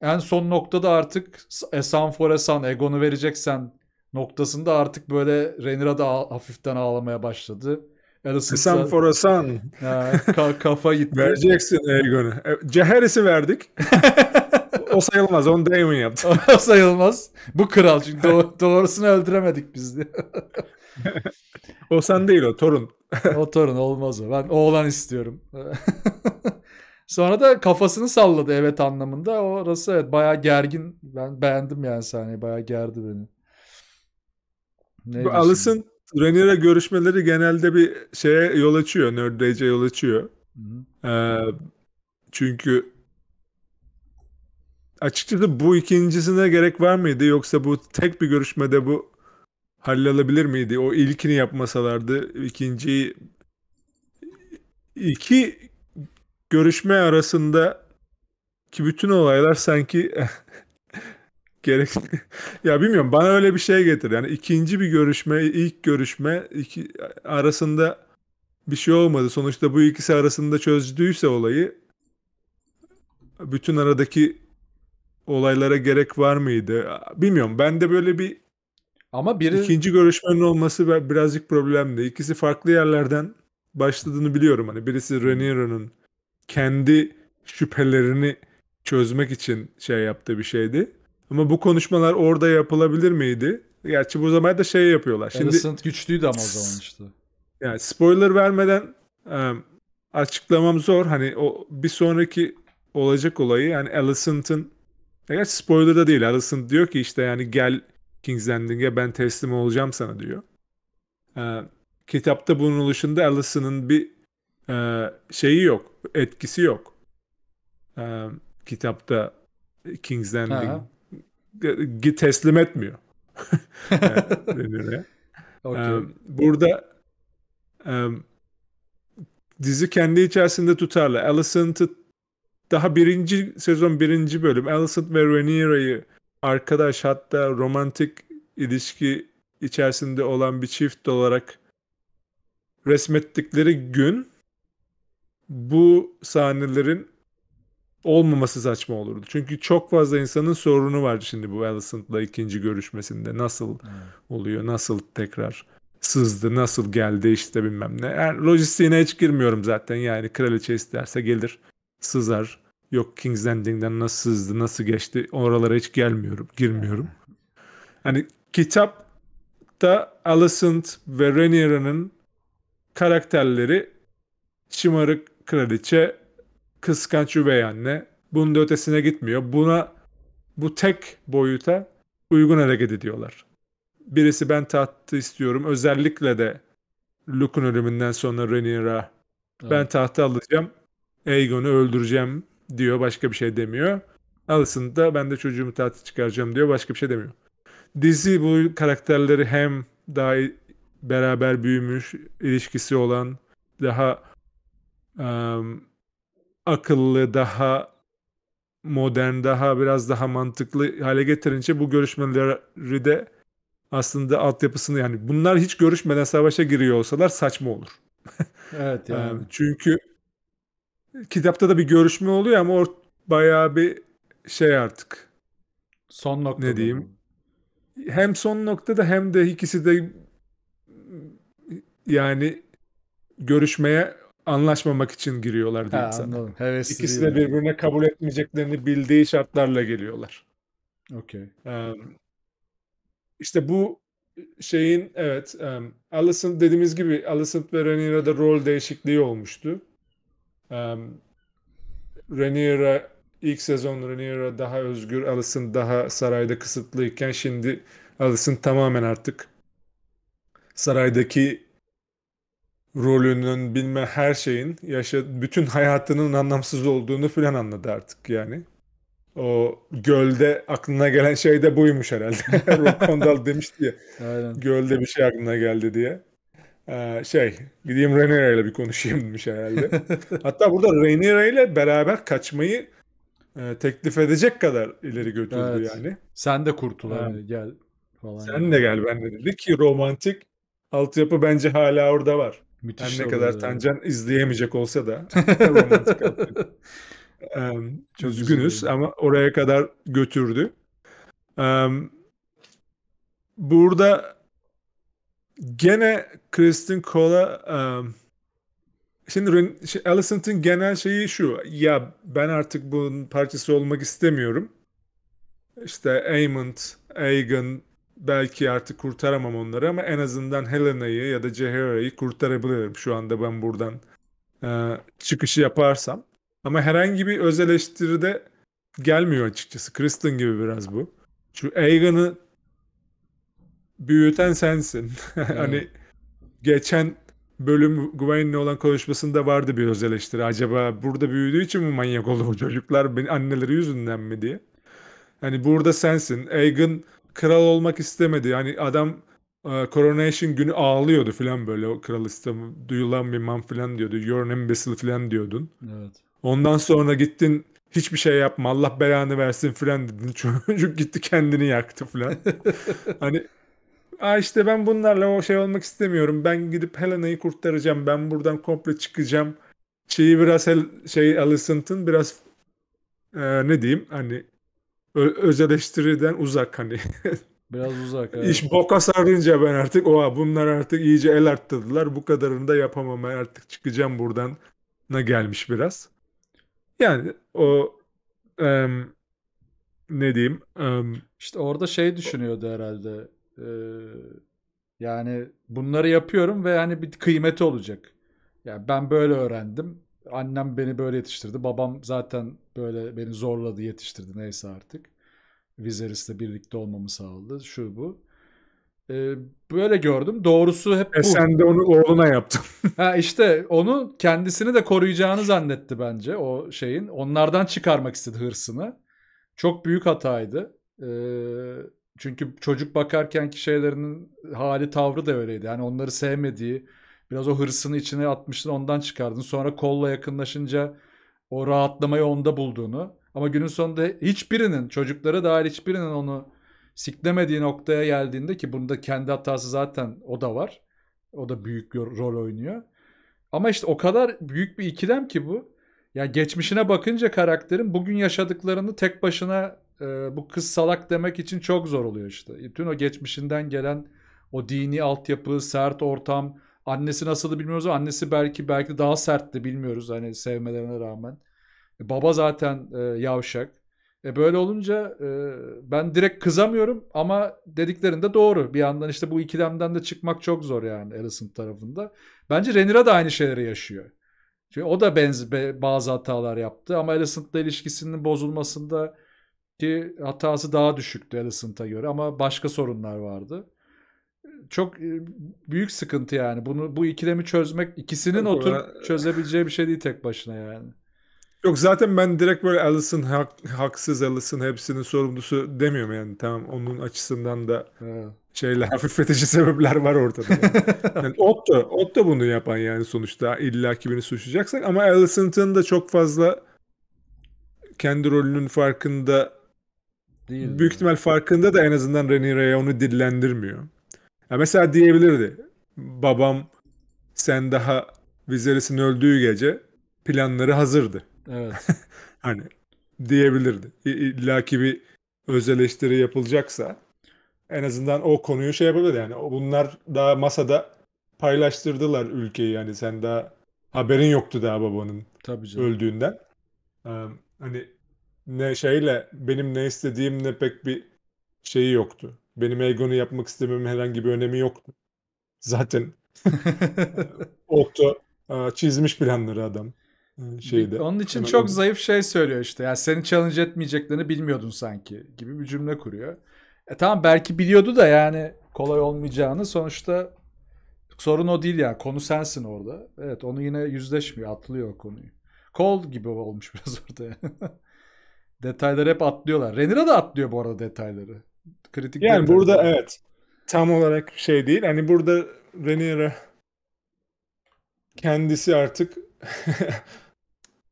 En son noktada artık Esan Foresan Egon'u vereceksen noktasında artık böyle Renira da hafiften ağlamaya başladı. Alison Esan Foresan. Ha, ka- kafa gitti. Vereceksin Egon'u. Ceheris'i e, verdik. o sayılmaz. Onu Damon yaptı. o sayılmaz. Bu kral çünkü do- doğrusunu öldüremedik biz diye. o sen değil o torun. o torun olmaz o. Ben oğlan istiyorum. Sonra da kafasını salladı evet anlamında. Orası evet bayağı gergin. Ben beğendim yani sahneyi. Bayağı gerdi beni. Ne Bu Renier'e görüşmeleri genelde bir şeye yol açıyor. Nerd Rage'e yol açıyor. Ee, çünkü Açıkçası bu ikincisine gerek var mıydı yoksa bu tek bir görüşmede bu hallolabilir miydi? O ilkini yapmasalardı ikinciyi iki görüşme arasında ki bütün olaylar sanki gerek ya bilmiyorum bana öyle bir şey getir. Yani ikinci bir görüşme, ilk görüşme iki arasında bir şey olmadı. Sonuçta bu ikisi arasında çözdüyse olayı bütün aradaki olaylara gerek var mıydı? Bilmiyorum. Ben de böyle bir ama biri ikinci görüşmenin olması birazcık problemdi. İkisi farklı yerlerden başladığını biliyorum. Hani birisi Rhaenyro'nun kendi şüphelerini çözmek için şey yaptığı bir şeydi. Ama bu konuşmalar orada yapılabilir miydi? Gerçi bu zaman da şey yapıyorlar. Şimdi Alicent güçlüydü ama o zaman işte. Yani spoiler vermeden açıklamam zor. Hani o bir sonraki olacak olayı yani Alicent'ın Evet spoiler da değil. Addison diyor ki işte yani gel King's Landing'e ben teslim olacağım sana diyor. Ee, kitapta bunun oluşunda Addison'ın bir e, şeyi yok. Etkisi yok. Ee, kitapta King's Landing teslim etmiyor. yani, okay. ee, burada e, dizi kendi içerisinde tutarlı. Alicent'ı daha birinci sezon birinci bölüm Alicent ve Rhaenyra'yı arkadaş hatta romantik ilişki içerisinde olan bir çift olarak resmettikleri gün bu sahnelerin olmaması saçma olurdu. Çünkü çok fazla insanın sorunu vardı şimdi bu Alicent'la ikinci görüşmesinde. Nasıl oluyor, nasıl tekrar sızdı, nasıl geldi işte bilmem ne. Yani lojistiğine hiç girmiyorum zaten yani kraliçe isterse gelir sızar. Yok King's Landing'den nasıl sızdı, nasıl geçti oralara hiç gelmiyorum, girmiyorum. Hani kitapta Alicent ve Rhaenyra'nın karakterleri Çımarık kraliçe, kıskanç üvey anne. Bunun da ötesine gitmiyor. Buna bu tek boyuta uygun hareket ediyorlar. Birisi ben tahtı istiyorum. Özellikle de Luke'un ölümünden sonra Rhaenyra evet. ben tahtı alacağım. Aegon'u öldüreceğim diyor. Başka bir şey demiyor. Alicent da ben de çocuğumu tatil çıkaracağım diyor. Başka bir şey demiyor. Dizi bu karakterleri hem daha beraber büyümüş, ilişkisi olan, daha um, akıllı, daha modern, daha biraz daha mantıklı hale getirince bu görüşmeleri de aslında altyapısını yani bunlar hiç görüşmeden savaşa giriyor olsalar saçma olur. evet yani. çünkü kitapta da bir görüşme oluyor ama o bayağı bir şey artık. Son nokta. Ne diyeyim? Hem son noktada hem de ikisi de yani görüşmeye anlaşmamak için giriyorlar diyeyim sana. Anladım. İkisi de birbirine kabul etmeyeceklerini bildiği şartlarla geliyorlar. Okey. Um, işte bu şeyin evet um, Alicent dediğimiz gibi Alicent ve Rhaenyra'da rol değişikliği olmuştu. Um, Raniera ilk sezon Raniera daha özgür, Alisson daha sarayda kısıtlıyken şimdi Alisson tamamen artık saraydaki rolünün bilme her şeyin yaşa bütün hayatının anlamsız olduğunu filan anladı artık yani. O gölde aklına gelen şey de buymuş herhalde. Rob Kondal demiş diye. Aynen. Gölde bir şey aklına geldi diye. Ee, şey gideyim Rhaenyra ile bir konuşayımmış, herhalde. Hatta burada Rhaenyra ile beraber kaçmayı e, teklif edecek kadar ileri götürdü evet. yani. Sen de kurtul yani. yani gel falan. Sen yani. de gel ben de dedi ki romantik altyapı bence hala orada var. Müthiş Her ne kadar yani. Tancan izleyemeyecek olsa da romantik altyapı. Um, üzgünüz üzüldüm. ama oraya kadar götürdü. Um, burada gene Kristen Cole'a um, şimdi şey, Alicent'in genel şeyi şu ya ben artık bunun parçası olmak istemiyorum. İşte Aymond, Aegon belki artık kurtaramam onları ama en azından Helena'yı ya da Jahera'yı kurtarabilirim şu anda ben buradan e, çıkışı yaparsam. Ama herhangi bir öz eleştiride gelmiyor açıkçası. Kristen gibi biraz bu. Çünkü Aegon'ı büyüten sensin. Hmm. hani geçen bölüm Gwen'le olan konuşmasında vardı bir öz eleştiri. Acaba burada büyüdüğü için mi manyak oldu bu çocuklar? anneleri yüzünden mi diye. Hani burada sensin. Aegon kral olmak istemedi. Yani adam e, coronation günü ağlıyordu falan böyle o kral istemem. Duyulan bir man falan diyordu. You're an imbecile falan diyordun. Evet. Ondan sonra gittin hiçbir şey yapma Allah belanı versin falan dedin. Çocuk gitti kendini yaktı falan. hani Aa işte ben bunlarla o şey olmak istemiyorum. Ben gidip Helena'yı kurtaracağım. Ben buradan komple çıkacağım. Şeyi biraz hel- şey Alicent'ın biraz e, ne diyeyim hani ö- öz eleştiriden uzak hani. biraz uzak. Evet. İş boka sarınca ben artık oha bunlar artık iyice el arttırdılar. Bu kadarını da yapamam. Ben artık çıkacağım buradan na gelmiş biraz. Yani o e, ne diyeyim? E, işte orada şey düşünüyordu herhalde ee, yani bunları yapıyorum ve hani bir kıymeti olacak. Yani ben böyle öğrendim. Annem beni böyle yetiştirdi. Babam zaten böyle beni zorladı, yetiştirdi neyse artık. Vizeris'le birlikte olmamı sağladı. Şu bu. Ee, böyle gördüm. Doğrusu hep e bu. E sen de onu oğluna yaptın. ha işte onu kendisini de koruyacağını zannetti bence o şeyin. Onlardan çıkarmak istedi hırsını. Çok büyük hataydı. Ee, çünkü çocuk bakarkenki şeylerinin hali tavrı da öyleydi. Yani onları sevmediği, biraz o hırsını içine atmıştın ondan çıkardın. Sonra kolla yakınlaşınca o rahatlamayı onda bulduğunu. Ama günün sonunda hiçbirinin çocukları dahil hiçbirinin onu siklemediği noktaya geldiğinde ki bunda kendi hatası zaten o da var. O da büyük rol oynuyor. Ama işte o kadar büyük bir ikilem ki bu. Yani geçmişine bakınca karakterin bugün yaşadıklarını tek başına e, bu kız salak demek için çok zor oluyor işte. Bütün o geçmişinden gelen o dini altyapı, sert ortam, annesi nasıldı bilmiyoruz ama annesi belki belki daha sertti bilmiyoruz hani sevmelerine rağmen. E, baba zaten e, yavşak. E böyle olunca e, ben direkt kızamıyorum ama dediklerin de doğru. Bir yandan işte bu ikilemden de çıkmak çok zor yani Alison tarafında. Bence Renira da aynı şeyleri yaşıyor. Çünkü o da benzi bazı hatalar yaptı ama Alicent'la ilişkisinin bozulmasında ki hatası daha düşüktü Alicent'a göre ama başka sorunlar vardı. Çok e, büyük sıkıntı yani. Bunu bu ikilemi çözmek ikisinin otur çözebileceği bir şey değil tek başına yani. Yok zaten ben direkt böyle Alison hak, haksız Alison hepsinin sorumlusu demiyorum yani. Tamam onun açısından da evet. şeyle hafifletici sebepler var ortada. Yani. yani Otto, Otto bunu yapan yani sonuçta illa ki birini suçlayacaksak ama Alison'ın da çok fazla kendi rolünün farkında Değil. Büyük ihtimal farkında da en azından Reni onu dillendirmiyor. Ya mesela diyebilirdi. Babam sen daha Viserys'in öldüğü gece planları hazırdı. Evet. hani diyebilirdi. İlla ki bir öz eleştiri yapılacaksa en azından o konuyu şey yapabilir yani. Bunlar daha masada paylaştırdılar ülkeyi yani sen daha haberin yoktu daha babanın Tabii canım. öldüğünden. Ee, hani ne şeyle benim ne istediğim ne pek bir şeyi yoktu. Benim Egon'u yapmak istememin herhangi bir önemi yoktu. Zaten Okto e, çizmiş planları adam e, şeyde. Onun için Hemen çok öyle. zayıf şey söylüyor işte. Ya seni challenge etmeyeceklerini bilmiyordun sanki gibi bir cümle kuruyor. E tamam belki biliyordu da yani kolay olmayacağını sonuçta sorun o değil ya. Yani. Konu sensin orada. Evet onu yine yüzleşmiyor. Atlıyor o konuyu. Kol gibi olmuş biraz orada. Yani. Detayları hep atlıyorlar. Renira da atlıyor bu arada detayları. Kritik yani burada evet tam olarak şey değil. Hani burada Renira kendisi artık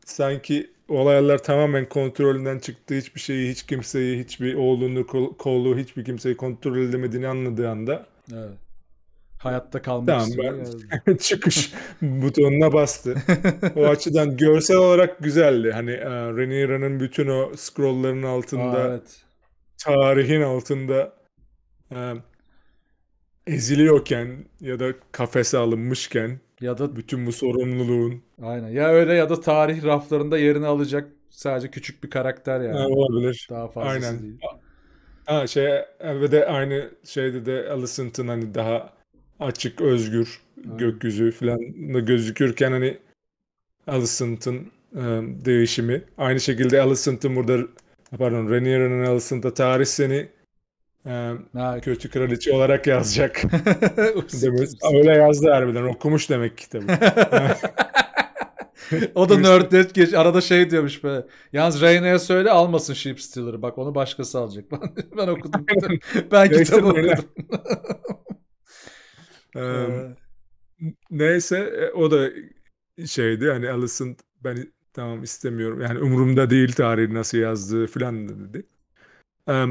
sanki olaylar tamamen kontrolünden çıktı. Hiçbir şeyi, hiç kimseyi, hiçbir oğlunu, kolluğu hiçbir kimseyi kontrol edemediğini anladığı anda evet. Hayatta kalmak tamam, istiyor. çıkış butonuna bastı. O açıdan görsel olarak güzeldi. Hani uh, e, Rhaenyra'nın bütün o scrollların altında, Aa, evet. tarihin altında um, eziliyorken ya da kafese alınmışken ya da bütün bu sorumluluğun. Aynen. Ya öyle ya da tarih raflarında yerini alacak sadece küçük bir karakter yani. Ha, olabilir. Daha fazla Aynen. Değil. Ha, şey ve de aynı şeyde de Alicent'ın hani daha açık, özgür evet. gökyüzü falan da gözükürken hani Alicent'ın e, değişimi. Aynı şekilde Alicent'ın burada pardon Rhaenyra'nın Alicent'a tarih seni e, kötü kraliçe olarak yazacak. Öyle yazdı harbiden. Okumuş demek kitabı. o da nerdlet geç. Arada şey diyormuş be. Yalnız Reyna'ya söyle almasın Sheep Stealer'ı. Bak onu başkası alacak. ben okudum. ben kitabı okudum. Ee, neyse e, o da şeydi hani Alison ben tamam istemiyorum yani umurumda değil tarihi nasıl yazdığı filan dedi. Ee,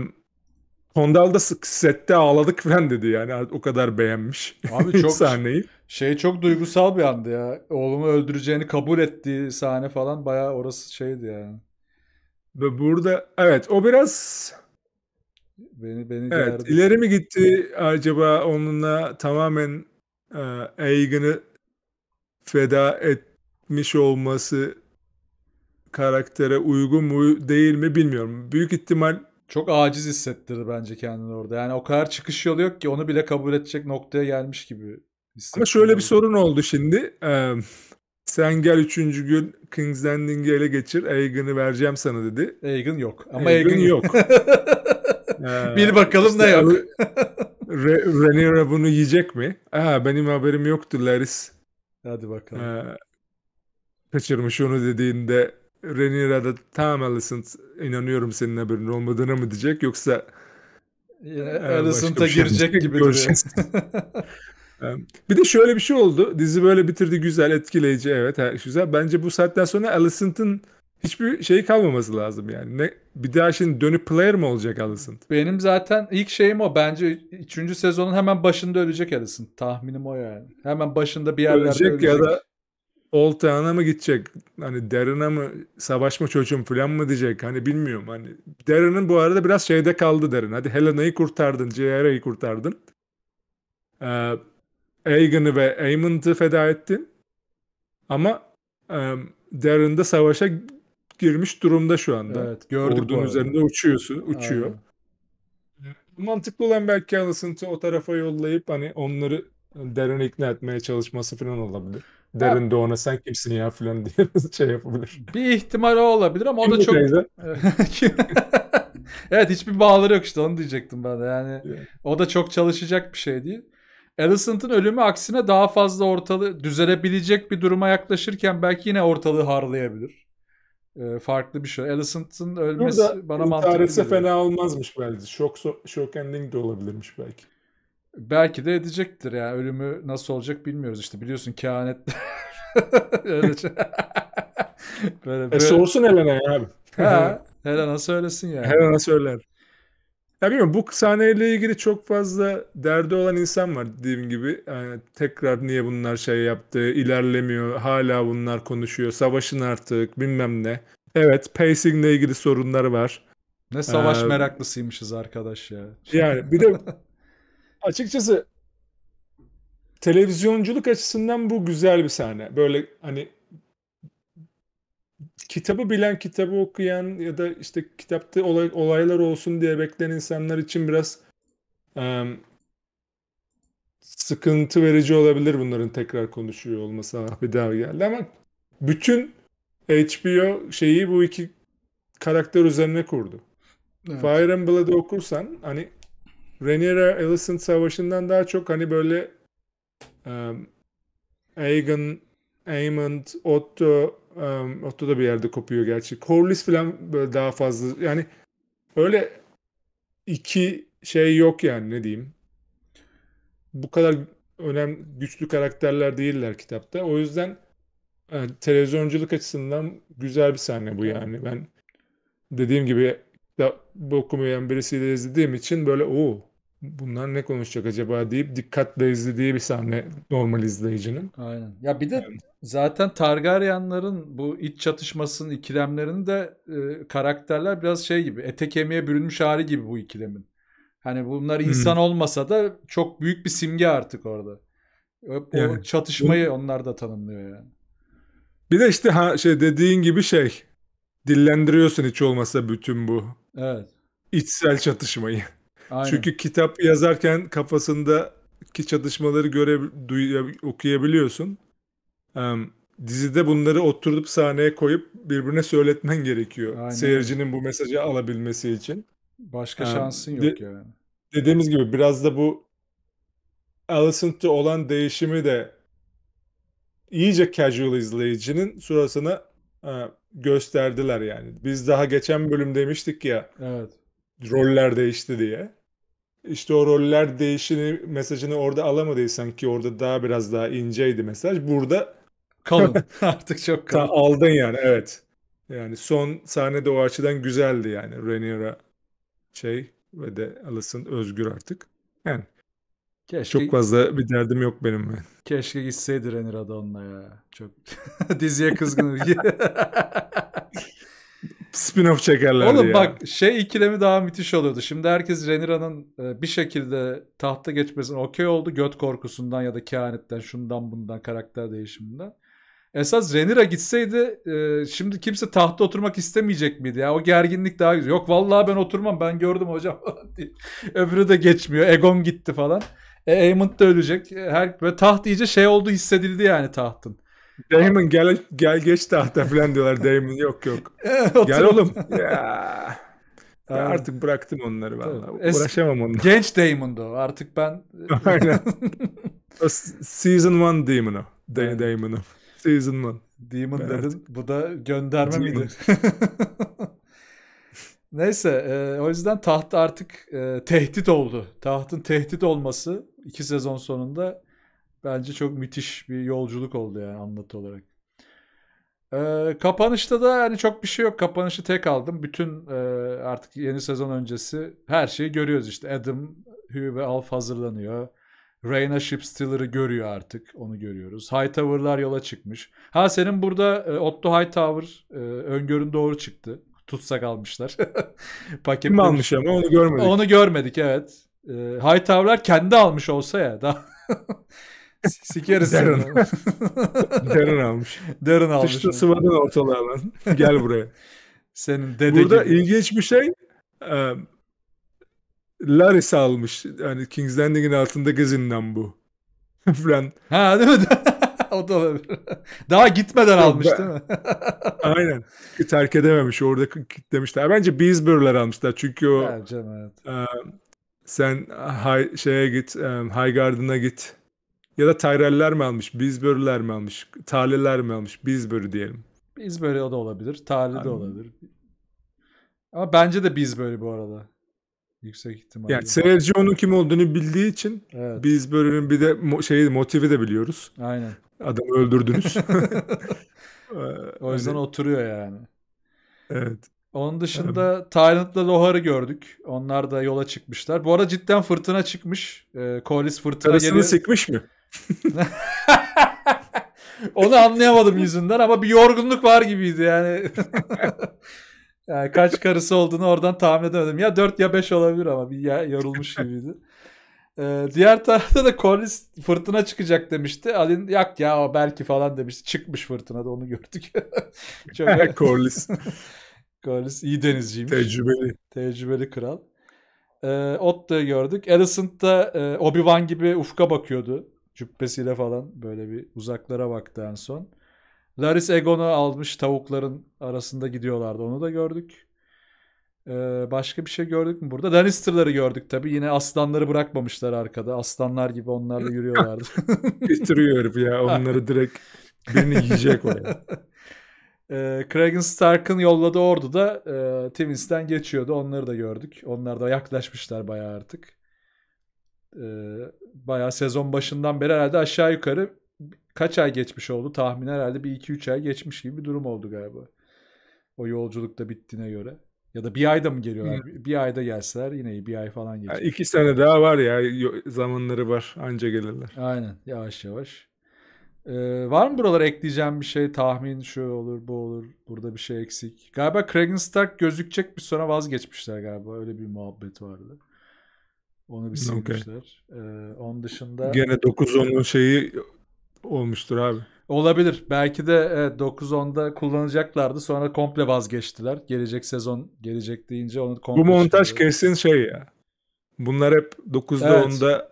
Kondal'da sette ağladık falan dedi yani o kadar beğenmiş Abi çok sahneyi. Şey çok duygusal bir andı ya. Oğlumu öldüreceğini kabul ettiği sahne falan bayağı orası şeydi yani. Ve burada evet o biraz Beni beni Evet, gerdi. ileri mi gitti acaba onunla tamamen e, feda etmiş olması karaktere uygun mu değil mi bilmiyorum. Büyük ihtimal çok aciz hissettirdi bence kendini orada. Yani o kadar çıkış yolu yok ki onu bile kabul edecek noktaya gelmiş gibi. Ama şöyle bir sorun oldu şimdi. Ee, sen gel üçüncü gün King's Landing'i ele geçir. Aegon'ı vereceğim sana dedi. Aegon yok. Ama Aegon, Aegon yok. Ee, bir bakalım işte ne yok. Re, Rhaenyra bunu yiyecek mi? Aa, benim haberim yoktu Laris. Hadi bakalım. Ee, kaçırmış onu dediğinde Renira da tamam Alicent inanıyorum senin haberin olmadığına mı diyecek yoksa ee, e, Alicent'a şey girecek gibi duruyor. Ee, bir de şöyle bir şey oldu. Dizi böyle bitirdi güzel etkileyici evet her güzel. Bence bu saatten sonra Alicent'ın Hiçbir şey kalmaması lazım yani. Ne, bir daha şimdi dönüp player mı olacak Allison? Benim zaten ilk şeyim o. Bence 3. sezonun hemen başında ölecek Allison. Tahminim o yani. Hemen başında bir yerlerde ölecek. ölecek. ya da Oltağına mı gidecek? Hani Darren'a mı savaşma çocuğum falan mı diyecek? Hani bilmiyorum. Hani Darren'ın bu arada biraz şeyde kaldı Darren. Hadi Helena'yı kurtardın. J.R.'ı kurtardın. Ee, Aegon'ı ve Aemond'ı feda ettin. Ama e, Darren savaşa girmiş durumda şu anda. Evet gördük. Ordunun üzerinde uçuyorsun, uçuyor. Aynen. Mantıklı olan belki Alicent'ı o tarafa yollayıp hani onları Derin ikna etmeye çalışması falan olabilir. Derin ya, de ona sen kimsin ya falan diye şey yapabilir. Bir ihtimal o olabilir ama Kim o da çok... evet hiçbir bağları yok işte onu diyecektim ben de yani. Yeah. O da çok çalışacak bir şey değil. Alicent'ın ölümü aksine daha fazla ortalığı düzelebilecek bir duruma yaklaşırken belki yine ortalığı harlayabilir e, farklı bir şey. Alicent'ın ölmesi Burada bana mantıklı geliyor. fena olmazmış belki. Şok, şok ending de olabilirmiş belki. Belki de edecektir yani ölümü nasıl olacak bilmiyoruz işte biliyorsun kehanet öyle şey. e, böyle, böyle. E sorsun Helena ya abi. ha, Helena söylesin yani. Helena söyler. Ya bilmiyorum bu sahneyle ilgili çok fazla derdi olan insan var dediğim gibi. Yani tekrar niye bunlar şey yaptı, ilerlemiyor, hala bunlar konuşuyor, savaşın artık bilmem ne. Evet pacing ile ilgili sorunları var. Ne savaş ee, meraklısıymışız arkadaş ya. Yani bir de açıkçası televizyonculuk açısından bu güzel bir sahne. Böyle hani kitabı bilen, kitabı okuyan ya da işte kitapta olay, olaylar olsun diye bekleyen insanlar için biraz um, sıkıntı verici olabilir bunların tekrar konuşuyor olması ah, bir daha geldi ama bütün HBO şeyi bu iki karakter üzerine kurdu. Evet. Fire Emblem'ı okursan hani Rhaenyra Alicent savaşından daha çok hani böyle um, Aegon, Aemond, Otto Um, Otto da bir yerde kopuyor gerçi. Corliss falan böyle daha fazla yani öyle iki şey yok yani ne diyeyim. Bu kadar önemli güçlü karakterler değiller kitapta. O yüzden yani e, televizyonculuk açısından güzel bir sahne bu yani. Ben dediğim gibi da bu okumayan birisiyle izlediğim için böyle o bunlar ne konuşacak acaba deyip dikkatle izlediği bir sahne normal izleyicinin. Aynen. Ya bir de yani. Zaten Targaryenların bu iç çatışmasının ikilemlerini de e, karakterler biraz şey gibi ete kemiğe bürünmüş hali gibi bu ikilemin. Hani bunlar insan hmm. olmasa da çok büyük bir simge artık orada. O, evet. o çatışmayı onlar da tanımlıyor yani. Bir de işte ha, şey dediğin gibi şey dillendiriyorsun hiç olmasa bütün bu. Evet. İçsel çatışmayı. Aynen. Çünkü kitap yazarken kafasındaki çatışmaları göre duya, okuyabiliyorsun dizide bunları oturup sahneye koyup birbirine söyletmen gerekiyor. Aynen. Seyircinin bu mesajı alabilmesi için. Başka şansın yok de, yani. Dediğimiz gibi biraz da bu Alicent'te olan değişimi de iyice casual izleyicinin surasına e, gösterdiler yani. Biz daha geçen bölüm demiştik ya. Evet. Roller değişti diye. İşte o roller değişini mesajını orada alamadıysan ki orada daha biraz daha inceydi mesaj. Burada Kalın. Artık çok kalın. Ta, aldın yani evet. Yani son sahne de o açıdan güzeldi yani. Rhaenyra şey ve de Alison özgür artık. Yani Keşke... Çok fazla bir derdim yok benim ben. Keşke gitseydi Renir Adon'la ya. Çok diziye kızgınım. Spin-off çekerlerdi Oğlum ya. bak şey ikilemi daha müthiş oluyordu. Şimdi herkes Renira'nın e, bir şekilde tahta geçmesine okey oldu. Göt korkusundan ya da kehanetten şundan bundan karakter değişiminden. Esas Renira gitseydi e, şimdi kimse tahta oturmak istemeyecek miydi? Ya o gerginlik daha güzel. Yok vallahi ben oturmam ben gördüm hocam falan. Öbürü de geçmiyor. Egon gitti falan. E, Aemond da ölecek. E, her, ve taht iyice şey oldu hissedildi yani tahtın. Damon gel, gel geç tahta falan diyorlar Damon yok yok. E, gel oğlum. ya. Ya artık bıraktım onları vallahi. Es- Uğraşamam onları. Genç Damon'du artık ben. Aynen. season 1 Damon'u. Damon'u. Jason Man. Demon ben dedin. Artık. Bu da gönderme Demon. miydi? Neyse e, o yüzden taht artık e, tehdit oldu. Tahtın tehdit olması iki sezon sonunda bence çok müthiş bir yolculuk oldu yani anlatı olarak. E, kapanışta da yani çok bir şey yok. Kapanışı tek aldım. Bütün e, artık yeni sezon öncesi her şeyi görüyoruz işte. Adam, Hugh ve Alf hazırlanıyor. Reyna Shipstiller'ı görüyor artık. Onu görüyoruz. Hightower'lar yola çıkmış. Ha senin burada e, Otto Hightower e, öngörün doğru çıktı. Tutsak almışlar. Paket Kim almış ama onu görmedik. Onu görmedik evet. E, Hightower'lar kendi almış olsa ya daha Sikeriz Darren. Darren almış. Darren almış. Tışta sıvadın ortalığa Gel buraya. Senin dede Burada gibi. ilginç bir şey. E, Laris almış. Yani King's Landing'in altında gezinden bu. Falan. ha değil mi? o da olabilir. Daha gitmeden Yok, almış değil mi? Aynen. Terk edememiş. Orada kitlemişler. Bence Beesburg'lar almışlar. Çünkü o Bence, evet. E, sen hay, şeye git, e, High Garden'a git. Ya da Tyrell'ler mi almış? Beesburg'ler mi almış? Tale'ler mi almış? Beesburg diyelim. Beesburg o da olabilir. Tale de olabilir. Ama bence de Beesburg bu arada. Yüksek ihtimal. Yani seyirci onun kim olduğunu bildiği için evet. biz bölümün bir de mo- şeyi motivi de biliyoruz. Aynen. Adamı öldürdünüz. Ee, o yüzden hani... oturuyor yani. Evet. Onun dışında evet. Tyrant'la Lohar'ı gördük. Onlar da yola çıkmışlar. Bu arada cidden fırtına çıkmış. E, ee, Kolis fırtına Karısını sıkmış mı? Onu anlayamadım yüzünden ama bir yorgunluk var gibiydi yani. Yani kaç karısı olduğunu oradan tahmin edemedim. Ya 4 ya 5 olabilir ama bir yorulmuş gibiydi. Ee, diğer tarafta da Corliss fırtına çıkacak demişti. Alin yak ya belki falan demişti. Çıkmış fırtına da onu gördük. Çok Corliss. Corliss iyi denizciymiş. Tecrübeli. Tecrübeli kral. Ee, Otto'yu gördük. Alicent da e, Obi-Wan gibi ufka bakıyordu. Cübbesiyle falan böyle bir uzaklara baktı en son. Laris Egon'u almış tavukların arasında gidiyorlardı. Onu da gördük. Ee, başka bir şey gördük mü burada? Lannister'ları gördük tabi. Yine aslanları bırakmamışlar arkada. Aslanlar gibi onlarla yürüyorlardı. Bitiriyor ya onları direkt birini yiyecek oraya. E, Kragan Stark'ın yolladığı ordu da e, Tywin'den geçiyordu. Onları da gördük. Onlar da yaklaşmışlar bayağı artık. E, bayağı sezon başından beri herhalde aşağı yukarı kaç ay geçmiş oldu? Tahmin herhalde bir 2-3 ay geçmiş gibi bir durum oldu galiba. O yolculukta da bittiğine göre. Ya da bir ayda mı geliyorlar? Hı. Bir ayda gelseler yine bir ay falan geçecek. Yani iki sene daha var ya zamanları var anca gelirler. Aynen yavaş yavaş. Ee, var mı buralara ekleyeceğim bir şey? Tahmin şu olur bu olur. Burada bir şey eksik. Galiba Kragan Stark gözükecek bir sonra vazgeçmişler galiba. Öyle bir muhabbet vardı. Onu bir silmişler. Okay. Ee, onun dışında... Gene 9-10'un şeyi olmuştur abi. Olabilir. Belki de evet, 9-10'da kullanacaklardı. Sonra komple vazgeçtiler. Gelecek sezon gelecek deyince onu komple... Bu montaj çıkardı. kesin şey ya. Bunlar hep 9'da evet. 10'da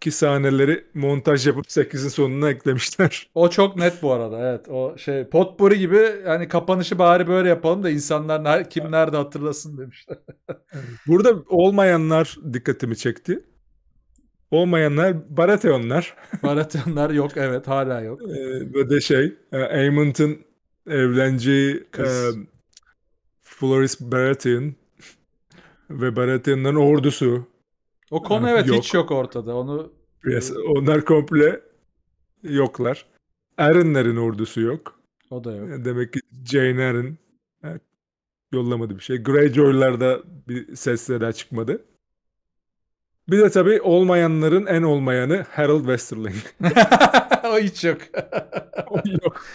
ki sahneleri montaj yapıp 8'in sonuna eklemişler. O çok net bu arada evet. O şey potpuri gibi yani kapanışı bari böyle yapalım da insanlar kim nerede hatırlasın demişler. Burada olmayanlar dikkatimi çekti. Olmayanlar Baratheonlar. Baratheonlar yok evet hala yok. Ee, de şey e, Aemont'un evleneceği Kız. e, Floris Baratheon ve Baratheon'ların ordusu. O konu evet yok. hiç yok ortada. Onu yes, onlar komple yoklar. Eren'lerin ordusu yok. O da yok. E, demek ki Jane Eren yollamadı bir şey. Greyjoy'larda bir ses seda çıkmadı. Bir de tabii olmayanların en olmayanı Harold Westerling. o hiç yok. o yok.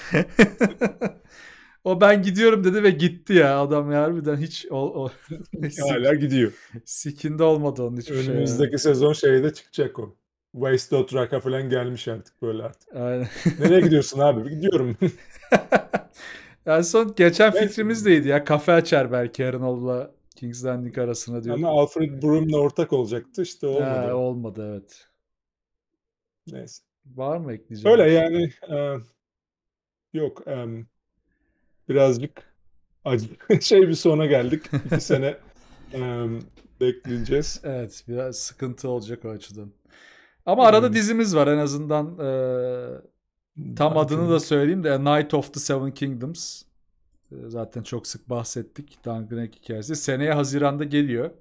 o ben gidiyorum dedi ve gitti ya adam ya harbiden hiç o, o hala gidiyor. Sikinde olmadı onun hiçbir Önümüzdeki şey. Önümüzdeki sezon şeyde çıkacak o. Waste.rock'a falan gelmiş artık böyle artık. Aynen. Nereye gidiyorsun abi? Gidiyorum. en yani son geçen ben... fikrimizdi ya. Kafe açar belki Erinoğlu'la King's Landing arasına diyor. Ama Alfred Broom'la ortak olacaktı işte olmadı. He, olmadı evet. Neyse. Var mı ekleyeceğim? Öyle yani e, yok e, birazcık acı şey bir sona geldik. İki sene e, bekleyeceğiz. Evet biraz sıkıntı olacak o açıdan. Ama hmm. arada hmm. dizimiz var en azından e, tam adını da söyleyeyim de Night of the Seven Kingdoms. Ee, zaten çok sık bahsettik. Dangrek hikayesi. Seneye Haziran'da geliyor.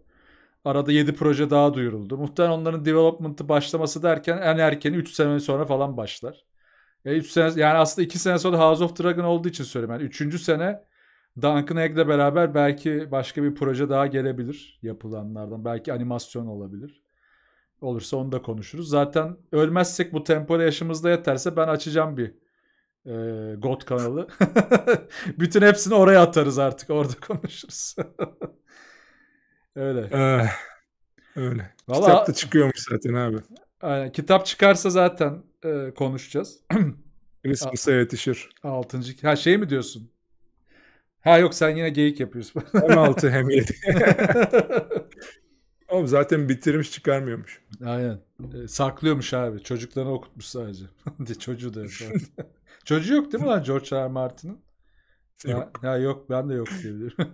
Arada 7 proje daha duyuruldu. Muhtemelen onların development'ı başlaması derken en erkeni 3 sene sonra falan başlar. E 3 sene yani aslında 2 sene sonra House of Dragon olduğu için söylüyorum. Yani 3. sene Duncan Egg'le beraber belki başka bir proje daha gelebilir yapılanlardan. Belki animasyon olabilir. Olursa onu da konuşuruz. Zaten ölmezsek bu tempoyla yaşımızda yeterse ben açacağım bir e, ee, God kanalı. Bütün hepsini oraya atarız artık. Orada konuşuruz. öyle. Ee, öyle. Vallahi, Kitap da çıkıyormuş zaten abi. Aynen. Kitap çıkarsa zaten e, konuşacağız. Christmas'a yetişir. Altıncı. Ha şey mi diyorsun? Ha yok sen yine geyik yapıyorsun. hem 6 hem 7. Oğlum zaten bitirmiş çıkarmıyormuş. Aynen. E, saklıyormuş abi. Çocuklarına okutmuş sadece. Çocuğu da yok. Çocuğu yok değil mi lan George R. Martin'in? Yok. Ya, ya yok ben de yok diyebilirim.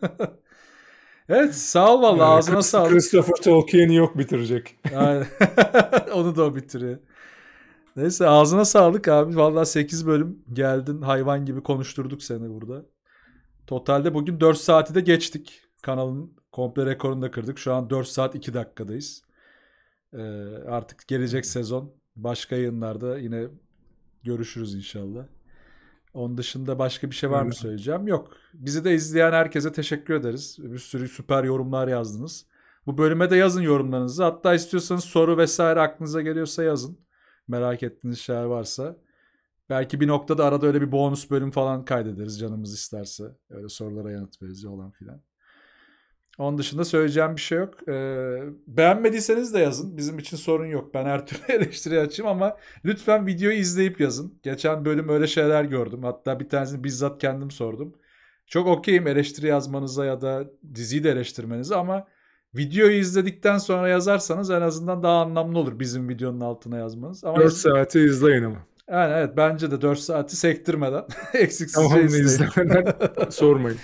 evet sağ ol valla yani, ağzına sağlık. Christopher Tolkien'i yok bitirecek. Onu da o bitiriyor. Neyse ağzına sağlık abi. Valla 8 bölüm geldin hayvan gibi konuşturduk seni burada. Totalde bugün 4 saati de geçtik. Kanalın komple rekorunu da kırdık. Şu an 4 saat 2 dakikadayız. Ee, artık gelecek sezon başka yayınlarda yine görüşürüz inşallah. Onun dışında başka bir şey var mı söyleyeceğim? Yok. Bizi de izleyen herkese teşekkür ederiz. Bir sürü süper yorumlar yazdınız. Bu bölüme de yazın yorumlarınızı. Hatta istiyorsanız soru vesaire aklınıza geliyorsa yazın. Merak ettiğiniz şeyler varsa. Belki bir noktada arada öyle bir bonus bölüm falan kaydederiz canımız isterse. Öyle sorulara yanıt veririz olan filan. Onun dışında söyleyeceğim bir şey yok. Ee, beğenmediyseniz de yazın. Bizim için sorun yok. Ben her türlü eleştiri açayım ama lütfen videoyu izleyip yazın. Geçen bölüm öyle şeyler gördüm. Hatta bir tanesini bizzat kendim sordum. Çok okeyim eleştiri yazmanıza ya da diziyi de eleştirmenize ama videoyu izledikten sonra yazarsanız en azından daha anlamlı olur bizim videonun altına yazmanız. Ama 4 saati izleyin ama. Yani evet bence de 4 saati sektirmeden eksiksiz tamam, şey izlemeden sormayın.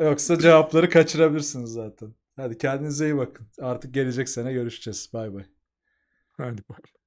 Yoksa cevapları kaçırabilirsiniz zaten. Hadi kendinize iyi bakın. Artık gelecek sene görüşeceğiz. Bay bay. Hadi bay.